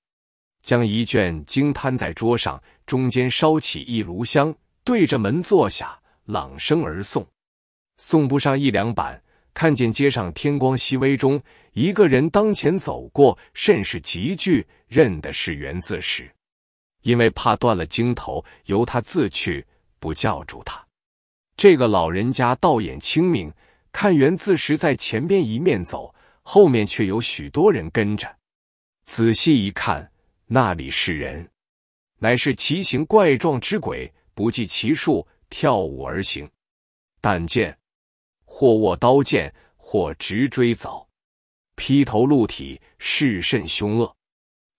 将一卷经摊在桌上，中间烧起一炉香，对着门坐下，朗声而诵。送不上一两板，看见街上天光熹微中，一个人当前走过，甚是急遽，认的是袁自时。因为怕断了经头，由他自去，不叫住他。这个老人家倒眼清明，看元自时在前边一面走，后面却有许多人跟着。仔细一看，那里是人，乃是奇形怪状之鬼，不计其数，跳舞而行。但见或握刀剑，或直追走，披头露体，势甚凶恶。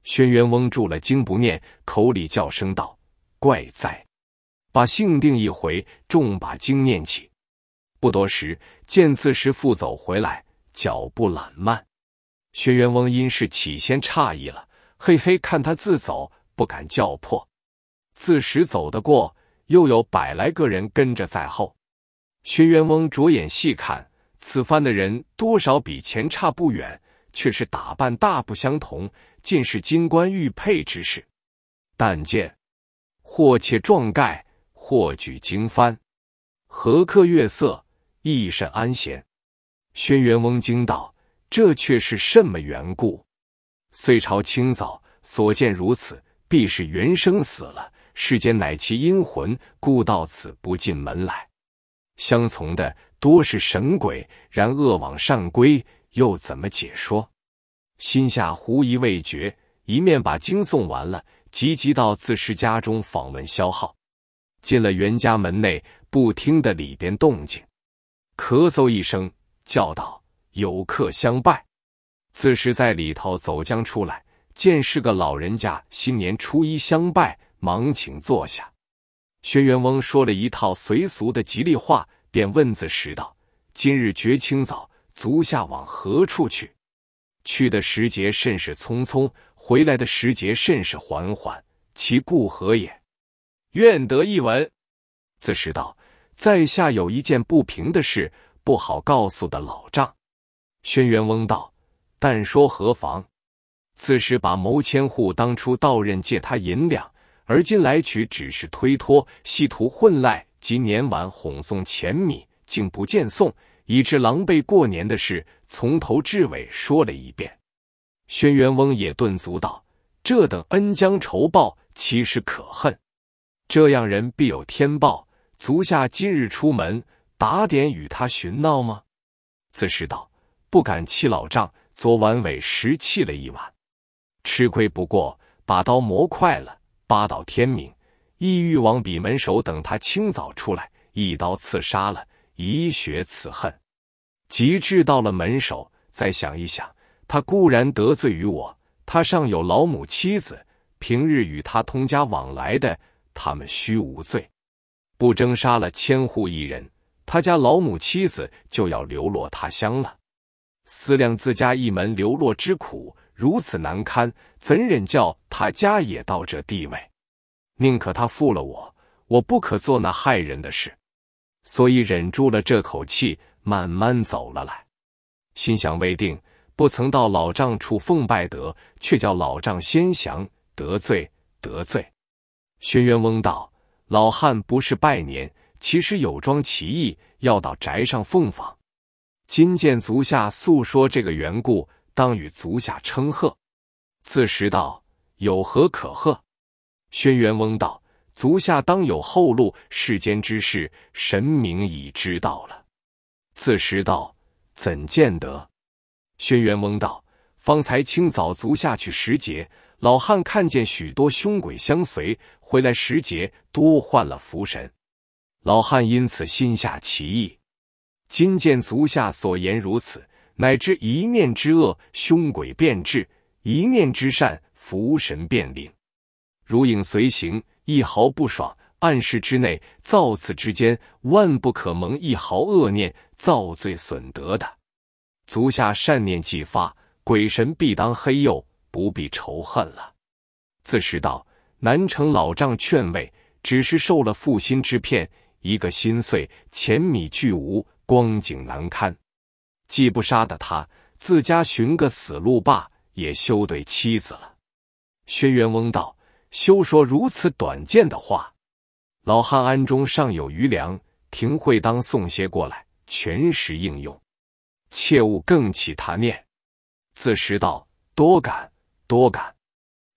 轩辕翁住了经不念，口里叫声道：“怪哉！”把性定一回，重把经念起。不多时，见字时复走回来，脚步懒慢。轩辕翁因是起先诧异了，嘿嘿看他自走，不敢叫破。自时走得过，又有百来个人跟着在后。轩辕翁着眼细看，此番的人多少比前差不远，却是打扮大不相同。尽是金冠玉佩之事。但见或切壮盖，或举经幡，何客月色亦甚安闲。轩辕翁惊道：“这却是什么缘故？”遂朝清早所见如此，必是元生死了，世间乃其阴魂，故到此不进门来。相从的多是神鬼，然恶往善归，又怎么解说？心下狐疑未决，一面把经诵完了，急急到自师家中访问萧浩。进了袁家门内，不听的里边动静，咳嗽一声，叫道：“有客相拜。”自师在里头走将出来，见是个老人家，新年初一相拜，忙请坐下。轩辕翁说了一套随俗的吉利话，便问自师道：“今日绝清早，足下往何处去？”去的时节甚是匆匆，回来的时节甚是缓缓，其故何也？愿得一闻。自是道，在下有一件不平的事，不好告诉的老丈。轩辕翁道，但说何妨。自是把谋千户当初到任借他银两，而今来取，只是推脱，系图混赖及年晚哄送钱米，竟不见送。以致狼狈过年的事，从头至尾说了一遍。轩辕翁也顿足道：“这等恩将仇报，其实可恨。这样人必有天报。足下今日出门，打点与他寻闹吗？”自是道：“不敢欺老丈。昨晚委实气了一晚，吃亏不过，把刀磨快了，八到天明，意欲往比门首等他清早出来，一刀刺杀了。”以雪此恨，及至到了门首，再想一想，他固然得罪于我，他尚有老母妻子，平日与他通家往来的，他们须无罪。不争杀了千户一人，他家老母妻子就要流落他乡了。思量自家一门流落之苦，如此难堪，怎忍叫他家也到这地位？宁可他负了我，我不可做那害人的事。所以忍住了这口气，慢慢走了来，心想未定，不曾到老丈处奉拜得，却叫老丈先降，得罪得罪。轩辕翁道：“老汉不是拜年，其实有桩奇义，要到宅上奉访。今见足下诉说这个缘故，当与足下称贺。”自时道：“有何可贺？”轩辕翁道。足下当有后路，世间之事，神明已知道了。自时道怎见得？轩辕翁道：方才清早足下去时节，老汉看见许多凶鬼相随回来时节，多换了福神。老汉因此心下奇异。今见足下所言如此，乃知一念之恶，凶鬼变至；一念之善，福神变灵，如影随形。一毫不爽，暗室之内，造次之间，万不可蒙一毫恶念，造罪损德的。足下善念既发，鬼神必当黑佑，不必仇恨了。自是道南城老丈劝慰，只是受了负心之骗，一个心碎，钱米俱无，光景难堪。既不杀的他，自家寻个死路罢，也休对妻子了。轩辕翁道。休说如此短见的话，老汉庵中尚有余粮，廷会当送些过来，全时应用，切勿更起他念。自识道多感多感。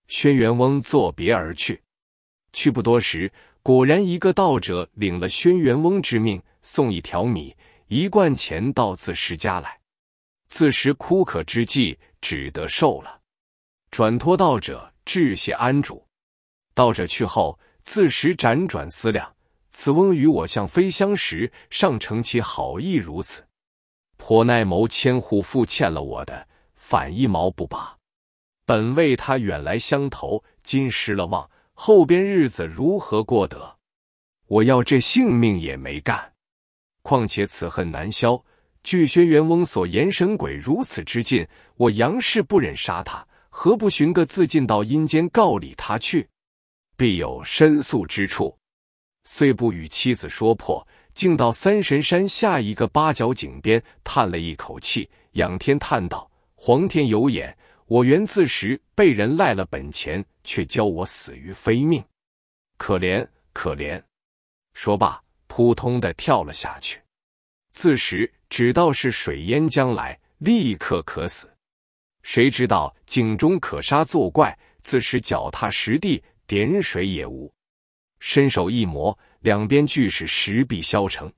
轩辕翁作别而去。去不多时，果然一个道者领了轩辕翁之命，送一条米、一罐钱到自识家来。自识枯渴之际，只得受了，转托道者致谢安主。道者去后，自时辗转思量，此翁与我向非相识，尚承其好意如此，颇奈谋千户父欠了我的，反一毛不拔。本为他远来相投，今失了望，后边日子如何过得？我要这性命也没干，况且此恨难消。据轩辕翁所言，神鬼如此之近，我杨氏不忍杀他，何不寻个自尽到阴间告里他去？必有申诉之处，遂不与妻子说破，竟到三神山下一个八角井边，叹了一口气，仰天叹道：“皇天有眼，我原自时被人赖了本钱，却教我死于非命，可怜可怜！”说罢，扑通的跳了下去。自时只道是水淹将来，立刻可死，谁知道井中可杀作怪，自时脚踏实地。点水也无，伸手一摸，两边俱是石壁削成，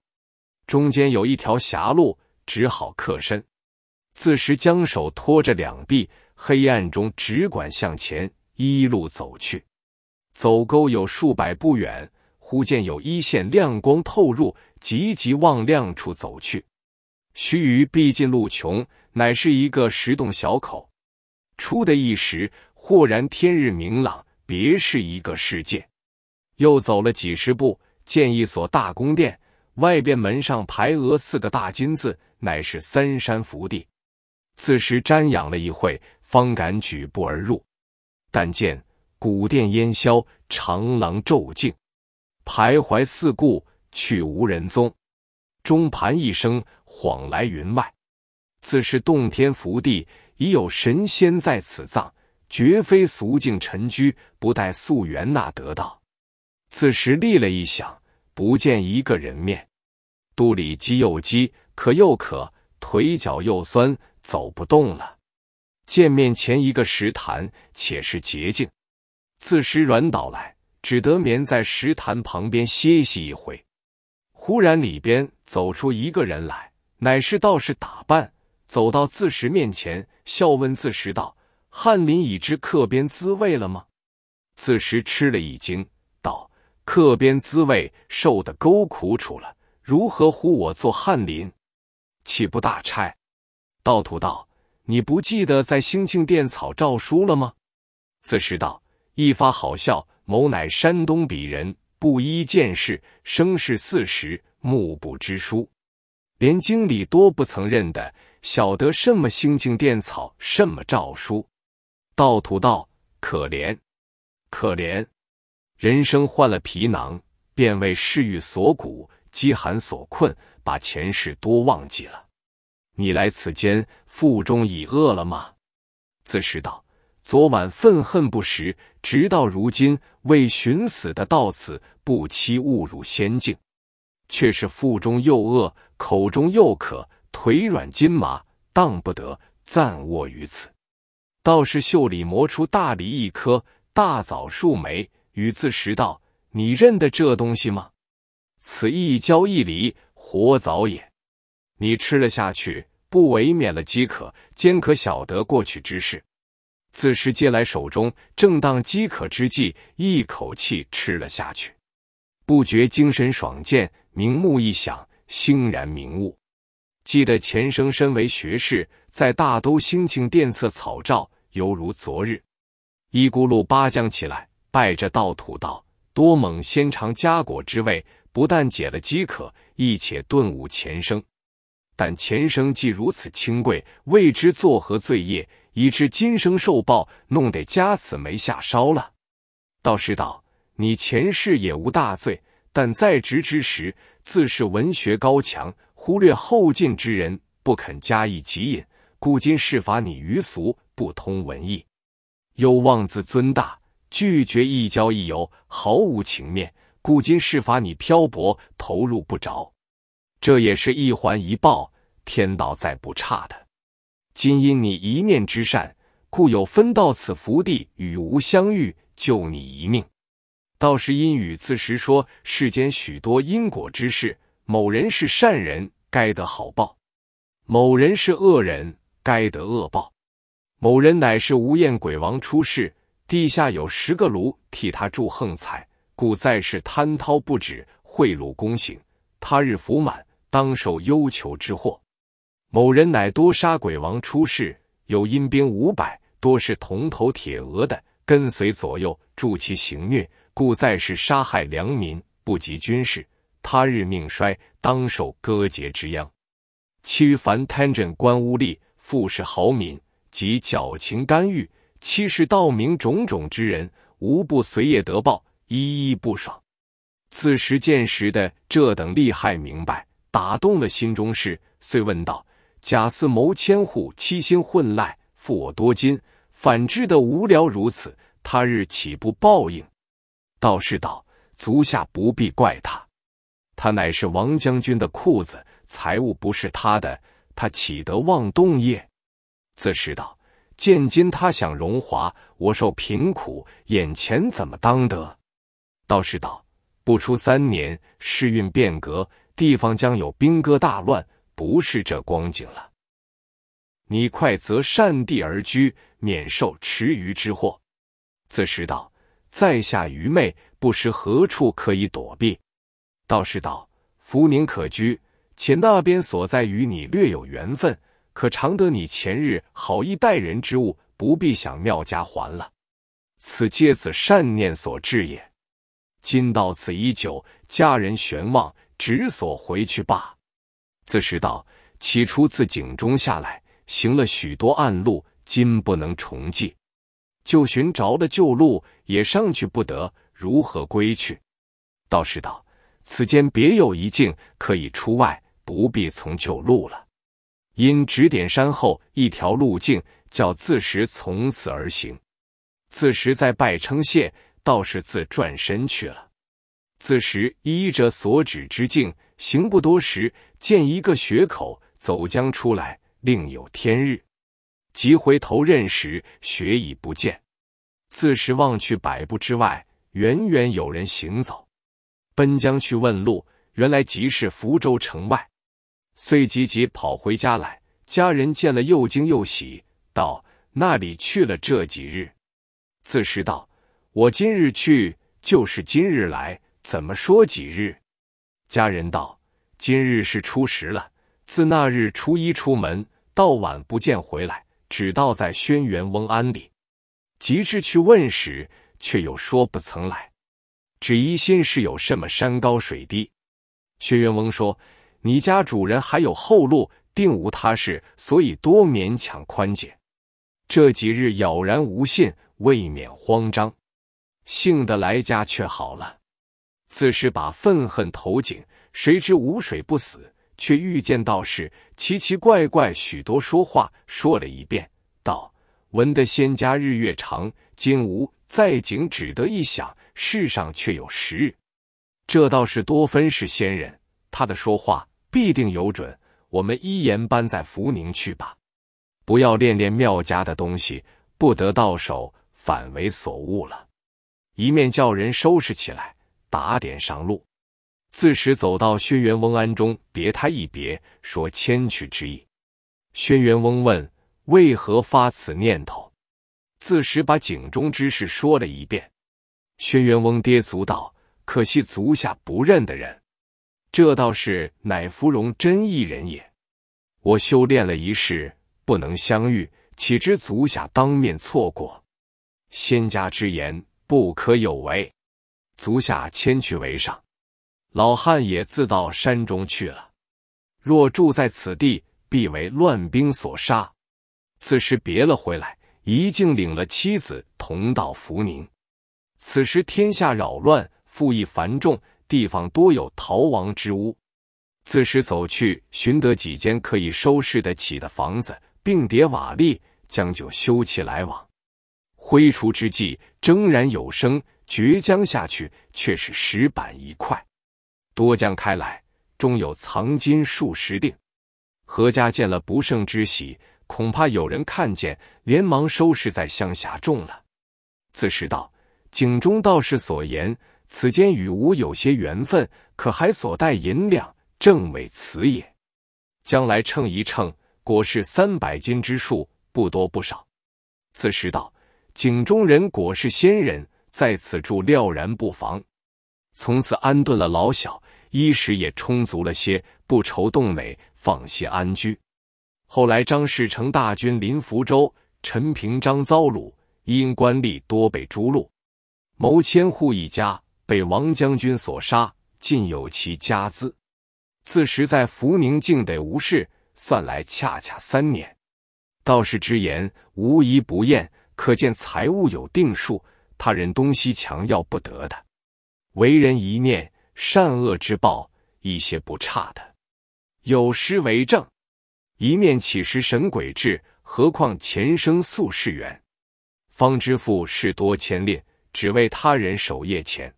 中间有一条狭路，只好侧身。自时将手托着两臂，黑暗中只管向前一路走去。走沟有数百步远，忽见有一线亮光透入，急急往亮处走去。须臾，逼近路穷，乃是一个石洞小口。出的一时，豁然天日明朗。别是一个世界，又走了几十步，见一所大宫殿，外边门上排额四个大金字，乃是三山福地。自时瞻仰了一会，方敢举步而入。但见古殿烟消，长廊骤静，徘徊四顾，去无人踪。钟盘一声，恍来云外。自是洞天福地，已有神仙在此葬。绝非俗境尘居，不待素缘那得道。自时立了一想，不见一个人面。肚里饥又饥，渴又渴，腿脚又酸，走不动了。见面前一个石潭，且是洁净。自时软倒来，只得眠在石潭旁边歇息一回。忽然里边走出一个人来，乃是道士打扮，走到自时面前，笑问自时道。翰林已知客边滋味了吗？此时吃了一惊，道：“客边滋味，受的够苦楚了，如何呼我做翰林？岂不大差？”道徒道：“你不记得在兴庆殿草诏书了吗？”此时道：“一发好笑，某乃山东鄙人，布衣见事，生事四十，目不知书，连经理多不曾认得，晓得什么兴庆殿草，什么诏书？”道徒道，可怜，可怜！人生换了皮囊，便为世欲所苦，饥寒所困，把前世多忘记了。你来此间，腹中已饿了吗？自是道，昨晚愤恨不食，直到如今，为寻死的到此，不期误入仙境，却是腹中又饿，口中又渴，腿软筋麻，当不得，暂卧于此。道士袖里磨出大梨一颗，大枣数枚，与自食道：“你认得这东西吗？此一交一梨，活枣也。你吃了下去，不为免了饥渴，兼可晓得过去之事。”自食借来手中，正当饥渴之际，一口气吃了下去，不觉精神爽健，明目一想，欣然明悟，记得前生身为学士，在大都兴庆殿册草诏。犹如昨日，一咕噜巴将起来，拜着道土道：“多蒙先尝佳果之味，不但解了饥渴，亦且顿悟前生。但前生既如此清贵，未知作何罪业，以致今生受报，弄得家死没下烧了。”道士道：“你前世也无大罪，但在职之时，自是文学高强，忽略后进之人，不肯加以汲引，故今是罚你于俗。”不通文意，又妄自尊大，拒绝一交一游，毫无情面，故今世罚你漂泊，投入不着。这也是一环一报，天道再不差的。今因你一念之善，故有分到此福地与吾相遇，救你一命。倒是因与自时说世间许多因果之事，某人是善人，该得好报；某人是恶人，该得恶报。某人乃是无厌鬼王出世，地下有十个炉替他祝横财，故在世贪饕不止，贿赂公行。他日福满，当受忧求之祸。某人乃多杀鬼王出世，有阴兵五百，多是铜头铁额的，跟随左右，助其行虐，故在世杀害良民，不及军事。他日命衰，当受割截之殃。其余凡贪政官污吏、富是豪民。及矫情干预、欺世盗名种种之人，无不随业得报，一一不爽。自时见识的这等厉害明白，打动了心中事，遂问道：“贾似谋千户，欺心混赖，负我多金，反之的无聊如此，他日岂不报应？”道士道：“足下不必怪他，他乃是王将军的裤子，财物不是他的，他岂得妄动业？”自是道，见今他享荣华，我受贫苦，眼前怎么当得？道士道：不出三年，世运变革，地方将有兵戈大乱，不是这光景了。你快择善地而居，免受池鱼之祸。自是道，在下愚昧，不识何处可以躲避。道士道：福宁可居，且那边所在与你略有缘分。可常得你前日好意待人之物，不必想妙家还了。此皆子善念所致也。今到此已久，家人悬望，只所回去罢。自是道起初自井中下来，行了许多暗路，今不能重计，就寻着了旧路，也上去不得，如何归去？道士道：此间别有一境，可以出外，不必从旧路了。因指点山后一条路径，叫自时从此而行。自时在拜称谢，道士自转身去了。自时依着所指之径行不多时，见一个穴口，走将出来，另有天日。即回头认时，穴已不见。自时望去百步之外，远远有人行走，奔将去问路，原来即是福州城外。遂急急跑回家来，家人见了又惊又喜，道：“那里去了？这几日？”自是道：“我今日去，就是今日来，怎么说几日？”家人道：“今日是初十了，自那日初一出门，到晚不见回来，只道在轩辕翁庵里。及至去问时，却又说不曾来，只疑心是有什么山高水低。”轩辕翁说。你家主人还有后路，定无他事，所以多勉强宽解。这几日杳然无信，未免慌张。幸得来家却好了，自是把愤恨投井，谁知无水不死，却遇见道士，奇奇怪怪许多说话，说了一遍，道闻得仙家日月长，今吾在井，只得一想，世上却有时日。这道士多分是仙人，他的说话。必定有准，我们依言搬在福宁去吧。不要恋恋庙家的东西，不得到手，反为所误了。一面叫人收拾起来，打点上路。自时走到轩辕翁庵中，别他一别，说谦去之意。轩辕翁问：“为何发此念头？”自时把井中之事说了一遍。轩辕翁跌足道：“可惜足下不认的人。”这倒是乃芙蓉真意人也，我修炼了一世，不能相遇，岂知足下当面错过？仙家之言不可有违，足下迁去为上。老汉也自到山中去了。若住在此地，必为乱兵所杀。此时别了回来，一径领了妻子同到福宁。此时天下扰乱，赋役繁重。地方多有逃亡之屋，自时走去寻得几间可以收拾得起的房子，并叠瓦砾，将就修起来往。挥锄之际，铮然有声，绝将下去，却是石板一块。多将开来，终有藏金数十锭。何家见了不胜之喜，恐怕有人看见，连忙收拾在乡下种了。自时道井中道士所言。此间与吾有些缘分，可还所带银两，正为此也。将来称一称，果是三百斤之数，不多不少。此时道井中人果是仙人，在此处料然不妨。”从此安顿了老小，衣食也充足了些，不愁冻馁，放心安居。后来张士诚大军临福州，陈平章遭掳，因官吏多被诛戮，谋千户一家。被王将军所杀，尽有其家资。自时在福宁，境得无事，算来恰恰三年。道士之言，无一不验，可见财物有定数，他人东西强要不得的。为人一念，善恶之报，一些不差的。有诗为证：“一面起时神鬼至，何况前生宿世缘？方知富是多牵累，只为他人守夜钱。”